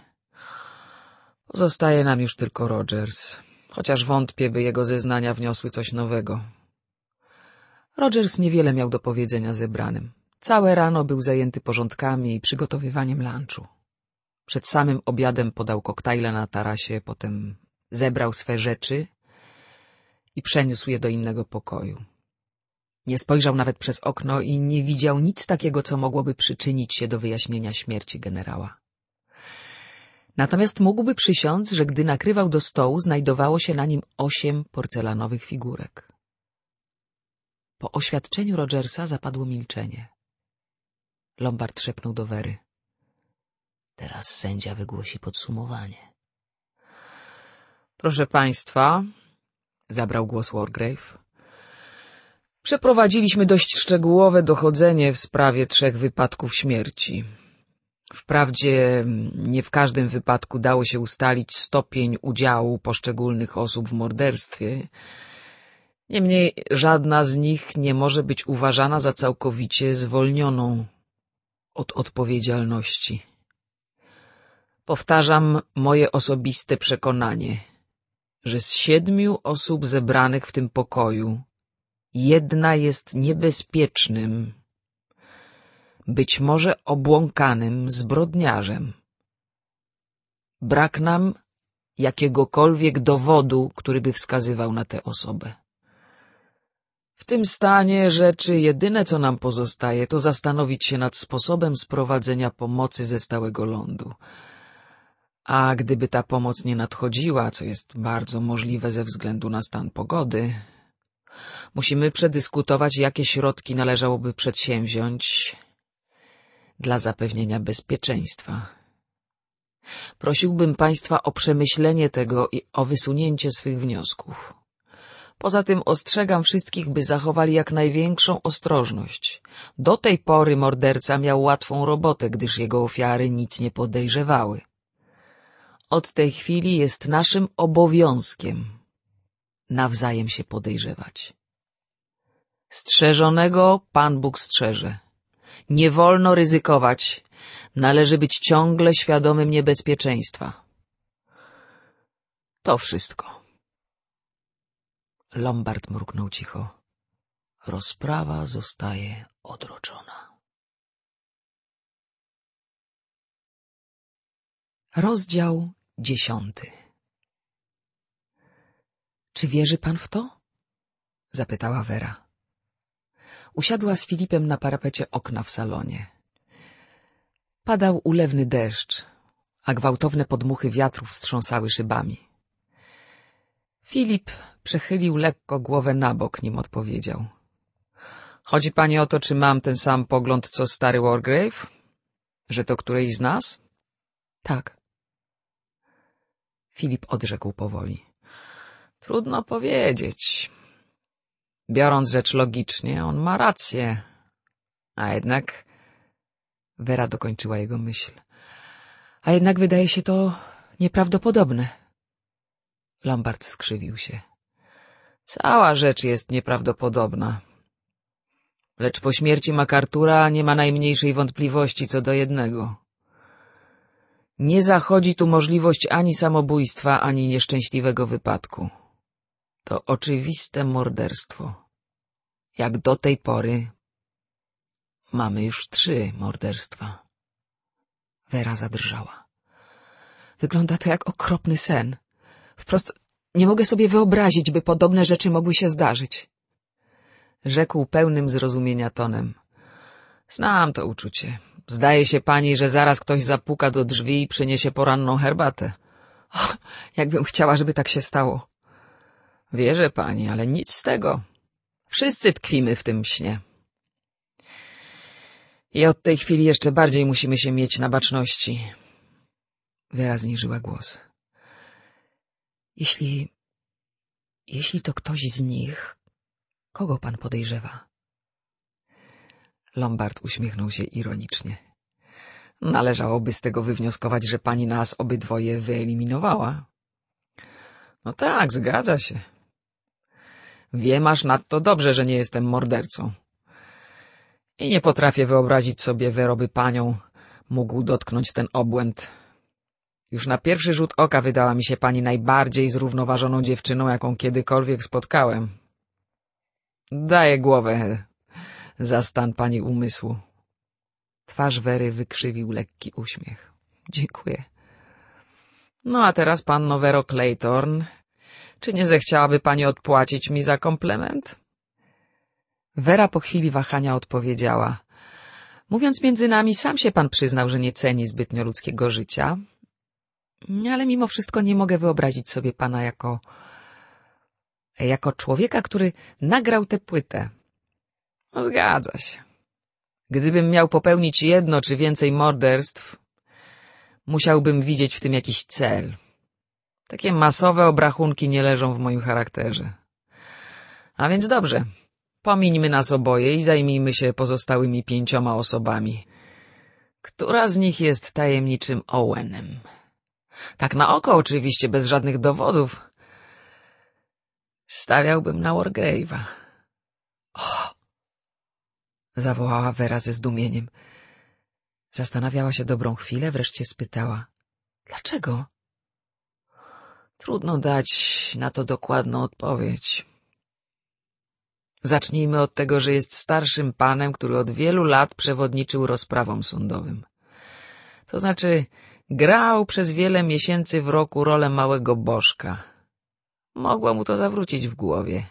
[SPEAKER 1] Pozostaje nam już tylko Rogers, chociaż wątpię, by jego zeznania wniosły coś nowego. Rogers niewiele miał do powiedzenia zebranym. Całe rano był zajęty porządkami i przygotowywaniem lunchu. Przed samym obiadem podał koktajle na tarasie, potem zebrał swe rzeczy i przeniósł je do innego pokoju. Nie spojrzał nawet przez okno i nie widział nic takiego, co mogłoby przyczynić się do wyjaśnienia śmierci generała. Natomiast mógłby przysiąc, że gdy nakrywał do stołu, znajdowało się na nim osiem porcelanowych figurek. Po oświadczeniu Rogersa zapadło milczenie. Lombard szepnął do Wery. Teraz sędzia wygłosi podsumowanie. Proszę państwa, zabrał głos Wargrave. Przeprowadziliśmy dość szczegółowe dochodzenie w sprawie trzech wypadków śmierci. Wprawdzie mm, nie w każdym wypadku dało się ustalić stopień udziału poszczególnych osób w morderstwie, niemniej żadna z nich nie może być uważana za całkowicie zwolnioną od odpowiedzialności. Powtarzam moje osobiste przekonanie, że z siedmiu osób zebranych w tym pokoju Jedna jest niebezpiecznym, być może obłąkanym zbrodniarzem. Brak nam jakiegokolwiek dowodu, który by wskazywał na tę osobę. W tym stanie rzeczy jedyne, co nam pozostaje, to zastanowić się nad sposobem sprowadzenia pomocy ze stałego lądu. A gdyby ta pomoc nie nadchodziła, co jest bardzo możliwe ze względu na stan pogody, Musimy przedyskutować, jakie środki należałoby przedsięwziąć dla zapewnienia bezpieczeństwa. Prosiłbym Państwa o przemyślenie tego i o wysunięcie swych wniosków. Poza tym ostrzegam wszystkich, by zachowali jak największą ostrożność. Do tej pory morderca miał łatwą robotę, gdyż jego ofiary nic nie podejrzewały. Od tej chwili jest naszym obowiązkiem nawzajem się podejrzewać. Strzeżonego Pan Bóg strzeże. Nie wolno ryzykować. Należy być ciągle świadomym niebezpieczeństwa. To wszystko. Lombard mruknął cicho. Rozprawa zostaje odroczona. Rozdział dziesiąty czy wierzy pan w to? zapytała Wera. Usiadła z Filipem na parapecie okna w salonie. Padał ulewny deszcz, a gwałtowne podmuchy wiatrów wstrząsały szybami. Filip przechylił lekko głowę na bok, nim odpowiedział. Chodzi pani o to, czy mam ten sam pogląd, co stary Wargrave? Że to którejś z nas? Tak. Filip odrzekł powoli. Trudno powiedzieć. Biorąc rzecz logicznie, on ma rację. A jednak... Wera dokończyła jego myśl. A jednak wydaje się to nieprawdopodobne. Lombard skrzywił się. Cała rzecz jest nieprawdopodobna. Lecz po śmierci MacArthur'a nie ma najmniejszej wątpliwości co do jednego. Nie zachodzi tu możliwość ani samobójstwa, ani nieszczęśliwego wypadku. To oczywiste morderstwo. Jak do tej pory mamy już trzy morderstwa. Wera zadrżała. Wygląda to jak okropny sen. Wprost nie mogę sobie wyobrazić, by podobne rzeczy mogły się zdarzyć. Rzekł pełnym zrozumienia tonem. Znam to uczucie. Zdaje się pani, że zaraz ktoś zapuka do drzwi i przyniesie poranną herbatę. jakbym chciała, żeby tak się stało. Wierzę pani, ale nic z tego. Wszyscy tkwimy w tym śnie. I od tej chwili jeszcze bardziej musimy się mieć na baczności. Wyraźnie żyła głos. Jeśli... Jeśli to ktoś z nich, kogo pan podejrzewa? Lombard uśmiechnął się ironicznie. Należałoby z tego wywnioskować, że pani nas obydwoje wyeliminowała. No tak, zgadza się. Wiem aż nadto dobrze, że nie jestem mordercą. I nie potrafię wyobrazić sobie wyroby panią. Mógł dotknąć ten obłęd. Już na pierwszy rzut oka wydała mi się pani najbardziej zrównoważoną dziewczyną, jaką kiedykolwiek spotkałem. Daję głowę za stan pani umysłu. Twarz Wery wykrzywił lekki uśmiech. Dziękuję. No a teraz panno Vero Claytorn czy nie zechciałaby pani odpłacić mi za komplement? Wera po chwili wahania odpowiedziała. Mówiąc między nami, sam się pan przyznał, że nie ceni zbytnio ludzkiego życia. Ale mimo wszystko nie mogę wyobrazić sobie pana jako... jako człowieka, który nagrał tę płytę. No, zgadza się. Gdybym miał popełnić jedno czy więcej morderstw, musiałbym widzieć w tym jakiś cel. Takie masowe obrachunki nie leżą w moim charakterze. A więc dobrze, pomińmy nas oboje i zajmijmy się pozostałymi pięcioma osobami. Która z nich jest tajemniczym Owenem? Tak na oko oczywiście, bez żadnych dowodów. Stawiałbym na Wargrave'a. O! Zawołała Vera ze zdumieniem. Zastanawiała się dobrą chwilę, wreszcie spytała. Dlaczego? Trudno dać na to dokładną odpowiedź. Zacznijmy od tego, że jest starszym panem, który od wielu lat przewodniczył rozprawom sądowym. To znaczy, grał przez wiele miesięcy w roku rolę małego bożka. Mogła mu to zawrócić w głowie.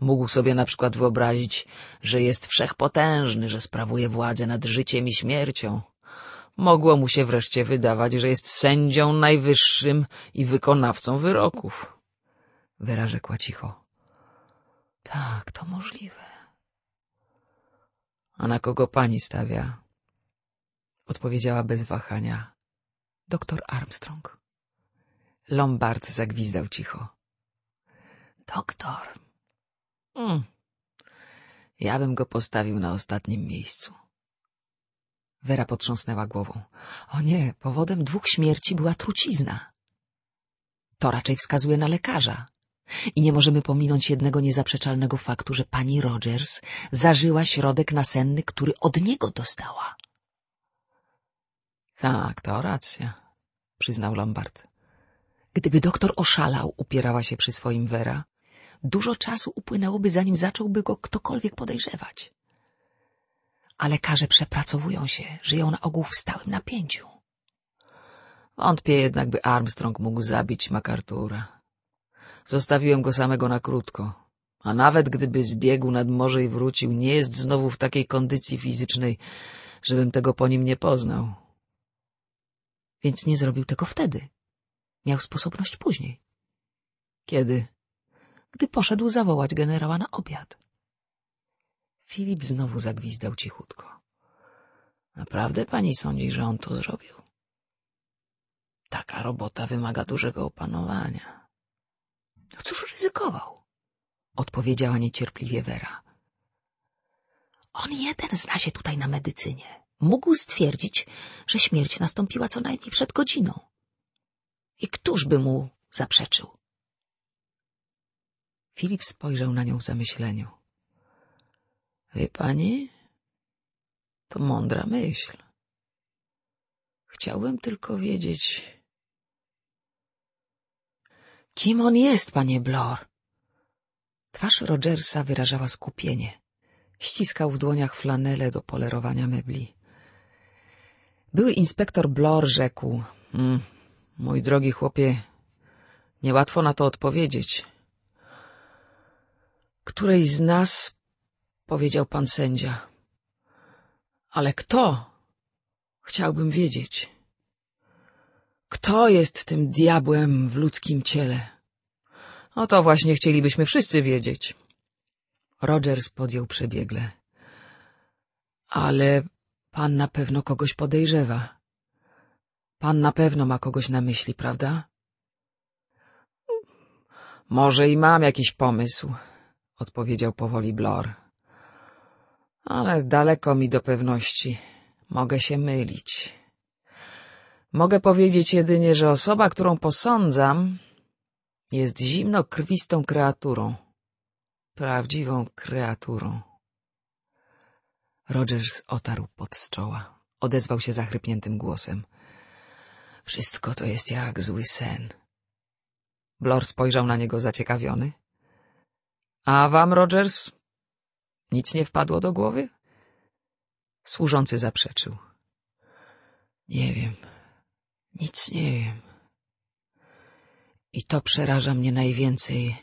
[SPEAKER 1] Mógł sobie na przykład wyobrazić, że jest wszechpotężny, że sprawuje władzę nad życiem i śmiercią, Mogło mu się wreszcie wydawać, że jest sędzią najwyższym i wykonawcą wyroków. Wera rzekła cicho. Tak, to możliwe. A na kogo pani stawia? Odpowiedziała bez wahania. Doktor Armstrong. Lombard zagwizdał cicho.
[SPEAKER 3] Doktor. Hmm.
[SPEAKER 1] Ja bym go postawił na ostatnim miejscu. Wera potrząsnęła głową. O nie, powodem dwóch śmierci była trucizna. To raczej wskazuje na lekarza. I nie możemy pominąć jednego niezaprzeczalnego faktu, że pani Rogers zażyła środek nasenny, który od niego dostała. Tak, to racja, przyznał Lombard. Gdyby doktor oszalał, upierała się przy swoim Vera, dużo czasu upłynęłoby, zanim zacząłby go ktokolwiek podejrzewać a lekarze przepracowują się, żyją na ogół w stałym napięciu. Wątpię jednak, by Armstrong mógł zabić MacArthur'a. Zostawiłem go samego na krótko. A nawet gdyby zbiegł nad morze i wrócił, nie jest znowu w takiej kondycji fizycznej, żebym tego po nim nie poznał. Więc nie zrobił tego wtedy. Miał sposobność później. Kiedy? Gdy poszedł zawołać generała na obiad. Filip znowu zagwizdał cichutko. Naprawdę pani sądzi, że on to zrobił? Taka robota wymaga dużego opanowania.
[SPEAKER 2] No cóż ryzykował?
[SPEAKER 1] Odpowiedziała niecierpliwie Wera.
[SPEAKER 2] On jeden zna się tutaj na medycynie. Mógł stwierdzić, że śmierć nastąpiła co najmniej przed godziną. I któż
[SPEAKER 1] by mu zaprzeczył? Filip spojrzał na nią w zamyśleniu. Wie pani, to mądra myśl. Chciałbym tylko wiedzieć... Kim on jest, panie Blor? Twarz Rogersa wyrażała skupienie. Ściskał w dłoniach flanelę do polerowania mebli. Były inspektor Blor rzekł mm, — Mój drogi chłopie, niełatwo na to odpowiedzieć. Której z nas powiedział pan sędzia. Ale kto? Chciałbym wiedzieć. Kto jest tym diabłem w ludzkim ciele? O to właśnie chcielibyśmy wszyscy wiedzieć. Rogers podjął przebiegle. Ale pan na pewno kogoś podejrzewa. Pan na pewno ma kogoś na myśli, prawda? Może i mam jakiś pomysł, odpowiedział powoli Blor ale daleko mi do pewności. Mogę się mylić. Mogę powiedzieć jedynie, że osoba, którą posądzam, jest zimnokrwistą kreaturą. Prawdziwą kreaturą. Rogers otarł pot z czoła. Odezwał się zachrypniętym głosem. Wszystko to jest jak zły sen. Blor spojrzał na niego zaciekawiony. — A wam, Rogers? Nic nie wpadło do głowy? Służący zaprzeczył. Nie wiem. Nic nie wiem. I to przeraża mnie najwięcej,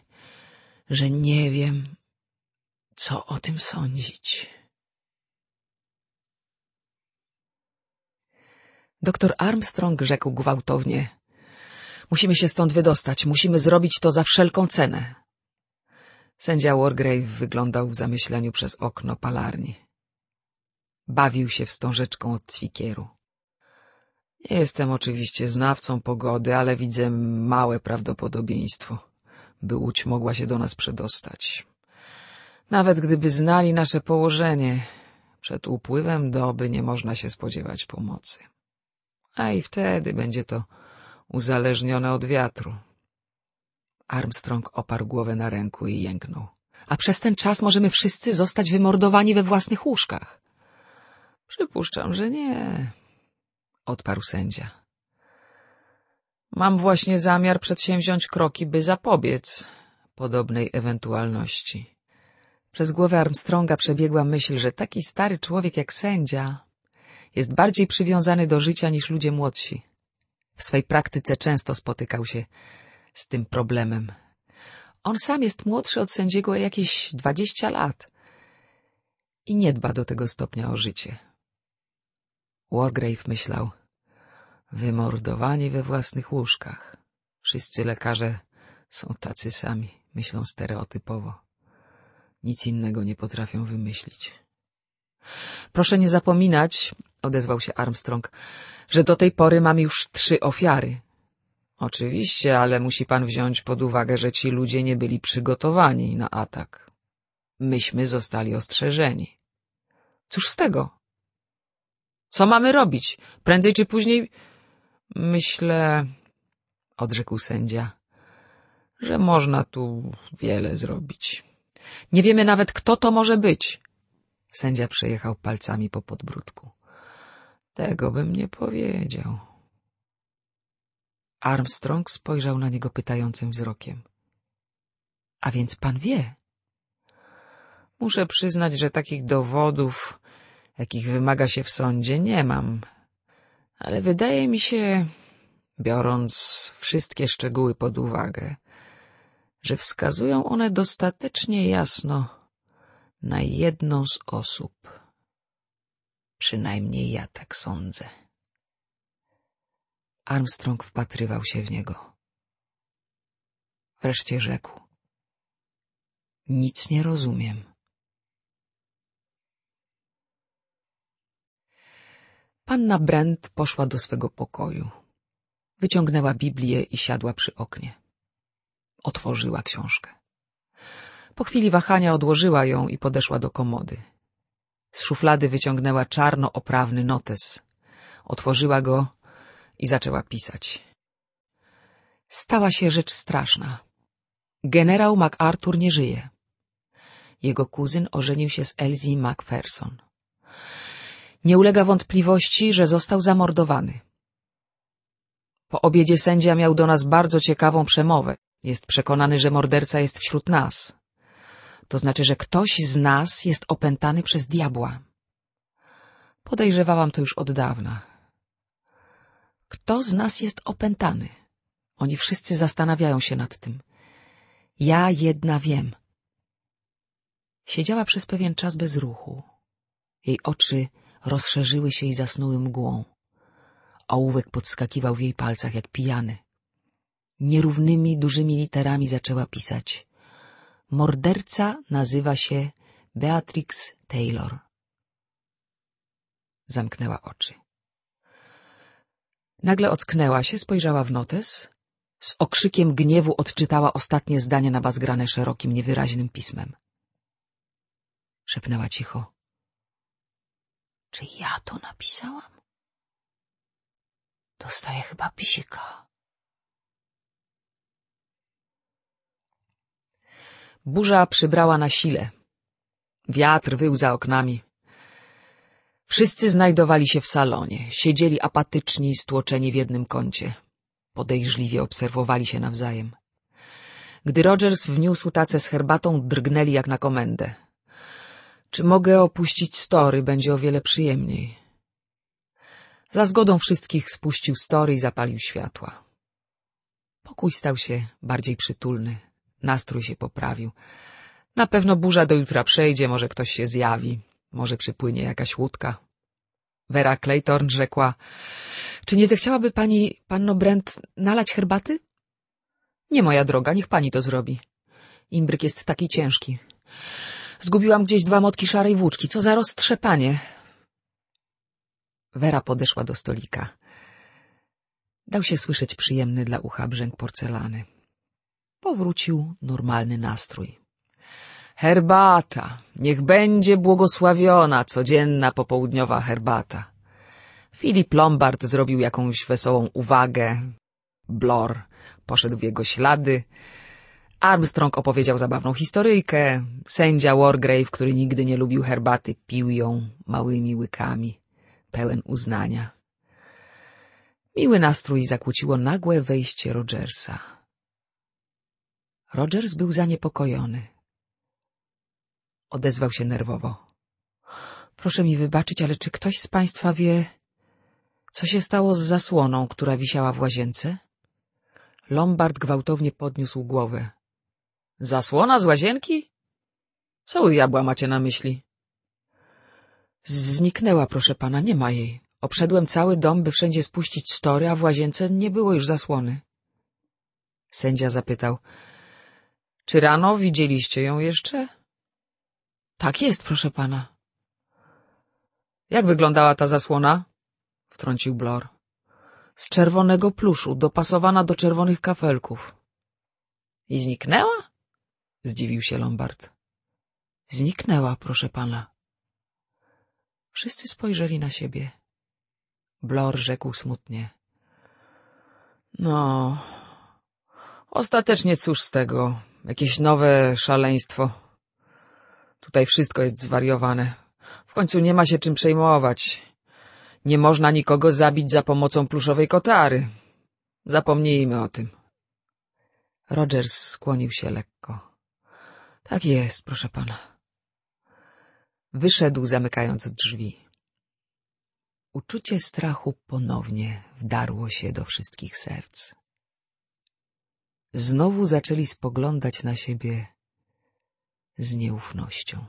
[SPEAKER 1] że nie wiem, co o tym sądzić. Doktor Armstrong rzekł gwałtownie. Musimy się stąd wydostać, musimy zrobić to za wszelką cenę. Sędzia Wargrave wyglądał w zamyśleniu przez okno palarni. Bawił się wstążeczką od ćwikieru. Nie jestem oczywiście znawcą pogody, ale widzę małe prawdopodobieństwo, by łódź mogła się do nas przedostać. Nawet gdyby znali nasze położenie, przed upływem doby nie można się spodziewać pomocy. A i wtedy będzie to uzależnione od wiatru, Armstrong oparł głowę na ręku i jęknął. A przez ten czas możemy wszyscy zostać wymordowani we własnych łóżkach. Przypuszczam, że nie, odparł sędzia. Mam właśnie zamiar przedsięwziąć kroki, by zapobiec podobnej ewentualności. Przez głowę Armstronga przebiegła myśl, że taki stary człowiek jak sędzia jest bardziej przywiązany do życia niż ludzie młodsi. W swej praktyce często spotykał się z tym problemem. On sam jest młodszy od sędziego jakieś dwadzieścia lat i nie dba do tego stopnia o życie. Wargrave myślał, wymordowani we własnych łóżkach. Wszyscy lekarze są tacy sami, myślą stereotypowo. Nic innego nie potrafią wymyślić. Proszę nie zapominać, odezwał się Armstrong, że do tej pory mam już trzy ofiary. Oczywiście, ale musi pan wziąć pod uwagę, że ci ludzie nie byli przygotowani na atak. Myśmy zostali ostrzeżeni. Cóż z tego? Co mamy robić? Prędzej czy później... Myślę, odrzekł sędzia, że można tu wiele zrobić. Nie wiemy nawet, kto to może być. Sędzia przejechał palcami po podbródku. Tego bym nie powiedział. Armstrong spojrzał na niego pytającym wzrokiem. — A więc pan wie? — Muszę przyznać, że takich dowodów, jakich wymaga się w sądzie, nie mam. Ale wydaje mi się, biorąc wszystkie szczegóły pod uwagę, że wskazują one dostatecznie jasno na jedną z osób. Przynajmniej ja tak sądzę. Armstrong wpatrywał się w niego. Wreszcie rzekł. Nic nie rozumiem. Panna Brent poszła do swego pokoju. Wyciągnęła Biblię i siadła przy oknie. Otworzyła książkę. Po chwili wahania odłożyła ją i podeszła do komody. Z szuflady wyciągnęła czarno oprawny notes. Otworzyła go i zaczęła pisać. Stała się rzecz straszna. Generał MacArthur nie żyje. Jego kuzyn ożenił się z Elsie Macpherson. Nie ulega wątpliwości, że został zamordowany. Po obiedzie sędzia miał do nas bardzo ciekawą przemowę. Jest przekonany, że morderca jest wśród nas. To znaczy, że ktoś z nas jest opętany przez diabła. Podejrzewałam to już od dawna. Kto z nas jest opętany? Oni wszyscy zastanawiają się nad tym. Ja jedna wiem. Siedziała przez pewien czas bez ruchu. Jej oczy rozszerzyły się i zasnuły mgłą. Ołówek podskakiwał w jej palcach jak pijany. Nierównymi, dużymi literami zaczęła pisać. Morderca nazywa się Beatrix Taylor. Zamknęła oczy. Nagle ocknęła się, spojrzała w notes. Z okrzykiem gniewu odczytała ostatnie zdanie nabazgrane szerokim, niewyraźnym pismem. Szepnęła cicho. Czy ja to napisałam? Dostaję chyba bzika. Burza przybrała na sile. Wiatr wył za oknami. Wszyscy znajdowali się w salonie, siedzieli apatyczni, stłoczeni w jednym kącie. Podejrzliwie obserwowali się nawzajem. Gdy Rogers wniósł tacę z herbatą, drgnęli jak na komendę. Czy mogę opuścić story? Będzie o wiele przyjemniej. Za zgodą wszystkich spuścił story i zapalił światła. Pokój stał się bardziej przytulny, nastrój się poprawił. Na pewno burza do jutra przejdzie, może ktoś się zjawi. Może przypłynie jakaś łódka. Vera Claytorn rzekła — Czy nie zechciałaby pani, panno Brent, nalać herbaty? — Nie, moja droga, niech pani to zrobi. Imbryk jest taki ciężki. Zgubiłam gdzieś dwa motki szarej włóczki. Co za roztrzepanie! Vera podeszła do stolika. Dał się słyszeć przyjemny dla ucha brzęk porcelany. Powrócił normalny nastrój. Herbata, niech będzie błogosławiona codzienna popołudniowa herbata. Filip Lombard zrobił jakąś wesołą uwagę. Blor poszedł w jego ślady. Armstrong opowiedział zabawną historyjkę. Sędzia Wargrave, który nigdy nie lubił herbaty, pił ją małymi łykami, pełen uznania. Miły nastrój zakłóciło nagłe wejście Rogersa. Rogers był zaniepokojony odezwał się nerwowo. Proszę mi wybaczyć, ale czy ktoś z państwa wie, co się stało z zasłoną, która wisiała w łazience? Lombard gwałtownie podniósł głowę. Zasłona z łazienki? Co u diabła macie na myśli? Zniknęła, proszę pana, nie ma jej. Obszedłem cały dom, by wszędzie spuścić story, a w łazience nie było już zasłony. Sędzia zapytał. Czy rano widzieliście ją jeszcze? Tak jest, proszę pana. Jak wyglądała ta zasłona? Wtrącił Blor. Z czerwonego pluszu, dopasowana do czerwonych kafelków. I zniknęła? Zdziwił się Lombard. Zniknęła, proszę pana. Wszyscy spojrzeli na siebie. Blor rzekł smutnie. No, ostatecznie cóż z tego, jakieś nowe szaleństwo. Tutaj wszystko jest zwariowane. W końcu nie ma się czym przejmować. Nie można nikogo zabić za pomocą pluszowej kotary. Zapomnijmy o tym. Rogers skłonił się lekko. Tak jest, proszę pana. Wyszedł, zamykając drzwi. Uczucie strachu ponownie wdarło się do wszystkich serc. Znowu zaczęli spoglądać na siebie z nieufnością.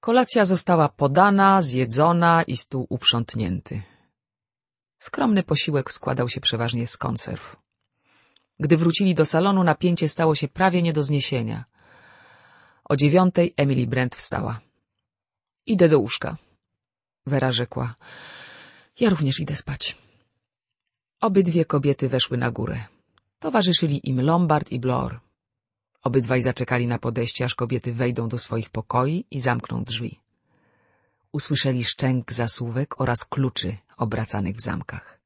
[SPEAKER 1] Kolacja została podana, zjedzona i stół uprzątnięty. Skromny posiłek składał się przeważnie z konserw. Gdy wrócili do salonu, napięcie stało się prawie nie do zniesienia. O dziewiątej Emily Brent wstała. — Idę do łóżka — Wera rzekła. — Ja również idę spać. Obydwie kobiety weszły na górę. Towarzyszyli im Lombard i Blor. Obydwaj zaczekali na podejście, aż kobiety wejdą do swoich pokoi i zamkną drzwi. Usłyszeli szczęk zasuwek oraz kluczy obracanych w zamkach.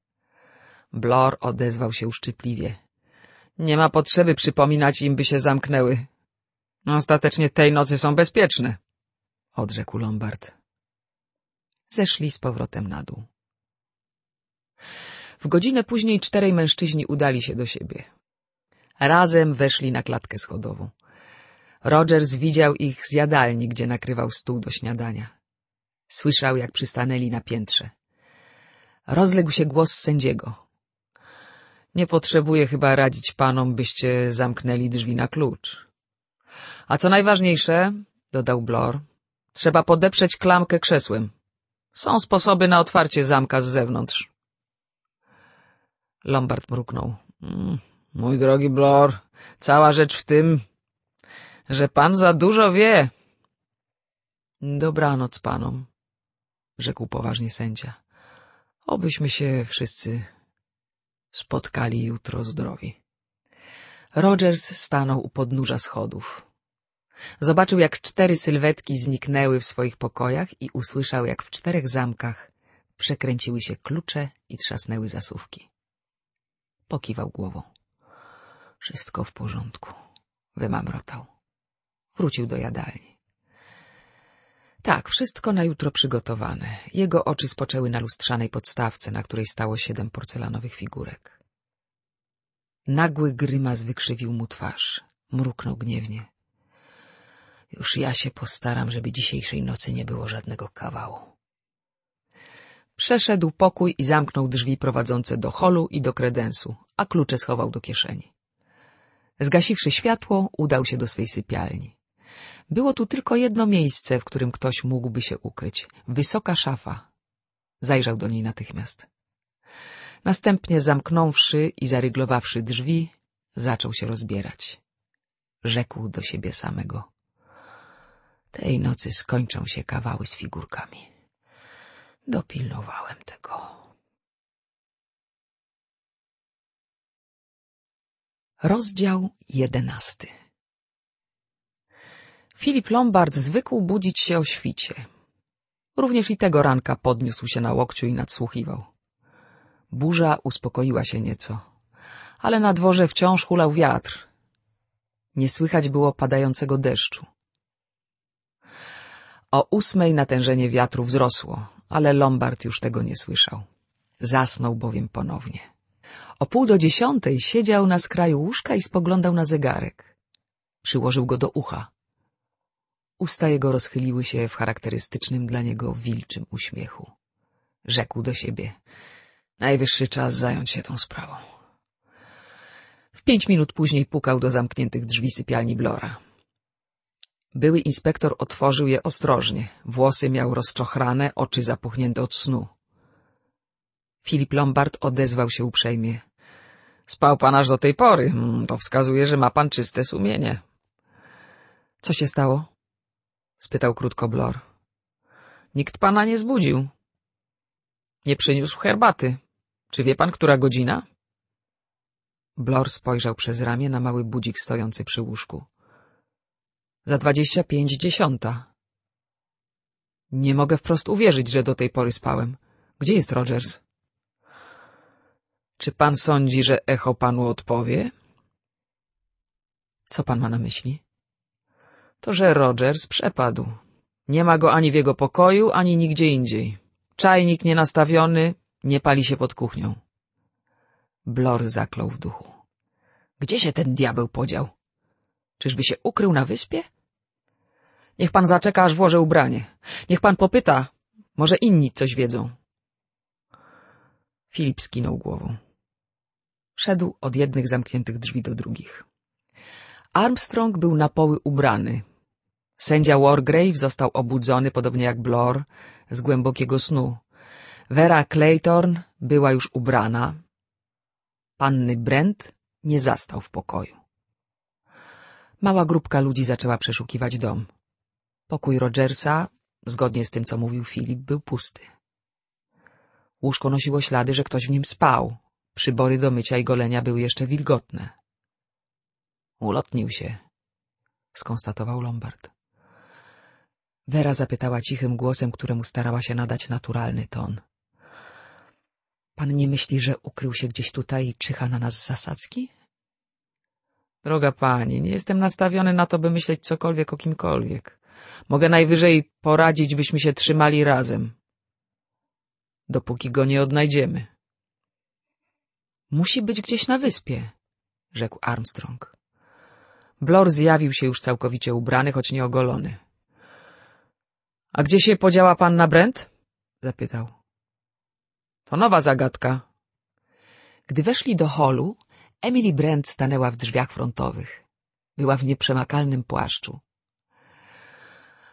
[SPEAKER 1] Blor odezwał się uszczypliwie. Nie ma potrzeby przypominać im, by się zamknęły. Ostatecznie tej nocy są bezpieczne, odrzekł Lombard. Zeszli z powrotem na dół. W godzinę później czterej mężczyźni udali się do siebie. Razem weszli na klatkę schodową. Rogers widział ich z jadalni, gdzie nakrywał stół do śniadania. Słyszał, jak przystanęli na piętrze. Rozległ się głos sędziego. Nie potrzebuję chyba radzić panom, byście zamknęli drzwi na klucz. A co najważniejsze, dodał Blor, trzeba podeprzeć klamkę krzesłem. Są sposoby na otwarcie zamka z zewnątrz. Lombard mruknął. Mm, mój drogi Blor, cała rzecz w tym, że pan za dużo wie. Dobranoc panom, rzekł poważnie sędzia. Obyśmy się wszyscy spotkali jutro zdrowi. Rogers stanął u podnóża schodów. Zobaczył, jak cztery sylwetki zniknęły w swoich pokojach i usłyszał, jak w czterech zamkach przekręciły się klucze i trzasnęły zasówki. Pokiwał głową. Wszystko w porządku. Wymamrotał. Wrócił do jadalni. Tak, wszystko na jutro przygotowane. Jego oczy spoczęły na lustrzanej podstawce, na której stało siedem porcelanowych figurek. Nagły grymas wykrzywił mu twarz. Mruknął gniewnie. Już ja się postaram, żeby dzisiejszej nocy nie było żadnego kawału. Przeszedł pokój i zamknął drzwi prowadzące do holu i do kredensu, a klucze schował do kieszeni. Zgasiwszy światło, udał się do swej sypialni. Było tu tylko jedno miejsce, w którym ktoś mógłby się ukryć. Wysoka szafa. Zajrzał do niej natychmiast. Następnie zamknąwszy i zaryglowawszy drzwi, zaczął się rozbierać. Rzekł do siebie samego. Tej nocy skończą się kawały z figurkami. Dopilnowałem tego. Rozdział jedenasty Filip Lombard zwykł budzić się o świcie. Również i tego ranka podniósł się na łokciu i nadsłuchiwał. Burza uspokoiła się nieco, ale na dworze wciąż hulał wiatr. Nie słychać było padającego deszczu. O ósmej natężenie wiatru wzrosło ale Lombard już tego nie słyszał. Zasnął bowiem ponownie. O pół do dziesiątej siedział na skraju łóżka i spoglądał na zegarek. Przyłożył go do ucha. Usta jego rozchyliły się w charakterystycznym dla niego wilczym uśmiechu. Rzekł do siebie. Najwyższy czas zająć się tą sprawą. W pięć minut później pukał do zamkniętych drzwi sypialni Blora. Były inspektor otworzył je ostrożnie. Włosy miał rozczochrane, oczy zapuchnięte od snu. Filip Lombard odezwał się uprzejmie. — Spał pan aż do tej pory. Hmm, to wskazuje, że ma pan czyste sumienie. — Co się stało? — spytał krótko Blor. — Nikt pana nie zbudził. — Nie przyniósł herbaty. Czy wie pan, która godzina? Blor spojrzał przez ramię na mały budzik stojący przy łóżku. — za dwadzieścia pięć dziesiąta. Nie mogę wprost uwierzyć, że do tej pory spałem. Gdzie jest Rogers? Czy pan sądzi, że echo panu odpowie? Co pan ma na myśli? To, że Rogers przepadł. Nie ma go ani w jego pokoju, ani nigdzie indziej. Czajnik nienastawiony, nie pali się pod kuchnią. Blor zaklął w duchu. Gdzie się ten diabeł podział? Czyżby się ukrył na wyspie? Niech pan zaczeka, aż włożę ubranie. Niech pan popyta. Może inni coś wiedzą. Filip skinął głową. Szedł od jednych zamkniętych drzwi do drugich. Armstrong był na poły ubrany. Sędzia Wargrave został obudzony, podobnie jak Blor, z głębokiego snu. Vera Claytorn była już ubrana. Panny Brent nie zastał w pokoju. Mała grupka ludzi zaczęła przeszukiwać dom. Pokój Rogersa, zgodnie z tym, co mówił Filip, był pusty. Łóżko nosiło ślady, że ktoś w nim spał. Przybory do mycia i golenia były jeszcze wilgotne. Ulotnił się, skonstatował Lombard. Vera zapytała cichym głosem, któremu starała się nadać naturalny ton. Pan nie myśli, że ukrył się gdzieś tutaj i czyha na nas zasadzki? Droga pani, nie jestem nastawiony na to, by myśleć cokolwiek o kimkolwiek. Mogę najwyżej poradzić, byśmy się trzymali razem. Dopóki go nie odnajdziemy. Musi być gdzieś na wyspie, rzekł Armstrong. Blor zjawił się już całkowicie ubrany, choć nieogolony. — A gdzie się podziała panna Brent? — zapytał. — To nowa zagadka. Gdy weszli do holu, Emily Brent stanęła w drzwiach frontowych. Była w nieprzemakalnym płaszczu.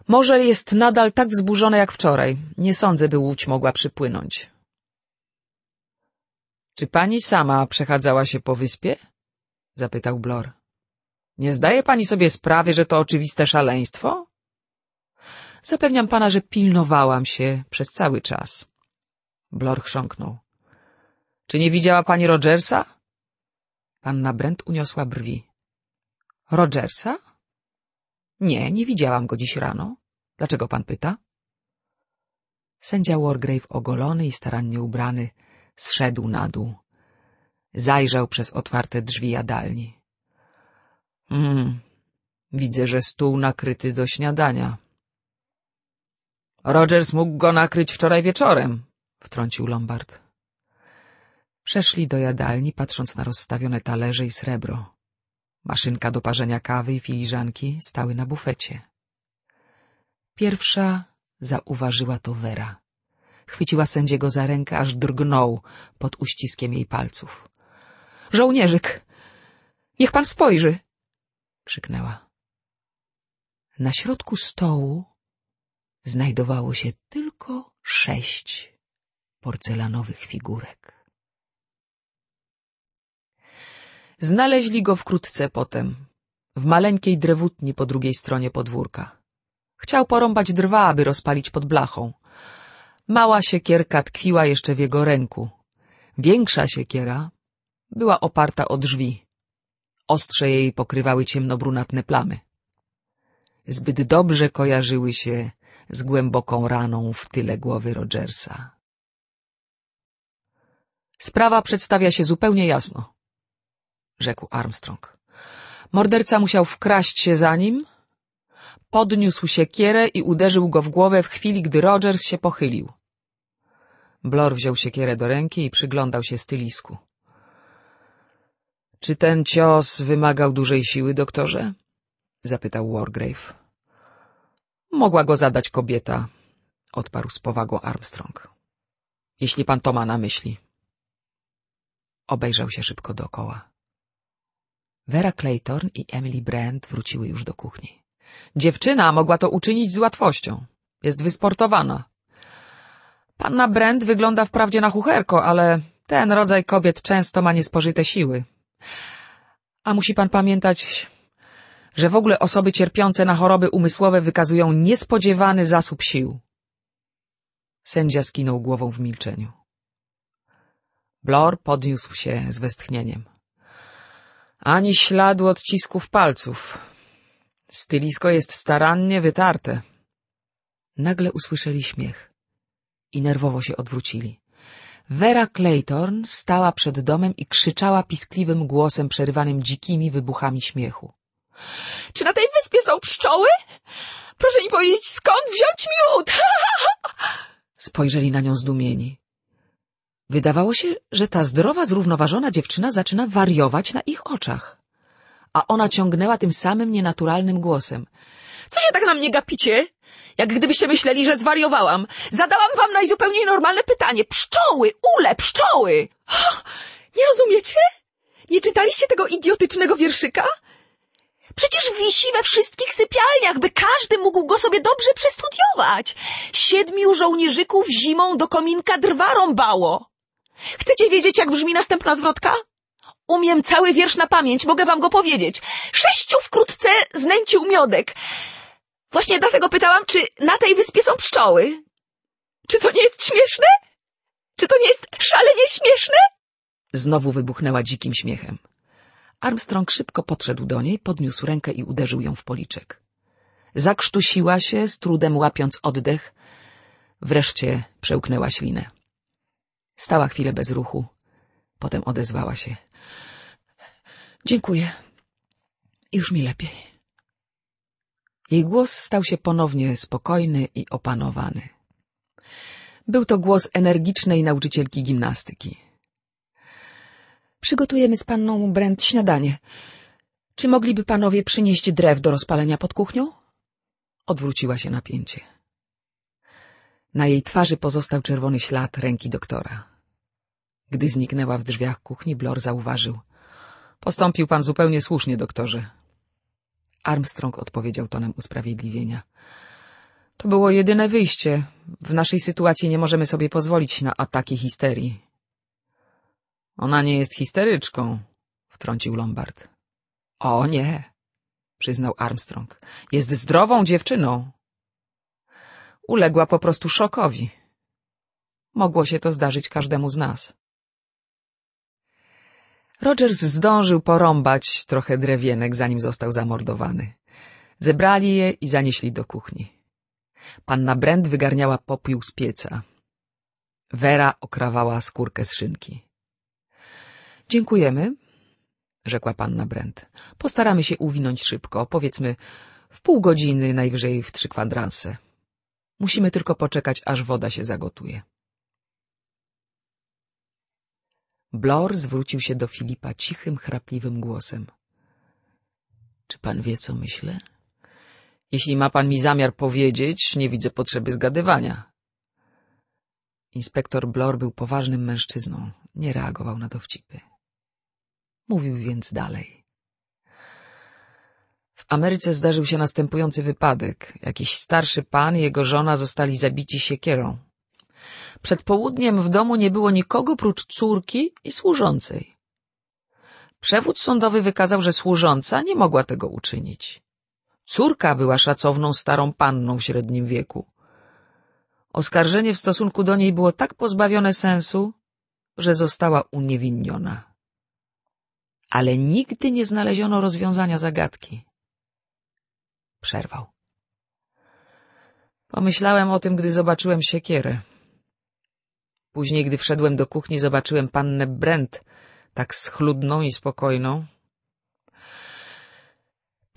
[SPEAKER 1] Morze jest nadal tak wzburzone jak wczoraj. Nie sądzę, by łódź mogła przypłynąć. Czy pani sama przechadzała się po wyspie? zapytał Blor. Nie zdaje pani sobie sprawy, że to oczywiste szaleństwo? Zapewniam pana, że pilnowałam się przez cały czas. Blor chrząknął. Czy nie widziała pani Rogersa? Panna Brent uniosła brwi. Rogersa? Nie, nie widziałam go dziś rano. Dlaczego pan pyta? Sędzia Wargrave, ogolony i starannie ubrany, zszedł na dół. Zajrzał przez otwarte drzwi jadalni. Hmm, widzę, że stół nakryty do śniadania. Rogers mógł go nakryć wczoraj wieczorem, wtrącił Lombard. Przeszli do jadalni, patrząc na rozstawione talerze i srebro. Maszynka do parzenia kawy i filiżanki stały na bufecie. Pierwsza zauważyła to Wera. Chwyciła sędziego za rękę, aż drgnął pod uściskiem jej palców. — Żołnierzyk! Niech pan spojrzy! — krzyknęła. Na środku stołu znajdowało się tylko sześć porcelanowych figurek. Znaleźli go wkrótce potem, w maleńkiej drewutni po drugiej stronie podwórka. Chciał porąbać drwa, aby rozpalić pod blachą. Mała siekierka tkwiła jeszcze w jego ręku. Większa siekiera była oparta o drzwi. Ostrze jej pokrywały ciemnobrunatne plamy. Zbyt dobrze kojarzyły się z głęboką raną w tyle głowy Rogersa. Sprawa przedstawia się zupełnie jasno rzekł Armstrong. Morderca musiał wkraść się za nim, podniósł siekierę i uderzył go w głowę w chwili, gdy Rogers się pochylił. Blor wziął siekierę do ręki i przyglądał się stylisku. — Czy ten cios wymagał dużej siły, doktorze? — zapytał Wargrave. — Mogła go zadać kobieta — odparł z powagą Armstrong. — Jeśli pan to ma na myśli. Obejrzał się szybko dookoła. Vera Claytorn i Emily Brand wróciły już do kuchni. Dziewczyna mogła to uczynić z łatwością. Jest wysportowana. Panna Brand wygląda wprawdzie na chucherko, ale ten rodzaj kobiet często ma niespożyte siły. A musi pan pamiętać, że w ogóle osoby cierpiące na choroby umysłowe wykazują niespodziewany zasób sił. Sędzia skinął głową w milczeniu. Blor podniósł się z westchnieniem ani śladu odcisków palców. Stylisko jest starannie wytarte. Nagle usłyszeli śmiech i nerwowo się odwrócili. Vera Claytorn stała przed domem i krzyczała piskliwym głosem przerywanym dzikimi wybuchami śmiechu.
[SPEAKER 2] Czy na tej wyspie są pszczoły? Proszę mi powiedzieć, skąd wziąć miód? <laughs>
[SPEAKER 1] Spojrzeli na nią zdumieni. Wydawało się, że ta zdrowa, zrównoważona dziewczyna zaczyna wariować na ich oczach. A ona ciągnęła tym samym nienaturalnym głosem.
[SPEAKER 2] Co się tak na mnie gapicie? Jak gdybyście myśleli, że zwariowałam. Zadałam wam najzupełniej normalne pytanie. Pszczoły, ule, pszczoły! Oh, nie rozumiecie? Nie czytaliście tego idiotycznego wierszyka? Przecież wisi we wszystkich sypialniach, by każdy mógł go sobie dobrze przestudiować. Siedmiu żołnierzyków zimą do kominka drwa rąbało. Chcecie wiedzieć, jak brzmi następna zwrotka? Umiem cały wiersz na pamięć, mogę wam go powiedzieć. Sześciu wkrótce znęcił miodek. Właśnie dlatego pytałam, czy na tej wyspie są pszczoły. Czy to nie jest śmieszne? Czy to nie jest szalenie śmieszne?
[SPEAKER 1] Znowu wybuchnęła dzikim śmiechem. Armstrong szybko podszedł do niej, podniósł rękę i uderzył ją w policzek. Zakrztusiła się, z trudem łapiąc oddech. Wreszcie przełknęła ślinę. Stała chwilę bez ruchu. Potem odezwała się. Dziękuję. Już mi lepiej. Jej głos stał się ponownie spokojny i opanowany. Był to głos energicznej nauczycielki gimnastyki. Przygotujemy z panną Brent śniadanie. Czy mogliby panowie przynieść drew do rozpalenia pod kuchnią? Odwróciła się napięcie. Na jej twarzy pozostał czerwony ślad ręki doktora. Gdy zniknęła w drzwiach kuchni, Blor zauważył. Postąpił pan zupełnie słusznie, doktorze. Armstrong odpowiedział tonem usprawiedliwienia. To było jedyne wyjście. W naszej sytuacji nie możemy sobie pozwolić na ataki histerii. Ona nie jest histeryczką, wtrącił Lombard. O nie, przyznał Armstrong. Jest zdrową dziewczyną. Uległa po prostu szokowi. Mogło się to zdarzyć każdemu z nas. Rogers zdążył porąbać trochę drewienek, zanim został zamordowany. Zebrali je i zanieśli do kuchni. Panna Brent wygarniała popiół z pieca. Vera okrawała skórkę z szynki. — Dziękujemy — rzekła panna Brent. — Postaramy się uwinąć szybko, powiedzmy w pół godziny, najwyżej w trzy kwadranse. Musimy tylko poczekać, aż woda się zagotuje. Blor zwrócił się do Filipa cichym, chrapliwym głosem. Czy pan wie, co myślę? Jeśli ma pan mi zamiar powiedzieć, nie widzę potrzeby zgadywania. Inspektor Blor był poważnym mężczyzną, nie reagował na dowcipy. Mówił więc dalej. W Ameryce zdarzył się następujący wypadek. Jakiś starszy pan i jego żona zostali zabici siekierą. Przed południem w domu nie było nikogo prócz córki i służącej. Przewód sądowy wykazał, że służąca nie mogła tego uczynić. Córka była szacowną starą panną w średnim wieku. Oskarżenie w stosunku do niej było tak pozbawione sensu, że została uniewinniona. Ale nigdy nie znaleziono rozwiązania zagadki przerwał. Pomyślałem o tym, gdy zobaczyłem siekierę. Później, gdy wszedłem do kuchni, zobaczyłem pannę Brent, tak schludną i spokojną.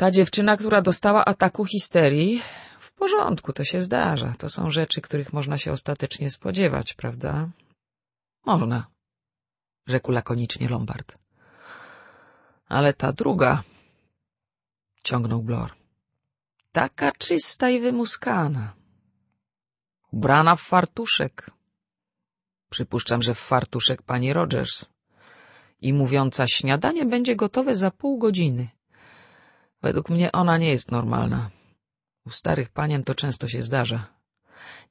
[SPEAKER 1] Ta dziewczyna, która dostała ataku histerii, w porządku, to się zdarza. To są rzeczy, których można się ostatecznie spodziewać, prawda? Można, rzekł lakonicznie Lombard. Ale ta druga, ciągnął Blor taka czysta i wymuskana. Ubrana w fartuszek. Przypuszczam, że w fartuszek pani Rogers. I mówiąca, śniadanie będzie gotowe za pół godziny. Według mnie ona nie jest normalna. U starych panien to często się zdarza.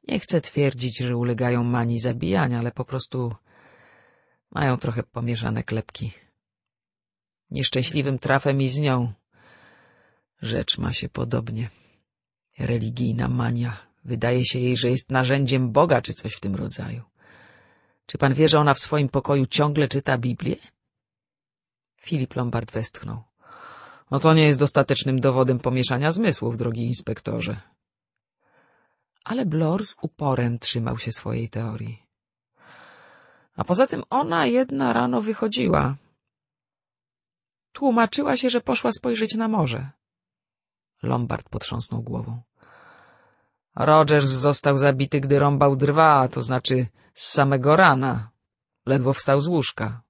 [SPEAKER 1] Nie chcę twierdzić, że ulegają mani zabijania, ale po prostu mają trochę pomieszane klepki. Nieszczęśliwym trafem i z nią. Rzecz ma się podobnie. Religijna mania. Wydaje się jej, że jest narzędziem Boga czy coś w tym rodzaju. Czy pan wie, że ona w swoim pokoju ciągle czyta Biblię? Filip Lombard westchnął. No to nie jest dostatecznym dowodem pomieszania zmysłów, drogi inspektorze. Ale Blor z uporem trzymał się swojej teorii. A poza tym ona jedna rano wychodziła. Tłumaczyła się, że poszła spojrzeć na morze. Lombard potrząsnął głową. Rogers został zabity, gdy rąbał drwa, to znaczy z samego rana. Ledwo wstał z łóżka.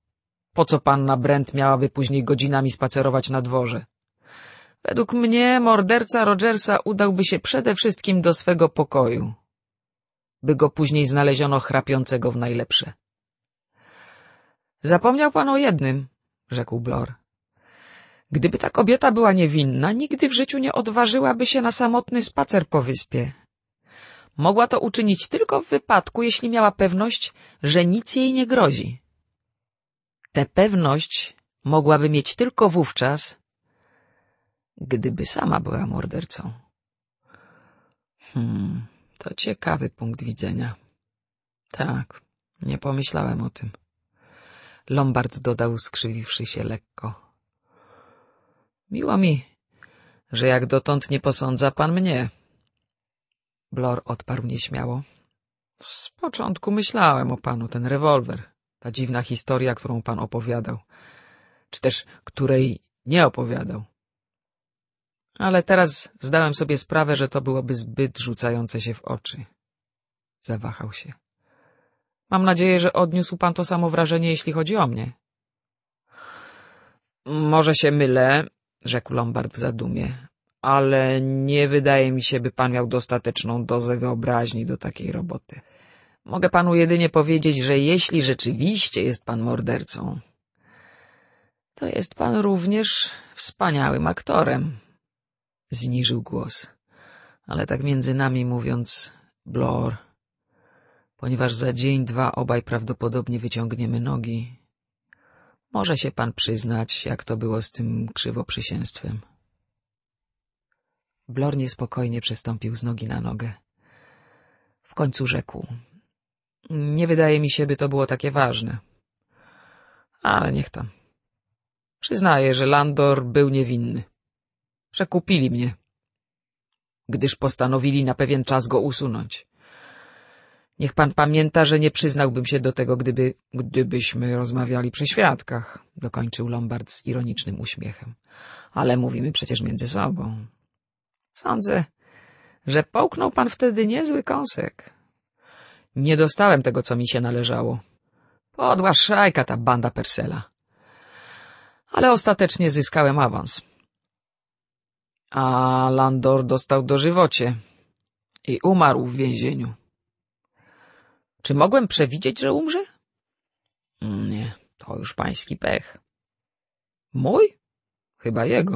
[SPEAKER 1] Po co panna Brent miałaby później godzinami spacerować na dworze? Według mnie morderca Rogersa udałby się przede wszystkim do swego pokoju, by go później znaleziono chrapiącego w najlepsze. — Zapomniał pan o jednym — rzekł Blor. Gdyby ta kobieta była niewinna, nigdy w życiu nie odważyłaby się na samotny spacer po wyspie. Mogła to uczynić tylko w wypadku, jeśli miała pewność, że nic jej nie grozi. Tę pewność mogłaby mieć tylko wówczas, gdyby sama była mordercą. Hmm, to ciekawy punkt widzenia. Tak, nie pomyślałem o tym. Lombard dodał, skrzywiwszy się lekko. Miło mi, że jak dotąd nie posądza pan mnie. Blor odparł nieśmiało. Z początku myślałem o panu ten rewolwer, ta dziwna historia, którą pan opowiadał, czy też której nie opowiadał. Ale teraz zdałem sobie sprawę, że to byłoby zbyt rzucające się w oczy. Zawahał się. Mam nadzieję, że odniósł pan to samo wrażenie, jeśli chodzi o mnie. Może się mylę, rzekł Lombard w zadumie, ale nie wydaje mi się, by pan miał dostateczną dozę wyobraźni do takiej roboty. Mogę panu jedynie powiedzieć, że jeśli rzeczywiście jest pan mordercą, to jest pan również wspaniałym aktorem. Zniżył głos, ale tak między nami mówiąc, Blor, ponieważ za dzień, dwa obaj prawdopodobnie wyciągniemy nogi, może się pan przyznać, jak to było z tym krzywoprzysięstwem. Blor niespokojnie przestąpił z nogi na nogę. W końcu rzekł. Nie wydaje mi się, by to było takie ważne. Ale niech tam. Przyznaję, że Landor był niewinny. Przekupili mnie, gdyż postanowili na pewien czas go usunąć. Niech pan pamięta, że nie przyznałbym się do tego, gdyby... gdybyśmy rozmawiali przy świadkach, dokończył Lombard z ironicznym uśmiechem. Ale mówimy przecież między sobą. Sądzę, że połknął pan wtedy niezły kąsek. Nie dostałem tego, co mi się należało. Podła szajka ta banda Persela. Ale ostatecznie zyskałem awans. A Landor dostał dożywocie i umarł w więzieniu. Czy mogłem przewidzieć, że umrze? Mm, nie, to już pański pech. Mój? Chyba jego.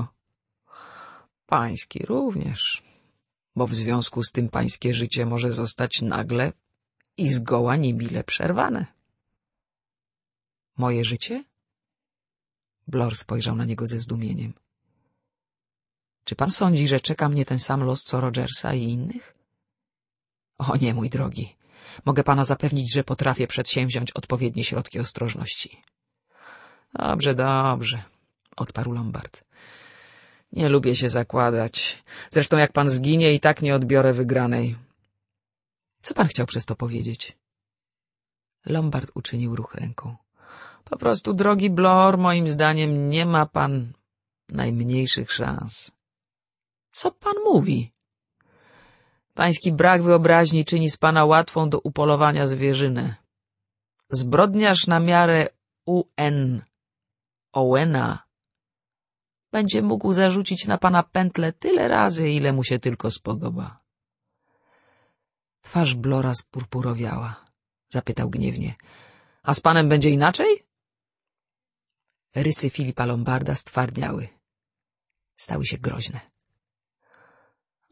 [SPEAKER 1] Pański również. Bo w związku z tym pańskie życie może zostać nagle i zgoła niemile przerwane. Moje życie? Blor spojrzał na niego ze zdumieniem. Czy pan sądzi, że czeka mnie ten sam los co Rogersa i innych? O nie, mój drogi. Mogę pana zapewnić, że potrafię przedsięwziąć odpowiednie środki ostrożności. Dobrze, dobrze, odparł Lombard. Nie lubię się zakładać. Zresztą jak pan zginie, i tak nie odbiorę wygranej. Co pan chciał przez to powiedzieć? Lombard uczynił ruch ręką. Po prostu, drogi Blor, moim zdaniem nie ma pan najmniejszych szans. Co pan mówi? Pański brak wyobraźni czyni z pana łatwą do upolowania zwierzynę. Zbrodniarz na miarę UN, Owena, będzie mógł zarzucić na pana pętle tyle razy, ile mu się tylko spodoba. Twarz Blora spurpurowiała. Zapytał gniewnie. A z panem będzie inaczej? Rysy Filipa Lombarda stwardniały. Stały się groźne.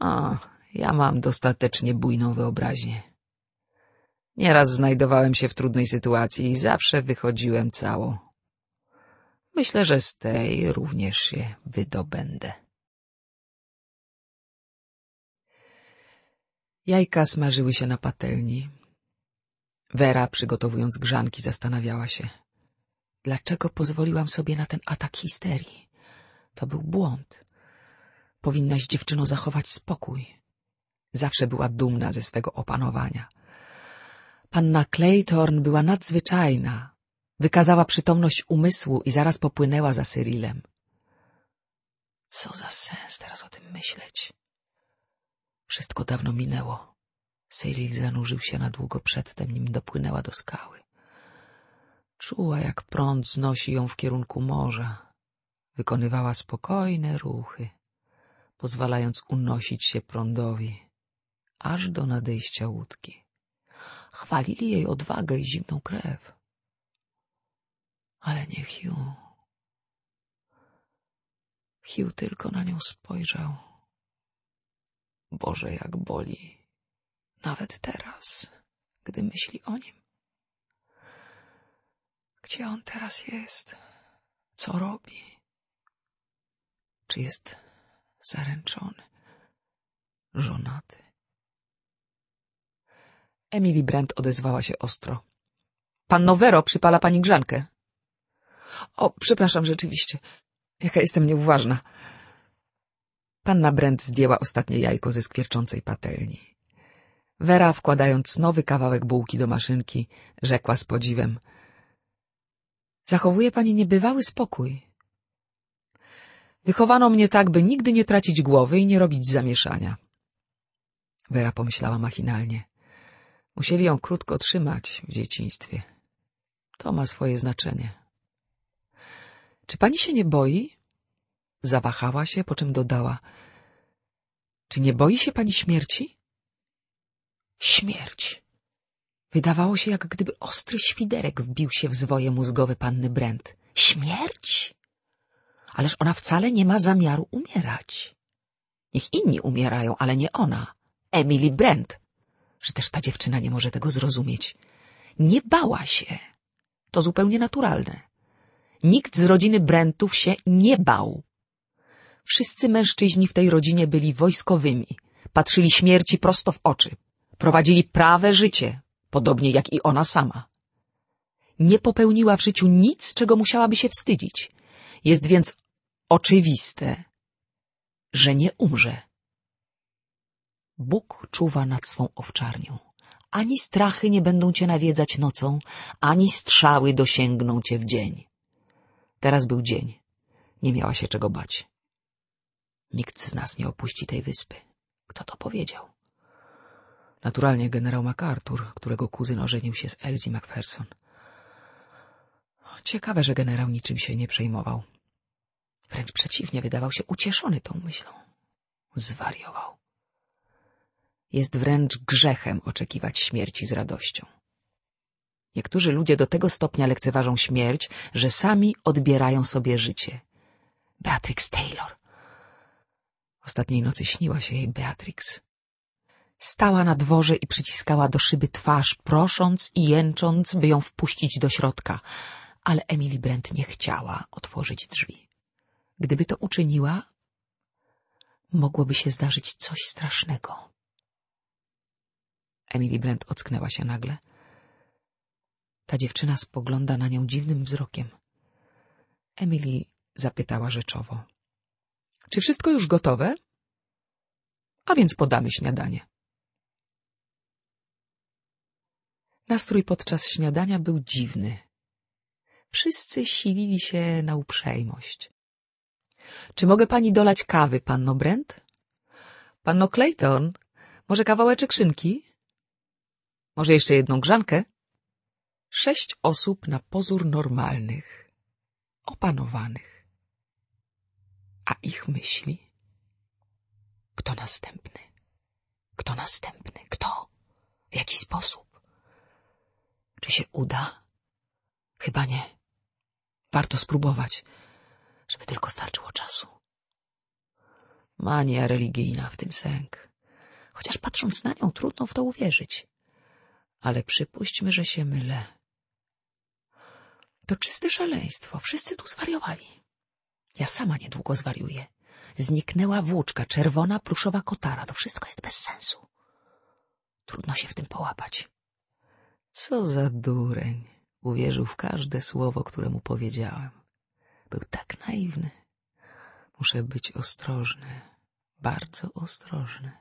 [SPEAKER 1] — A, ja mam dostatecznie bujną wyobraźnię. Nieraz znajdowałem się w trudnej sytuacji i zawsze wychodziłem cało. Myślę, że z tej również się wydobędę. Jajka smażyły się na patelni. Wera, przygotowując grzanki, zastanawiała się. Dlaczego pozwoliłam sobie na ten atak histerii? To był błąd. Powinnaś, dziewczyno, zachować spokój. Zawsze była dumna ze swego opanowania. Panna Claytorn była nadzwyczajna. Wykazała przytomność umysłu i zaraz popłynęła za Cyrilem. Co za sens teraz o tym myśleć? Wszystko dawno minęło. Cyril zanurzył się na długo przedtem, nim dopłynęła do skały. Czuła, jak prąd znosi ją w kierunku morza. Wykonywała spokojne ruchy, pozwalając unosić się prądowi aż do nadejścia łódki. Chwalili jej odwagę i zimną krew. Ale nie Hugh. Hugh tylko na nią spojrzał. Boże, jak boli. Nawet teraz, gdy myśli o nim. Gdzie on teraz jest? Co robi? Czy jest zaręczony, żonaty? Emily Brent odezwała się ostro. Pan Nowero przypala pani grzankę. O, przepraszam, rzeczywiście. Jaka jestem nieuważna. Panna Brent zdjęła ostatnie jajko ze skwierczącej patelni. Wera, wkładając nowy kawałek bułki do maszynki, rzekła z podziwem. Zachowuje pani niebywały spokój. Wychowano mnie tak, by nigdy nie tracić głowy i nie robić zamieszania. Wera pomyślała machinalnie. Musieli ją krótko trzymać w dzieciństwie. To ma swoje znaczenie. Czy pani się nie boi? Zawahała się, po czym dodała. Czy nie boi się pani śmierci? Śmierć. Wydawało się, jak gdyby ostry świderek wbił się w zwoje mózgowe panny Brent. Śmierć? Ależ ona wcale nie ma zamiaru umierać. Niech inni umierają, ale nie ona. Emily Brent że też ta dziewczyna nie może tego zrozumieć. Nie bała się. To zupełnie naturalne. Nikt z rodziny Brentów się nie bał. Wszyscy mężczyźni w tej rodzinie byli wojskowymi, patrzyli śmierci prosto w oczy, prowadzili prawe życie, podobnie jak i ona sama. Nie popełniła w życiu nic, czego musiałaby się wstydzić. Jest więc oczywiste, że nie umrze. Bóg czuwa nad swą owczarnią. Ani strachy nie będą cię nawiedzać nocą, ani strzały dosięgną cię w dzień. Teraz był dzień. Nie miała się czego bać. Nikt z nas nie opuści tej wyspy. Kto to powiedział? Naturalnie generał MacArthur, którego kuzyn ożenił się z Elsie Macpherson. Ciekawe, że generał niczym się nie przejmował. Wręcz przeciwnie, wydawał się ucieszony tą myślą. Zwariował. Jest wręcz grzechem oczekiwać śmierci z radością. Niektórzy ludzie do tego stopnia lekceważą śmierć, że sami odbierają sobie życie. Beatrix Taylor. Ostatniej nocy śniła się jej Beatrix. Stała na dworze i przyciskała do szyby twarz, prosząc i jęcząc, by ją wpuścić do środka. Ale Emily Brent nie chciała otworzyć drzwi. Gdyby to uczyniła, mogłoby się zdarzyć coś strasznego. Emily Brent ocknęła się nagle. Ta dziewczyna spogląda na nią dziwnym wzrokiem. Emily zapytała rzeczowo. Czy wszystko już gotowe? A więc podamy śniadanie. Nastrój podczas śniadania był dziwny. Wszyscy silili się na uprzejmość. Czy mogę pani dolać kawy, panno Brent? Panno Clayton, może kawałeczek szynki? Może jeszcze jedną grzankę? Sześć osób na pozór normalnych, opanowanych. A ich myśli?
[SPEAKER 2] Kto następny? Kto następny? Kto? W jaki sposób? Czy się uda? Chyba nie. Warto spróbować,
[SPEAKER 1] żeby tylko starczyło czasu. Mania religijna w tym sęk. Chociaż patrząc na nią, trudno w to uwierzyć ale przypuśćmy, że się mylę. To czyste szaleństwo. Wszyscy tu zwariowali. Ja sama niedługo zwariuję. Zniknęła włóczka, czerwona, pruszowa kotara. To wszystko jest bez sensu. Trudno się w tym połapać. Co za dureń. Uwierzył w każde słowo, które mu powiedziałem. Był tak naiwny. Muszę być ostrożny, bardzo ostrożny.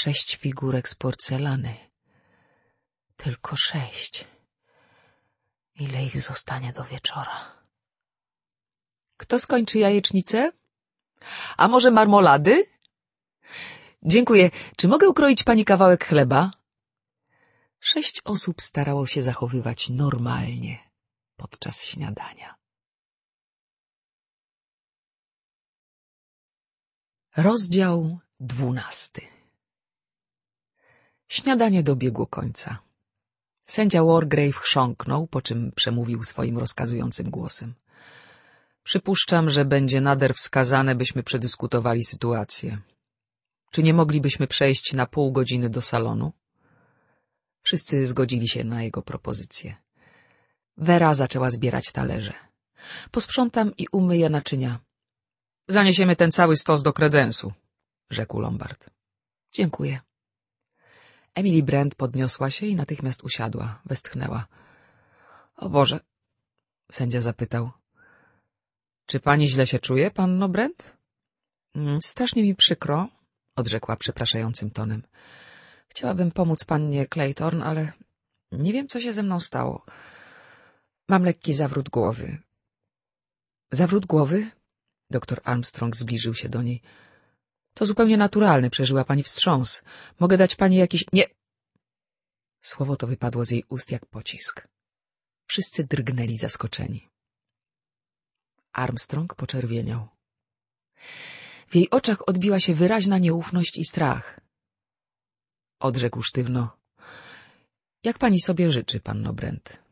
[SPEAKER 1] Sześć figurek z porcelany. Tylko sześć. Ile ich zostanie do wieczora? Kto skończy jajecznicę? A może marmolady? Dziękuję. Czy mogę ukroić pani kawałek chleba? Sześć osób starało się zachowywać normalnie podczas śniadania. Rozdział dwunasty Śniadanie dobiegło końca. Sędzia Wargrave chrząknął, po czym przemówił swoim rozkazującym głosem. Przypuszczam, że będzie nader wskazane, byśmy przedyskutowali sytuację. Czy nie moglibyśmy przejść na pół godziny do salonu? Wszyscy zgodzili się na jego propozycję. Vera zaczęła zbierać talerze. Posprzątam i umyję naczynia. Zaniesiemy ten cały stos do kredensu, rzekł Lombard. Dziękuję. Emily Brent podniosła się i natychmiast usiadła, westchnęła. — O Boże! — sędzia zapytał. — Czy pani źle się czuje, panno Brent? Mm, — Strasznie mi przykro — odrzekła przepraszającym tonem. — Chciałabym pomóc pannie Clayton, ale nie wiem, co się ze mną stało. Mam lekki zawrót głowy. — Zawrót głowy? Doktor Armstrong zbliżył się do niej. To zupełnie naturalne, przeżyła pani wstrząs. Mogę dać pani jakiś... Nie! Słowo to wypadło z jej ust jak pocisk. Wszyscy drgnęli zaskoczeni. Armstrong poczerwieniał. W jej oczach odbiła się wyraźna nieufność i strach. Odrzekł sztywno. Jak pani sobie życzy, panno Brent?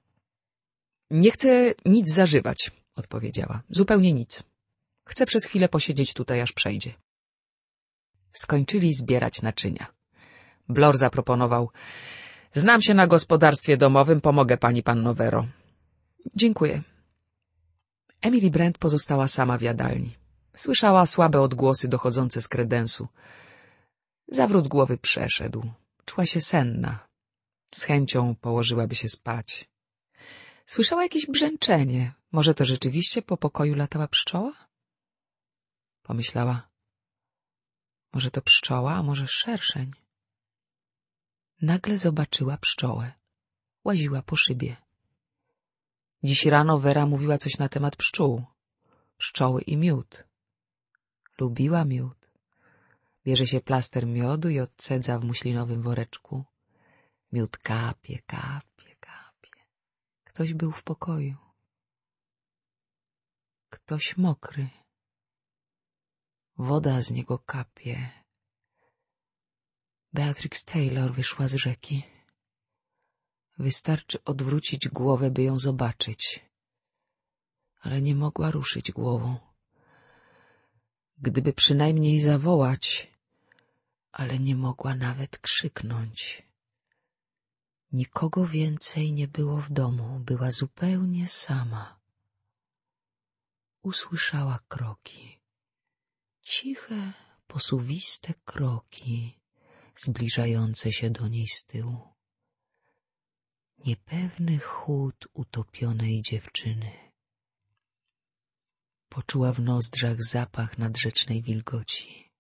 [SPEAKER 1] Nie chcę nic zażywać, odpowiedziała. Zupełnie nic. Chcę przez chwilę posiedzieć tutaj, aż przejdzie. Skończyli zbierać naczynia. Blor zaproponował. Znam się na gospodarstwie domowym, pomogę pani pannowero. Dziękuję. Emily Brent pozostała sama w jadalni. Słyszała słabe odgłosy dochodzące z kredensu. Zawrót głowy przeszedł. Czuła się senna. Z chęcią położyłaby się spać. Słyszała jakieś brzęczenie. Może to rzeczywiście po pokoju latała pszczoła? Pomyślała. Może to pszczoła, a może szerszeń. Nagle zobaczyła pszczołę. Łaziła po szybie. Dziś rano Wera mówiła coś na temat pszczół. Pszczoły i miód. Lubiła miód. Bierze się plaster miodu i odcedza w muślinowym woreczku. Miód kapie, kapie, kapie. Ktoś był w pokoju. Ktoś mokry. Woda z niego kapie. Beatrix Taylor wyszła z rzeki. Wystarczy odwrócić głowę, by ją zobaczyć. Ale nie mogła ruszyć głową. Gdyby przynajmniej zawołać, ale nie mogła nawet krzyknąć. Nikogo więcej nie było w domu, była zupełnie
[SPEAKER 2] sama.
[SPEAKER 1] Usłyszała kroki
[SPEAKER 2] ciche,
[SPEAKER 1] posuwiste kroki zbliżające się do niej z tyłu. Niepewny chód utopionej dziewczyny. Poczuła w nozdrzach zapach nadrzecznej wilgoci.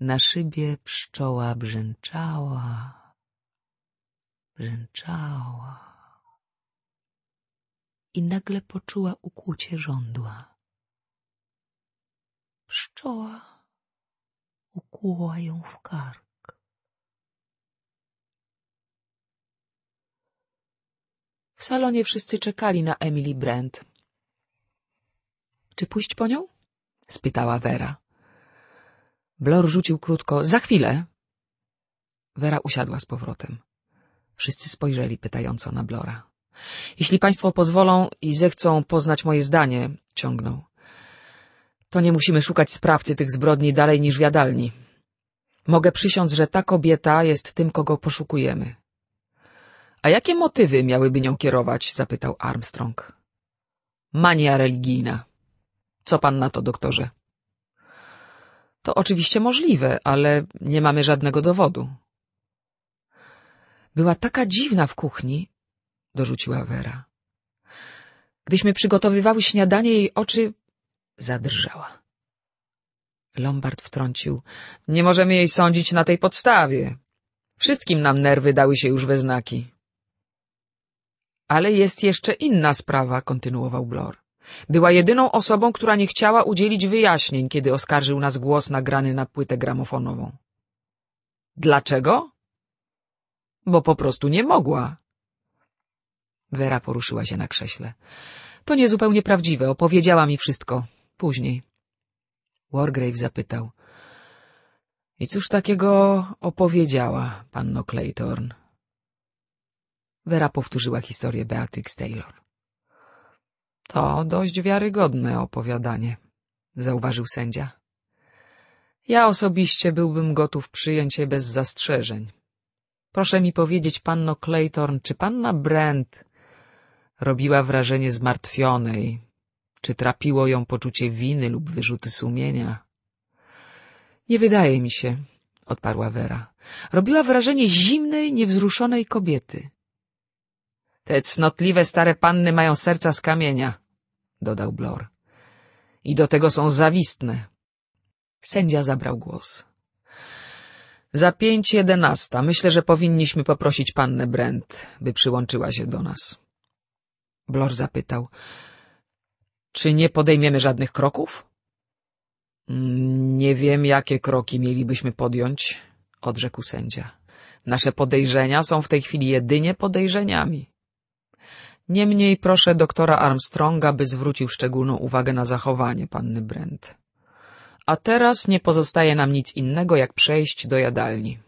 [SPEAKER 1] Na szybie pszczoła brzęczała,
[SPEAKER 2] brzęczała i nagle poczuła ukłucie żądła pszczoła ukuła ją w kark. W salonie wszyscy czekali
[SPEAKER 1] na Emily Brent. Czy pójść po nią? spytała Vera. Blor rzucił krótko za chwilę. Vera usiadła z powrotem. Wszyscy spojrzeli pytająco na Blora. Jeśli państwo pozwolą i zechcą poznać moje zdanie, ciągnął to nie musimy szukać sprawcy tych zbrodni dalej niż w jadalni. Mogę przysiąc, że ta kobieta jest tym, kogo poszukujemy. — A jakie motywy miałyby nią kierować? — zapytał Armstrong. — Mania religijna. Co pan na to, doktorze? — To oczywiście możliwe, ale nie mamy żadnego dowodu. — Była taka dziwna w kuchni — dorzuciła Vera. Gdyśmy przygotowywały śniadanie, jej oczy zadrżała. Lombard wtrącił. — Nie możemy jej sądzić na tej podstawie. Wszystkim nam nerwy dały się już we znaki. — Ale jest jeszcze inna sprawa — kontynuował Blor. Była jedyną osobą, która nie chciała udzielić wyjaśnień, kiedy oskarżył nas głos nagrany na płytę gramofonową. — Dlaczego? — Bo po prostu nie mogła. Wera poruszyła się na krześle. — To niezupełnie prawdziwe. Opowiedziała mi wszystko później. Wargrave zapytał. I cóż takiego opowiedziała panno Claytorn? Vera powtórzyła historię Beatrix Taylor. To dość wiarygodne opowiadanie, zauważył sędzia. Ja osobiście byłbym gotów przyjąć je bez zastrzeżeń. Proszę mi powiedzieć, panno Claytorn, czy panna Brent robiła wrażenie zmartwionej, czy trapiło ją poczucie winy lub wyrzuty sumienia? Nie wydaje mi się, odparła Wera. Robiła wrażenie zimnej, niewzruszonej kobiety. Te cnotliwe stare panny mają serca z kamienia, dodał Blor. I do tego są zawistne. Sędzia zabrał głos. Za pięć jedenasta. Myślę, że powinniśmy poprosić pannę Brent, by przyłączyła się do nas. Blor zapytał. Czy nie podejmiemy żadnych kroków? Nie wiem, jakie kroki mielibyśmy podjąć, odrzekł sędzia. Nasze podejrzenia są w tej chwili jedynie podejrzeniami. Niemniej proszę doktora Armstronga, by zwrócił szczególną uwagę na zachowanie panny Brent. A teraz nie pozostaje nam nic innego, jak przejść do jadalni.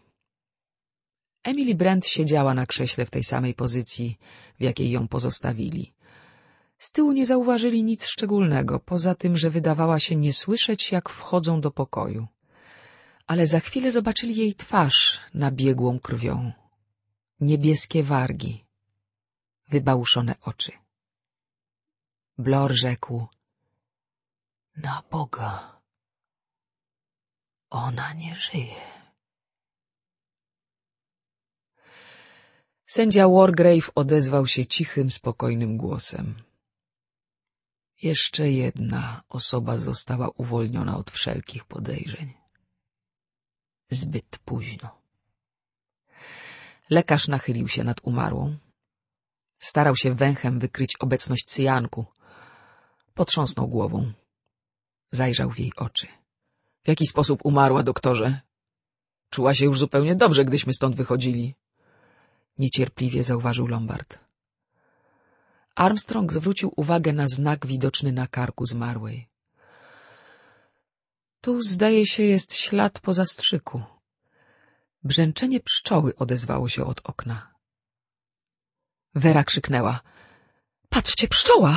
[SPEAKER 1] Emily Brent siedziała na krześle w tej samej pozycji, w jakiej ją pozostawili. Z tyłu nie zauważyli nic szczególnego, poza tym, że wydawała się nie słyszeć, jak wchodzą do pokoju. Ale za chwilę zobaczyli jej twarz nabiegłą krwią. Niebieskie wargi, wybałuszone oczy. Blor rzekł — Na Boga!
[SPEAKER 2] Ona nie żyje.
[SPEAKER 1] Sędzia Wargrave odezwał się cichym, spokojnym głosem. Jeszcze jedna osoba została uwolniona od wszelkich podejrzeń. Zbyt późno. Lekarz nachylił się nad umarłą. Starał się węchem wykryć obecność cyjanku. Potrząsnął głową. Zajrzał w jej oczy. — W jaki sposób umarła, doktorze? Czuła się już zupełnie dobrze, gdyśmy stąd wychodzili. Niecierpliwie zauważył Lombard. Armstrong zwrócił uwagę na znak widoczny na karku zmarłej. Tu, zdaje się, jest ślad po zastrzyku. Brzęczenie pszczoły odezwało się od okna. Wera krzyknęła. Patrzcie, pszczoła!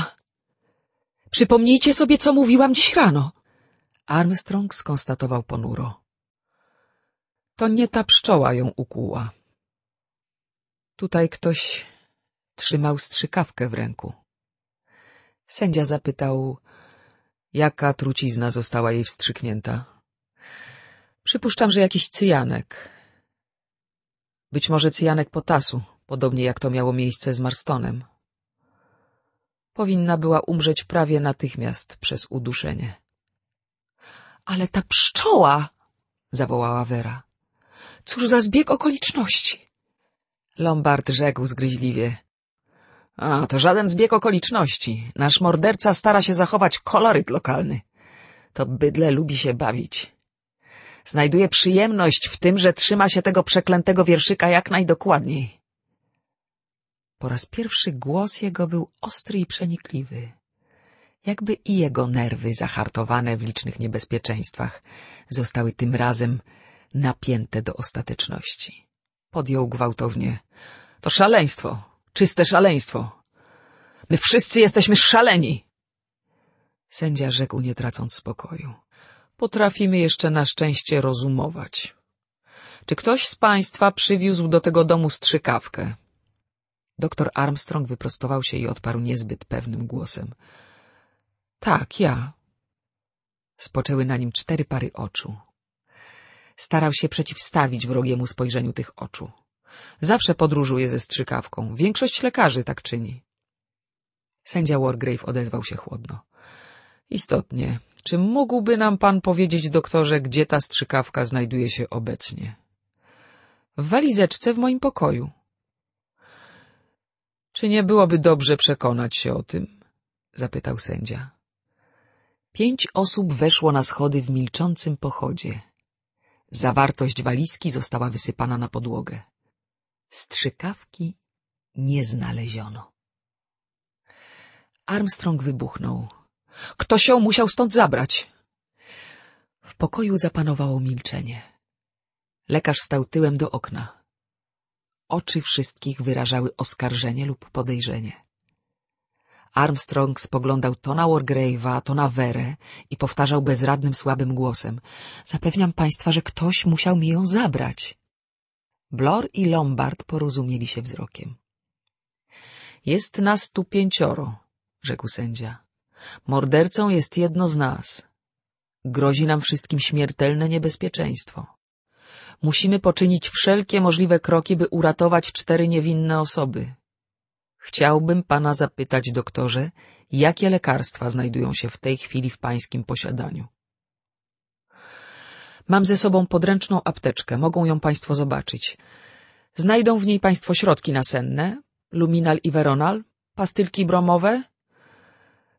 [SPEAKER 1] Przypomnijcie sobie, co mówiłam dziś rano. Armstrong skonstatował ponuro. To nie ta pszczoła ją ukuła. Tutaj ktoś Trzymał strzykawkę w ręku. Sędzia zapytał, jaka trucizna została jej wstrzyknięta. Przypuszczam, że jakiś cyjanek. Być może cyjanek potasu, podobnie jak to miało miejsce z Marstonem. Powinna była umrzeć prawie natychmiast przez uduszenie. — Ale ta pszczoła! — zawołała Wera.
[SPEAKER 2] — Cóż za zbieg okoliczności!
[SPEAKER 1] Lombard rzekł zgryźliwie. A, to żaden zbieg okoliczności. Nasz morderca stara się zachować koloryt lokalny. To bydle lubi się bawić. Znajduje przyjemność w tym, że trzyma się tego przeklętego wierszyka jak najdokładniej. Po raz pierwszy głos jego był ostry i przenikliwy. Jakby i jego nerwy, zahartowane w licznych niebezpieczeństwach, zostały tym razem napięte do ostateczności. Podjął gwałtownie. — To szaleństwo! Czyste szaleństwo. My wszyscy jesteśmy szaleni. Sędzia rzekł, nie tracąc spokoju. Potrafimy jeszcze na szczęście rozumować. Czy ktoś z państwa przywiózł do tego domu strzykawkę? Doktor Armstrong wyprostował się i odparł niezbyt pewnym głosem. Tak, ja. Spoczęły na nim cztery pary oczu. Starał się przeciwstawić wrogiemu spojrzeniu tych oczu. Zawsze podróżuje ze strzykawką. Większość lekarzy tak czyni. Sędzia Wargrave odezwał się chłodno. Istotnie, czy mógłby nam pan powiedzieć, doktorze, gdzie ta strzykawka znajduje się obecnie? W walizeczce w moim pokoju. Czy nie byłoby dobrze przekonać się o tym? zapytał sędzia. Pięć osób weszło na schody w milczącym pochodzie. Zawartość walizki została wysypana na podłogę. Strzykawki nie znaleziono. Armstrong wybuchnął. Ktoś ją musiał stąd zabrać. W pokoju zapanowało milczenie. Lekarz stał tyłem do okna. Oczy wszystkich wyrażały oskarżenie lub podejrzenie. Armstrong spoglądał to na Wargrave'a, to na Werę i powtarzał bezradnym, słabym głosem. Zapewniam państwa, że ktoś musiał mi ją zabrać. Blor i Lombard porozumieli się wzrokiem. — Jest nas tu pięcioro — rzekł sędzia. — Mordercą jest jedno z nas. Grozi nam wszystkim śmiertelne niebezpieczeństwo. Musimy poczynić wszelkie możliwe kroki, by uratować cztery niewinne osoby. Chciałbym pana zapytać, doktorze, jakie lekarstwa znajdują się w tej chwili w pańskim posiadaniu? — Mam ze sobą podręczną apteczkę, mogą ją Państwo zobaczyć. Znajdą w niej Państwo środki nasenne, luminal i veronal, pastylki bromowe,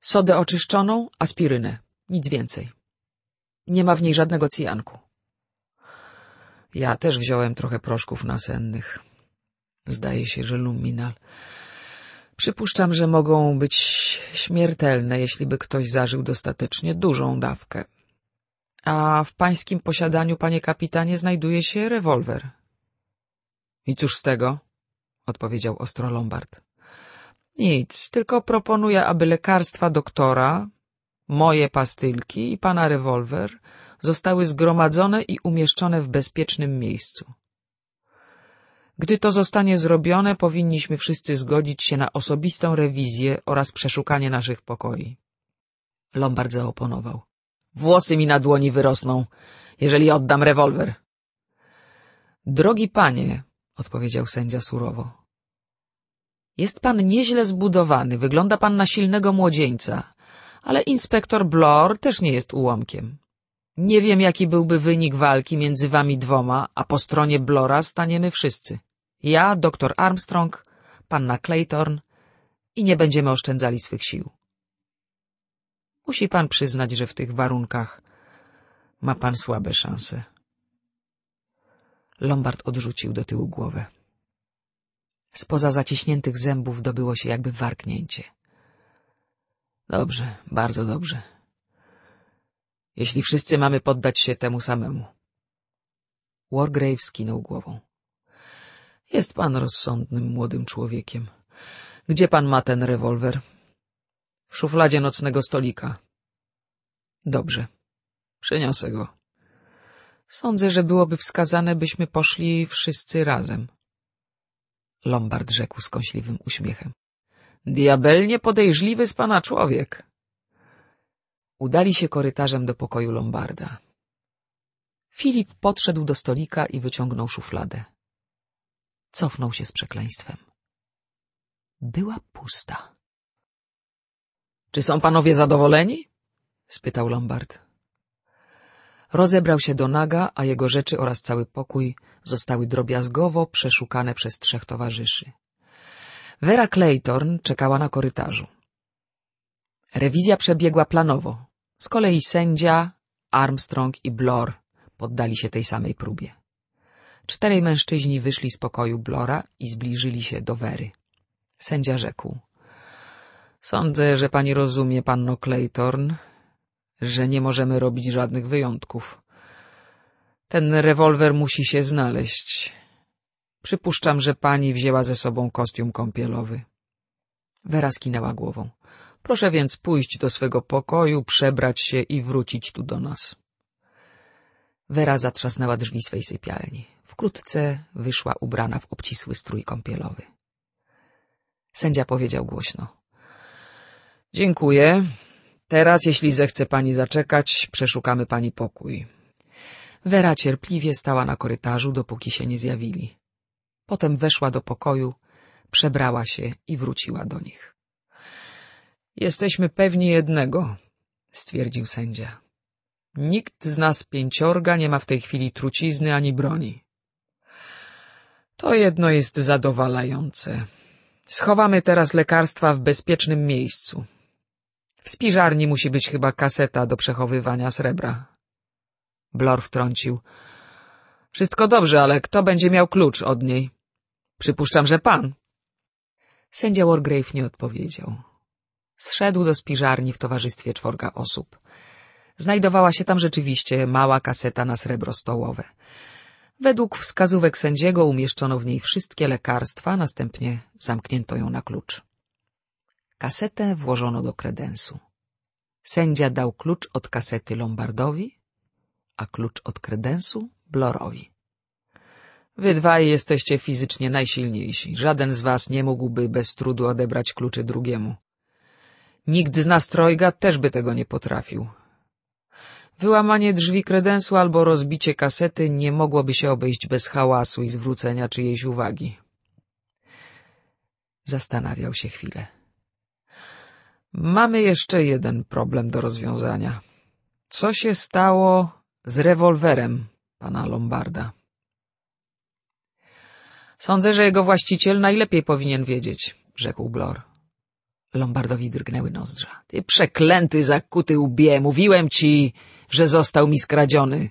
[SPEAKER 1] sodę oczyszczoną, aspirynę. Nic więcej. Nie ma w niej żadnego cyjanku. Ja też wziąłem trochę proszków nasennych. Zdaje się, że luminal. Przypuszczam, że mogą być śmiertelne, jeśli by ktoś zażył dostatecznie dużą dawkę. A w pańskim posiadaniu, panie kapitanie, znajduje się rewolwer. I cóż z tego? odpowiedział ostro Lombard. Nic, tylko proponuję, aby lekarstwa doktora, moje pastylki i pana rewolwer zostały zgromadzone i umieszczone w bezpiecznym miejscu. Gdy to zostanie zrobione, powinniśmy wszyscy zgodzić się na osobistą rewizję oraz przeszukanie naszych pokoi. Lombard zaoponował. Włosy mi na dłoni wyrosną, jeżeli oddam rewolwer. Drogi panie, odpowiedział sędzia surowo. Jest pan nieźle zbudowany, wygląda pan na silnego młodzieńca, ale inspektor Blor też nie jest ułomkiem. Nie wiem, jaki byłby wynik walki między wami dwoma, a po stronie Blora staniemy wszyscy. Ja, doktor Armstrong, panna Clayton i nie będziemy oszczędzali swych sił. Musi pan przyznać, że w tych warunkach ma pan słabe szanse. Lombard odrzucił do tyłu głowę. Spoza zaciśniętych zębów dobyło się jakby warknięcie. Dobrze, bardzo dobrze. Jeśli wszyscy mamy poddać się temu samemu. Wargrave skinął głową. Jest pan rozsądnym młodym człowiekiem. Gdzie pan ma ten rewolwer? — w szufladzie nocnego stolika. Dobrze. Przyniosę go. Sądzę, że byłoby wskazane, byśmy poszli wszyscy razem. Lombard rzekł skąśliwym uśmiechem. Diabelnie podejrzliwy z pana człowiek. Udali się korytarzem do pokoju Lombarda. Filip podszedł do stolika i wyciągnął szufladę. Cofnął się z przekleństwem. Była pusta. Czy są panowie zadowoleni? spytał Lombard. Rozebrał się do naga, a jego rzeczy oraz cały pokój zostały drobiazgowo przeszukane przez trzech towarzyszy. Vera Claytorn czekała na korytarzu. Rewizja przebiegła planowo. Z kolei sędzia, Armstrong i Blor poddali się tej samej próbie. Czterej mężczyźni wyszli z pokoju Blora i zbliżyli się do Wery. Sędzia rzekł. Sądzę, że pani rozumie, panno Claytorn, że nie możemy robić żadnych wyjątków. Ten rewolwer musi się znaleźć. Przypuszczam, że pani wzięła ze sobą kostium kąpielowy. Wera skinęła głową. Proszę więc pójść do swego pokoju, przebrać się i wrócić tu do nas. Wera zatrzasnęła drzwi swej sypialni. Wkrótce wyszła ubrana w obcisły strój kąpielowy. Sędzia powiedział głośno. Dziękuję. Teraz, jeśli zechce pani zaczekać, przeszukamy pani pokój. Wera cierpliwie stała na korytarzu, dopóki się nie zjawili. Potem weszła do pokoju, przebrała się i wróciła do nich. Jesteśmy pewni jednego, stwierdził sędzia. Nikt z nas pięciorga nie ma w tej chwili trucizny ani broni. To jedno jest zadowalające. Schowamy teraz lekarstwa w bezpiecznym miejscu. W spiżarni musi być chyba kaseta do przechowywania srebra. Blor wtrącił. Wszystko dobrze, ale kto będzie miał klucz od niej? Przypuszczam, że pan. Sędzia Wargrave nie odpowiedział. Zszedł do spiżarni w towarzystwie czworga osób. Znajdowała się tam rzeczywiście mała kaseta na srebro stołowe. Według wskazówek sędziego umieszczono w niej wszystkie lekarstwa, następnie zamknięto ją na klucz. Kasetę włożono do kredensu. Sędzia dał klucz od kasety Lombardowi, a klucz od kredensu Blorowi. Wy dwaj jesteście fizycznie najsilniejsi. Żaden z was nie mógłby bez trudu odebrać kluczy drugiemu. Nikt z nas trojga też by tego nie potrafił. Wyłamanie drzwi kredensu albo rozbicie kasety nie mogłoby się obejść bez hałasu i zwrócenia czyjejś uwagi. Zastanawiał się chwilę. Mamy jeszcze jeden problem do rozwiązania. Co się stało z rewolwerem pana Lombarda? Sądzę, że jego właściciel najlepiej powinien wiedzieć, rzekł Blor. Lombardowi drgnęły nozdrza. Ty przeklęty, zakuty łbie, mówiłem ci, że został mi skradziony.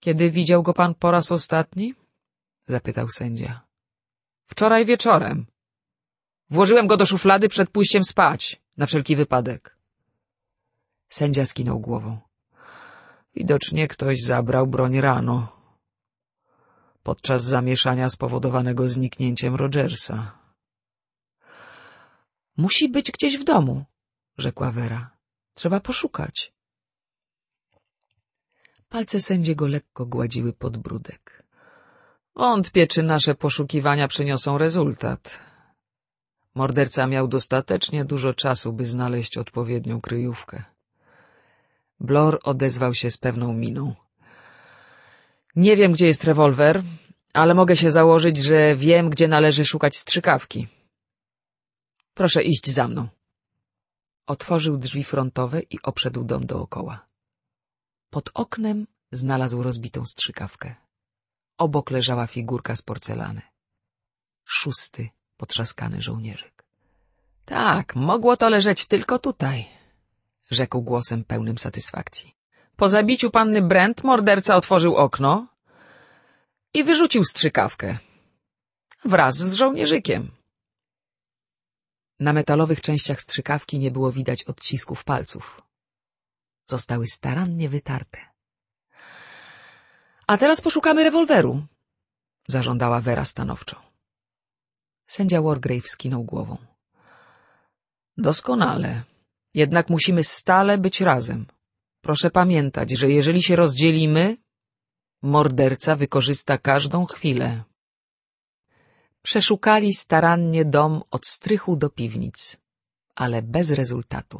[SPEAKER 1] Kiedy widział go pan po raz ostatni? zapytał sędzia. Wczoraj wieczorem. Włożyłem go do szuflady przed pójściem spać, na wszelki wypadek. Sędzia skinął głową. Widocznie ktoś zabrał broń rano. Podczas zamieszania spowodowanego zniknięciem Rogersa. Musi być gdzieś w domu, rzekła Vera. Trzeba poszukać. Palce sędziego lekko gładziły podbródek. Wątpię, czy nasze poszukiwania przyniosą rezultat. Morderca miał dostatecznie dużo czasu, by znaleźć odpowiednią kryjówkę. Blor odezwał się z pewną miną. Nie wiem, gdzie jest rewolwer, ale mogę się założyć, że wiem, gdzie należy szukać strzykawki. Proszę iść za mną. Otworzył drzwi frontowe i obszedł dom dookoła. Pod oknem znalazł rozbitą strzykawkę. Obok leżała figurka z porcelany. Szósty potrzaskany żołnierzyk. — Tak, mogło to leżeć tylko tutaj — rzekł głosem pełnym satysfakcji. Po zabiciu panny Brent morderca otworzył okno i wyrzucił strzykawkę. Wraz z żołnierzykiem. Na metalowych częściach strzykawki nie było widać odcisków palców. Zostały starannie wytarte. — A teraz poszukamy rewolweru — zażądała Vera stanowczo. Sędzia Wargrave skinął głową. Doskonale. Jednak musimy stale być razem. Proszę pamiętać, że jeżeli się rozdzielimy, morderca wykorzysta każdą chwilę. Przeszukali starannie dom od strychu do piwnic, ale bez rezultatu.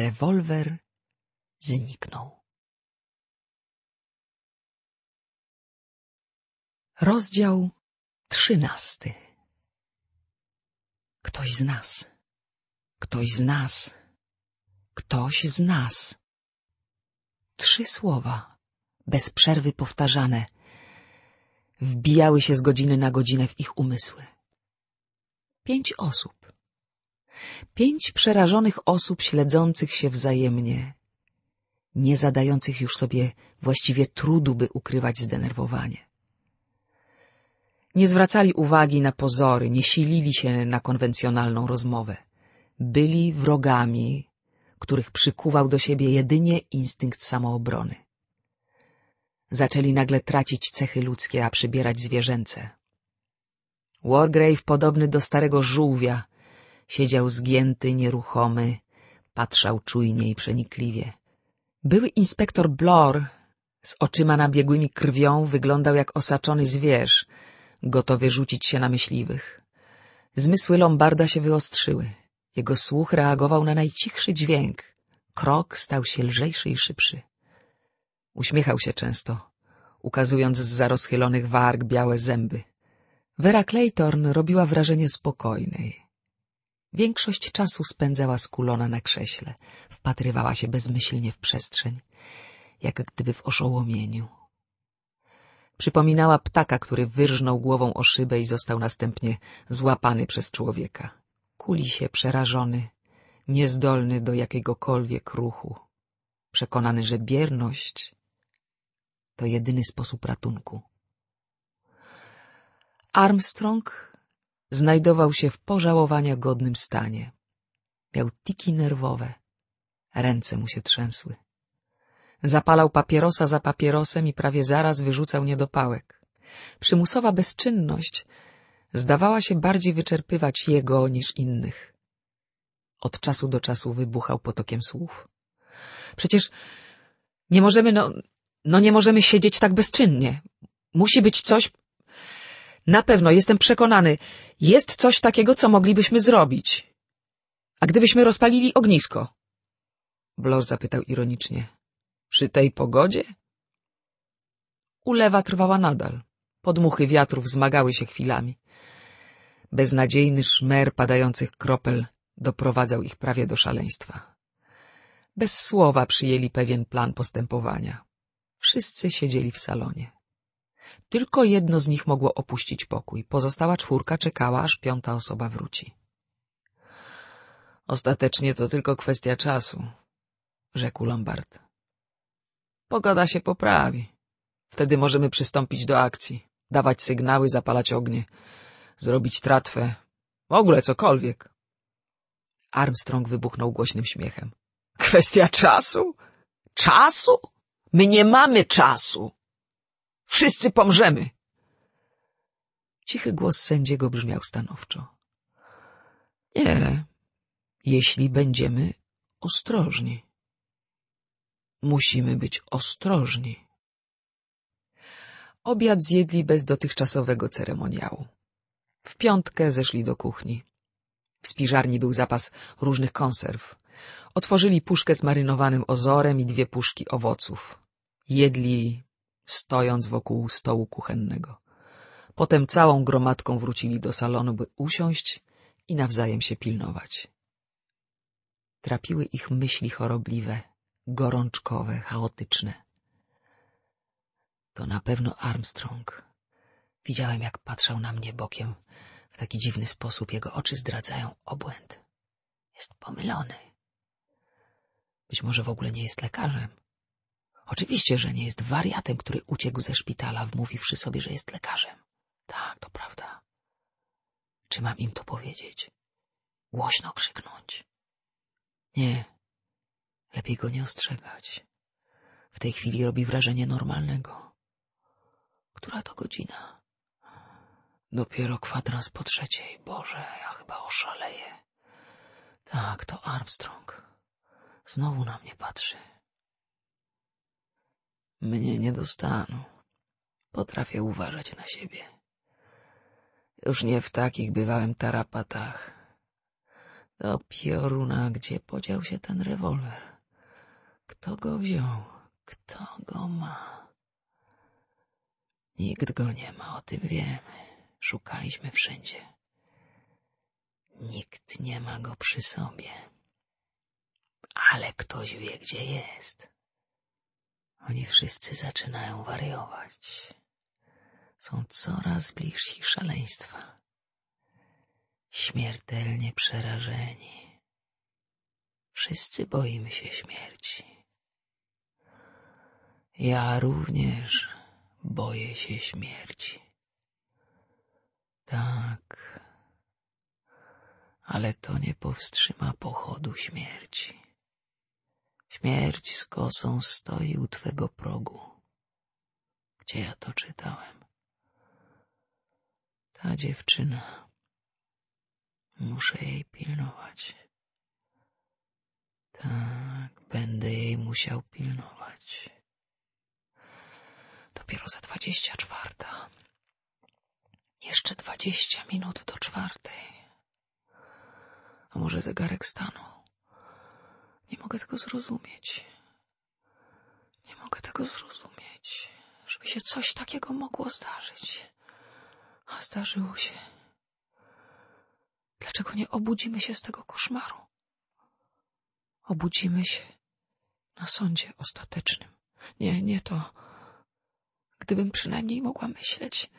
[SPEAKER 1] Rewolwer zniknął. Rozdział Trzynasty.
[SPEAKER 3] Ktoś z nas.
[SPEAKER 1] Ktoś z nas. Ktoś z nas. Trzy słowa, bez przerwy powtarzane, wbijały się z godziny na godzinę w ich umysły. Pięć osób. Pięć przerażonych osób śledzących się wzajemnie, nie zadających już sobie właściwie trudu, by ukrywać zdenerwowanie. Nie zwracali uwagi na pozory, nie silili się na konwencjonalną rozmowę. Byli wrogami, których przykuwał do siebie jedynie instynkt samoobrony. Zaczęli nagle tracić cechy ludzkie, a przybierać zwierzęce. Wargrave, podobny do starego żółwia, siedział zgięty, nieruchomy, patrzał czujnie i przenikliwie. Były inspektor Blor z oczyma nabiegłymi krwią wyglądał jak osaczony zwierz, gotowie rzucić się na myśliwych. Zmysły Lombarda się wyostrzyły. Jego słuch reagował na najcichszy dźwięk. Krok stał się lżejszy i szybszy. Uśmiechał się często, ukazując z rozchylonych warg białe zęby. Vera Claytorn robiła wrażenie spokojnej. Większość czasu spędzała skulona na krześle, wpatrywała się bezmyślnie w przestrzeń, jak gdyby w oszołomieniu. Przypominała ptaka, który wyrżnął głową o szybę i został następnie złapany przez człowieka. Kuli się przerażony, niezdolny do jakiegokolwiek ruchu, przekonany, że bierność to jedyny sposób ratunku. Armstrong znajdował się w pożałowania godnym stanie. Miał tiki nerwowe, ręce mu się trzęsły. Zapalał papierosa za papierosem i prawie zaraz wyrzucał niedopałek. Przymusowa bezczynność zdawała się bardziej wyczerpywać jego niż innych. Od czasu do czasu wybuchał potokiem słów. Przecież nie możemy, no, no nie możemy siedzieć tak bezczynnie. Musi być coś... Na pewno, jestem przekonany, jest coś takiego, co moglibyśmy zrobić. A gdybyśmy rozpalili ognisko? Blor zapytał ironicznie. Przy tej pogodzie? Ulewa trwała nadal. Podmuchy wiatrów zmagały się chwilami. Beznadziejny szmer padających kropel doprowadzał ich prawie do szaleństwa. Bez słowa przyjęli pewien plan postępowania. Wszyscy siedzieli w salonie. Tylko jedno z nich mogło opuścić pokój. Pozostała czwórka czekała, aż piąta osoba wróci. Ostatecznie to tylko kwestia czasu, rzekł Lombard. Pogoda się poprawi. Wtedy możemy przystąpić do akcji, dawać sygnały, zapalać ognie, zrobić tratwę, w ogóle cokolwiek. Armstrong wybuchnął głośnym śmiechem. Kwestia czasu? Czasu? My nie mamy czasu. Wszyscy pomrzemy. Cichy głos sędziego brzmiał stanowczo. Nie, jeśli będziemy ostrożni musimy być ostrożni. Obiad zjedli bez dotychczasowego ceremoniału. W piątkę zeszli do kuchni. W spiżarni był zapas różnych konserw. Otworzyli puszkę z marynowanym ozorem i dwie puszki owoców. Jedli stojąc wokół stołu kuchennego. Potem całą gromadką wrócili do salonu, by usiąść i nawzajem się pilnować. Trapiły ich myśli chorobliwe gorączkowe, chaotyczne. To na pewno Armstrong. Widziałem, jak patrzał na mnie bokiem. W taki dziwny sposób jego oczy zdradzają obłęd. Jest pomylony. Być może w ogóle nie jest lekarzem. Oczywiście, że nie jest wariatem, który uciekł ze szpitala, wmówiwszy sobie, że jest lekarzem. Tak, to prawda. Czy mam im to powiedzieć?
[SPEAKER 3] Głośno krzyknąć?
[SPEAKER 1] Nie, Lepiej go nie ostrzegać. W tej chwili robi wrażenie normalnego. Która to godzina? Dopiero kwadrans po trzeciej. Boże, ja chyba oszaleję. Tak, to Armstrong. Znowu na mnie patrzy. Mnie nie dostaną. Potrafię uważać na siebie. Już nie w takich bywałem tarapatach. Do pioruna, gdzie podział się ten rewolwer. Kto go wziął? Kto go ma? Nikt go nie ma, o tym
[SPEAKER 3] wiemy. Szukaliśmy wszędzie. Nikt nie ma go przy sobie. Ale ktoś wie, gdzie jest.
[SPEAKER 1] Oni wszyscy zaczynają wariować. Są coraz bliżsi szaleństwa. Śmiertelnie przerażeni. Wszyscy boimy się śmierci. Ja również boję się śmierci. Tak, ale to nie powstrzyma pochodu śmierci. Śmierć z kosą stoi u twego progu. Gdzie ja to czytałem? Ta dziewczyna. Muszę jej pilnować. Tak, będę jej musiał pilnować dopiero za dwadzieścia czwarta.
[SPEAKER 2] Jeszcze dwadzieścia minut do czwartej.
[SPEAKER 3] A
[SPEAKER 1] może zegarek stanął?
[SPEAKER 2] Nie mogę tego zrozumieć. Nie mogę tego zrozumieć, żeby się coś takiego mogło zdarzyć. A zdarzyło się. Dlaczego nie obudzimy się z tego koszmaru? Obudzimy się na sądzie
[SPEAKER 1] ostatecznym. Nie, nie to gdybym przynajmniej mogła myśleć.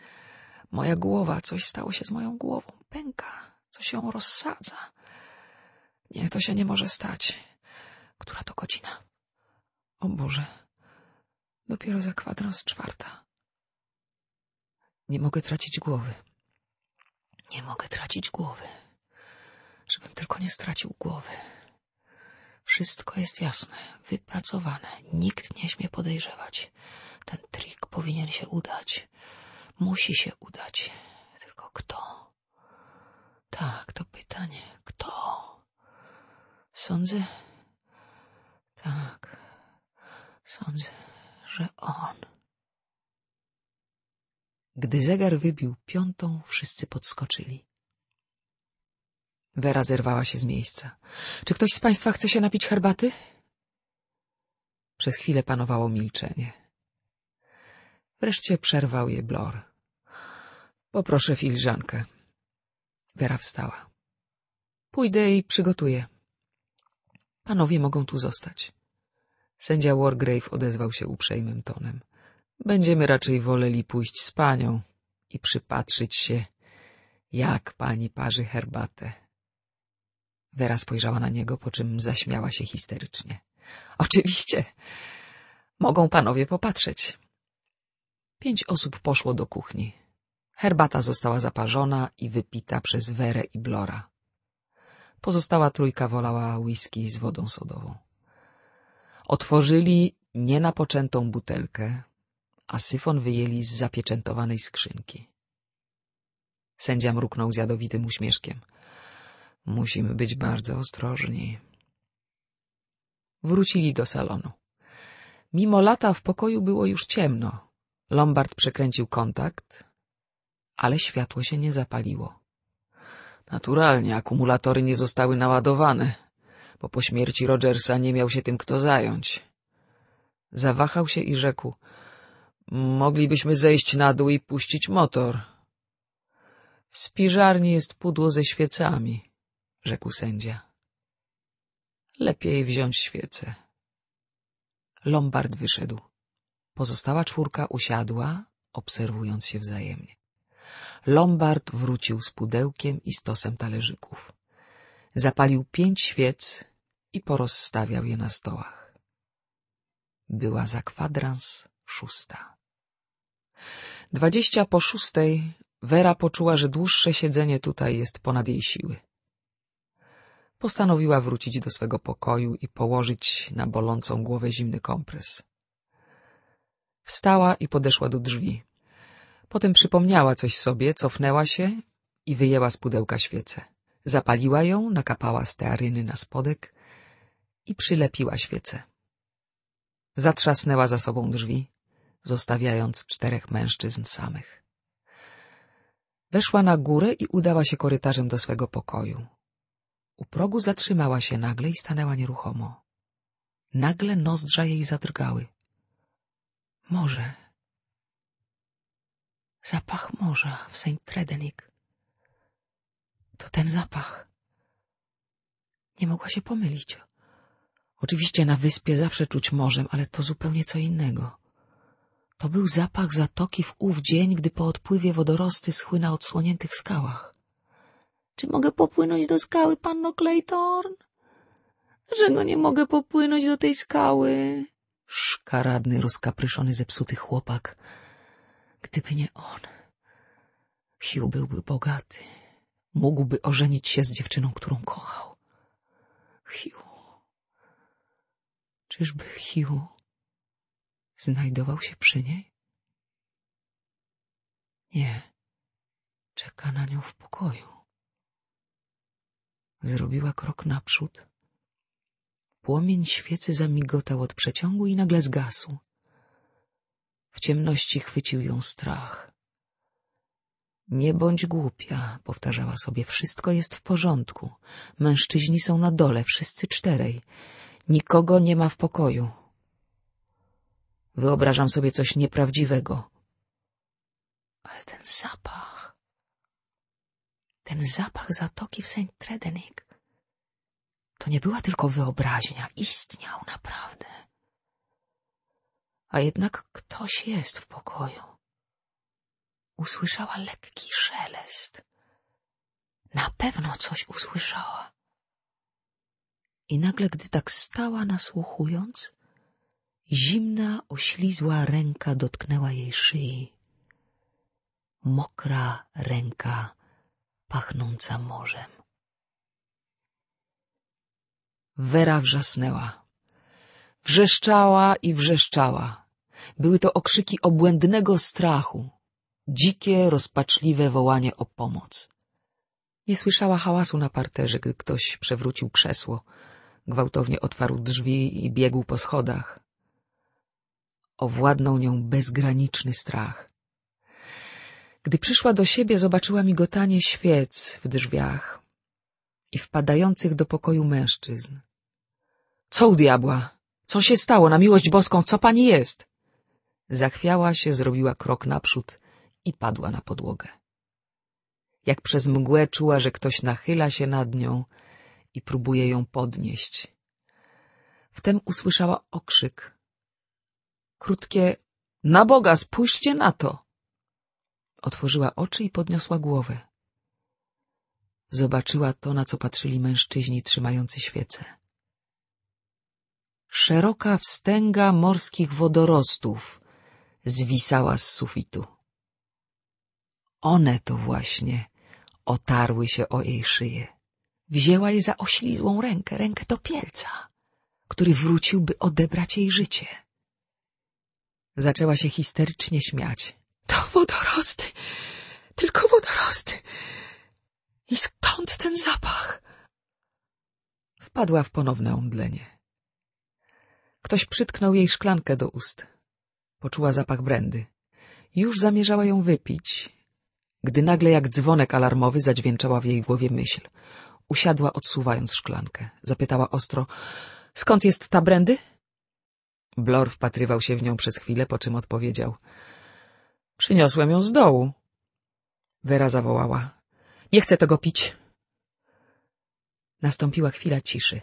[SPEAKER 1] Moja głowa, coś stało się z moją głową, pęka, coś ją rozsadza. Nie, to się nie może stać. Która to godzina? O Boże, dopiero za kwadrans czwarta. Nie mogę tracić głowy. Nie mogę tracić głowy. Żebym tylko nie stracił głowy. Wszystko jest jasne, wypracowane. Nikt
[SPEAKER 2] nie śmie podejrzewać. Ten trik powinien się udać. Musi się udać. Tylko kto? Tak, to pytanie. Kto? Sądzę. Tak.
[SPEAKER 1] Sądzę, że on. Gdy zegar wybił piątą, wszyscy podskoczyli. Wera zerwała się z miejsca. Czy ktoś z państwa chce się napić herbaty? Przez chwilę panowało milczenie. Wreszcie przerwał je Blor. Poproszę filiżankę. Wera wstała. Pójdę i przygotuję. Panowie mogą tu zostać. Sędzia Wargrave odezwał się uprzejmym tonem. Będziemy raczej woleli pójść z panią i przypatrzyć się, jak pani parzy herbatę. Wera spojrzała na niego, po czym zaśmiała się histerycznie. — Oczywiście. Mogą panowie popatrzeć. Pięć osób poszło do kuchni. Herbata została zaparzona i wypita przez Werę i Blora. Pozostała trójka wolała whisky z wodą sodową. Otworzyli nienapoczętą butelkę, a syfon wyjęli z zapieczętowanej skrzynki. Sędzia mruknął z jadowitym uśmieszkiem. Musimy być bardzo ostrożni. Wrócili do salonu. Mimo lata w pokoju było już ciemno. Lombard przekręcił kontakt, ale światło się nie zapaliło. Naturalnie akumulatory nie zostały naładowane, bo po śmierci Rogersa nie miał się tym kto zająć. Zawahał się i rzekł — Moglibyśmy zejść na dół i puścić motor. — W spiżarni jest pudło ze świecami — rzekł sędzia. — Lepiej wziąć świecę. Lombard wyszedł. Pozostała czwórka usiadła, obserwując się wzajemnie. Lombard wrócił z pudełkiem i stosem talerzyków. Zapalił pięć świec i porozstawiał je na stołach. Była za kwadrans szósta. Dwadzieścia po szóstej Wera poczuła, że dłuższe siedzenie tutaj jest ponad jej siły. Postanowiła wrócić do swego pokoju i położyć na bolącą głowę zimny kompres. Wstała i podeszła do drzwi. Potem przypomniała coś sobie, cofnęła się i wyjęła z pudełka świecę. Zapaliła ją, nakapała stearyny na spodek i przylepiła świecę. Zatrzasnęła za sobą drzwi, zostawiając czterech mężczyzn samych. Weszła na górę i udała się korytarzem do swego pokoju. U progu zatrzymała się nagle i stanęła nieruchomo. Nagle nozdrza jej zadrgały.
[SPEAKER 2] Morze. Zapach morza w St. Tredenik. To ten zapach.
[SPEAKER 1] Nie mogła się pomylić. Oczywiście na wyspie zawsze czuć morzem, ale to zupełnie co innego. To był zapach zatoki w ów dzień, gdy po odpływie
[SPEAKER 2] wodorosty schły na odsłoniętych skałach. Czy mogę popłynąć do skały, panno Claytorn? Dlaczego nie mogę popłynąć do tej skały?
[SPEAKER 1] Szkaradny, rozkapryszony, zepsuty chłopak. Gdyby nie on, Hugh byłby bogaty. Mógłby ożenić się z dziewczyną, którą kochał. Hugh. Czyżby Hugh znajdował się przy niej? Nie. Czeka na nią w pokoju. Zrobiła krok naprzód Płomień świecy zamigotał od przeciągu i nagle zgasł. W ciemności chwycił ją strach. Nie bądź głupia, powtarzała sobie, wszystko jest w porządku. Mężczyźni są na dole, wszyscy czterej. Nikogo nie ma w pokoju. Wyobrażam sobie coś nieprawdziwego.
[SPEAKER 2] Ale ten zapach... Ten zapach zatoki w Saint-Tredenik. To nie była tylko wyobraźnia, istniał naprawdę. A jednak ktoś jest w pokoju. Usłyszała lekki szelest. Na pewno coś usłyszała. I nagle, gdy tak stała nasłuchując,
[SPEAKER 1] zimna, oślizła ręka dotknęła jej szyi. Mokra ręka pachnąca morzem. Wera wrzasnęła. Wrzeszczała i wrzeszczała. Były to okrzyki obłędnego strachu, dzikie, rozpaczliwe wołanie o pomoc. Nie słyszała hałasu na parterze, gdy ktoś przewrócił krzesło, gwałtownie otwarł drzwi i biegł po schodach. Owładnął nią bezgraniczny strach. Gdy przyszła do siebie, zobaczyła migotanie świec w drzwiach i wpadających do pokoju mężczyzn. — Co u diabła? Co się stało? Na miłość boską, co pani jest? Zachwiała się, zrobiła krok naprzód i padła na podłogę. Jak przez mgłę czuła, że ktoś nachyla się nad nią i próbuje ją podnieść. Wtem usłyszała okrzyk. Krótkie — na Boga, spójrzcie na to! Otworzyła oczy i podniosła głowę. Zobaczyła to, na co patrzyli mężczyźni trzymający świece. Szeroka wstęga morskich wodorostów zwisała z sufitu. One to właśnie otarły się o jej szyję. Wzięła je za oślizłą rękę, rękę topielca, który wróciłby odebrać jej życie. Zaczęła się histerycznie śmiać. To wodorosty!
[SPEAKER 2] Tylko wodorosty!
[SPEAKER 1] I skąd ten zapach? Wpadła w ponowne omdlenie. Ktoś przytknął jej szklankę do ust. Poczuła zapach brandy. Już zamierzała ją wypić, gdy nagle jak dzwonek alarmowy zadźwięczała w jej głowie myśl. Usiadła, odsuwając szklankę. Zapytała ostro — Skąd jest ta brandy? Blor wpatrywał się w nią przez chwilę, po czym odpowiedział — Przyniosłem ją z dołu. Wera zawołała nie chcę tego pić. Nastąpiła chwila ciszy.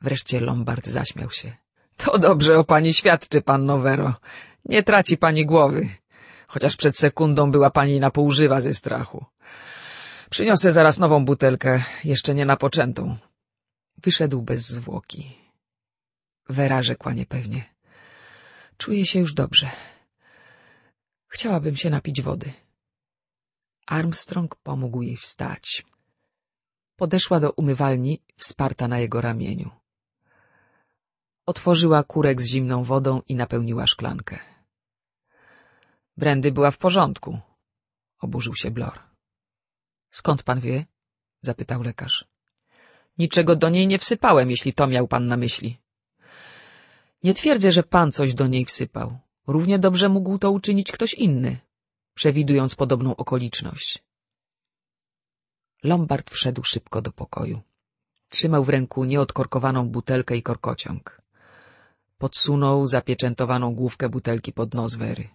[SPEAKER 1] Wreszcie Lombard zaśmiał się. To dobrze o pani świadczy, pan Nowero. Nie traci pani głowy, chociaż przed sekundą była pani na pół ze strachu. Przyniosę zaraz nową butelkę, jeszcze nie napoczętą. Wyszedł bez zwłoki. Wera rzekła niepewnie. Czuję się już dobrze. Chciałabym się napić wody. Armstrong pomógł jej wstać. Podeszła do umywalni, wsparta na jego ramieniu. Otworzyła kurek z zimną wodą i napełniła szklankę. Brandy była w porządku, oburzył się Blor. Skąd pan wie? zapytał lekarz. Niczego do niej nie wsypałem, jeśli to miał pan na myśli. Nie twierdzę, że pan coś do niej wsypał. Równie dobrze mógł to uczynić ktoś inny przewidując podobną okoliczność. Lombard wszedł szybko do pokoju. Trzymał w ręku nieodkorkowaną butelkę i korkociąg. Podsunął zapieczętowaną główkę butelki pod nos Wery.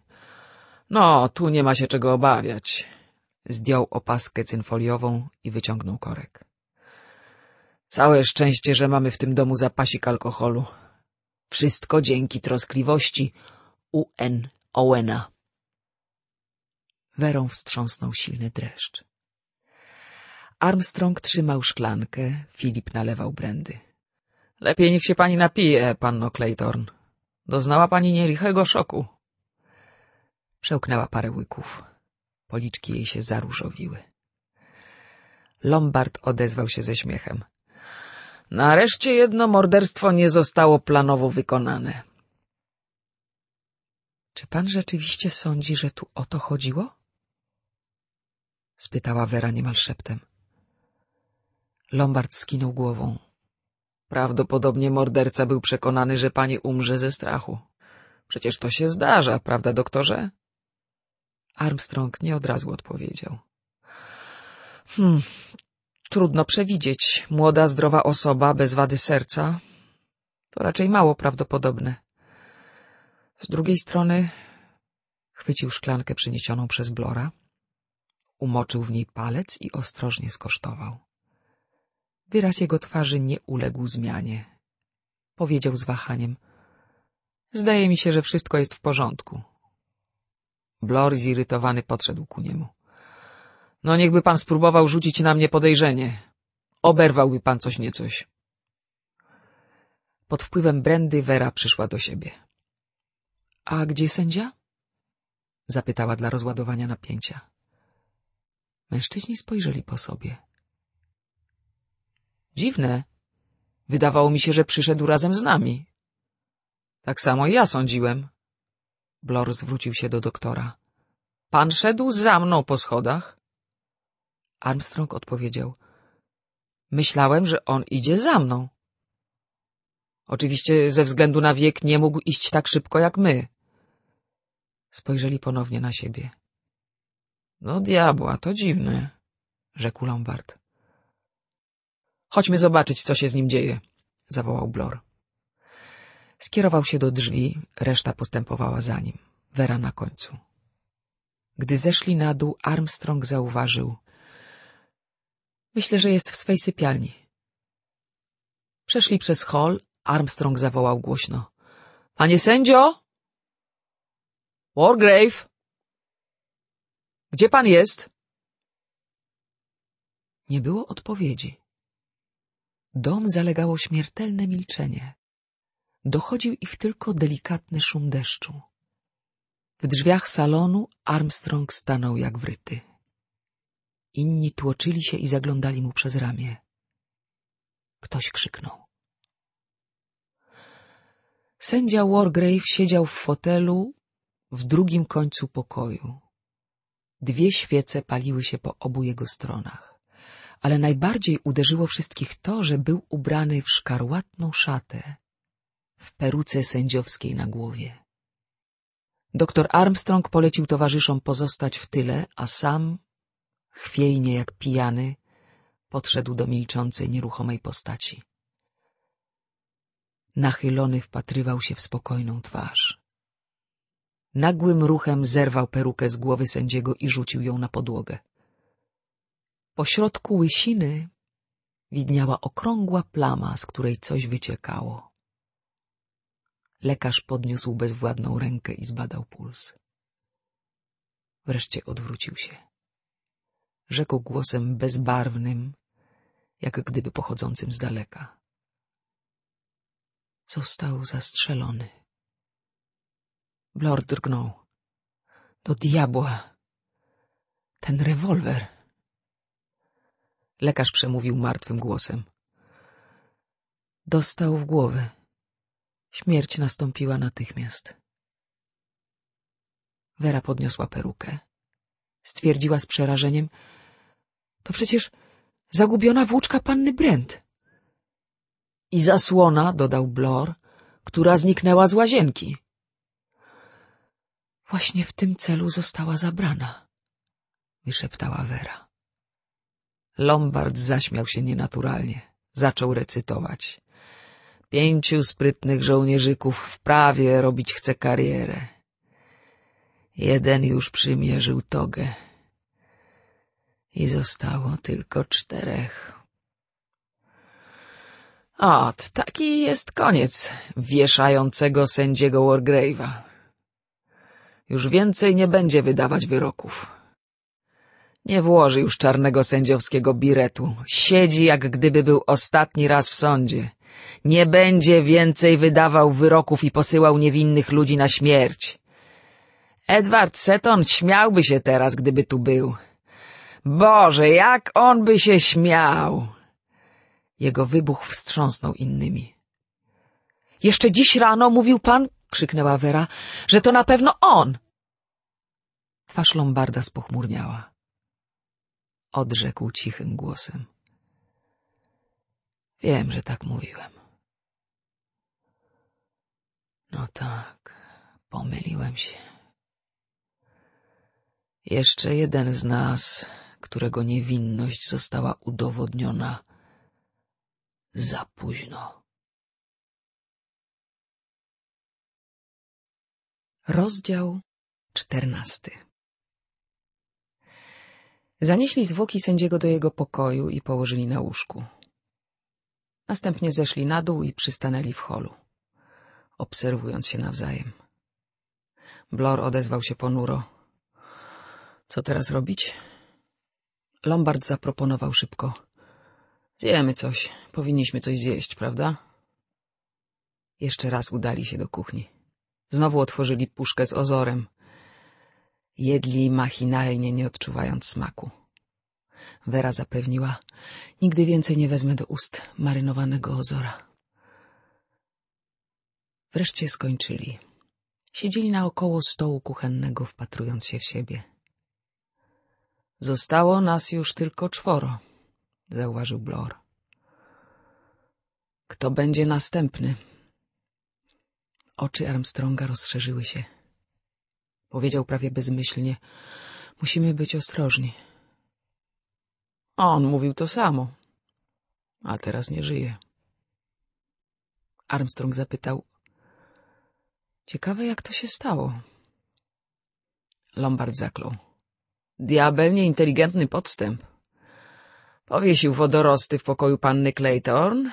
[SPEAKER 1] — No, tu nie ma się czego obawiać. Zdjął opaskę cynfoliową i wyciągnął korek. — Całe szczęście, że mamy w tym domu zapasik alkoholu. Wszystko dzięki troskliwości U.N. Owena. Werą wstrząsnął silny dreszcz. Armstrong trzymał szklankę, Filip nalewał brandy. — Lepiej niech się pani napije, panno Claytorn. Doznała pani nielichego szoku. Przełknęła parę łyków. Policzki jej się zaróżowiły. Lombard odezwał się ze śmiechem. — Nareszcie jedno morderstwo nie zostało planowo wykonane. — Czy pan rzeczywiście sądzi, że tu o to chodziło? — spytała Wera niemal szeptem. Lombard skinął głową. Prawdopodobnie morderca był przekonany, że pani umrze ze strachu. Przecież to się zdarza, prawda, doktorze? Armstrong nie od razu odpowiedział. Hmm, trudno przewidzieć. Młoda, zdrowa osoba bez wady serca to raczej mało prawdopodobne. Z drugiej strony chwycił szklankę przyniesioną przez Blora. Umoczył w niej palec i ostrożnie skosztował. Wyraz jego twarzy nie uległ zmianie. Powiedział z wahaniem. Zdaje mi się, że wszystko jest w porządku. Blor zirytowany podszedł ku niemu. No niechby pan spróbował rzucić na mnie podejrzenie. Oberwałby pan coś niecoś. Pod wpływem Brandy Vera przyszła do siebie. — A gdzie sędzia? — zapytała dla rozładowania napięcia. Mężczyźni spojrzeli po sobie. Dziwne. Wydawało mi się, że przyszedł razem z nami. Tak samo ja sądziłem. Blor zwrócił się do doktora. Pan szedł za mną po schodach? Armstrong odpowiedział. Myślałem, że on idzie za mną. Oczywiście ze względu na wiek nie mógł iść tak szybko jak my. Spojrzeli ponownie na siebie. Do no, diabła, to dziwne, rzekł Lombard. Chodźmy zobaczyć, co się z nim dzieje, zawołał Blor. Skierował się do drzwi, reszta postępowała za nim, Wera na końcu. Gdy zeszli na dół, Armstrong zauważył. Myślę, że jest w swej sypialni. Przeszli przez hol, Armstrong zawołał głośno. Panie sędzio! Wargrave! Gdzie pan jest? Nie było odpowiedzi. Dom zalegało śmiertelne milczenie. Dochodził ich tylko delikatny szum deszczu. W drzwiach salonu Armstrong stanął jak wryty. Inni tłoczyli się i zaglądali mu przez ramię. Ktoś krzyknął. Sędzia Wargrave siedział w fotelu w drugim końcu pokoju. Dwie świece paliły się po obu jego stronach. Ale najbardziej uderzyło wszystkich to, że był ubrany w szkarłatną szatę, w peruce sędziowskiej na głowie. Doktor Armstrong polecił towarzyszom pozostać w tyle, a sam, chwiejnie jak pijany, podszedł do milczącej, nieruchomej postaci. Nachylony wpatrywał się w spokojną twarz. Nagłym ruchem zerwał perukę z głowy sędziego i rzucił ją na podłogę. Pośrodku łysiny widniała okrągła plama, z której coś wyciekało. Lekarz podniósł bezwładną rękę i zbadał puls. Wreszcie odwrócił się. Rzekł głosem bezbarwnym, jak gdyby pochodzącym z daleka. Został zastrzelony. Blor drgnął. Do diabła! Ten rewolwer! Lekarz przemówił martwym głosem. Dostał w głowę. Śmierć nastąpiła natychmiast. Wera podniosła perukę. Stwierdziła z przerażeniem. To przecież zagubiona włóczka panny Brent. I zasłona, dodał Blor, która zniknęła z łazienki. Właśnie w tym celu została zabrana, wyszeptała Wera. Lombard zaśmiał się nienaturalnie. Zaczął recytować. Pięciu sprytnych żołnierzyków w prawie robić chce karierę. Jeden już przymierzył togę. I zostało tylko czterech. Ot, taki jest koniec wieszającego sędziego Wargrave'a. Już więcej nie będzie wydawać wyroków. Nie włoży już czarnego sędziowskiego biretu. Siedzi, jak gdyby był ostatni raz w sądzie. Nie będzie więcej wydawał wyroków i posyłał niewinnych ludzi na śmierć. Edward Seton śmiałby się teraz, gdyby tu był. Boże, jak on by się śmiał! Jego wybuch wstrząsnął innymi. Jeszcze dziś rano mówił pan, krzyknęła Wera, że to na pewno on. Twarz Lombarda spochmurniała. Odrzekł cichym głosem. Wiem, że tak mówiłem. No tak, pomyliłem się. Jeszcze jeden z nas, którego niewinność została udowodniona za późno. Rozdział czternasty Zanieśli zwłoki sędziego do jego pokoju i położyli na łóżku. Następnie zeszli na dół i przystanęli w holu, obserwując się nawzajem. Blor odezwał się ponuro. — Co teraz robić? Lombard zaproponował szybko. — Zjemy coś. Powinniśmy coś zjeść, prawda? Jeszcze raz udali się do kuchni. Znowu otworzyli puszkę z ozorem. Jedli machinalnie, nie odczuwając smaku. Wera zapewniła, nigdy więcej nie wezmę do ust marynowanego ozora. Wreszcie skończyli. Siedzieli naokoło stołu kuchennego, wpatrując się w siebie. Zostało nas już tylko czworo, zauważył Blor. Kto będzie następny? Oczy Armstronga rozszerzyły się. Powiedział prawie bezmyślnie — musimy być ostrożni. On mówił to samo, a teraz nie żyje. Armstrong zapytał — ciekawe, jak to się stało. Lombard zaklął. Diabelnie inteligentny podstęp. Powiesił wodorosty w pokoju panny Claytorn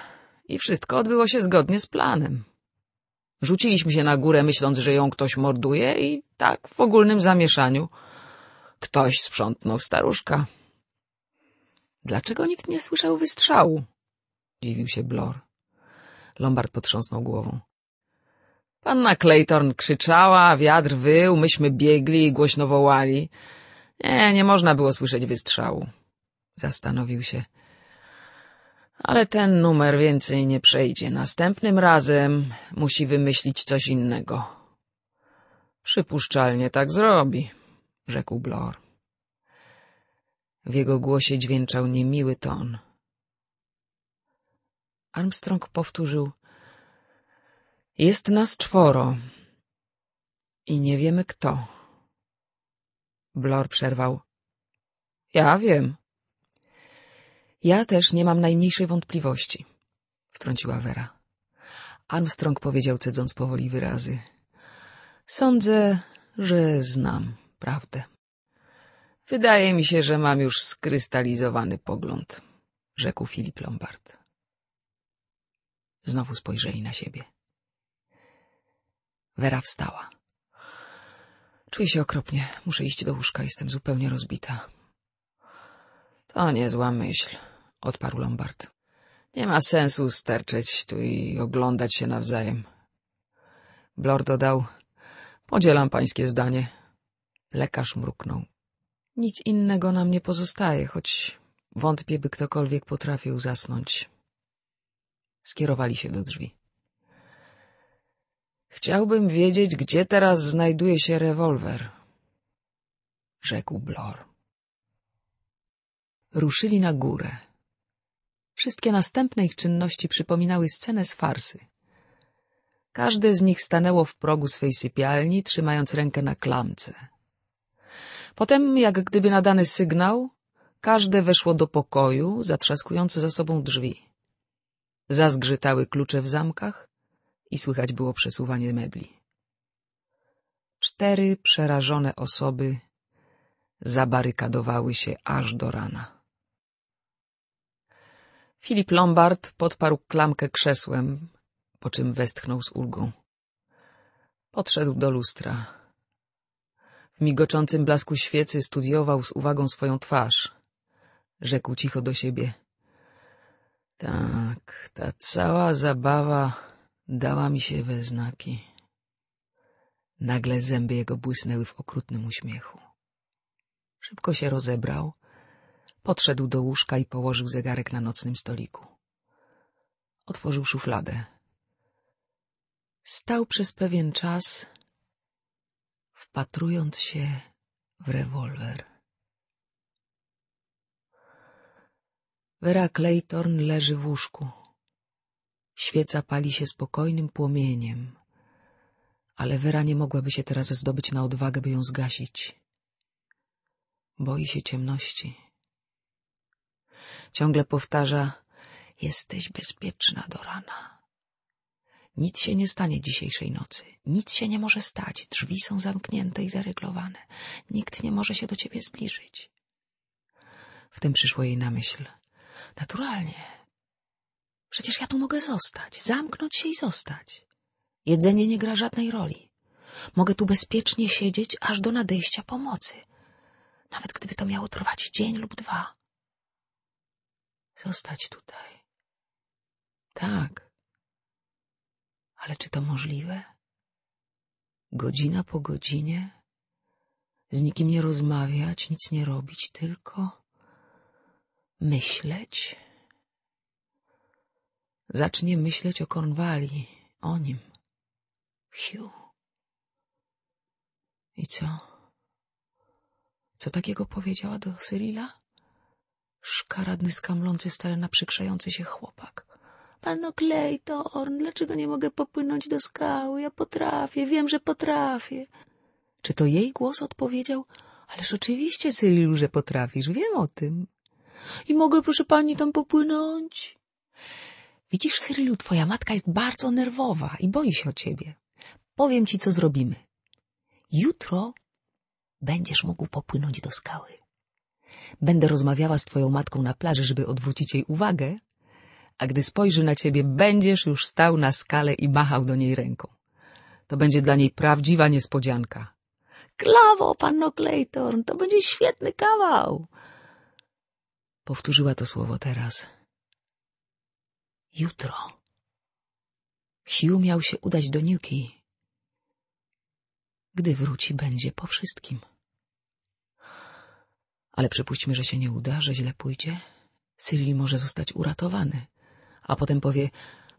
[SPEAKER 1] i wszystko odbyło się zgodnie z planem. Rzuciliśmy się na górę, myśląc, że ją ktoś morduje i tak w ogólnym zamieszaniu ktoś sprzątnął staruszka. Dlaczego nikt nie słyszał wystrzału? Dziwił się Blor. Lombard potrząsnął głową. Panna Clayton krzyczała, wiatr wył, myśmy biegli i głośno wołali. Nie, nie można było słyszeć wystrzału. Zastanowił się. Ale ten numer więcej nie przejdzie. Następnym razem musi wymyślić coś innego. Przypuszczalnie tak zrobi, rzekł Blor. W jego głosie dźwięczał niemiły ton. Armstrong powtórzył. Jest nas czworo i nie wiemy kto. Blor przerwał. Ja wiem. Ja też nie mam najmniejszej wątpliwości, wtrąciła Vera. Armstrong powiedział, cedząc powoli wyrazy.
[SPEAKER 2] Sądzę,
[SPEAKER 1] że znam prawdę. Wydaje mi się, że mam już skrystalizowany pogląd, rzekł Filip Lombard. Znowu spojrzeli na siebie. Vera wstała. Czuję się okropnie. Muszę iść do łóżka. Jestem zupełnie rozbita. To niezła myśl, odparł Lombard. Nie ma sensu sterczeć tu i oglądać się nawzajem. Blor dodał, podzielam pańskie zdanie. Lekarz mruknął. Nic innego nam nie pozostaje, choć wątpię, by ktokolwiek potrafił zasnąć. Skierowali się do drzwi. Chciałbym wiedzieć, gdzie teraz znajduje się rewolwer, rzekł Blor. Ruszyli na górę. Wszystkie następne ich czynności przypominały scenę z farsy. Każde z nich stanęło w progu swej sypialni, trzymając rękę na klamce. Potem, jak gdyby na dany sygnał, każde weszło do pokoju, zatrzaskując za sobą drzwi. Zazgrzytały klucze w zamkach i słychać było przesuwanie mebli. Cztery przerażone osoby zabarykadowały się aż do rana. Filip Lombard podparł klamkę krzesłem, po czym westchnął z ulgą. Podszedł do lustra. W migoczącym blasku świecy studiował z uwagą swoją twarz. Rzekł cicho do siebie. Tak, ta cała zabawa dała mi się we znaki. Nagle zęby jego błysnęły w okrutnym uśmiechu. Szybko się rozebrał Podszedł do łóżka i położył zegarek na nocnym stoliku. Otworzył szufladę. Stał przez pewien czas, wpatrując się w rewolwer. Vera Claytorn leży w łóżku. Świeca pali się spokojnym płomieniem, ale Vera nie mogłaby się teraz zdobyć na odwagę, by ją zgasić. Boi się ciemności. Ciągle powtarza — jesteś
[SPEAKER 2] bezpieczna do rana. Nic się nie stanie dzisiejszej nocy. Nic się nie może stać. Drzwi są zamknięte i zaryglowane. Nikt nie może się do ciebie zbliżyć.
[SPEAKER 1] W tym przyszło jej na myśl.
[SPEAKER 2] Naturalnie. Przecież ja tu mogę zostać, zamknąć się i zostać. Jedzenie nie gra żadnej roli. Mogę tu bezpiecznie siedzieć aż do nadejścia pomocy. Nawet gdyby to miało trwać dzień lub dwa. Zostać tutaj. Tak. Ale czy to możliwe?
[SPEAKER 1] Godzina po godzinie? Z nikim nie rozmawiać, nic nie robić, tylko myśleć? Zacznie myśleć o Kornwali, o nim. Hugh. I co? Co takiego powiedziała do Cyrila? Szkaradny, skamlący, stale naprzykrzający się chłopak.
[SPEAKER 2] Pano Clayton, dlaczego nie mogę popłynąć do skały? Ja potrafię, wiem, że potrafię. Czy to jej głos odpowiedział? Ależ oczywiście, Cyrilu,
[SPEAKER 1] że potrafisz, wiem o tym. I mogę, proszę pani, tam popłynąć?
[SPEAKER 2] Widzisz, Cyrilu, twoja matka jest bardzo nerwowa i boi się o ciebie. Powiem ci, co zrobimy. Jutro będziesz mógł popłynąć do skały będę rozmawiała z twoją matką na plaży, żeby odwrócić jej uwagę, a gdy
[SPEAKER 1] spojrzy na ciebie, będziesz już stał na skale i machał do niej ręką. To będzie dla niej prawdziwa niespodzianka.
[SPEAKER 2] Klawo, panno Clayton, to będzie świetny kawał.
[SPEAKER 1] Powtórzyła to słowo teraz.
[SPEAKER 2] Jutro. Hugh miał się udać do Newki. Gdy wróci, będzie po wszystkim.
[SPEAKER 1] Ale przypuśćmy, że się nie uda, że źle pójdzie. Cyril może zostać uratowany. A potem powie,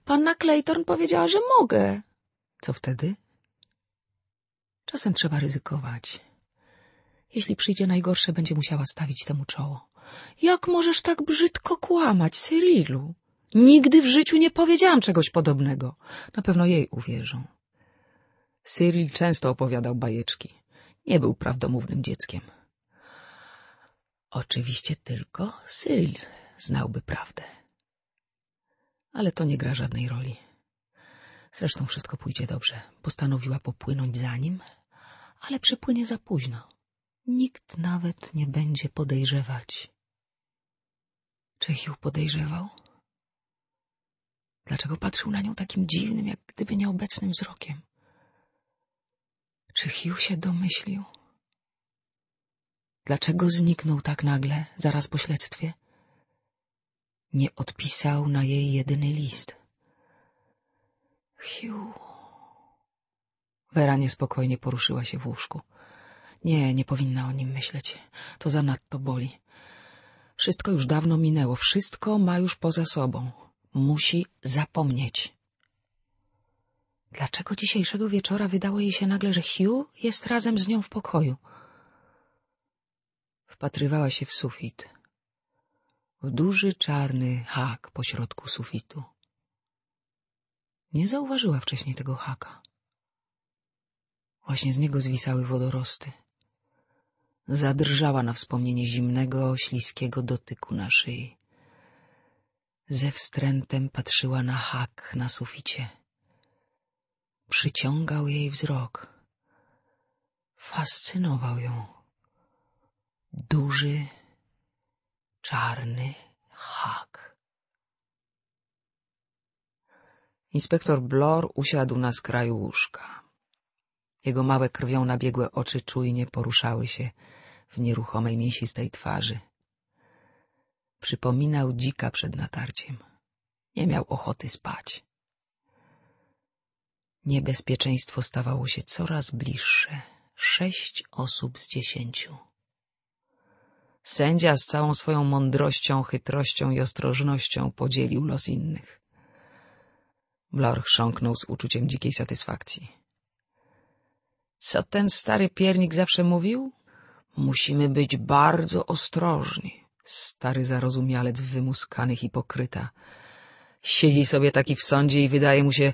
[SPEAKER 2] panna Clayton powiedziała, że mogę. Co wtedy? Czasem trzeba ryzykować. Jeśli przyjdzie najgorsze, będzie musiała stawić temu czoło. Jak możesz tak brzydko kłamać, Cyrilu?
[SPEAKER 1] Nigdy w życiu nie powiedziałam czegoś podobnego. Na pewno jej uwierzą. Cyril często opowiadał bajeczki. Nie był prawdomównym dzieckiem. Oczywiście tylko Cyril znałby prawdę. Ale to nie gra żadnej roli. Zresztą wszystko pójdzie dobrze. Postanowiła
[SPEAKER 2] popłynąć za nim, ale przypłynie za późno. Nikt nawet nie będzie podejrzewać. Czy Hugh podejrzewał? Dlaczego patrzył na nią takim dziwnym, jak gdyby nieobecnym wzrokiem? Czy Hugh się domyślił?
[SPEAKER 1] Dlaczego zniknął tak nagle, zaraz po śledztwie? Nie odpisał na jej jedyny list. Hiu. Wera niespokojnie poruszyła się w łóżku. Nie, nie powinna o nim myśleć. To zanadto boli. Wszystko już dawno minęło, wszystko ma już poza sobą. Musi zapomnieć. Dlaczego dzisiejszego wieczora wydało jej się nagle, że Hugh jest razem z nią w pokoju? — wpatrywała się w sufit. W duży czarny hak pośrodku sufitu. Nie zauważyła wcześniej tego haka. Właśnie z niego zwisały wodorosty. Zadrżała na wspomnienie zimnego, śliskiego dotyku na szyi. Ze wstrętem patrzyła na hak na suficie. Przyciągał jej wzrok. Fascynował ją duży, czarny hak. Inspektor Blor usiadł na skraju łóżka. Jego małe krwią nabiegłe oczy czujnie poruszały się w nieruchomej, mięsistej twarzy. Przypominał dzika przed natarciem. Nie miał ochoty spać. Niebezpieczeństwo stawało się coraz bliższe. Sześć osób z dziesięciu. Sędzia z całą swoją mądrością, chytrością i ostrożnością podzielił los innych. Blor chrząknął z uczuciem dzikiej satysfakcji. Co ten stary piernik zawsze mówił? Musimy być bardzo ostrożni. Stary zarozumialec wymuskany hipokryta. Siedzi sobie taki w sądzie i wydaje mu się,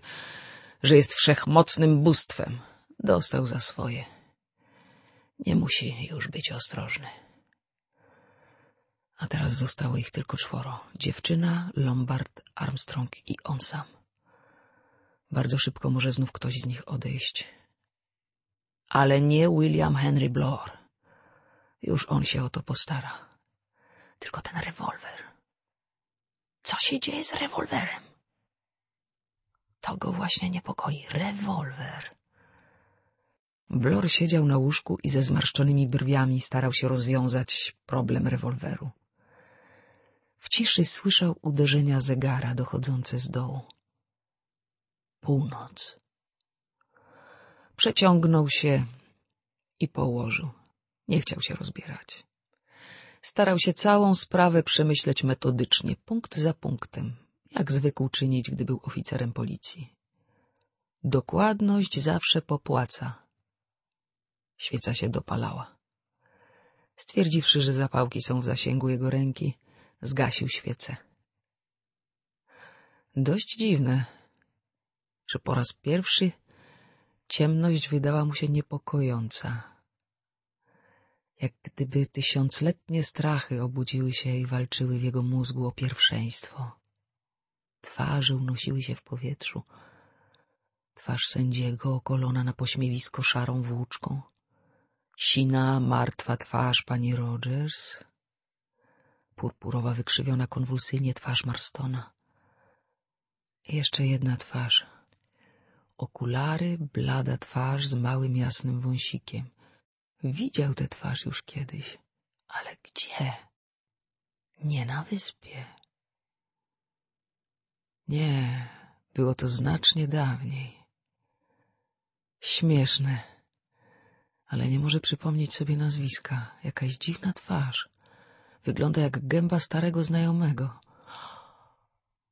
[SPEAKER 1] że jest wszechmocnym bóstwem. Dostał za swoje. Nie musi już być ostrożny. A teraz zostało ich tylko czworo. Dziewczyna, Lombard, Armstrong i on sam. Bardzo szybko może znów ktoś z nich odejść. Ale nie William Henry Blore. Już on się o to
[SPEAKER 2] postara. Tylko ten rewolwer. Co się dzieje z rewolwerem? To go właśnie niepokoi. Rewolwer.
[SPEAKER 1] Blor siedział na łóżku i ze zmarszczonymi brwiami starał się rozwiązać problem rewolweru. W ciszy słyszał uderzenia zegara dochodzące z dołu. Północ. Przeciągnął się i położył. Nie chciał się rozbierać. Starał się całą sprawę przemyśleć metodycznie, punkt za punktem, jak zwykł czynić, gdy był oficerem policji. Dokładność zawsze popłaca. Świeca się dopalała. Stwierdziwszy, że zapałki są w zasięgu jego ręki, Zgasił świecę. Dość dziwne, że po raz pierwszy ciemność wydała mu się niepokojąca. Jak gdyby tysiącletnie strachy obudziły się i walczyły w jego mózgu o pierwszeństwo. Twarze unosiły się w powietrzu. Twarz sędziego okolona na pośmiewisko szarą włóczką. Sina, martwa twarz pani Rogers, purpurowa wykrzywiona konwulsyjnie twarz Marstona. Jeszcze jedna twarz. Okulary, blada twarz z małym jasnym wąsikiem. Widział tę twarz już kiedyś. Ale gdzie? Nie na wyspie. Nie, było to znacznie dawniej. Śmieszne, ale nie może przypomnieć sobie nazwiska. Jakaś dziwna twarz. Wygląda jak gęba starego znajomego.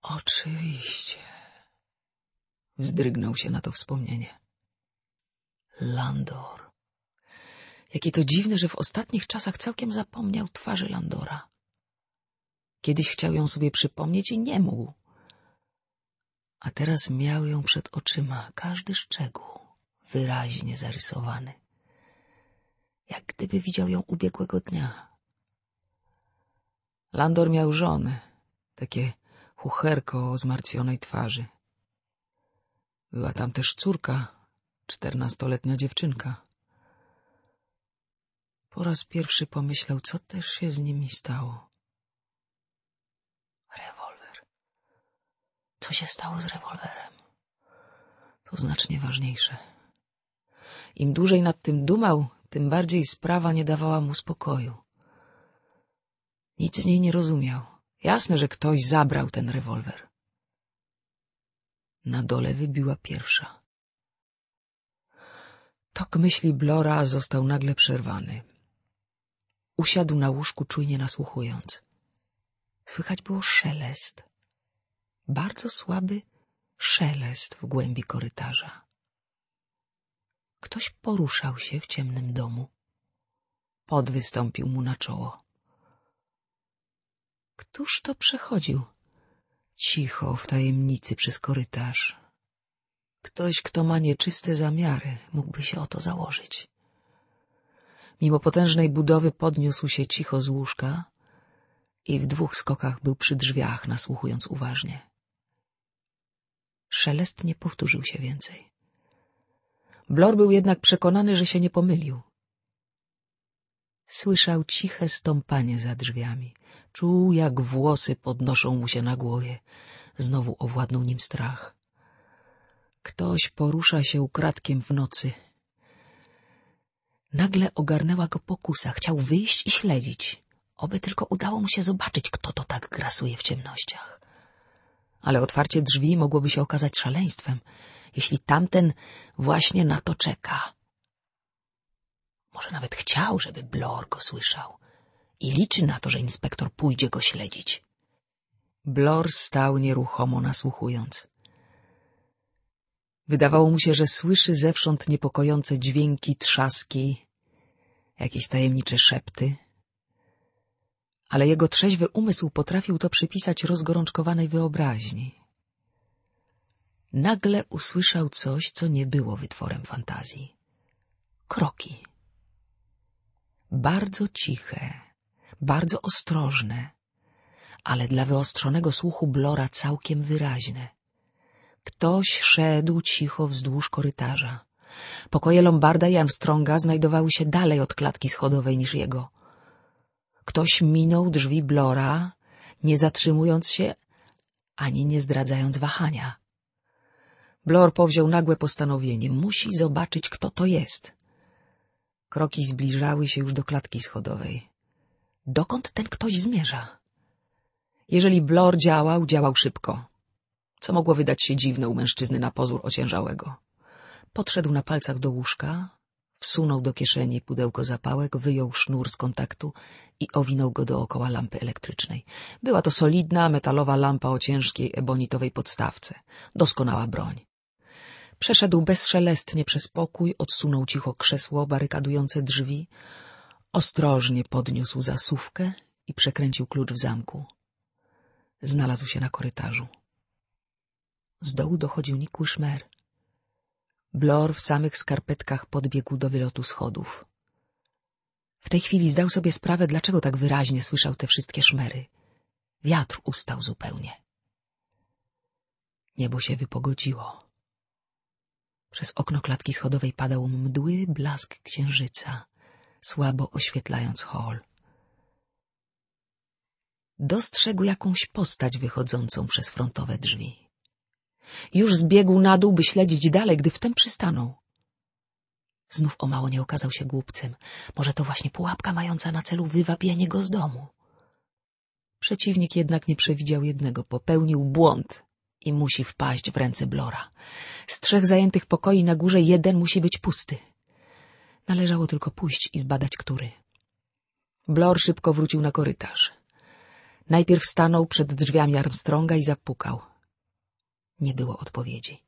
[SPEAKER 1] Oczywiście. Wzdrygnął się na to wspomnienie. Landor. Jakie to dziwne, że w ostatnich czasach całkiem zapomniał twarzy Landora. Kiedyś chciał ją sobie przypomnieć i nie mógł. A teraz miał ją przed oczyma, każdy szczegół, wyraźnie zarysowany. Jak gdyby widział ją ubiegłego dnia. Landor miał żonę, takie chucherko o zmartwionej twarzy. Była tam też córka, czternastoletnia dziewczynka. Po raz pierwszy pomyślał, co też się z nimi stało. Rewolwer. Co się stało z rewolwerem? To znacznie ważniejsze. Im dłużej nad tym dumał, tym bardziej sprawa nie dawała mu spokoju. Nic z niej nie rozumiał. Jasne, że ktoś zabrał ten rewolwer. Na dole wybiła pierwsza. Tok myśli Blora został nagle przerwany. Usiadł na łóżku, czujnie nasłuchując. Słychać było szelest. Bardzo słaby szelest w głębi korytarza. Ktoś poruszał się w ciemnym domu. Pod wystąpił mu na czoło. Któż to przechodził? Cicho, w tajemnicy przez korytarz. Ktoś, kto ma nieczyste zamiary, mógłby się o to założyć. Mimo potężnej budowy podniósł się cicho z łóżka i w dwóch skokach był przy drzwiach, nasłuchując uważnie. Szelest nie powtórzył się więcej. Blor był jednak przekonany, że się nie pomylił. Słyszał ciche stąpanie za drzwiami — Czuł, jak włosy podnoszą mu się na głowie. Znowu owładnął nim strach. Ktoś porusza się ukradkiem w nocy. Nagle ogarnęła go pokusa. Chciał wyjść i śledzić. Oby tylko udało mu się zobaczyć, kto to tak grasuje w ciemnościach. Ale
[SPEAKER 2] otwarcie drzwi mogłoby się okazać szaleństwem, jeśli tamten właśnie na to czeka. Może nawet chciał, żeby Blor go słyszał i
[SPEAKER 1] liczy na to, że inspektor pójdzie go śledzić. Blor stał nieruchomo nasłuchując. Wydawało mu się, że słyszy zewsząd niepokojące dźwięki, trzaski, jakieś tajemnicze szepty. Ale jego trzeźwy umysł potrafił to przypisać rozgorączkowanej wyobraźni. Nagle usłyszał coś, co nie było wytworem fantazji. Kroki. Bardzo ciche bardzo ostrożne, ale dla wyostrzonego słuchu Blora całkiem wyraźne. Ktoś szedł cicho wzdłuż korytarza. Pokoje Lombarda i Armstronga znajdowały się dalej od klatki schodowej niż jego. Ktoś minął drzwi Blora, nie zatrzymując się ani nie zdradzając wahania. Blor powziął nagłe postanowienie. Musi zobaczyć, kto to jest. Kroki zbliżały się już do klatki schodowej. Dokąd ten ktoś zmierza? Jeżeli Blor działał, działał szybko, co mogło wydać się dziwne u mężczyzny na pozór ociężałego. Podszedł na palcach do łóżka, wsunął do kieszeni pudełko zapałek, wyjął sznur z kontaktu i owinął go dookoła lampy elektrycznej. Była to solidna, metalowa lampa o ciężkiej, ebonitowej podstawce. Doskonała broń. Przeszedł bezszelestnie przez pokój, odsunął cicho krzesło barykadujące drzwi, Ostrożnie podniósł zasuwkę i przekręcił klucz w zamku. Znalazł się na korytarzu. Z dołu dochodził nikły szmer. Blor w samych skarpetkach podbiegł do wylotu schodów. W tej chwili zdał sobie sprawę, dlaczego tak wyraźnie słyszał te wszystkie szmery. Wiatr ustał zupełnie. Niebo się wypogodziło. Przez okno klatki schodowej padał mdły blask księżyca słabo oświetlając hol. Dostrzegł jakąś postać wychodzącą przez frontowe drzwi. Już zbiegł na dół, by śledzić dalej, gdy wtem przystanął. Znów o mało nie okazał się głupcem. Może to właśnie pułapka mająca na celu wywabienie go z domu. Przeciwnik jednak nie przewidział jednego. Popełnił błąd i musi wpaść w ręce Blora. Z trzech zajętych pokoi na górze jeden musi być pusty. Należało tylko pójść i zbadać, który. Blor szybko wrócił na korytarz. Najpierw stanął przed drzwiami Armstronga i zapukał. Nie było odpowiedzi.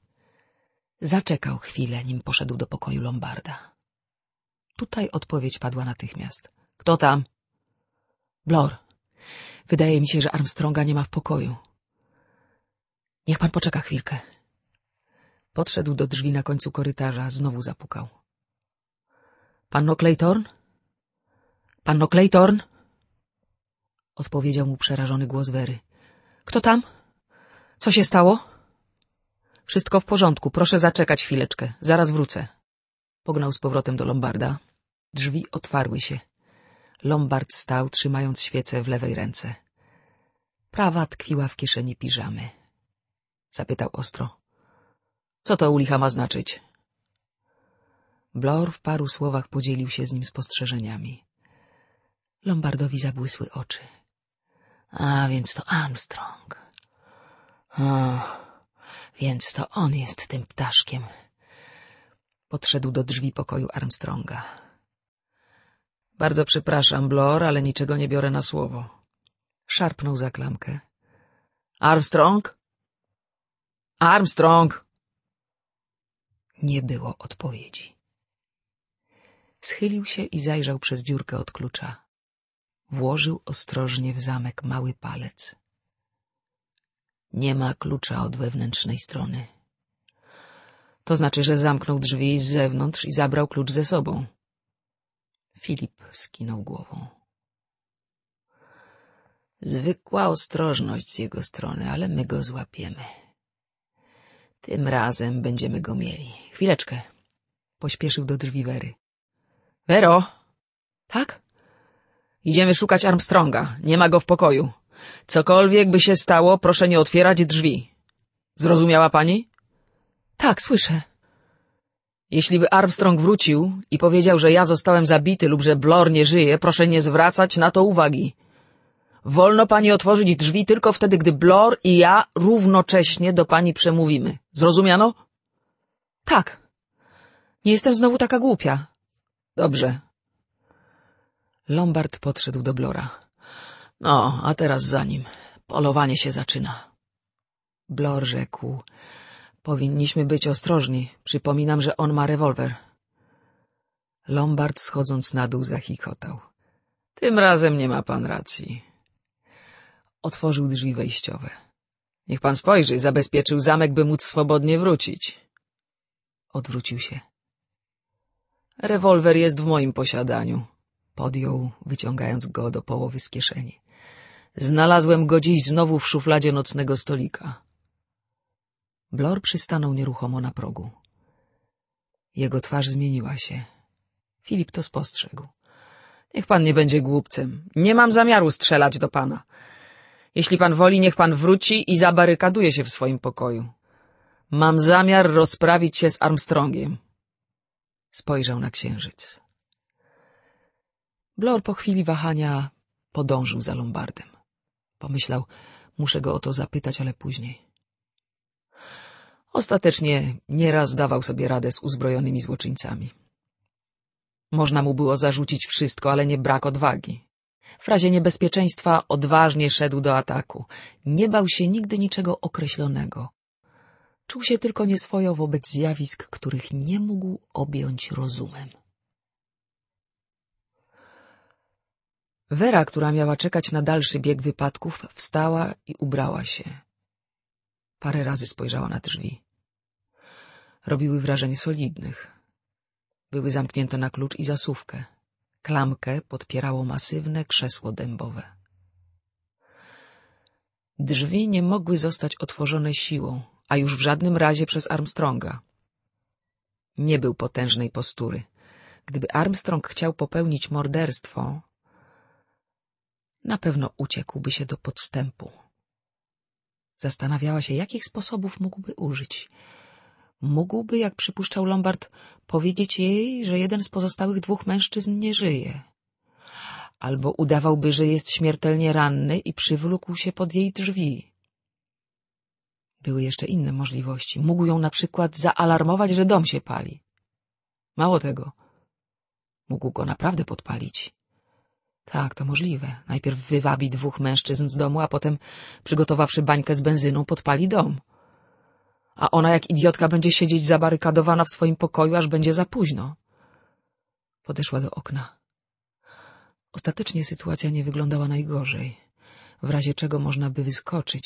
[SPEAKER 1] Zaczekał chwilę, nim poszedł do pokoju Lombarda. Tutaj odpowiedź padła natychmiast. — Kto tam? — Blor. Wydaje mi się, że Armstronga nie ma w pokoju. — Niech pan poczeka chwilkę. Podszedł do drzwi na końcu korytarza, znowu zapukał. Panno Claytorn? Panno Claytorn? Odpowiedział mu przerażony głos Wery. Kto tam? Co się stało? Wszystko w porządku, proszę zaczekać chwileczkę, zaraz wrócę. Pognał z powrotem do Lombarda. Drzwi otwarły się. Lombard stał, trzymając świecę w lewej ręce. Prawa tkwiła w kieszeni piżamy. Zapytał ostro. — Co to u licha ma znaczyć? Blor w paru słowach podzielił się z nim spostrzeżeniami. Lombardowi zabłysły oczy. A więc to Armstrong. O, więc to on jest tym ptaszkiem. Podszedł do drzwi pokoju Armstronga. Bardzo przepraszam, Blor, ale niczego nie biorę na słowo. Szarpnął za klamkę. Armstrong? Armstrong! Nie było odpowiedzi. Schylił się i zajrzał przez dziurkę od klucza. Włożył ostrożnie w zamek mały palec. Nie ma klucza od wewnętrznej strony. To znaczy, że zamknął drzwi z zewnątrz i zabrał klucz ze sobą. Filip skinął głową. Zwykła ostrożność z jego strony, ale my go złapiemy. Tym razem będziemy go mieli. Chwileczkę. Pośpieszył do drzwi Wery. Vero, Tak? Idziemy szukać Armstronga. Nie ma go w pokoju. Cokolwiek by się stało, proszę nie otwierać drzwi. Zrozumiała pani? Tak, słyszę. Jeśli by Armstrong wrócił i powiedział, że ja zostałem zabity lub że Blor nie żyje, proszę nie zwracać na to uwagi. Wolno pani otworzyć drzwi tylko wtedy, gdy Blor i ja równocześnie do pani przemówimy. Zrozumiano? Tak. Nie jestem znowu taka głupia. Dobrze. Lombard podszedł do Blora. No, a teraz za nim. Polowanie się zaczyna. Blor rzekł. Powinniśmy być ostrożni. Przypominam, że on ma rewolwer. Lombard schodząc na dół zachikotał. Tym razem nie ma pan racji. Otworzył drzwi wejściowe. Niech pan spojrzy, zabezpieczył zamek, by móc swobodnie wrócić. Odwrócił się. Rewolwer jest w moim posiadaniu. Podjął, wyciągając go do połowy z kieszeni. Znalazłem go dziś znowu w szufladzie nocnego stolika. Blor przystanął nieruchomo na progu. Jego twarz zmieniła się. Filip to spostrzegł. Niech pan nie będzie głupcem. Nie mam zamiaru strzelać do pana. Jeśli pan woli, niech pan wróci i zabarykaduje się w swoim pokoju. Mam zamiar rozprawić się z Armstrongiem. Spojrzał na księżyc. Blor po chwili wahania podążył za Lombardem. Pomyślał, muszę go o to zapytać, ale później. Ostatecznie nieraz dawał sobie radę z uzbrojonymi złoczyńcami. Można mu było zarzucić wszystko, ale nie brak odwagi. W razie niebezpieczeństwa odważnie szedł do ataku. Nie bał się nigdy niczego określonego. Czuł się tylko nieswojo wobec zjawisk, których nie mógł objąć rozumem. Wera, która miała czekać na dalszy bieg wypadków, wstała i ubrała się. Parę razy spojrzała na drzwi. Robiły wrażenie solidnych. Były zamknięte na klucz i zasuwkę. Klamkę podpierało masywne krzesło dębowe. Drzwi nie mogły zostać otworzone siłą a już w żadnym razie przez Armstronga. Nie był potężnej postury. Gdyby Armstrong chciał popełnić morderstwo, na pewno uciekłby się do podstępu. Zastanawiała się, jakich sposobów mógłby użyć. Mógłby, jak przypuszczał Lombard, powiedzieć jej, że jeden z pozostałych dwóch mężczyzn nie żyje. Albo udawałby, że jest śmiertelnie ranny i przywlókł się pod jej drzwi. Były jeszcze inne możliwości. Mógł ją na przykład zaalarmować, że dom się pali. Mało tego. Mógł go naprawdę podpalić. Tak, to możliwe. Najpierw wywabi dwóch mężczyzn z domu, a potem, przygotowawszy bańkę z benzyną, podpali dom. A ona jak idiotka będzie siedzieć zabarykadowana w swoim pokoju, aż będzie za późno. Podeszła do okna. Ostatecznie sytuacja nie wyglądała najgorzej, w razie czego można by wyskoczyć,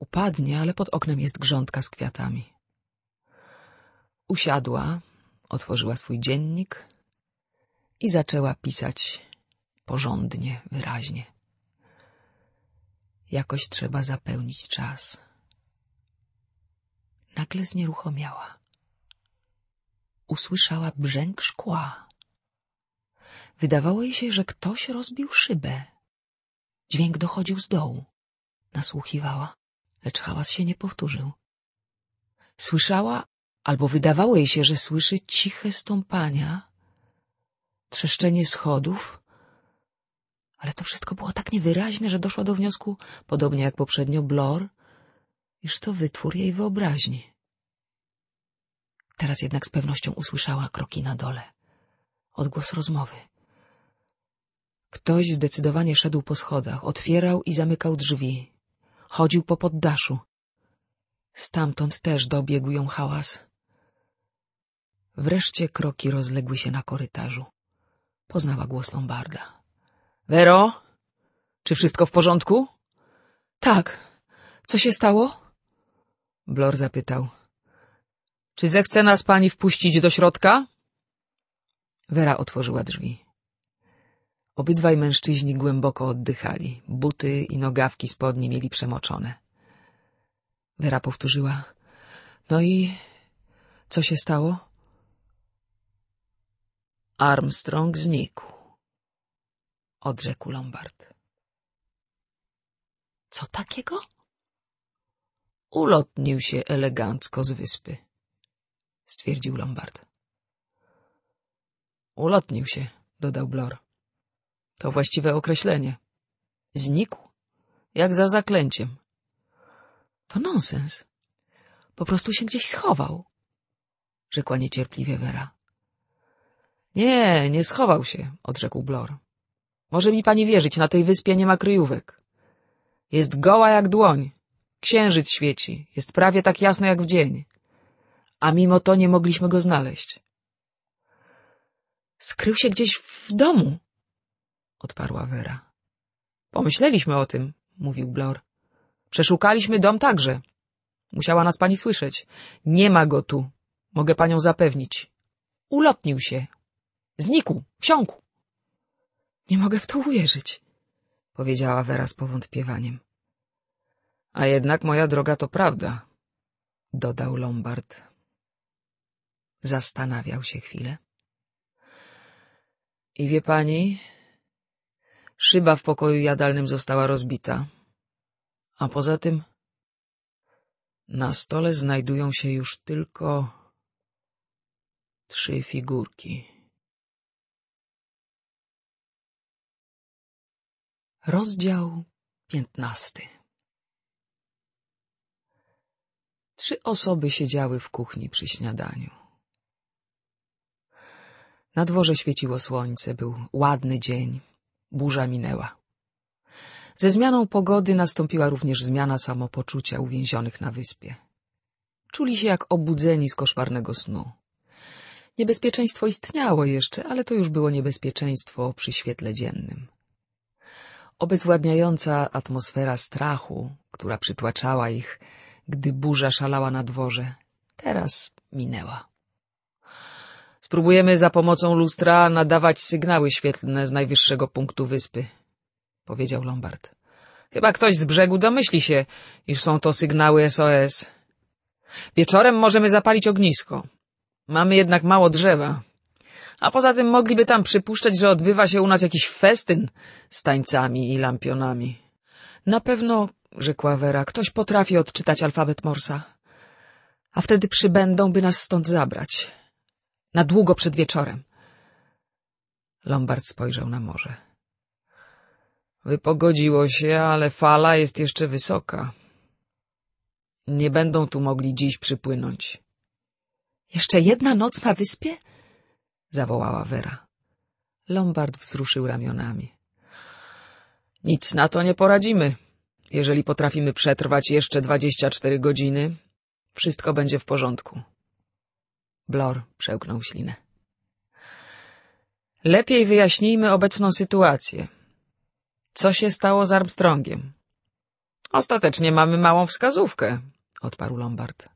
[SPEAKER 1] upadnie, ale pod oknem jest grządka z kwiatami. Usiadła, otworzyła swój dziennik i zaczęła pisać porządnie, wyraźnie. Jakoś trzeba zapełnić czas. Nagle znieruchomiała. Usłyszała brzęk szkła. Wydawało jej się, że ktoś rozbił szybę. Dźwięk dochodził z dołu. Nasłuchiwała lecz hałas się nie powtórzył. Słyszała, albo wydawało jej się, że słyszy ciche stąpania, trzeszczenie schodów, ale to wszystko było tak niewyraźne, że doszła do wniosku, podobnie jak poprzednio Blor, iż to wytwór jej wyobraźni. Teraz jednak z pewnością usłyszała kroki na dole, odgłos rozmowy. Ktoś zdecydowanie szedł po schodach, otwierał i zamykał drzwi. Chodził po poddaszu. Stamtąd też dobiegł ją hałas. Wreszcie kroki rozległy się na korytarzu. Poznała głos Lombarda. — Wero, czy wszystko w porządku? — Tak. Co się stało? Blor zapytał. — Czy zechce nas pani wpuścić do środka? Wera otworzyła drzwi. Obydwaj mężczyźni głęboko oddychali. Buty i nogawki spodni mieli przemoczone. Wera powtórzyła. No i co się stało? Armstrong znikł. Odrzekł Lombard. Co takiego? Ulotnił się elegancko z wyspy, stwierdził Lombard. Ulotnił się, dodał Blor. To właściwe określenie. Znikł? Jak za zaklęciem. To nonsens. Po prostu się gdzieś schował, rzekła niecierpliwie Wera. Nie, nie schował się, odrzekł Blor. Może mi pani wierzyć, na tej wyspie nie ma kryjówek. Jest goła jak dłoń. Księżyc świeci, jest prawie tak jasno jak w dzień. A mimo to nie mogliśmy go znaleźć. Skrył się gdzieś w domu, odparła Wera. Pomyśleliśmy o tym, mówił Blor. Przeszukaliśmy dom także. Musiała nas pani słyszeć. Nie ma go tu. Mogę panią zapewnić. Ulotnił się. Znikł, wsiąkł. Nie mogę w to uwierzyć, powiedziała Wera z powątpiewaniem. A jednak, moja droga, to prawda, dodał Lombard. Zastanawiał się chwilę. I wie pani, Szyba w pokoju jadalnym została rozbita. A poza tym... Na stole znajdują się już tylko trzy figurki. Rozdział piętnasty Trzy osoby siedziały w kuchni przy śniadaniu. Na dworze świeciło słońce, był ładny dzień. Burza minęła. Ze zmianą pogody nastąpiła również zmiana samopoczucia uwięzionych na wyspie. Czuli się jak obudzeni z koszmarnego snu.
[SPEAKER 2] Niebezpieczeństwo
[SPEAKER 1] istniało jeszcze, ale to już było niebezpieczeństwo przy świetle dziennym. Obezwładniająca atmosfera strachu, która przytłaczała ich, gdy burza szalała na dworze, teraz minęła. Spróbujemy za pomocą lustra nadawać sygnały świetlne z najwyższego punktu wyspy, powiedział Lombard. Chyba ktoś z brzegu domyśli się, iż są to sygnały SOS. Wieczorem możemy zapalić ognisko. Mamy jednak mało drzewa. A poza tym mogliby tam przypuszczać, że odbywa się u nas jakiś festyn z tańcami i lampionami. Na pewno, rzekła Wera, ktoś potrafi odczytać alfabet Morsa. A wtedy przybędą, by nas stąd zabrać. Na długo przed wieczorem. Lombard spojrzał na morze. Wypogodziło się, ale fala jest jeszcze wysoka. Nie będą tu mogli dziś przypłynąć. Jeszcze jedna noc na wyspie? zawołała Vera. Lombard wzruszył ramionami. Nic na to nie poradzimy. Jeżeli potrafimy przetrwać jeszcze dwadzieścia cztery godziny, wszystko będzie w porządku. Blor przełknął ślinę. Lepiej wyjaśnijmy obecną sytuację. Co się stało z Armstrongiem? Ostatecznie mamy małą wskazówkę, odparł Lombard.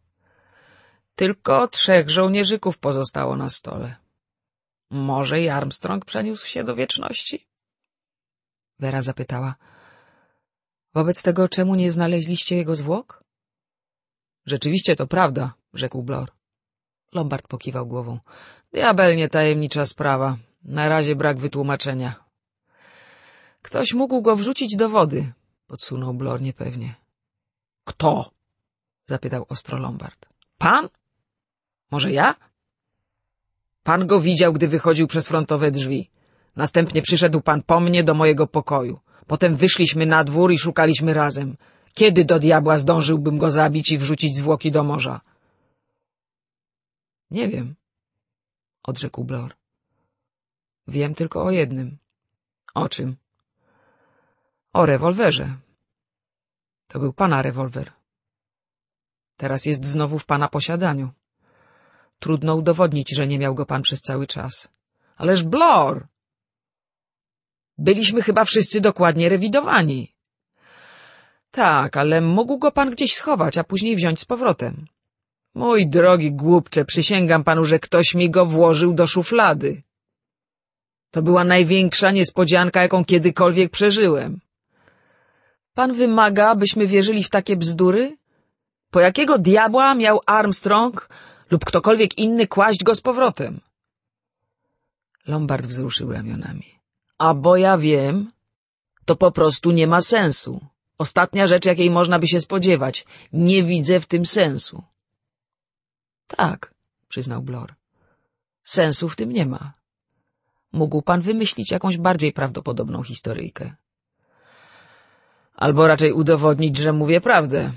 [SPEAKER 1] Tylko trzech żołnierzyków pozostało na stole. Może i Armstrong przeniósł się do wieczności? Wera zapytała. Wobec tego czemu nie znaleźliście jego zwłok? Rzeczywiście to prawda, rzekł Blor. Lombard pokiwał głową. Diabelnie tajemnicza sprawa. Na razie brak wytłumaczenia. Ktoś mógł go wrzucić do wody, podsunął Blor niepewnie. Kto? zapytał ostro Lombard. Pan? Może ja? Pan go widział, gdy wychodził przez frontowe drzwi. Następnie przyszedł pan po mnie do mojego pokoju. Potem wyszliśmy na dwór i szukaliśmy razem. Kiedy do diabła zdążyłbym go zabić i wrzucić zwłoki do morza? Nie wiem, odrzekł Blor. Wiem tylko o jednym. O czym? O rewolwerze. To był pana rewolwer. Teraz jest znowu w pana posiadaniu. Trudno udowodnić, że nie miał go pan przez cały czas. Ależ Blor! Byliśmy chyba wszyscy dokładnie rewidowani. Tak, ale mógł go pan gdzieś schować, a później wziąć z powrotem. Mój drogi głupcze, przysięgam panu, że ktoś mi go włożył do szuflady. To była największa niespodzianka, jaką kiedykolwiek przeżyłem. Pan wymaga, abyśmy wierzyli w takie bzdury? Po jakiego diabła miał Armstrong lub ktokolwiek inny kłaść go z powrotem? Lombard wzruszył ramionami. A bo ja wiem, to po prostu nie ma sensu. Ostatnia rzecz, jakiej można by się spodziewać. Nie widzę w tym sensu. Tak, przyznał Blor. Sensu w tym nie ma. Mógł pan wymyślić jakąś bardziej prawdopodobną historyjkę. Albo raczej udowodnić, że mówię prawdę.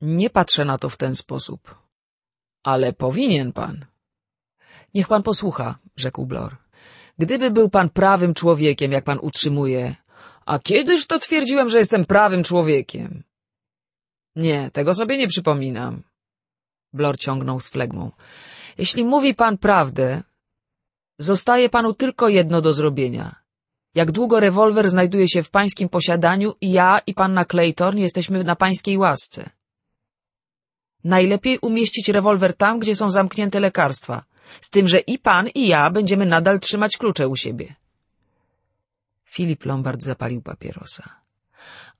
[SPEAKER 1] Nie patrzę na to w ten sposób. Ale powinien pan. Niech pan posłucha, rzekł Blor. Gdyby był pan prawym człowiekiem, jak pan utrzymuje, a kiedyż to twierdziłem, że jestem prawym człowiekiem? Nie, tego sobie nie przypominam. Blor ciągnął z flegmą. Jeśli mówi pan prawdę, zostaje panu tylko jedno do zrobienia. Jak długo rewolwer znajduje się w pańskim posiadaniu, ja i panna Clayton jesteśmy na pańskiej łasce. Najlepiej umieścić rewolwer tam, gdzie są zamknięte lekarstwa, z tym, że i pan, i ja będziemy nadal trzymać klucze u siebie. Filip Lombard zapalił papierosa.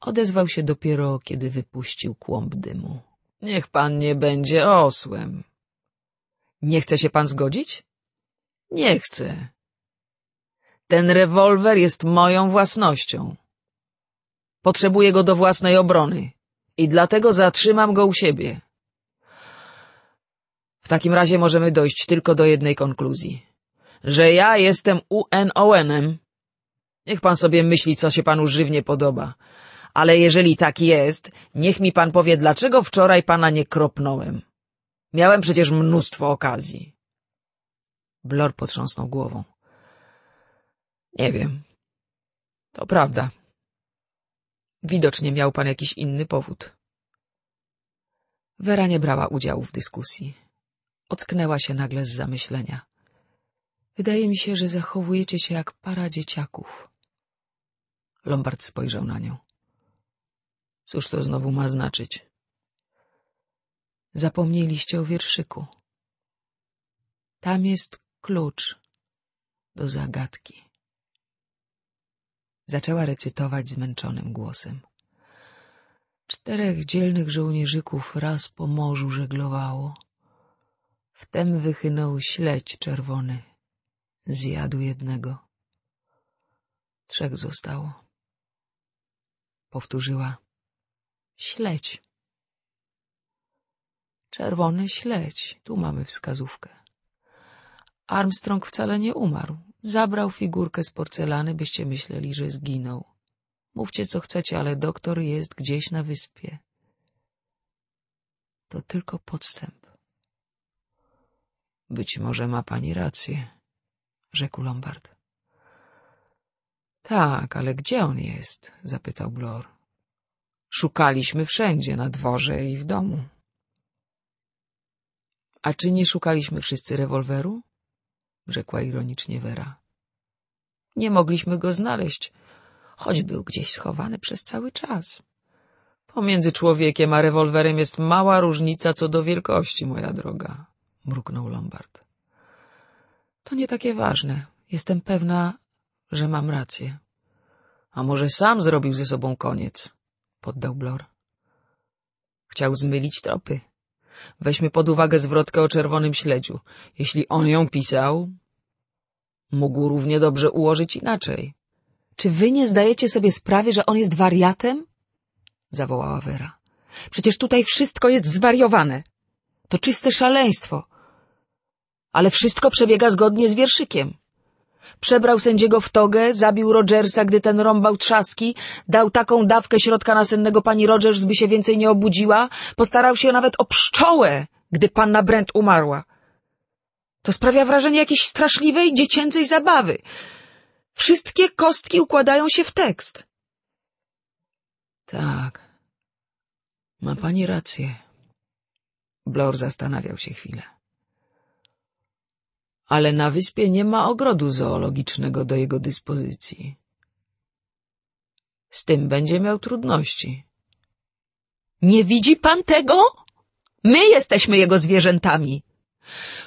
[SPEAKER 1] Odezwał się dopiero, kiedy wypuścił kłąb dymu. Niech pan nie będzie osłem. Nie chce się pan zgodzić? Nie chcę. Ten rewolwer jest moją własnością. Potrzebuję go do własnej obrony i dlatego zatrzymam go u siebie. W takim razie możemy dojść tylko do jednej konkluzji. Że ja jestem UNON-em. Niech pan sobie myśli, co się panu żywnie podoba. Ale jeżeli tak jest, niech mi pan powie, dlaczego wczoraj pana nie kropnąłem. Miałem przecież mnóstwo okazji. Blor potrząsnął głową. Nie wiem. To prawda. Widocznie miał pan jakiś inny powód. Wera nie brała udziału w dyskusji. Ocknęła się nagle z zamyślenia. Wydaje mi się, że zachowujecie się jak para dzieciaków. Lombard spojrzał na nią. Cóż to znowu ma znaczyć? Zapomnieliście o wierszyku. Tam jest klucz do zagadki. Zaczęła recytować zmęczonym głosem. Czterech dzielnych żołnierzyków raz po morzu żeglowało. Wtem wychynął śledź czerwony. Zjadł jednego. Trzech zostało. Powtórzyła. Śledź. Czerwony śledź. Tu mamy wskazówkę. Armstrong wcale nie umarł. Zabrał figurkę z porcelany, byście myśleli, że zginął. Mówcie, co chcecie, ale doktor jest gdzieś na wyspie. To tylko podstęp. Być może ma pani rację, rzekł Lombard. Tak, ale gdzie on jest? zapytał Blor. Szukaliśmy wszędzie, na dworze i w domu. — A czy nie szukaliśmy wszyscy rewolweru? — rzekła ironicznie Wera. — Nie mogliśmy go znaleźć, choć był gdzieś schowany przez cały czas. Pomiędzy człowiekiem a rewolwerem jest mała różnica co do wielkości, moja droga — mruknął Lombard. — To nie takie ważne. Jestem pewna, że mam rację. A może sam zrobił ze sobą koniec? — poddał Blor. Chciał zmylić tropy. Weźmy pod uwagę zwrotkę o czerwonym śledziu. Jeśli on ją pisał, mógł równie dobrze ułożyć inaczej. Czy wy nie zdajecie sobie sprawy, że on jest wariatem? zawołała Wera. Przecież tutaj wszystko jest
[SPEAKER 2] zwariowane. To czyste szaleństwo. Ale wszystko przebiega zgodnie z wierszykiem. Przebrał sędziego w togę, zabił Rogersa, gdy ten rąbał trzaski, dał taką dawkę środka nasennego pani Rogers, by się więcej nie obudziła, postarał się nawet
[SPEAKER 1] o pszczołę, gdy panna Brent umarła. To sprawia wrażenie jakiejś
[SPEAKER 2] straszliwej, dziecięcej zabawy. Wszystkie kostki układają się w tekst.
[SPEAKER 1] Tak, ma pani rację. Blor zastanawiał się chwilę ale na wyspie nie ma ogrodu zoologicznego do jego dyspozycji.
[SPEAKER 2] Z tym będzie miał trudności. Nie widzi pan tego? My jesteśmy jego zwierzętami.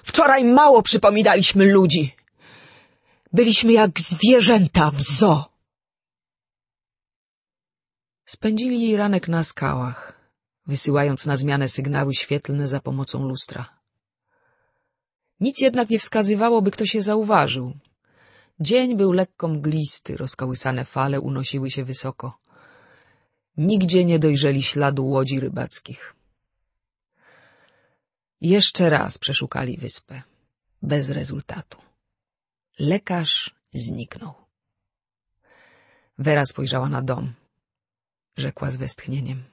[SPEAKER 2] Wczoraj mało przypominaliśmy ludzi. Byliśmy jak zwierzęta w zoo.
[SPEAKER 1] Spędzili ranek na skałach, wysyłając na zmianę sygnały świetlne za pomocą lustra. Nic jednak nie wskazywało, by kto się zauważył. Dzień był lekko mglisty, rozkołysane fale unosiły się wysoko. Nigdzie nie dojrzeli śladu łodzi rybackich. Jeszcze raz przeszukali wyspę. Bez rezultatu. Lekarz zniknął. Wera spojrzała na dom. Rzekła z westchnieniem.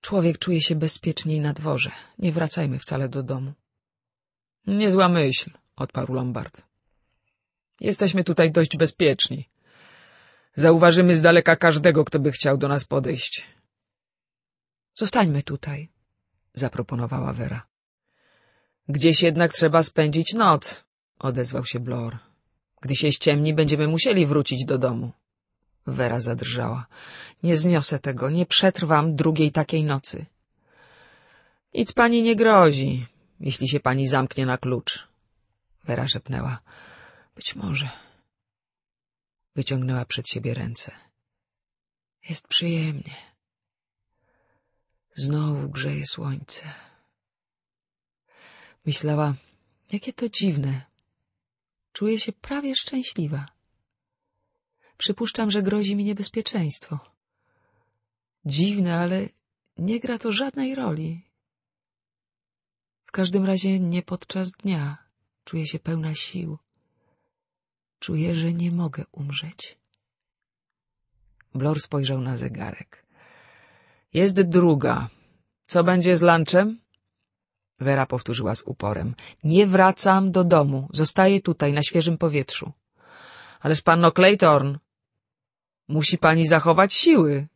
[SPEAKER 1] Człowiek czuje się bezpieczniej na dworze. Nie wracajmy wcale do domu. — Niezła myśl — odparł Lombard. — Jesteśmy tutaj dość bezpieczni. Zauważymy z daleka każdego, kto by chciał do nas podejść. — Zostańmy tutaj — zaproponowała Vera. — Gdzieś jednak trzeba spędzić noc — odezwał się Blor. — Gdy się ściemni, będziemy musieli wrócić do domu. Vera zadrżała. — Nie zniosę tego, nie przetrwam drugiej takiej nocy. — Nic pani nie grozi jeśli się pani zamknie na klucz. Wera szepnęła. Być może. Wyciągnęła przed siebie ręce. Jest przyjemnie. Znowu grzeje słońce. Myślała, jakie to dziwne. Czuję się prawie szczęśliwa. Przypuszczam, że grozi mi niebezpieczeństwo. Dziwne, ale nie gra to żadnej roli. W każdym razie nie podczas dnia. Czuję się pełna sił. Czuję, że nie mogę umrzeć. Blor spojrzał na zegarek. Jest druga. Co będzie z lunchem? Wera powtórzyła z uporem. Nie wracam do domu. Zostaję tutaj, na świeżym powietrzu. Ależ panno Claytorn, musi pani zachować siły.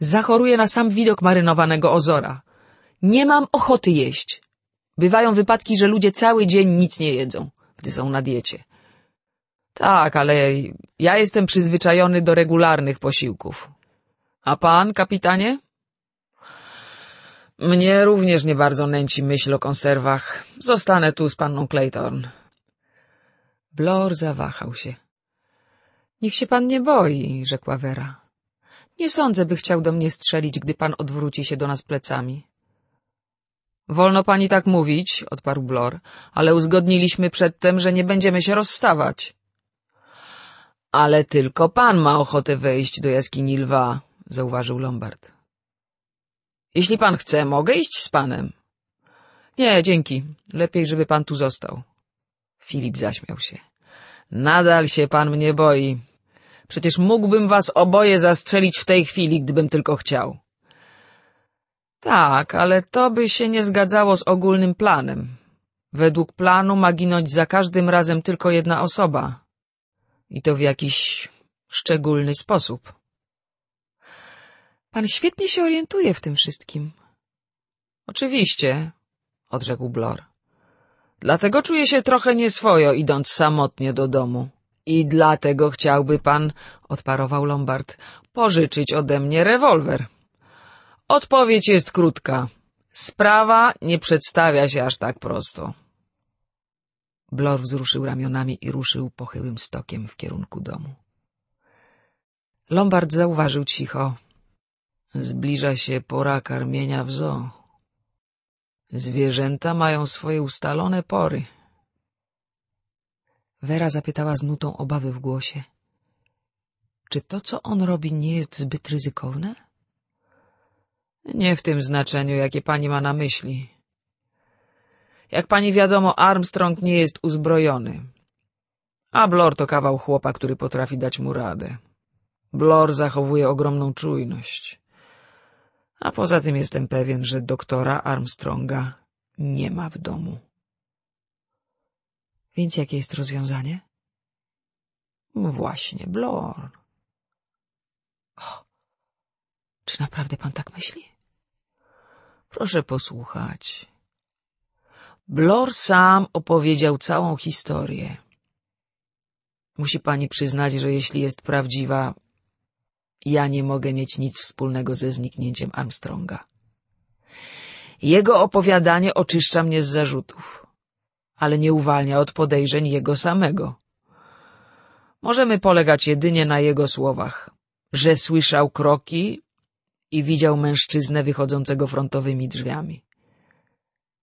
[SPEAKER 1] Zachoruje na sam widok marynowanego ozora. Nie mam ochoty jeść. Bywają wypadki, że ludzie cały dzień nic nie jedzą, gdy są na diecie. Tak, ale ja jestem przyzwyczajony do regularnych posiłków. A pan, kapitanie? Mnie również nie bardzo nęci myśl o konserwach. Zostanę tu z panną Clayton. Blor zawahał się. Niech się pan nie boi, rzekła Vera. Nie sądzę, by chciał do mnie strzelić, gdy pan odwróci się do nas plecami. Wolno pani tak mówić, odparł Blor, ale uzgodniliśmy przedtem, że nie będziemy się rozstawać. Ale tylko pan ma ochotę wejść do jaskini lwa, zauważył Lombard. Jeśli pan chce, mogę iść z panem. Nie, dzięki. Lepiej, żeby pan tu został. Filip zaśmiał się. Nadal się pan mnie boi. Przecież mógłbym was oboje zastrzelić w tej chwili, gdybym tylko chciał. Tak, ale to by się nie zgadzało z ogólnym planem. Według planu ma ginąć za każdym razem tylko jedna osoba. I to w jakiś szczególny sposób. Pan świetnie się orientuje w tym wszystkim. Oczywiście, odrzekł Blor. Dlatego czuję się trochę nieswojo, idąc samotnie do domu. I dlatego chciałby pan, odparował Lombard, pożyczyć ode mnie rewolwer. Odpowiedź jest krótka. Sprawa nie przedstawia się aż tak prosto. Blor wzruszył ramionami i ruszył pochyłym stokiem w kierunku domu. Lombard zauważył cicho. Zbliża się pora karmienia w zoo. Zwierzęta mają swoje ustalone pory. Wera zapytała z nutą obawy w głosie. Czy to, co on robi, nie jest zbyt ryzykowne? — nie w tym znaczeniu, jakie pani ma na myśli. Jak pani wiadomo, Armstrong nie jest uzbrojony. A Blor to kawał chłopa, który potrafi dać mu radę. Blor zachowuje ogromną czujność. A poza tym jestem pewien, że doktora Armstronga nie ma w domu. Więc jakie jest rozwiązanie? Właśnie, Blor. O, czy naprawdę pan tak myśli? Proszę posłuchać. Blor sam opowiedział całą historię. Musi pani przyznać, że jeśli jest prawdziwa, ja nie mogę mieć nic wspólnego ze zniknięciem Armstronga. Jego opowiadanie oczyszcza mnie z zarzutów, ale nie uwalnia od podejrzeń jego samego. Możemy polegać jedynie na jego słowach, że słyszał kroki i widział mężczyznę wychodzącego frontowymi drzwiami.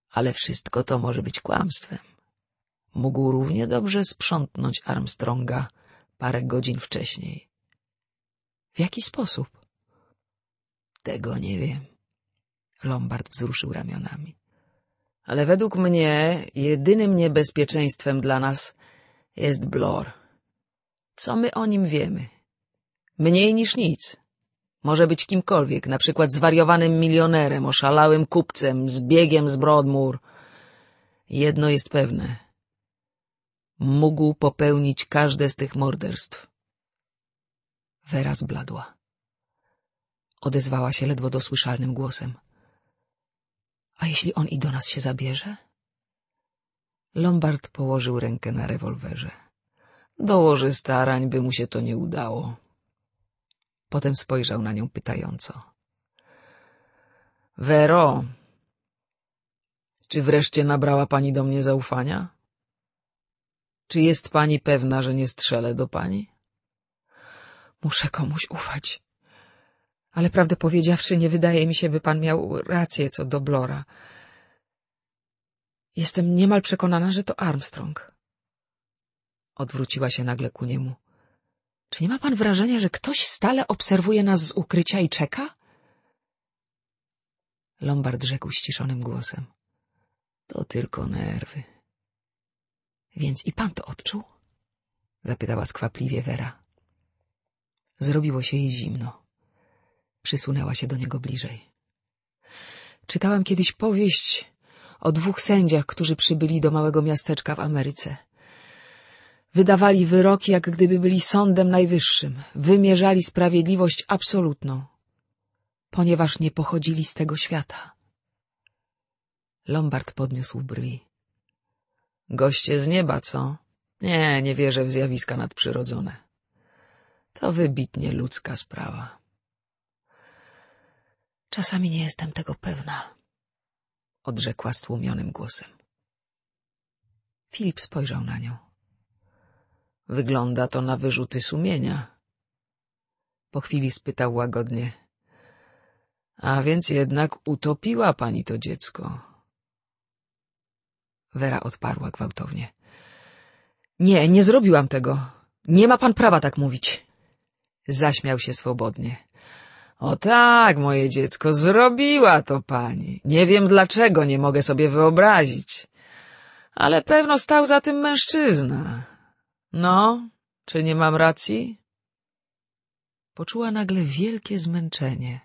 [SPEAKER 1] Ale wszystko to może być kłamstwem. Mógł równie dobrze sprzątnąć Armstronga parę godzin wcześniej. W jaki sposób? Tego nie wiem. Lombard wzruszył ramionami. Ale według mnie jedynym niebezpieczeństwem dla nas jest Blor. Co my o nim wiemy? Mniej niż nic. Może być kimkolwiek, na przykład zwariowanym milionerem, oszalałym kupcem, zbiegiem z Broadmoor. Jedno jest pewne. Mógł popełnić każde z tych morderstw. Wera zbladła. Odezwała się ledwo dosłyszalnym głosem. A jeśli on i do nas się zabierze? Lombard położył rękę na rewolwerze. Dołoży starań, by mu się to nie udało. Potem spojrzał na nią pytająco. Wero, czy wreszcie nabrała pani do mnie zaufania? Czy jest pani pewna, że nie strzelę do pani? Muszę komuś ufać. Ale prawdę powiedziawszy, nie wydaje mi się, by pan miał rację co do Blora. Jestem niemal przekonana, że to Armstrong. Odwróciła się nagle ku niemu. Czy nie ma pan wrażenia, że ktoś stale obserwuje nas z ukrycia i czeka? Lombard rzekł ściszonym głosem. To tylko nerwy. Więc i pan to odczuł? Zapytała skwapliwie Vera. Zrobiło się jej zimno. Przysunęła się do niego bliżej. Czytałam kiedyś powieść o dwóch sędziach, którzy przybyli do małego miasteczka w Ameryce. Wydawali wyroki, jak gdyby byli sądem najwyższym, wymierzali sprawiedliwość absolutną, ponieważ nie pochodzili z tego świata. Lombard podniósł brwi. Goście z nieba, co? Nie, nie wierzę w zjawiska nadprzyrodzone. To wybitnie ludzka sprawa.
[SPEAKER 2] Czasami nie jestem tego pewna,
[SPEAKER 1] odrzekła stłumionym głosem. Filip spojrzał na nią. Wygląda to na wyrzuty sumienia. Po chwili spytał łagodnie. A więc jednak utopiła pani to dziecko. Wera odparła gwałtownie. Nie, nie zrobiłam tego. Nie ma pan prawa tak mówić. Zaśmiał się swobodnie. O tak, moje dziecko, zrobiła to pani. Nie wiem dlaczego, nie mogę sobie wyobrazić. Ale pewno stał za tym mężczyzna. No, czy nie mam racji? Poczuła nagle wielkie zmęczenie.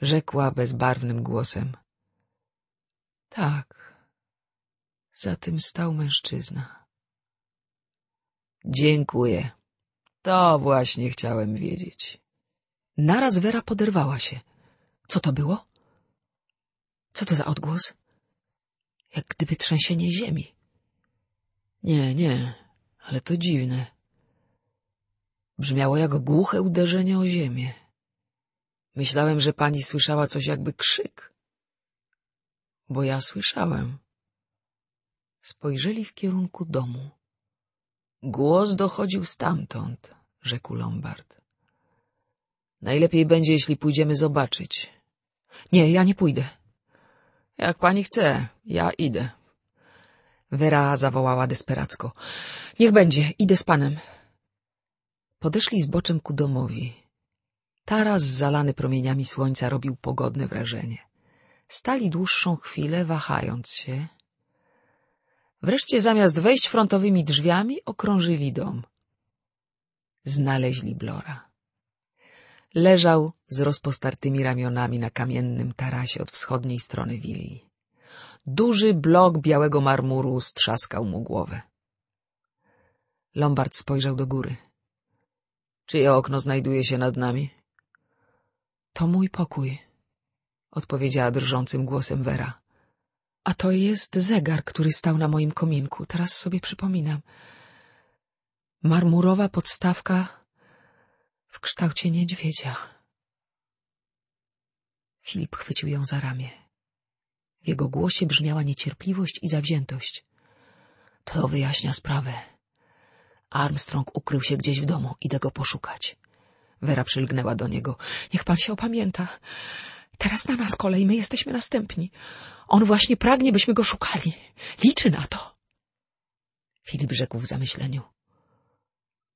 [SPEAKER 1] Rzekła bezbarwnym głosem. Tak. Za tym stał mężczyzna. Dziękuję. To właśnie chciałem wiedzieć. Naraz Wera poderwała się. Co to było? Co to za odgłos? Jak gdyby trzęsienie ziemi. Nie, nie, ale to dziwne. Brzmiało jak głuche uderzenie o ziemię. Myślałem, że pani słyszała coś jakby krzyk. Bo ja słyszałem. Spojrzeli w kierunku domu. Głos dochodził stamtąd, rzekł Lombard. Najlepiej będzie, jeśli pójdziemy zobaczyć. Nie, ja nie pójdę. Jak pani chce, ja idę. Wera zawołała desperacko. Niech będzie, idę z panem. Podeszli z boczem ku domowi. Taras zalany promieniami słońca robił pogodne wrażenie. Stali dłuższą chwilę, wahając się. Wreszcie zamiast wejść frontowymi drzwiami, okrążyli dom. Znaleźli Blora. Leżał z rozpostartymi ramionami na kamiennym tarasie od wschodniej strony willi. Duży blok białego marmuru strzaskał mu głowę. Lombard spojrzał do góry. Czyje okno znajduje się nad nami? To mój pokój, odpowiedziała drżącym głosem Vera. A to jest zegar, który stał na moim kominku. Teraz sobie przypominam. Marmurowa podstawka w kształcie niedźwiedzia. Filip chwycił ją za ramię jego głosie brzmiała niecierpliwość i zawziętość. To wyjaśnia sprawę. Armstrong ukrył się gdzieś w domu. Idę go poszukać.
[SPEAKER 2] Wera przylgnęła do niego. Niech pan się opamięta. Teraz na nas kolej, my jesteśmy następni. On właśnie pragnie, byśmy go szukali. Liczy na to. Filip rzekł w zamyśleniu.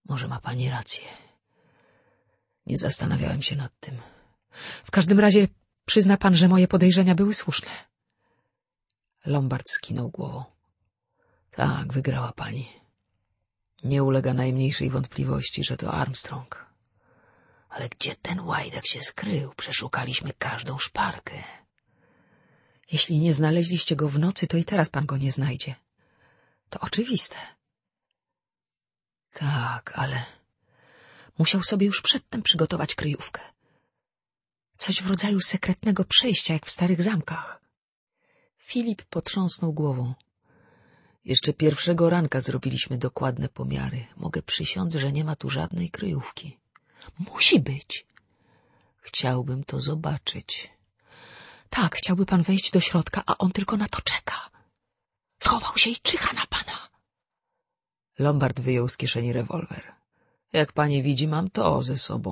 [SPEAKER 1] Może ma pani rację. Nie zastanawiałem się nad tym. W każdym razie przyzna pan, że moje podejrzenia były słuszne. Lombard skinął głową. Tak, wygrała pani. Nie ulega najmniejszej wątpliwości, że to Armstrong.
[SPEAKER 2] Ale gdzie ten łajdak się skrył? Przeszukaliśmy każdą szparkę.
[SPEAKER 1] Jeśli nie znaleźliście go w nocy, to i teraz pan go nie znajdzie.
[SPEAKER 2] To oczywiste. Tak, ale musiał sobie już przedtem przygotować kryjówkę. Coś w rodzaju sekretnego przejścia,
[SPEAKER 1] jak w starych zamkach. Filip potrząsnął głową. Jeszcze pierwszego ranka zrobiliśmy dokładne pomiary. Mogę przysiąc, że nie ma tu żadnej kryjówki.
[SPEAKER 2] Musi być. Chciałbym to zobaczyć. Tak, chciałby pan wejść do środka, a on tylko na to czeka. Schował się i czyha
[SPEAKER 1] na pana. Lombard wyjął z kieszeni rewolwer. Jak pani widzi, mam to ze sobą.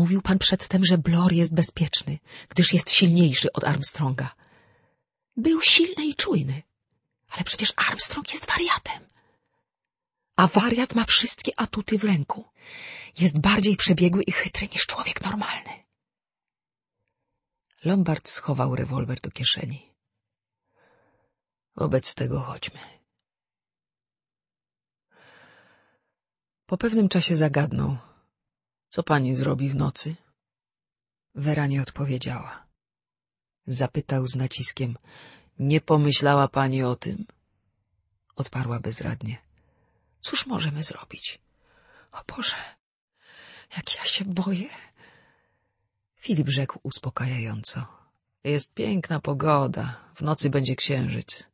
[SPEAKER 2] Mówił pan przedtem, że Blor jest bezpieczny, gdyż jest silniejszy od Armstronga. Był silny i czujny, ale przecież Armstrong jest wariatem. A wariat ma wszystkie atuty w ręku. Jest bardziej przebiegły i chytry niż człowiek normalny.
[SPEAKER 1] Lombard schował rewolwer do kieszeni. Wobec tego chodźmy. Po pewnym czasie zagadnął. Co pani zrobi w nocy? Wera nie odpowiedziała. Zapytał z naciskiem. Nie pomyślała pani o tym? Odparła bezradnie. Cóż możemy zrobić? O Boże, jak ja się boję. Filip rzekł uspokajająco. Jest piękna pogoda, w nocy będzie księżyc.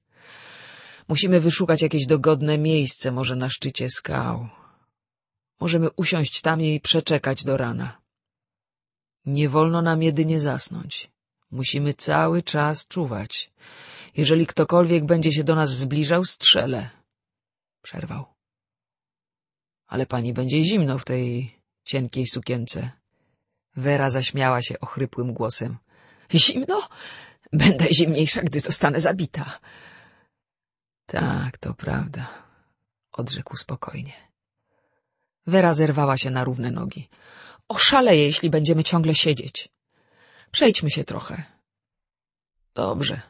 [SPEAKER 1] Musimy wyszukać jakieś dogodne miejsce, może na szczycie skał. Możemy usiąść tam i przeczekać do rana. Nie wolno nam jedynie zasnąć. Musimy cały czas czuwać. Jeżeli ktokolwiek będzie się do nas zbliżał, strzelę. Przerwał. Ale pani będzie zimno w tej cienkiej sukience. Wera zaśmiała się ochrypłym głosem. Zimno? Będę zimniejsza, gdy zostanę zabita. Tak, to prawda, odrzekł spokojnie. Wera zerwała się na równe nogi. Oszaleję, jeśli będziemy ciągle siedzieć. Przejdźmy się trochę. Dobrze.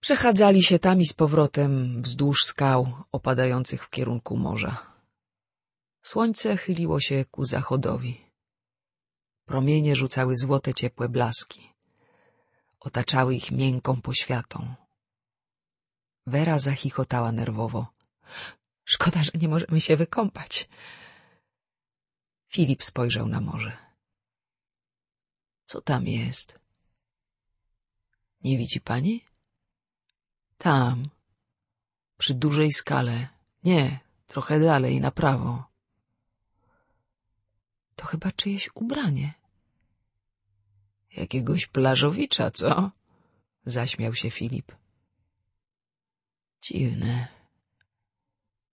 [SPEAKER 1] Przechadzali się tam i z powrotem wzdłuż skał opadających w kierunku morza. Słońce chyliło się ku zachodowi. Promienie rzucały złote ciepłe blaski. Otaczały ich miękką poświatą. Wera zachichotała nerwowo. Szkoda, że nie możemy się wykąpać. Filip spojrzał na morze. Co tam jest? Nie widzi pani? Tam. Przy dużej skale. Nie, trochę dalej, na prawo. To chyba czyjeś ubranie. Jakiegoś plażowicza, co? Zaśmiał się Filip. Dziwne.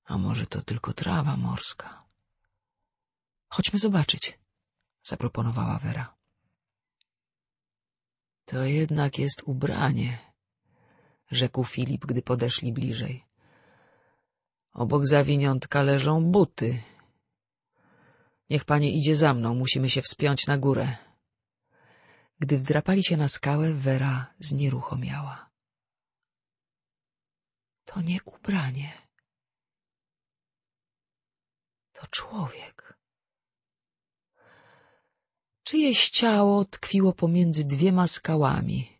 [SPEAKER 1] A może to tylko trawa morska? Chodźmy zobaczyć, zaproponowała Wera. To jednak jest ubranie, rzekł Filip, gdy podeszli bliżej. Obok zawiniątka leżą buty. Niech panie idzie za mną, musimy się wspiąć na górę. Gdy wdrapali się na skałę, Wera znieruchomiała. To nie ubranie. To człowiek. Czyjeś ciało tkwiło pomiędzy dwiema skałami,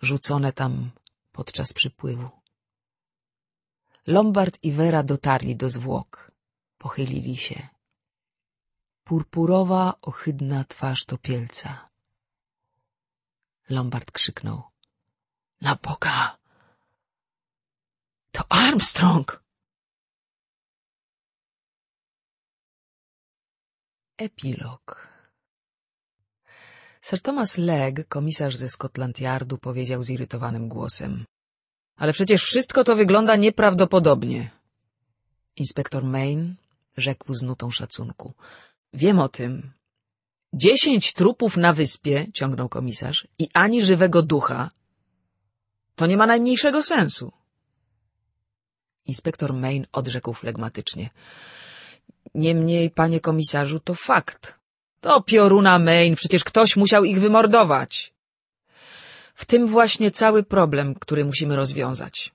[SPEAKER 1] rzucone tam podczas przypływu. Lombard i Vera dotarli do zwłok, pochylili się. Purpurowa, ohydna twarz topielca. Lombard krzyknął. — Na Boga!
[SPEAKER 3] To Armstrong!
[SPEAKER 1] Epilog Sir Thomas Legg, komisarz ze Scotland Yardu, powiedział zirytowanym głosem. Ale przecież wszystko to wygląda nieprawdopodobnie. Inspektor Main rzekł z nutą szacunku. Wiem o tym. Dziesięć trupów na wyspie, ciągnął komisarz, i ani żywego ducha. To nie ma najmniejszego sensu. Inspektor Main odrzekł flegmatycznie. Niemniej, panie komisarzu, to fakt. To pioruna Main, przecież ktoś musiał ich wymordować. W tym właśnie cały problem, który musimy rozwiązać.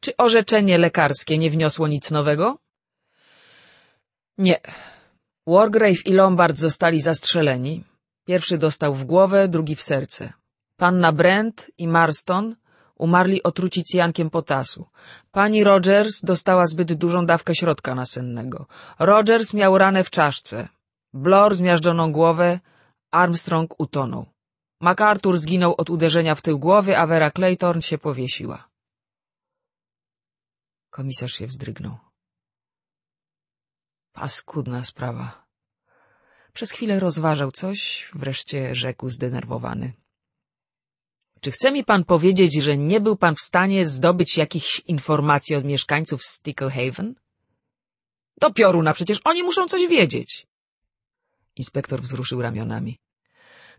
[SPEAKER 1] Czy orzeczenie lekarskie nie wniosło nic nowego? Nie. Wargrave i Lombard zostali zastrzeleni. Pierwszy dostał w głowę, drugi w serce. Panna Brent i Marston umarli otruci potasu. Pani Rogers dostała zbyt dużą dawkę środka nasennego. Rogers miał ranę w czaszce. Blor zmiażdżoną głowę, Armstrong utonął. MacArthur zginął od uderzenia w tył głowy, a Vera Claytorn się powiesiła. Komisarz się wzdrygnął. Paskudna sprawa. Przez chwilę rozważał coś, wreszcie rzekł zdenerwowany. Czy chce mi pan powiedzieć, że nie był pan w stanie zdobyć jakichś informacji od mieszkańców Sticklehaven? Do pioruna, przecież oni muszą coś wiedzieć. Inspektor wzruszył ramionami.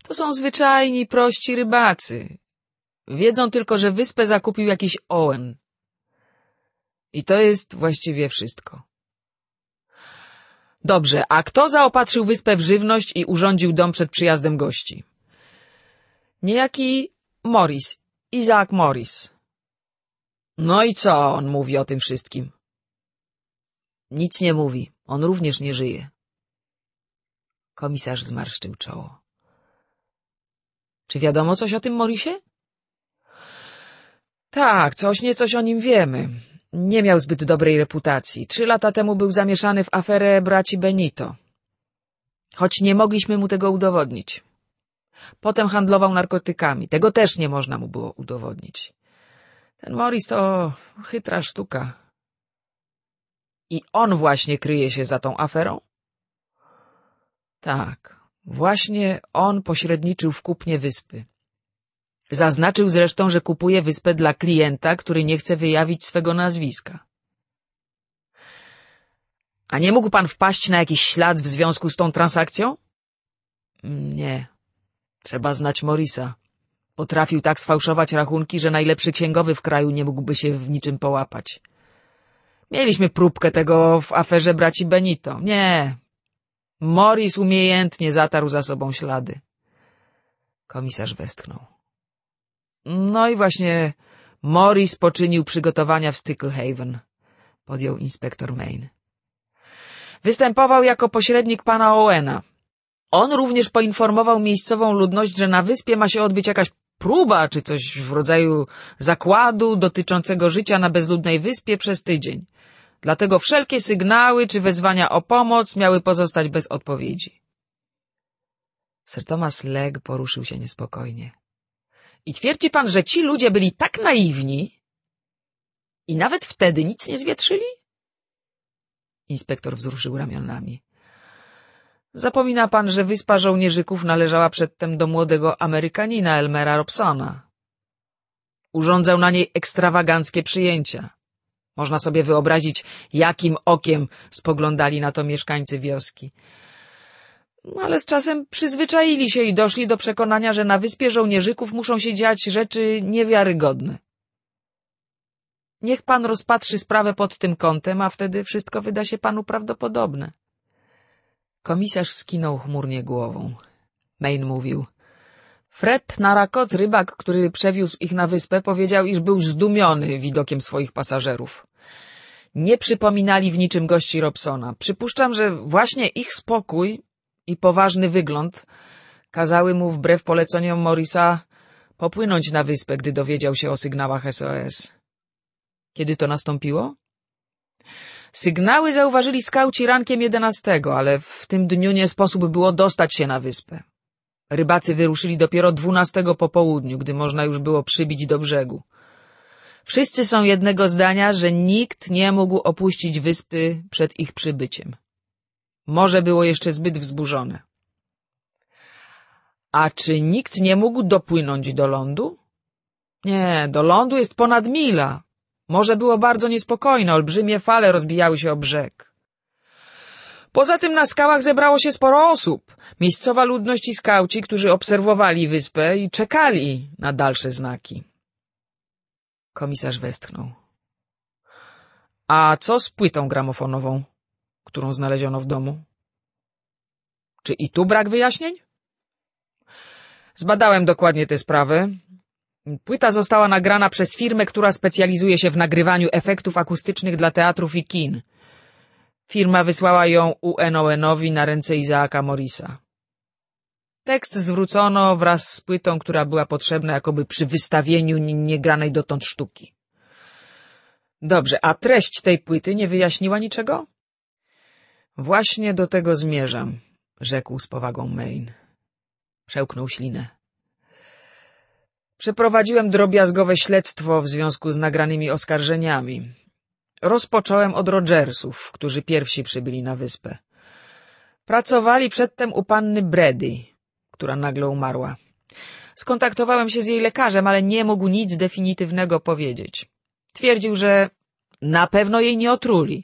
[SPEAKER 1] To są zwyczajni, prości rybacy. Wiedzą tylko, że wyspę zakupił jakiś Owen. I to jest właściwie wszystko. Dobrze, a kto zaopatrzył wyspę w żywność i urządził dom przed przyjazdem gości? Niejaki Morris, Isaac Morris. No i co on mówi o tym wszystkim? Nic nie mówi, on również nie żyje. Komisarz zmarszczył czoło. Czy wiadomo coś o tym Morisie? Tak, coś niecoś o nim wiemy. Nie miał zbyt dobrej reputacji. Trzy lata temu był zamieszany w aferę braci Benito. Choć nie mogliśmy mu tego udowodnić. Potem handlował narkotykami. Tego też nie można mu było udowodnić. Ten Morris to chytra sztuka. I on właśnie kryje się za tą aferą? Tak, właśnie on pośredniczył w kupnie wyspy. Zaznaczył zresztą, że kupuje wyspę dla klienta, który nie chce wyjawić swego nazwiska. A nie mógł pan wpaść na jakiś ślad w związku z tą transakcją? Nie. Trzeba znać Morisa. Potrafił tak sfałszować rachunki, że najlepszy księgowy w kraju nie mógłby się w niczym połapać. Mieliśmy próbkę tego w aferze braci Benito. Nie, Morris umiejętnie zatarł za sobą ślady. Komisarz westchnął. No i właśnie Morris poczynił przygotowania w Sticklehaven, podjął inspektor Main. Występował jako pośrednik pana Owena. On również poinformował miejscową ludność, że na wyspie ma się odbyć jakaś próba czy coś w rodzaju zakładu dotyczącego życia na bezludnej wyspie przez tydzień. Dlatego wszelkie sygnały czy wezwania o pomoc miały pozostać bez odpowiedzi. Sir Thomas Legg poruszył się niespokojnie. — I twierdzi pan, że ci ludzie byli tak naiwni i nawet wtedy nic nie zwietrzyli? Inspektor wzruszył ramionami. — Zapomina pan, że wyspa żołnierzyków należała przedtem do młodego Amerykanina Elmera Robsona. Urządzał na niej ekstrawaganckie przyjęcia. Można sobie wyobrazić, jakim okiem spoglądali na to mieszkańcy wioski.
[SPEAKER 2] No, ale z czasem przyzwyczaili
[SPEAKER 1] się i doszli do przekonania, że na wyspie żołnierzyków muszą się dziać rzeczy niewiarygodne. Niech pan rozpatrzy sprawę pod tym kątem, a wtedy wszystko wyda się panu prawdopodobne. Komisarz skinął chmurnie głową. Main mówił. Fred Narakot, rybak, który przewiózł ich na wyspę, powiedział, iż był zdumiony widokiem swoich pasażerów. Nie przypominali w niczym gości Robsona. Przypuszczam, że właśnie ich spokój i poważny wygląd kazały mu wbrew poleceniom Morisa popłynąć na wyspę, gdy dowiedział się o sygnałach SOS. Kiedy to nastąpiło? Sygnały zauważyli skauci rankiem jedenastego, ale w tym dniu nie sposób było dostać się na wyspę. Rybacy wyruszyli dopiero dwunastego po południu, gdy można już było przybić do brzegu. Wszyscy są jednego zdania, że nikt nie mógł opuścić wyspy przed ich przybyciem. Morze było jeszcze zbyt wzburzone. A czy nikt nie mógł dopłynąć do lądu? Nie, do lądu jest ponad mila. Morze było bardzo niespokojne, olbrzymie fale rozbijały się o brzeg. Poza tym na skałach zebrało się sporo osób — Miejscowa ludność i skauci, którzy obserwowali wyspę i czekali na dalsze znaki. Komisarz westchnął. A co z płytą gramofonową, którą znaleziono w domu? Czy i tu brak wyjaśnień? Zbadałem dokładnie tę sprawę. Płyta została nagrana przez firmę, która specjalizuje się w nagrywaniu efektów akustycznych dla teatrów i kin. Firma wysłała ją UNON-owi na ręce Izaaka Morisa. Tekst zwrócono wraz z płytą, która była potrzebna jakoby przy wystawieniu niegranej dotąd sztuki. Dobrze, a treść tej płyty nie wyjaśniła niczego? Właśnie do tego zmierzam, rzekł z powagą Main. Przełknął ślinę. Przeprowadziłem drobiazgowe śledztwo w związku z nagranymi oskarżeniami. Rozpocząłem od Rogersów, którzy pierwsi przybyli na wyspę. Pracowali przedtem u panny Brady która nagle umarła. Skontaktowałem się z jej lekarzem, ale nie mógł nic definitywnego powiedzieć. Twierdził, że na pewno jej nie otruli,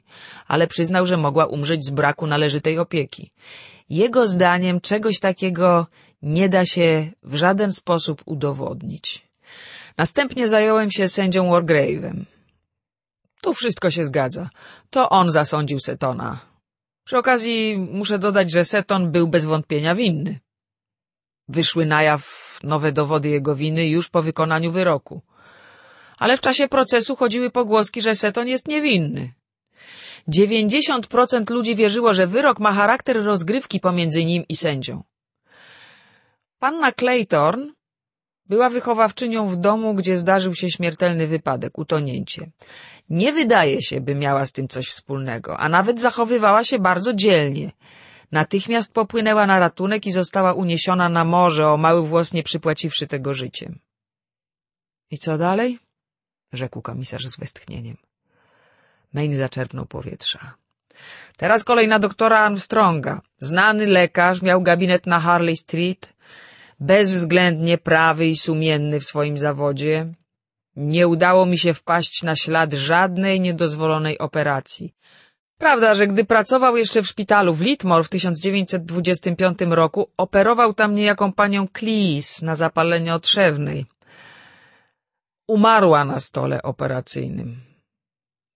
[SPEAKER 1] ale przyznał, że mogła umrzeć z braku należytej opieki. Jego zdaniem czegoś takiego nie da się w żaden sposób udowodnić. Następnie zająłem się sędzią Wargrave'em. Tu wszystko się zgadza. To on zasądził Setona. Przy okazji muszę dodać, że Seton był bez wątpienia winny. Wyszły na jaw nowe dowody jego winy już po wykonaniu wyroku. Ale w czasie procesu chodziły pogłoski, że Seton jest niewinny. 90% ludzi wierzyło, że wyrok ma charakter rozgrywki pomiędzy nim i sędzią. Panna Claytorn była wychowawczynią w domu, gdzie zdarzył się śmiertelny wypadek, utonięcie. Nie wydaje się, by miała z tym coś wspólnego, a nawet zachowywała się bardzo dzielnie. Natychmiast popłynęła na ratunek i została uniesiona na morze, o mały włos nie przypłaciwszy tego życiem. — I co dalej? — rzekł komisarz z westchnieniem. Main zaczerpnął powietrza. — Teraz kolej na doktora Armstronga. Znany lekarz, miał gabinet na Harley Street, bezwzględnie prawy i sumienny w swoim zawodzie. Nie udało mi się wpaść na ślad żadnej niedozwolonej operacji — Prawda, że gdy pracował jeszcze w szpitalu w Litmore w 1925 roku, operował tam niejaką panią Cleese na zapalenie otrzewnej. Umarła na stole operacyjnym.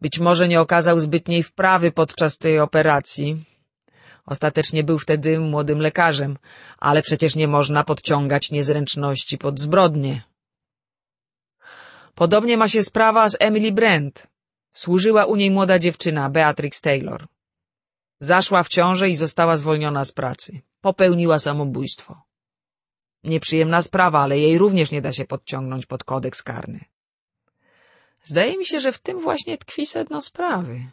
[SPEAKER 1] Być może nie okazał zbytniej wprawy podczas tej operacji. Ostatecznie był wtedy młodym lekarzem, ale przecież nie można podciągać niezręczności pod zbrodnie. Podobnie ma się sprawa z Emily Brent. Służyła u niej młoda dziewczyna, Beatrix Taylor. Zaszła w ciążę i została zwolniona z pracy. Popełniła samobójstwo. Nieprzyjemna sprawa, ale jej również nie da się podciągnąć pod kodeks karny. Zdaje mi się, że w tym właśnie tkwi sedno sprawy.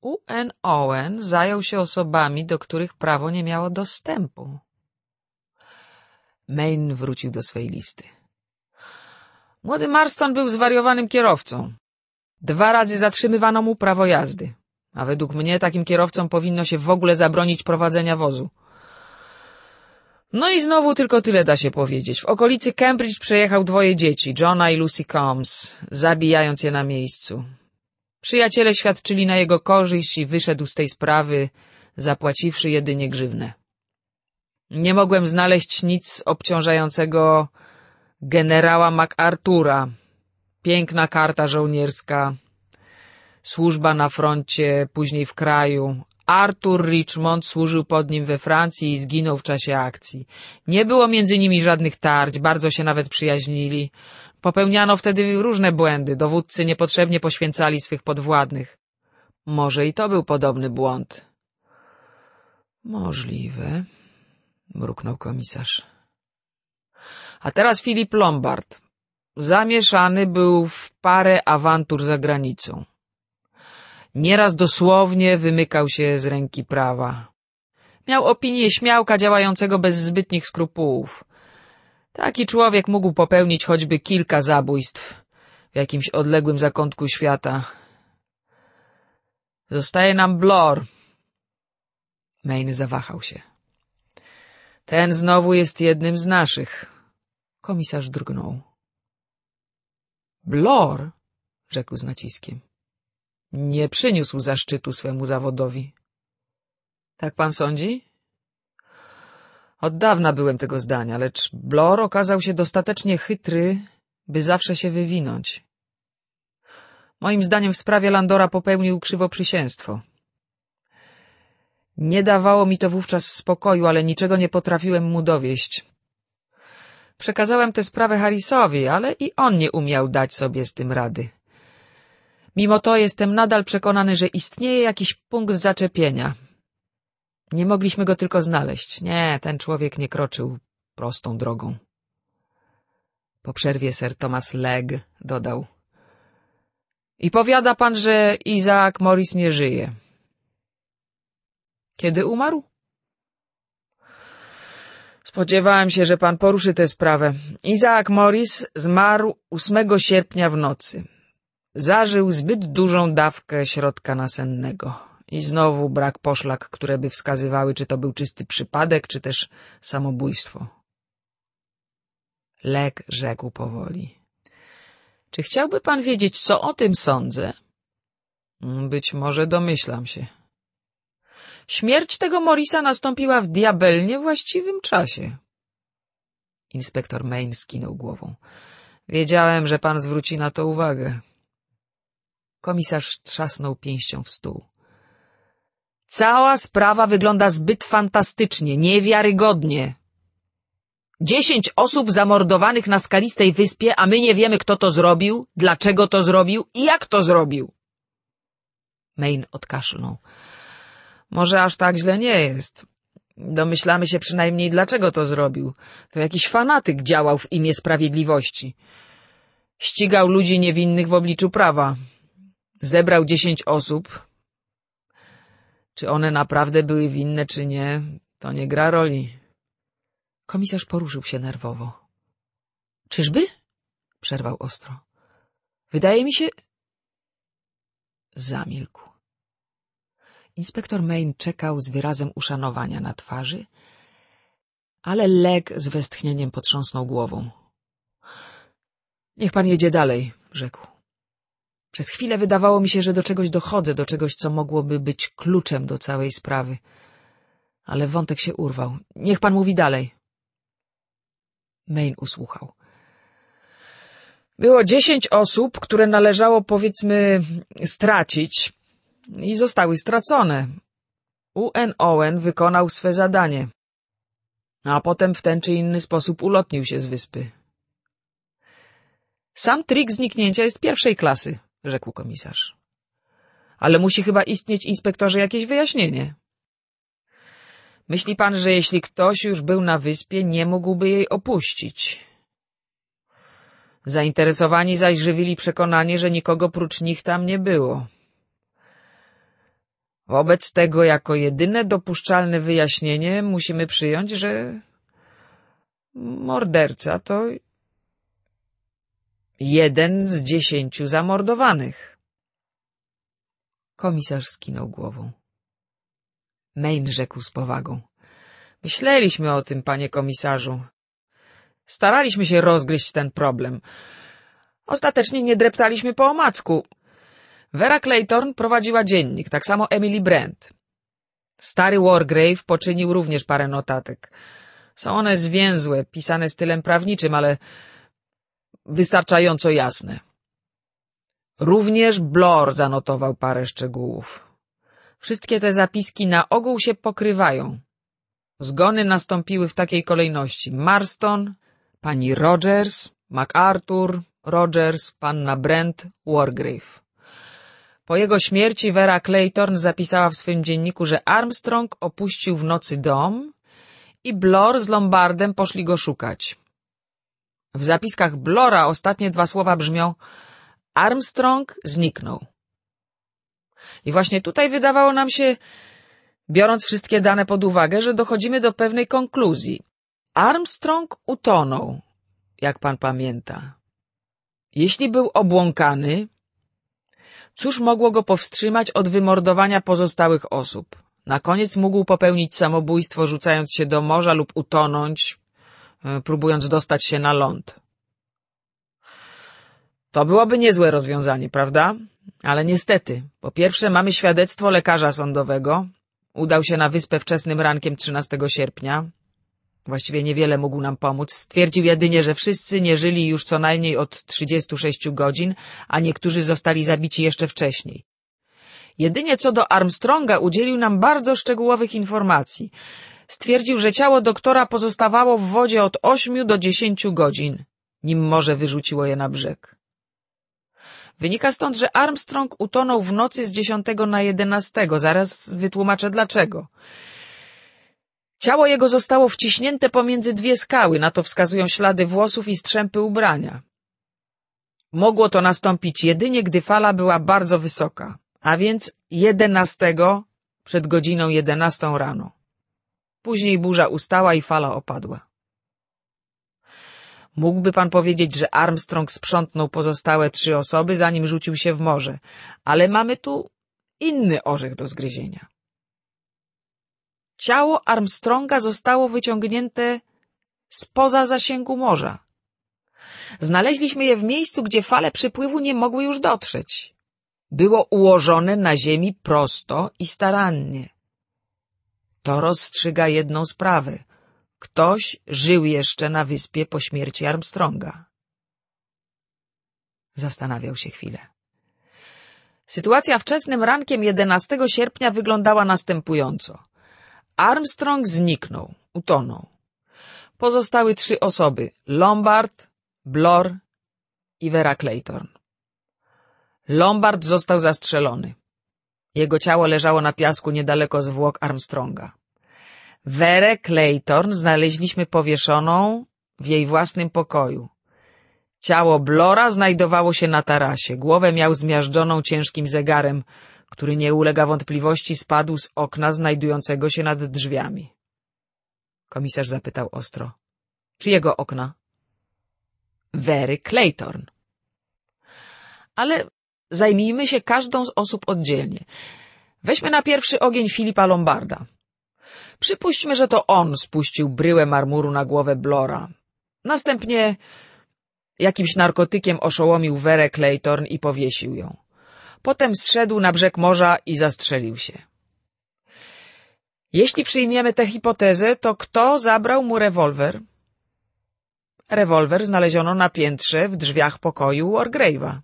[SPEAKER 1] UN Owen zajął się osobami, do których prawo nie miało dostępu. Main wrócił do swej listy. Młody Marston był zwariowanym kierowcą. Dwa razy zatrzymywano mu prawo jazdy, a według mnie takim kierowcom powinno się w ogóle zabronić prowadzenia wozu. No i znowu tylko tyle da się powiedzieć. W okolicy Cambridge przejechał dwoje dzieci, Johna i Lucy Combs, zabijając je na miejscu. Przyjaciele świadczyli na jego korzyść i wyszedł z tej sprawy, zapłaciwszy jedynie grzywne. Nie mogłem znaleźć nic obciążającego generała MacArthur'a, Piękna karta żołnierska, służba na froncie, później w kraju. Arthur Richmond służył pod nim we Francji i zginął w czasie akcji. Nie było między nimi żadnych tarć, bardzo się nawet przyjaźnili. Popełniano wtedy różne błędy, dowódcy niepotrzebnie poświęcali swych podwładnych. Może i to był podobny błąd. Możliwe, mruknął komisarz. A teraz Filip Lombard. Zamieszany był w parę awantur za granicą. Nieraz dosłownie wymykał się z ręki prawa. Miał opinię śmiałka działającego bez zbytnich skrupułów. Taki człowiek mógł popełnić choćby kilka zabójstw w jakimś odległym zakątku świata. Zostaje nam Blor. Main zawahał się. Ten znowu jest jednym z naszych. Komisarz drgnął. Blor, rzekł z naciskiem. Nie przyniósł zaszczytu swemu zawodowi. Tak pan sądzi? Od dawna byłem tego zdania, lecz Blor okazał się dostatecznie chytry, by zawsze się wywinąć. Moim zdaniem w sprawie Landora popełnił krzywoprzysięstwo. Nie dawało mi to wówczas spokoju, ale niczego nie potrafiłem mu dowieść. Przekazałem tę sprawę Harrisowi, ale i on nie umiał dać sobie z tym rady. Mimo to jestem nadal przekonany, że istnieje jakiś punkt zaczepienia. Nie mogliśmy go tylko znaleźć. Nie, ten człowiek nie kroczył prostą drogą. Po przerwie Sir Thomas Legg dodał. I powiada pan, że Izaak Morris nie żyje. Kiedy umarł? Spodziewałem się, że pan poruszy tę sprawę. Izaak Morris zmarł 8 sierpnia w nocy. Zażył zbyt dużą dawkę środka nasennego. I znowu brak poszlak, które by wskazywały, czy to był czysty przypadek, czy też samobójstwo. Lek rzekł powoli. — Czy chciałby pan wiedzieć, co o tym sądzę? — Być może domyślam się — Śmierć tego Morisa nastąpiła w diabelnie właściwym czasie. Inspektor Main skinął głową. Wiedziałem, że pan zwróci na to uwagę. Komisarz trzasnął pięścią w stół. Cała sprawa wygląda zbyt fantastycznie, niewiarygodnie. Dziesięć osób zamordowanych na skalistej wyspie, a my nie wiemy, kto to zrobił, dlaczego to zrobił i jak to zrobił. Main odkaszlnął. Może aż tak źle nie jest. Domyślamy się przynajmniej, dlaczego to zrobił. To jakiś fanatyk działał w imię sprawiedliwości. Ścigał ludzi niewinnych w obliczu prawa. Zebrał dziesięć osób. Czy one naprawdę były winne, czy nie, to nie gra roli. Komisarz poruszył się nerwowo. — Czyżby? — przerwał ostro. — Wydaje mi się... Zamilkł. Inspektor Main czekał z wyrazem uszanowania na twarzy, ale Leg z westchnieniem potrząsnął głową. — Niech pan jedzie dalej — rzekł. Przez chwilę wydawało mi się, że do czegoś dochodzę, do czegoś, co mogłoby być kluczem do całej sprawy. Ale wątek się urwał. Niech pan mówi dalej. Main usłuchał. Było dziesięć osób, które należało, powiedzmy, stracić i zostały stracone. UN Owen wykonał swe zadanie, a potem w ten czy inny sposób ulotnił się z wyspy.
[SPEAKER 2] Sam trik zniknięcia jest
[SPEAKER 1] pierwszej klasy, rzekł komisarz. Ale musi chyba istnieć, inspektorze, jakieś wyjaśnienie. Myśli pan, że jeśli ktoś już był na wyspie, nie mógłby jej opuścić? Zainteresowani zaś żywili przekonanie, że nikogo prócz nich tam nie było. Wobec tego jako jedyne dopuszczalne wyjaśnienie musimy przyjąć, że morderca to jeden z dziesięciu zamordowanych. Komisarz skinął głową. Main rzekł z powagą. Myśleliśmy o tym, panie komisarzu. Staraliśmy się rozgryźć ten problem. Ostatecznie nie dreptaliśmy po omacku. Vera Clayton prowadziła dziennik, tak samo Emily Brent. Stary Wargrave poczynił również parę notatek. Są one zwięzłe, pisane stylem prawniczym, ale wystarczająco jasne. Również Blor zanotował parę szczegółów. Wszystkie te zapiski na ogół się pokrywają. Zgony nastąpiły w takiej kolejności. Marston, pani Rogers, MacArthur, Rogers, panna Brent, Wargrave. Po jego śmierci Vera Clayton zapisała w swoim dzienniku, że Armstrong opuścił w nocy dom i Blor z Lombardem poszli go szukać. W zapiskach Blora ostatnie dwa słowa brzmią Armstrong zniknął. I właśnie tutaj wydawało nam się, biorąc wszystkie dane pod uwagę, że dochodzimy do pewnej konkluzji. Armstrong utonął, jak pan pamięta. Jeśli był obłąkany, Cóż mogło go powstrzymać od wymordowania pozostałych osób? Na koniec mógł popełnić samobójstwo, rzucając się do morza lub utonąć, e, próbując dostać się na ląd. To byłoby niezłe rozwiązanie, prawda? Ale niestety, po pierwsze mamy świadectwo lekarza sądowego. Udał się na wyspę wczesnym rankiem 13 sierpnia właściwie niewiele mógł nam pomóc. Stwierdził jedynie, że wszyscy nie żyli już co najmniej od 36 godzin, a niektórzy zostali zabici jeszcze wcześniej. Jedynie co do Armstronga udzielił nam bardzo szczegółowych informacji. Stwierdził, że ciało doktora pozostawało w wodzie od 8 do 10 godzin, nim morze wyrzuciło je na brzeg. Wynika stąd, że Armstrong utonął w nocy z 10 na 11, zaraz wytłumaczę dlaczego. Ciało jego zostało wciśnięte pomiędzy dwie skały, na to wskazują ślady włosów i strzępy ubrania. Mogło to nastąpić jedynie, gdy fala była bardzo wysoka, a więc 11 przed godziną 11 rano. Później burza ustała i fala opadła. Mógłby pan powiedzieć, że Armstrong sprzątnął pozostałe trzy osoby, zanim rzucił się w morze, ale mamy tu inny orzech do zgryzienia. Ciało Armstronga zostało wyciągnięte spoza zasięgu morza. Znaleźliśmy je w miejscu, gdzie fale przypływu nie mogły już dotrzeć. Było ułożone na ziemi prosto i starannie. To rozstrzyga jedną sprawę. Ktoś żył jeszcze na wyspie po śmierci Armstronga. Zastanawiał się chwilę. Sytuacja wczesnym rankiem 11 sierpnia wyglądała następująco. Armstrong zniknął, utonął. Pozostały trzy osoby — Lombard, Blor i Vera Clayton. Lombard został zastrzelony. Jego ciało leżało na piasku niedaleko zwłok Armstronga. Werę Clayton znaleźliśmy powieszoną w jej własnym pokoju. Ciało Blora znajdowało się na tarasie. Głowę miał zmiażdżoną ciężkim zegarem, który nie ulega wątpliwości spadł z okna znajdującego się nad drzwiami. Komisarz zapytał ostro. Czyjego okna? Wery Claytorn. Ale zajmijmy się każdą z osób oddzielnie. Weźmy na pierwszy ogień Filipa Lombarda. Przypuśćmy, że to on spuścił bryłę marmuru na głowę Blora. Następnie jakimś narkotykiem oszołomił Werę Claytorn i powiesił ją. Potem zszedł na brzeg morza i zastrzelił się. Jeśli przyjmiemy tę hipotezę, to kto zabrał mu rewolwer? Rewolwer znaleziono na piętrze w drzwiach pokoju Orgrave'a.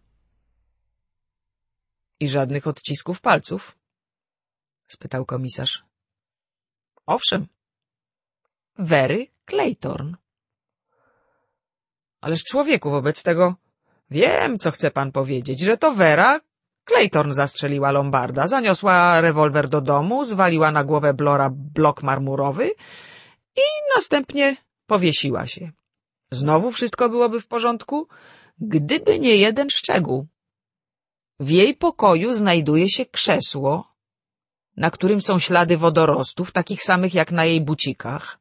[SPEAKER 1] I żadnych odcisków palców? spytał komisarz. Owszem. Wery Claytorn. Ależ człowieku wobec tego... Wiem, co chce pan powiedzieć, że to Vera, Clayton zastrzeliła Lombarda, zaniosła rewolwer do domu, zwaliła na głowę Blora blok marmurowy i następnie powiesiła się. Znowu wszystko byłoby w porządku, gdyby nie jeden szczegół. W jej pokoju znajduje się krzesło, na którym są ślady wodorostów, takich samych jak na jej bucikach.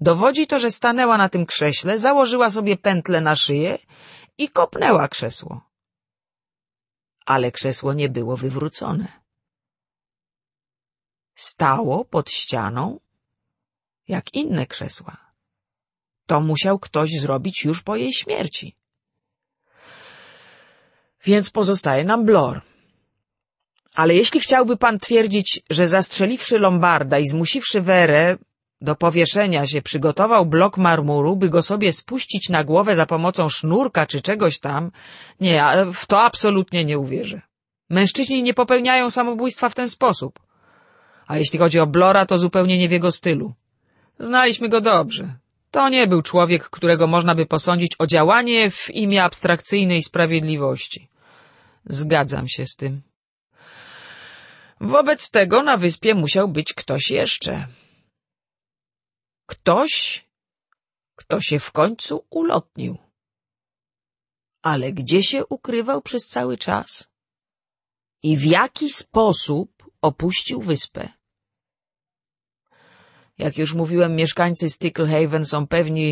[SPEAKER 1] Dowodzi to, że stanęła na tym krześle, założyła sobie pętlę na szyję i kopnęła krzesło ale krzesło nie było wywrócone. Stało pod ścianą, jak inne krzesła. To musiał ktoś zrobić już po jej śmierci. Więc pozostaje nam Blor. Ale jeśli chciałby pan twierdzić, że zastrzeliwszy Lombarda i zmusiwszy Werę, do powieszenia się przygotował blok marmuru, by go sobie spuścić na głowę za pomocą sznurka czy czegoś tam. Nie, w to absolutnie nie uwierzę. Mężczyźni nie popełniają samobójstwa w ten sposób. A jeśli chodzi o Blora, to zupełnie nie w jego stylu. Znaliśmy go dobrze. To nie był człowiek, którego można by posądzić o działanie w imię abstrakcyjnej sprawiedliwości. Zgadzam się z tym. Wobec tego na wyspie musiał być ktoś jeszcze. Ktoś, kto się w końcu ulotnił. Ale gdzie się ukrywał przez cały czas? I w jaki sposób opuścił wyspę? Jak już mówiłem, mieszkańcy Sticklehaven są pewni,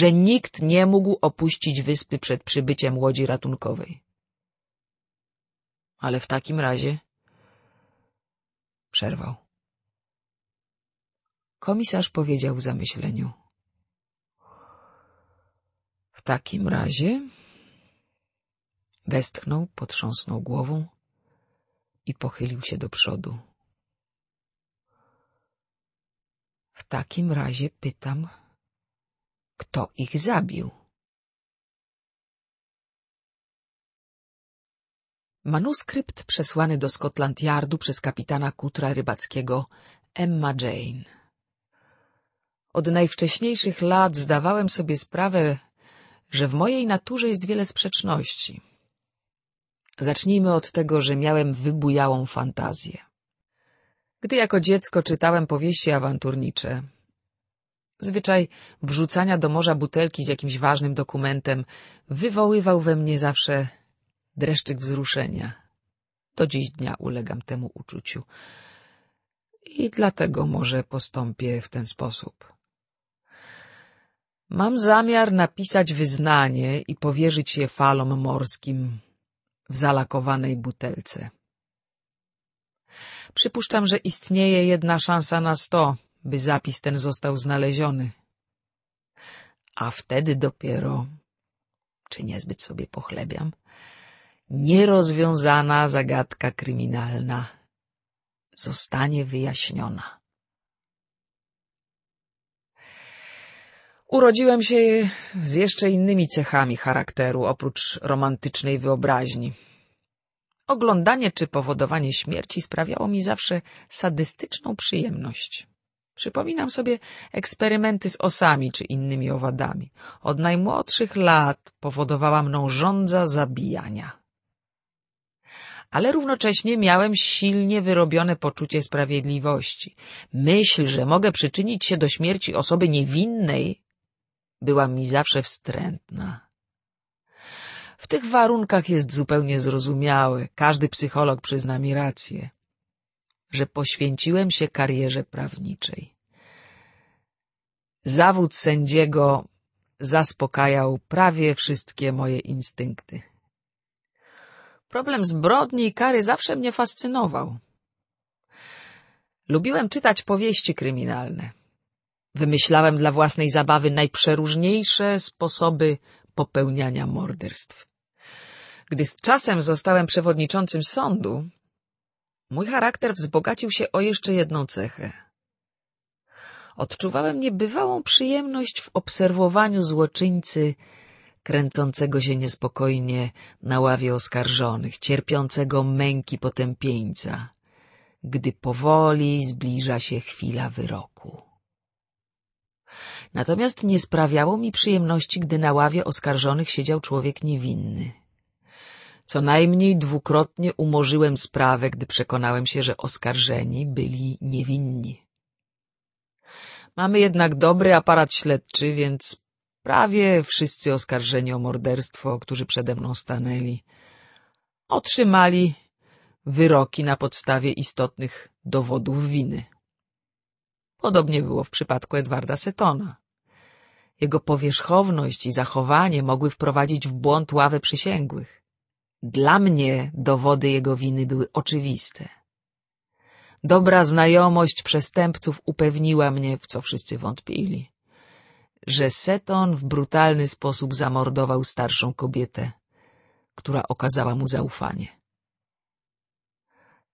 [SPEAKER 1] że nikt nie mógł opuścić wyspy przed przybyciem łodzi ratunkowej. Ale w takim razie przerwał. Komisarz powiedział w zamyśleniu. W takim razie... Westchnął, potrząsnął głową i pochylił się do przodu. W takim razie pytam, kto ich zabił? Manuskrypt przesłany do Scotland Yardu przez kapitana Kutra Rybackiego Emma Jane. Od najwcześniejszych lat zdawałem sobie sprawę, że w mojej naturze jest wiele sprzeczności. Zacznijmy od tego, że miałem wybujałą fantazję. Gdy jako dziecko czytałem powieści awanturnicze, zwyczaj wrzucania do morza butelki z jakimś ważnym dokumentem wywoływał we mnie zawsze dreszczyk wzruszenia. Do dziś dnia ulegam temu uczuciu. I dlatego może postąpię w ten sposób. Mam zamiar napisać wyznanie i powierzyć je falom morskim w zalakowanej butelce. Przypuszczam, że istnieje jedna szansa na sto, by zapis ten został znaleziony. A wtedy dopiero, czy niezbyt sobie pochlebiam, nierozwiązana zagadka kryminalna zostanie wyjaśniona. Urodziłem się z jeszcze innymi cechami charakteru, oprócz romantycznej wyobraźni. Oglądanie czy powodowanie śmierci sprawiało mi zawsze sadystyczną przyjemność. Przypominam sobie eksperymenty z osami czy innymi owadami. Od najmłodszych lat powodowała mną żądza zabijania. Ale równocześnie miałem silnie wyrobione poczucie sprawiedliwości. Myśl, że mogę przyczynić się do śmierci osoby niewinnej, była mi zawsze wstrętna. W tych warunkach jest zupełnie zrozumiałe, każdy psycholog przyzna mi rację, że poświęciłem się karierze prawniczej. Zawód sędziego zaspokajał prawie wszystkie moje instynkty. Problem zbrodni i kary zawsze mnie fascynował. Lubiłem czytać powieści kryminalne. Wymyślałem dla własnej zabawy najprzeróżniejsze sposoby popełniania morderstw. Gdy z czasem zostałem przewodniczącym sądu, mój charakter wzbogacił się o jeszcze jedną cechę. Odczuwałem niebywałą przyjemność w obserwowaniu złoczyńcy kręcącego się niespokojnie na ławie oskarżonych, cierpiącego męki potępieńca, gdy powoli zbliża się chwila wyroku. Natomiast nie sprawiało mi przyjemności, gdy na ławie oskarżonych siedział człowiek niewinny. Co najmniej dwukrotnie umorzyłem sprawę, gdy przekonałem się, że oskarżeni byli niewinni. Mamy jednak dobry aparat śledczy, więc prawie wszyscy oskarżeni o morderstwo, którzy przede mną stanęli, otrzymali wyroki na podstawie istotnych dowodów winy. Podobnie było w przypadku Edwarda Setona. Jego powierzchowność i zachowanie mogły wprowadzić w błąd ławę przysięgłych. Dla mnie dowody jego winy były oczywiste. Dobra znajomość przestępców upewniła mnie, w co wszyscy wątpili, że Seton w brutalny sposób zamordował starszą kobietę, która okazała mu zaufanie.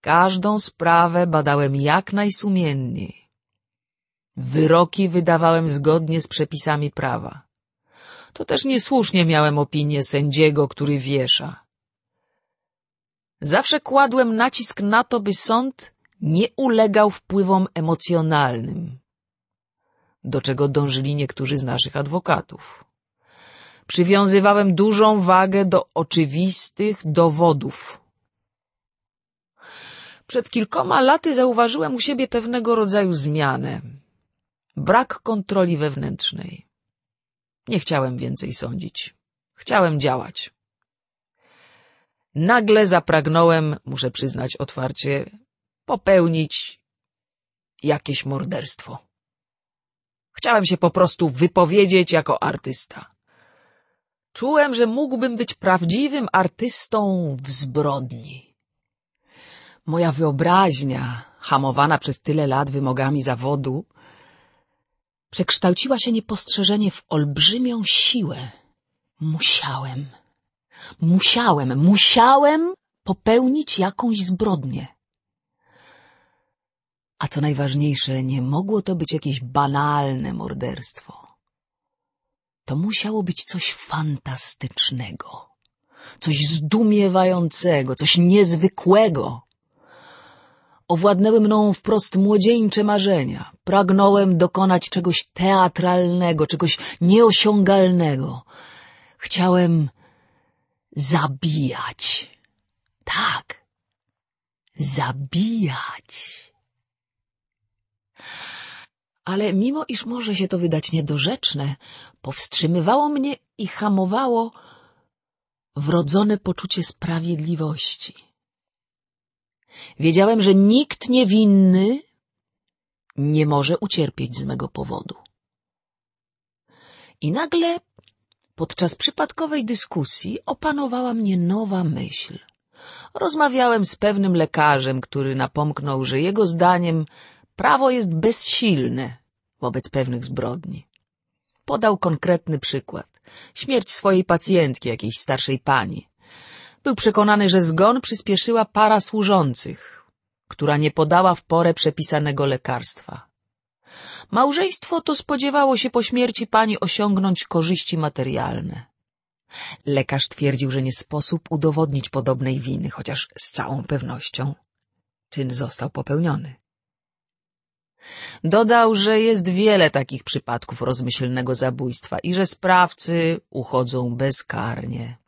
[SPEAKER 1] Każdą sprawę badałem jak najsumienniej Wyroki wydawałem zgodnie z przepisami prawa. To też niesłusznie miałem opinię sędziego, który wiesza. Zawsze kładłem nacisk na to, by sąd nie ulegał wpływom emocjonalnym, do czego dążyli niektórzy z naszych adwokatów. Przywiązywałem dużą wagę do oczywistych dowodów. Przed kilkoma laty zauważyłem u siebie pewnego rodzaju zmianę. Brak kontroli wewnętrznej. Nie chciałem więcej sądzić. Chciałem działać. Nagle zapragnąłem, muszę przyznać otwarcie, popełnić jakieś morderstwo. Chciałem się po prostu wypowiedzieć jako artysta. Czułem, że mógłbym być prawdziwym artystą w zbrodni. Moja wyobraźnia, hamowana przez tyle lat wymogami zawodu, przekształciła się
[SPEAKER 2] niepostrzeżenie w olbrzymią siłę. Musiałem, musiałem, musiałem popełnić jakąś zbrodnię.
[SPEAKER 1] A co najważniejsze, nie mogło to być jakieś banalne morderstwo. To musiało być coś fantastycznego, coś zdumiewającego, coś niezwykłego. Owładnęły mną wprost młodzieńcze marzenia. Pragnąłem dokonać czegoś teatralnego,
[SPEAKER 2] czegoś nieosiągalnego. Chciałem zabijać. Tak, zabijać.
[SPEAKER 1] Ale mimo iż może się to wydać niedorzeczne, powstrzymywało mnie i hamowało wrodzone poczucie sprawiedliwości. Wiedziałem, że nikt niewinny nie może ucierpieć z mego powodu. I nagle podczas przypadkowej dyskusji opanowała mnie nowa myśl. Rozmawiałem z pewnym lekarzem, który napomknął, że jego zdaniem prawo jest bezsilne wobec pewnych zbrodni. Podał konkretny przykład. Śmierć swojej pacjentki, jakiejś starszej pani. Był przekonany, że zgon przyspieszyła para służących, która nie podała w porę przepisanego lekarstwa.
[SPEAKER 2] Małżeństwo to
[SPEAKER 1] spodziewało się po śmierci pani osiągnąć korzyści materialne. Lekarz twierdził, że nie sposób udowodnić podobnej winy, chociaż z całą pewnością czyn został popełniony. Dodał, że jest wiele takich przypadków rozmyślnego zabójstwa i że sprawcy uchodzą bezkarnie.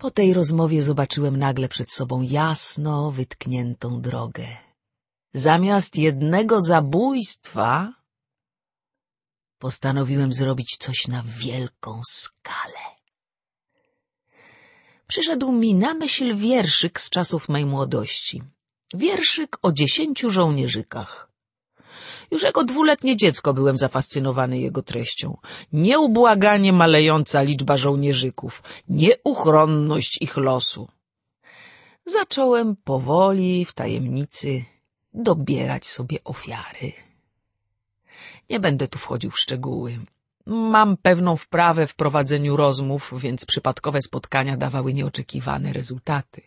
[SPEAKER 1] Po tej rozmowie zobaczyłem nagle przed sobą jasno wytkniętą drogę. Zamiast jednego zabójstwa postanowiłem zrobić coś na wielką skalę. Przyszedł mi na myśl wierszyk z czasów mej młodości. Wierszyk o dziesięciu żołnierzykach. Już jako dwuletnie dziecko byłem zafascynowany jego treścią. Nieubłaganie malejąca liczba żołnierzyków, nieuchronność ich losu. Zacząłem powoli, w tajemnicy, dobierać sobie ofiary. Nie będę tu wchodził w szczegóły. Mam pewną wprawę w prowadzeniu rozmów, więc przypadkowe spotkania dawały nieoczekiwane rezultaty.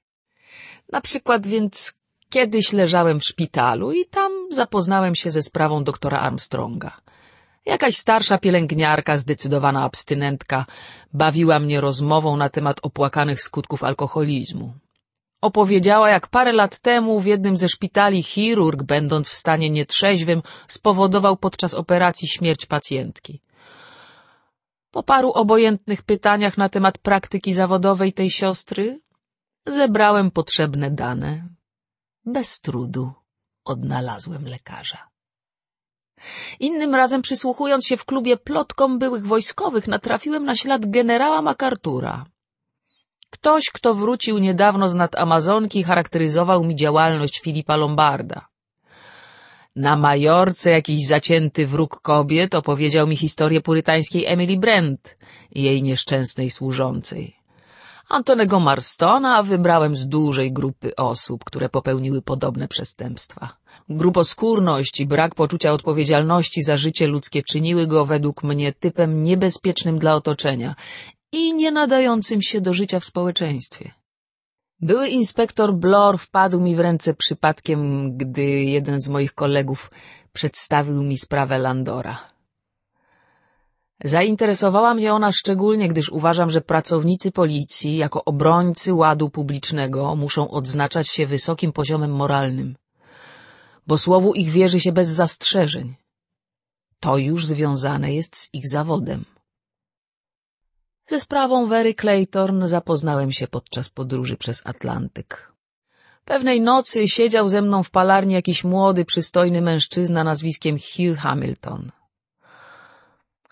[SPEAKER 1] Na przykład więc Kiedyś leżałem w szpitalu i tam zapoznałem się ze sprawą doktora Armstronga. Jakaś starsza pielęgniarka, zdecydowana abstynentka, bawiła mnie rozmową na temat opłakanych skutków alkoholizmu. Opowiedziała, jak parę lat temu w jednym ze szpitali chirurg, będąc w stanie nietrzeźwym, spowodował podczas operacji śmierć pacjentki. Po paru obojętnych pytaniach na temat praktyki zawodowej tej siostry zebrałem potrzebne dane.
[SPEAKER 2] Bez trudu odnalazłem lekarza.
[SPEAKER 1] Innym razem przysłuchując się w klubie plotkom byłych wojskowych, natrafiłem na ślad generała MacArthura. Ktoś, kto wrócił niedawno z nad Amazonki, charakteryzował mi działalność Filipa Lombarda. Na Majorce jakiś zacięty wróg kobiet opowiedział mi historię purytańskiej Emily Brent i jej nieszczęsnej służącej. Antonego Marstona wybrałem z dużej grupy osób, które popełniły podobne przestępstwa. Gruposkórność i brak poczucia odpowiedzialności za życie ludzkie czyniły go według mnie typem niebezpiecznym dla otoczenia i nie nadającym się do życia w społeczeństwie. Były inspektor Blor wpadł mi w ręce przypadkiem, gdy jeden z moich kolegów przedstawił mi sprawę Landora. Zainteresowała mnie ona szczególnie, gdyż uważam, że pracownicy policji jako obrońcy ładu publicznego muszą odznaczać się wysokim poziomem moralnym, bo słowu ich wierzy się bez zastrzeżeń. To już związane jest z ich zawodem. Ze sprawą Wery Claytorn zapoznałem się podczas podróży przez Atlantyk. Pewnej nocy siedział ze mną w palarni jakiś młody, przystojny mężczyzna nazwiskiem Hugh Hamilton –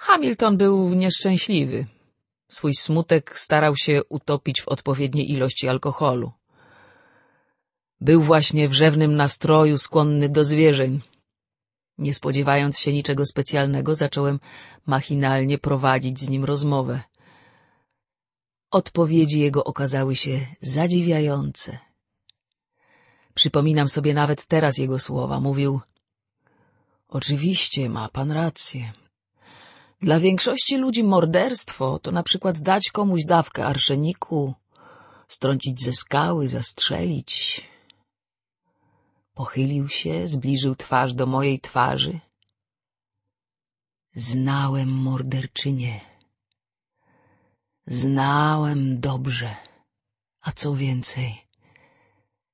[SPEAKER 1] Hamilton był nieszczęśliwy. Swój smutek starał się utopić w odpowiedniej ilości alkoholu. Był właśnie w rzewnym nastroju skłonny do zwierzeń. Nie spodziewając się niczego specjalnego, zacząłem machinalnie prowadzić z nim rozmowę. Odpowiedzi jego okazały się zadziwiające. Przypominam sobie nawet teraz jego słowa. Mówił — Oczywiście, ma pan rację. Dla większości ludzi morderstwo to na przykład dać komuś dawkę arszeniku, strącić ze skały, zastrzelić. Pochylił się, zbliżył twarz do mojej twarzy. Znałem morderczynię. Znałem dobrze, a co więcej,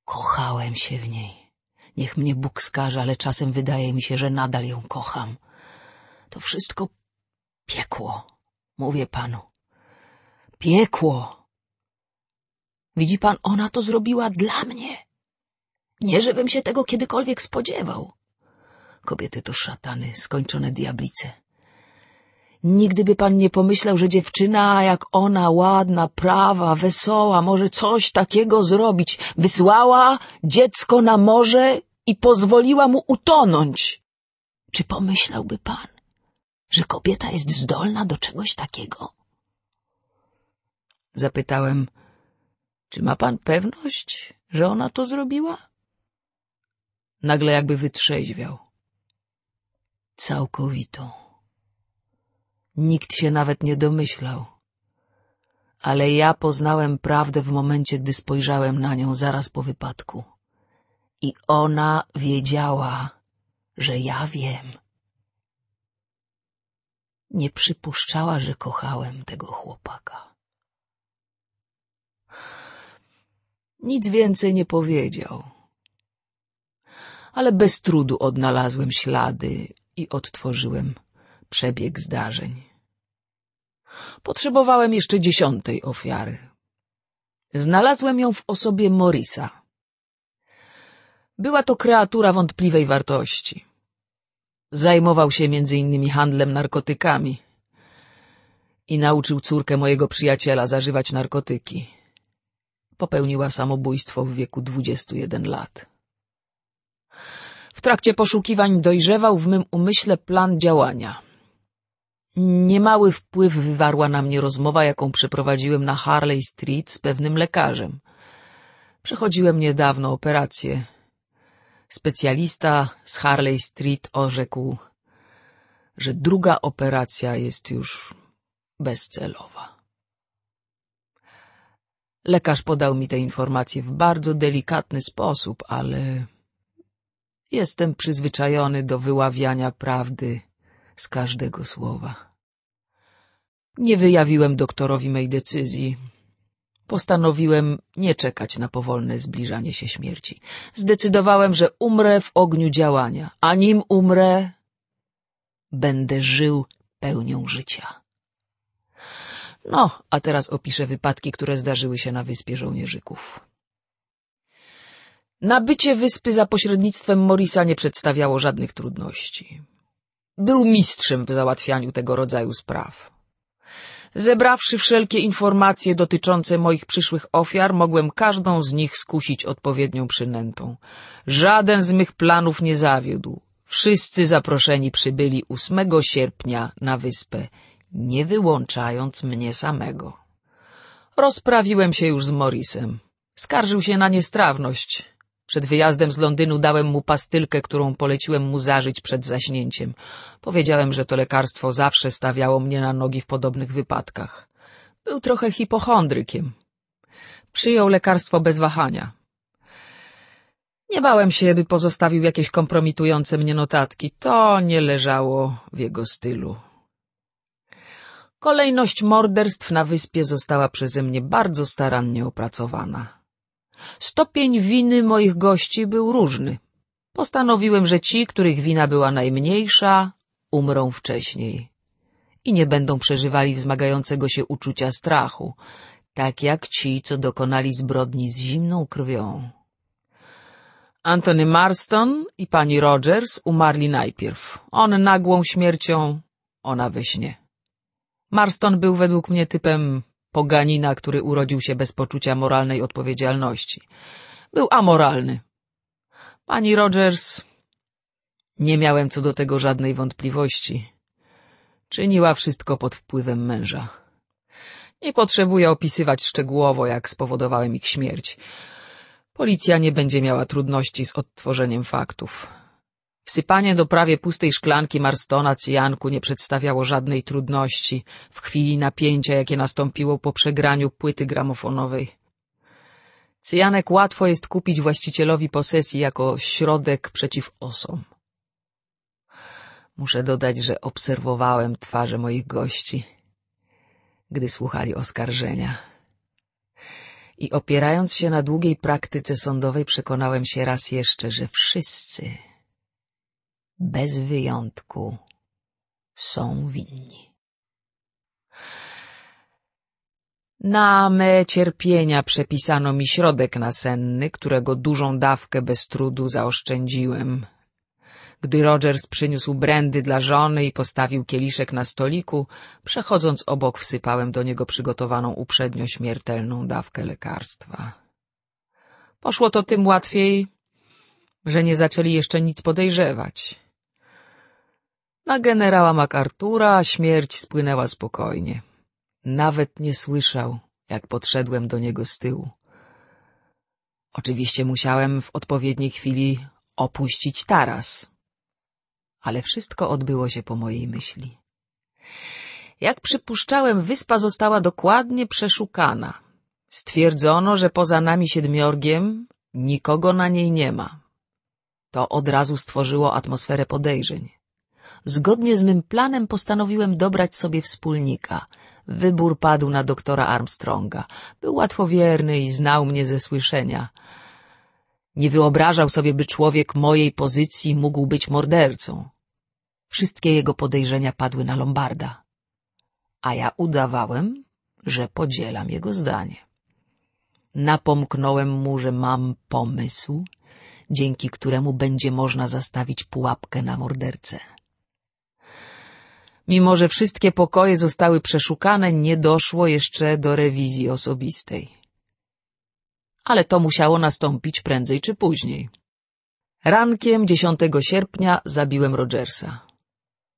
[SPEAKER 1] kochałem się w niej. Niech mnie Bóg skaże, ale czasem wydaje mi się, że nadal ją kocham.
[SPEAKER 2] To wszystko Piekło, mówię panu. Piekło. Widzi pan, ona to zrobiła dla mnie. Nie, żebym się tego kiedykolwiek
[SPEAKER 1] spodziewał. Kobiety to szatany, skończone diablice. Nigdy by pan nie pomyślał, że dziewczyna jak ona, ładna, prawa, wesoła, może coś takiego zrobić. Wysłała dziecko
[SPEAKER 2] na morze i pozwoliła mu utonąć. Czy pomyślałby pan? że kobieta jest zdolna do czegoś takiego?
[SPEAKER 1] Zapytałem, czy ma pan pewność, że ona to zrobiła? Nagle jakby wytrzeźwiał. Całkowitą. Nikt się nawet nie domyślał. Ale ja poznałem prawdę w momencie, gdy spojrzałem na nią zaraz po wypadku. I ona wiedziała, że ja wiem nie przypuszczała, że kochałem tego chłopaka. Nic więcej nie powiedział, ale bez trudu odnalazłem ślady i odtworzyłem przebieg zdarzeń. Potrzebowałem jeszcze dziesiątej ofiary. Znalazłem ją w osobie Morisa. Była to kreatura wątpliwej wartości. Zajmował się między innymi handlem narkotykami i nauczył córkę mojego przyjaciela zażywać narkotyki. Popełniła samobójstwo w wieku 21 lat. W trakcie poszukiwań dojrzewał w mym umyśle plan działania. Niemały wpływ wywarła na mnie rozmowa, jaką przeprowadziłem na Harley Street z pewnym lekarzem. Przechodziłem niedawno operację Specjalista z Harley Street orzekł, że druga operacja jest już bezcelowa. Lekarz podał mi te informacje w bardzo delikatny sposób, ale jestem przyzwyczajony do wyławiania prawdy z każdego słowa. Nie wyjawiłem doktorowi mej decyzji Postanowiłem nie czekać na powolne zbliżanie się śmierci. Zdecydowałem, że umrę w ogniu działania, a nim umrę, będę żył pełnią życia. No, a teraz opiszę wypadki, które zdarzyły się na wyspie żołnierzyków. Nabycie wyspy za pośrednictwem Morisa nie przedstawiało żadnych trudności. Był mistrzem w załatwianiu tego rodzaju spraw. Zebrawszy wszelkie informacje dotyczące moich przyszłych ofiar, mogłem każdą z nich skusić odpowiednią przynętą. Żaden z mych planów nie zawiódł. Wszyscy zaproszeni przybyli 8 sierpnia na wyspę, nie wyłączając mnie samego. Rozprawiłem się już z Morisem. Skarżył się na niestrawność. Przed wyjazdem z Londynu dałem mu pastylkę, którą poleciłem mu zażyć przed zaśnięciem. Powiedziałem, że to lekarstwo zawsze stawiało mnie na nogi w podobnych wypadkach. Był trochę hipochondrykiem. Przyjął lekarstwo bez wahania. Nie bałem się, by pozostawił jakieś kompromitujące mnie notatki. To nie leżało w jego stylu. Kolejność morderstw na wyspie została przeze mnie bardzo starannie opracowana. Stopień winy moich gości był różny. Postanowiłem, że ci, których wina była najmniejsza, umrą wcześniej i nie będą przeżywali wzmagającego się uczucia strachu, tak jak ci, co dokonali zbrodni z zimną krwią. Antony Marston i pani Rogers umarli najpierw. On nagłą śmiercią, ona we śnie. Marston był według mnie typem poganina, który urodził się bez poczucia moralnej odpowiedzialności. Był amoralny. Pani Rogers... Nie miałem co do tego żadnej wątpliwości. Czyniła wszystko pod wpływem męża. Nie potrzebuję opisywać szczegółowo, jak spowodowałem ich śmierć. Policja nie będzie miała trudności z odtworzeniem faktów. Wsypanie do prawie pustej szklanki Marstona cyjanku nie przedstawiało żadnej trudności w chwili napięcia, jakie nastąpiło po przegraniu płyty gramofonowej. Cyjanek łatwo jest kupić właścicielowi posesji jako środek przeciw osom. Muszę dodać, że obserwowałem twarze moich gości, gdy słuchali oskarżenia. I opierając się na długiej praktyce sądowej, przekonałem się raz jeszcze, że wszyscy bez wyjątku są winni. Na me cierpienia przepisano mi środek nasenny, którego dużą dawkę bez trudu zaoszczędziłem. Gdy Rogers przyniósł brandy dla żony i postawił kieliszek na stoliku, przechodząc obok wsypałem do niego przygotowaną uprzednio śmiertelną dawkę lekarstwa. Poszło to tym łatwiej, że nie zaczęli jeszcze nic podejrzewać. Na generała MacArthur'a śmierć spłynęła spokojnie. Nawet nie słyszał, jak podszedłem do niego z tyłu. Oczywiście musiałem w odpowiedniej chwili opuścić taras. Ale wszystko odbyło się po mojej myśli. Jak przypuszczałem, wyspa została dokładnie przeszukana. Stwierdzono, że poza nami siedmiorgiem nikogo na niej nie ma. To od razu stworzyło atmosferę podejrzeń. Zgodnie z mym planem postanowiłem dobrać sobie wspólnika. Wybór padł na doktora Armstronga. Był łatwowierny i znał mnie ze słyszenia. Nie wyobrażał sobie, by człowiek mojej pozycji mógł być mordercą. Wszystkie jego podejrzenia padły na Lombarda. A ja udawałem, że podzielam jego zdanie. Napomknąłem mu, że mam pomysł, dzięki któremu będzie można zastawić pułapkę na mordercę. Mimo, że wszystkie pokoje zostały przeszukane, nie doszło jeszcze do rewizji osobistej. Ale to musiało nastąpić prędzej czy później. Rankiem 10 sierpnia zabiłem Rogersa.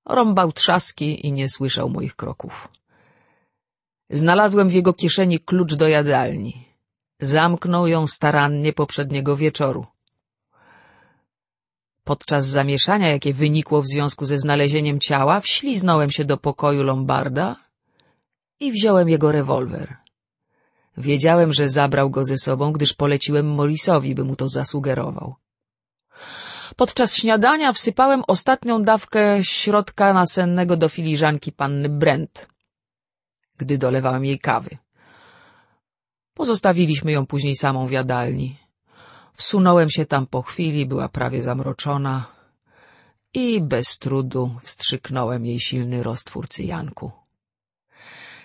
[SPEAKER 1] Rąbał trzaski i nie słyszał moich kroków. Znalazłem w jego kieszeni klucz do jadalni. Zamknął ją starannie poprzedniego wieczoru. Podczas zamieszania, jakie wynikło w związku ze znalezieniem ciała, wśliznąłem się do pokoju Lombarda i wziąłem jego rewolwer. Wiedziałem, że zabrał go ze sobą, gdyż poleciłem Morrisowi, by mu to zasugerował. Podczas śniadania wsypałem ostatnią dawkę środka nasennego do filiżanki panny Brent, gdy dolewałem jej kawy. Pozostawiliśmy ją później samą w jadalni. Wsunąłem się tam po chwili, była prawie zamroczona i bez trudu wstrzyknąłem jej silny roztwór cyjanku.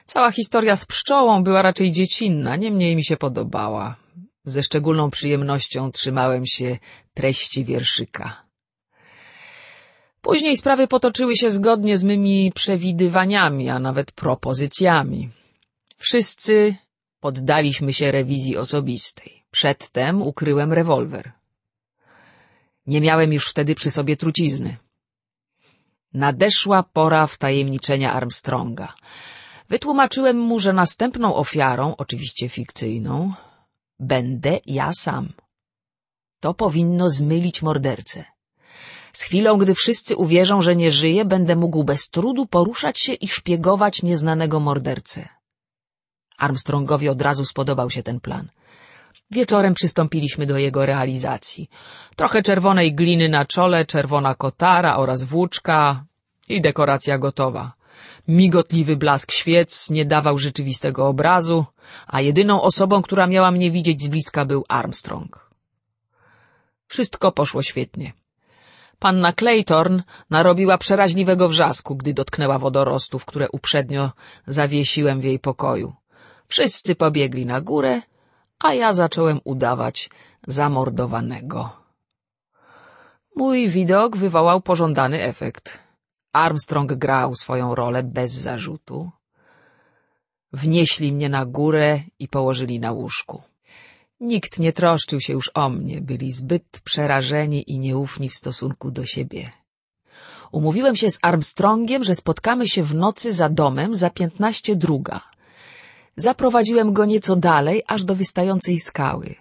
[SPEAKER 1] Cała historia z pszczołą była raczej dziecinna, niemniej mi się podobała. Ze szczególną przyjemnością trzymałem się treści wierszyka. Później sprawy potoczyły się zgodnie z mymi przewidywaniami, a nawet propozycjami. Wszyscy poddaliśmy się rewizji osobistej. Przedtem ukryłem rewolwer. Nie miałem już wtedy przy sobie trucizny. Nadeszła pora wtajemniczenia Armstronga. Wytłumaczyłem mu, że następną ofiarą, oczywiście fikcyjną, będę ja sam. To powinno zmylić mordercę. Z chwilą, gdy wszyscy uwierzą, że nie żyje, będę mógł bez trudu poruszać się i szpiegować nieznanego mordercę. Armstrongowi od razu spodobał się ten plan – Wieczorem przystąpiliśmy do jego realizacji. Trochę czerwonej gliny na czole, czerwona kotara oraz włóczka i dekoracja gotowa. Migotliwy blask świec nie dawał rzeczywistego obrazu, a jedyną osobą, która miała mnie widzieć z bliska był Armstrong. Wszystko poszło świetnie. Panna Claytorn narobiła przeraźliwego wrzasku, gdy dotknęła wodorostów, które uprzednio zawiesiłem w jej pokoju. Wszyscy pobiegli na górę, a ja zacząłem udawać zamordowanego. Mój widok wywołał pożądany efekt. Armstrong grał swoją rolę bez zarzutu. Wnieśli mnie na górę i położyli na łóżku. Nikt nie troszczył się już o mnie, byli zbyt przerażeni i nieufni w stosunku do siebie. Umówiłem się z Armstrongiem, że spotkamy się w nocy za domem za piętnaście druga. Zaprowadziłem go nieco dalej, aż do wystającej skały.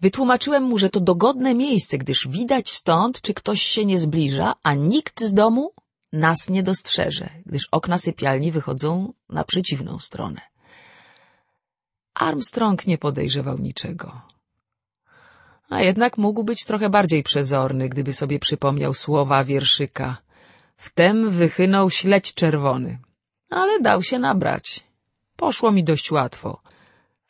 [SPEAKER 1] Wytłumaczyłem mu, że to dogodne miejsce, gdyż widać stąd, czy ktoś się nie zbliża, a nikt z domu nas nie dostrzeże, gdyż okna sypialni wychodzą na przeciwną stronę. Armstrong nie podejrzewał niczego. A jednak mógł być trochę bardziej przezorny, gdyby sobie przypomniał słowa wierszyka. Wtem wychynął śledź czerwony, ale dał się nabrać. Poszło mi dość łatwo.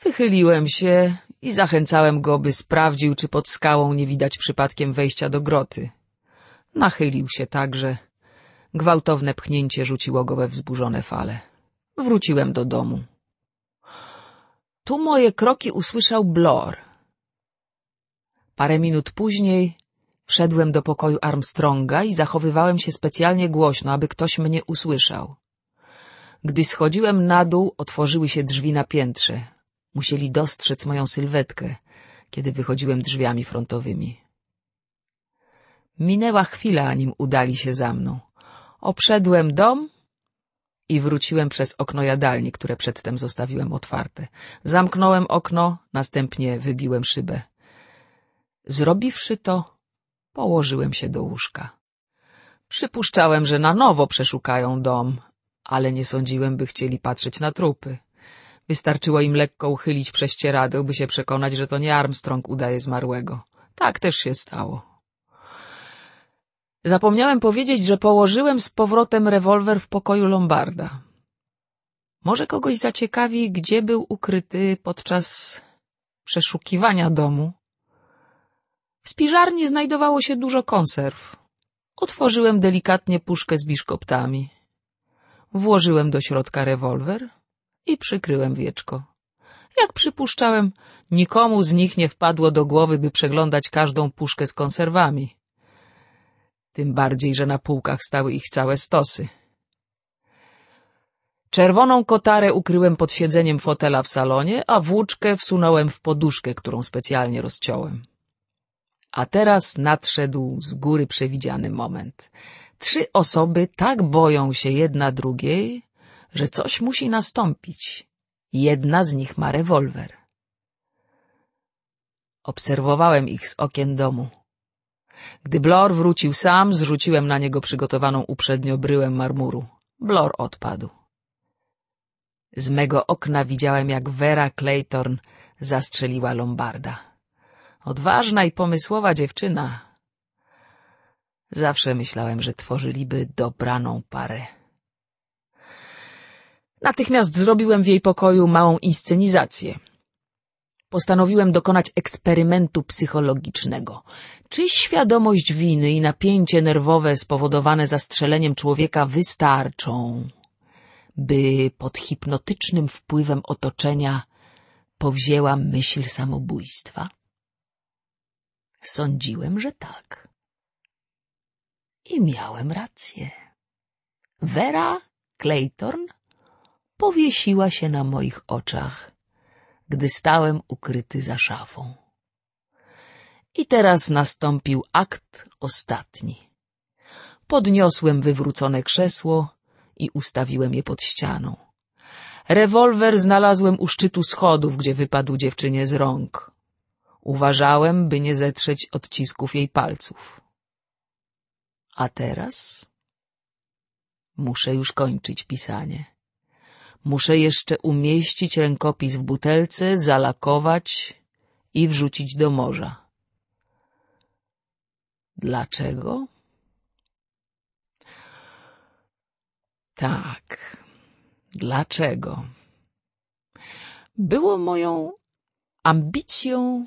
[SPEAKER 1] Wychyliłem się i zachęcałem go, by sprawdził, czy pod skałą nie widać przypadkiem wejścia do groty. Nachylił się także. Gwałtowne pchnięcie rzuciło go we wzburzone fale. Wróciłem do domu. Tu moje kroki usłyszał Blor. Parę minut później wszedłem do pokoju Armstronga i zachowywałem się specjalnie głośno, aby ktoś mnie usłyszał. Gdy schodziłem na dół, otworzyły się drzwi na piętrze. Musieli dostrzec moją sylwetkę, kiedy wychodziłem drzwiami frontowymi. Minęła chwila, nim udali się za mną. Obszedłem dom i wróciłem przez okno jadalni, które przedtem zostawiłem otwarte. Zamknąłem okno, następnie wybiłem szybę. Zrobiwszy to, położyłem się do łóżka. Przypuszczałem, że na nowo przeszukają dom, ale nie sądziłem, by chcieli patrzeć na trupy. Wystarczyło im lekko uchylić prześcieradeł, by się przekonać, że to nie Armstrong udaje zmarłego. Tak też się stało. Zapomniałem powiedzieć, że położyłem z powrotem rewolwer w pokoju Lombarda. Może kogoś zaciekawi, gdzie był ukryty podczas przeszukiwania domu. W spiżarni znajdowało się dużo konserw. Otworzyłem delikatnie puszkę z biszkoptami. Włożyłem do środka rewolwer i przykryłem wieczko. Jak przypuszczałem, nikomu z nich nie wpadło do głowy, by przeglądać każdą puszkę z konserwami. Tym bardziej, że na półkach stały ich całe stosy. Czerwoną kotarę ukryłem pod siedzeniem fotela w salonie, a włóczkę wsunąłem w poduszkę, którą specjalnie rozciąłem. A teraz nadszedł z góry przewidziany moment — Trzy osoby tak boją się jedna drugiej, że coś musi nastąpić. Jedna z nich ma rewolwer. Obserwowałem ich z okien domu. Gdy Blor wrócił sam, zrzuciłem na niego przygotowaną uprzednio bryłę marmuru. Blor odpadł. Z mego okna widziałem, jak Vera Claytorn zastrzeliła Lombarda. Odważna i pomysłowa dziewczyna, Zawsze myślałem, że tworzyliby dobraną parę. Natychmiast zrobiłem w jej pokoju małą inscenizację. Postanowiłem dokonać eksperymentu psychologicznego. Czy świadomość winy i napięcie nerwowe spowodowane zastrzeleniem człowieka wystarczą, by pod hipnotycznym wpływem otoczenia powzięła myśl samobójstwa? Sądziłem, że tak. I miałem rację. Vera Clayton powiesiła się na moich oczach, gdy stałem ukryty za szafą. I teraz nastąpił akt ostatni. Podniosłem wywrócone krzesło i ustawiłem je pod ścianą. Rewolwer znalazłem u szczytu schodów, gdzie wypadł dziewczynie z rąk. Uważałem, by nie zetrzeć odcisków jej palców. A teraz? Muszę już kończyć pisanie. Muszę jeszcze umieścić rękopis w butelce, zalakować i wrzucić do morza. Dlaczego? Tak, dlaczego? Było moją ambicją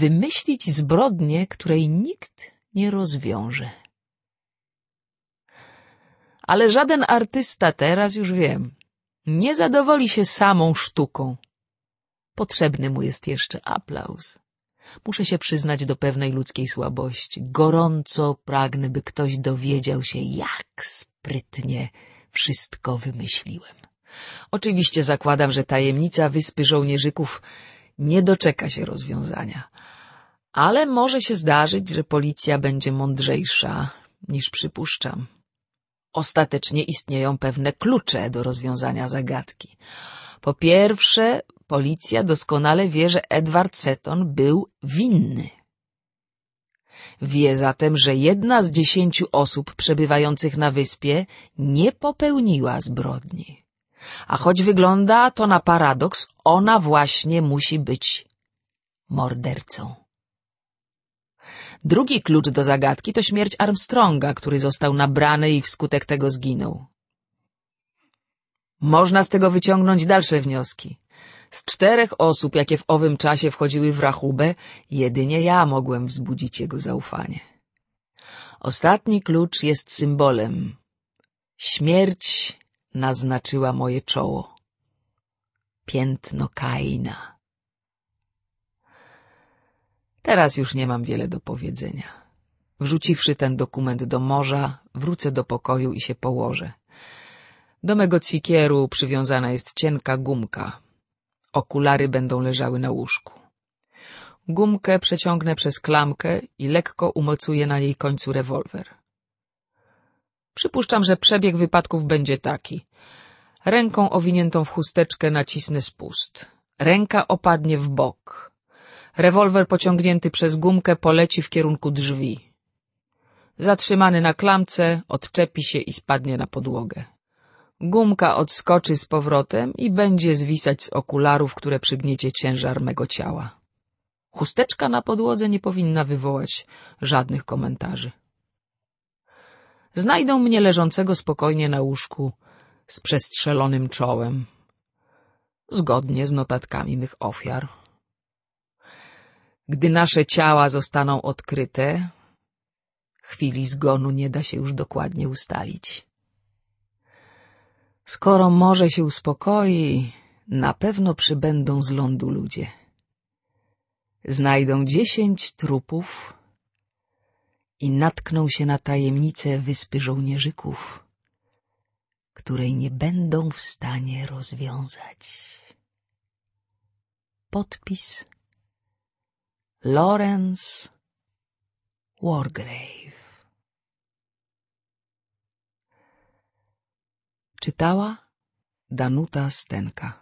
[SPEAKER 1] wymyślić zbrodnię, której nikt nie rozwiąże ale żaden artysta teraz już wiem. Nie zadowoli się samą sztuką. Potrzebny mu jest jeszcze aplauz. Muszę się przyznać do pewnej ludzkiej słabości. Gorąco pragnę, by ktoś dowiedział się, jak sprytnie wszystko wymyśliłem. Oczywiście zakładam, że tajemnica Wyspy Żołnierzyków nie doczeka się rozwiązania. Ale może się zdarzyć, że policja będzie mądrzejsza niż przypuszczam. Ostatecznie istnieją pewne klucze do rozwiązania zagadki. Po pierwsze, policja doskonale wie, że Edward Seton był winny. Wie zatem, że jedna z dziesięciu osób przebywających na wyspie nie popełniła zbrodni. A choć wygląda to na paradoks, ona właśnie musi być mordercą. Drugi klucz do zagadki to śmierć Armstronga, który został nabrany i wskutek tego zginął. Można z tego wyciągnąć dalsze wnioski. Z czterech osób, jakie w owym czasie wchodziły w rachubę, jedynie ja mogłem wzbudzić jego zaufanie. Ostatni klucz jest symbolem. Śmierć naznaczyła moje czoło. Piętno Kaina. Teraz już nie mam wiele do powiedzenia. Wrzuciwszy ten dokument do morza, wrócę do pokoju i się położę. Do mego cwikieru przywiązana jest cienka gumka. Okulary będą leżały na łóżku. Gumkę przeciągnę przez klamkę i lekko umocuję na jej końcu rewolwer. Przypuszczam, że przebieg wypadków będzie taki. Ręką owiniętą w chusteczkę nacisnę spust. Ręka opadnie w bok. Rewolwer pociągnięty przez gumkę poleci w kierunku drzwi. Zatrzymany na klamce, odczepi się i spadnie na podłogę. Gumka odskoczy z powrotem i będzie zwisać z okularów, które przygniecie ciężar mego ciała. Chusteczka na podłodze nie powinna wywołać żadnych komentarzy. Znajdą mnie leżącego spokojnie na łóżku z przestrzelonym czołem, zgodnie z notatkami mych ofiar. Gdy nasze ciała zostaną odkryte, chwili zgonu nie da się już dokładnie ustalić. Skoro morze się uspokoi, na pewno przybędą z lądu ludzie. Znajdą dziesięć trupów i natkną się na tajemnicę wyspy żołnierzyków, której nie będą w stanie rozwiązać. Podpis Lawrence Wargrave. Czytała Danuta Stenka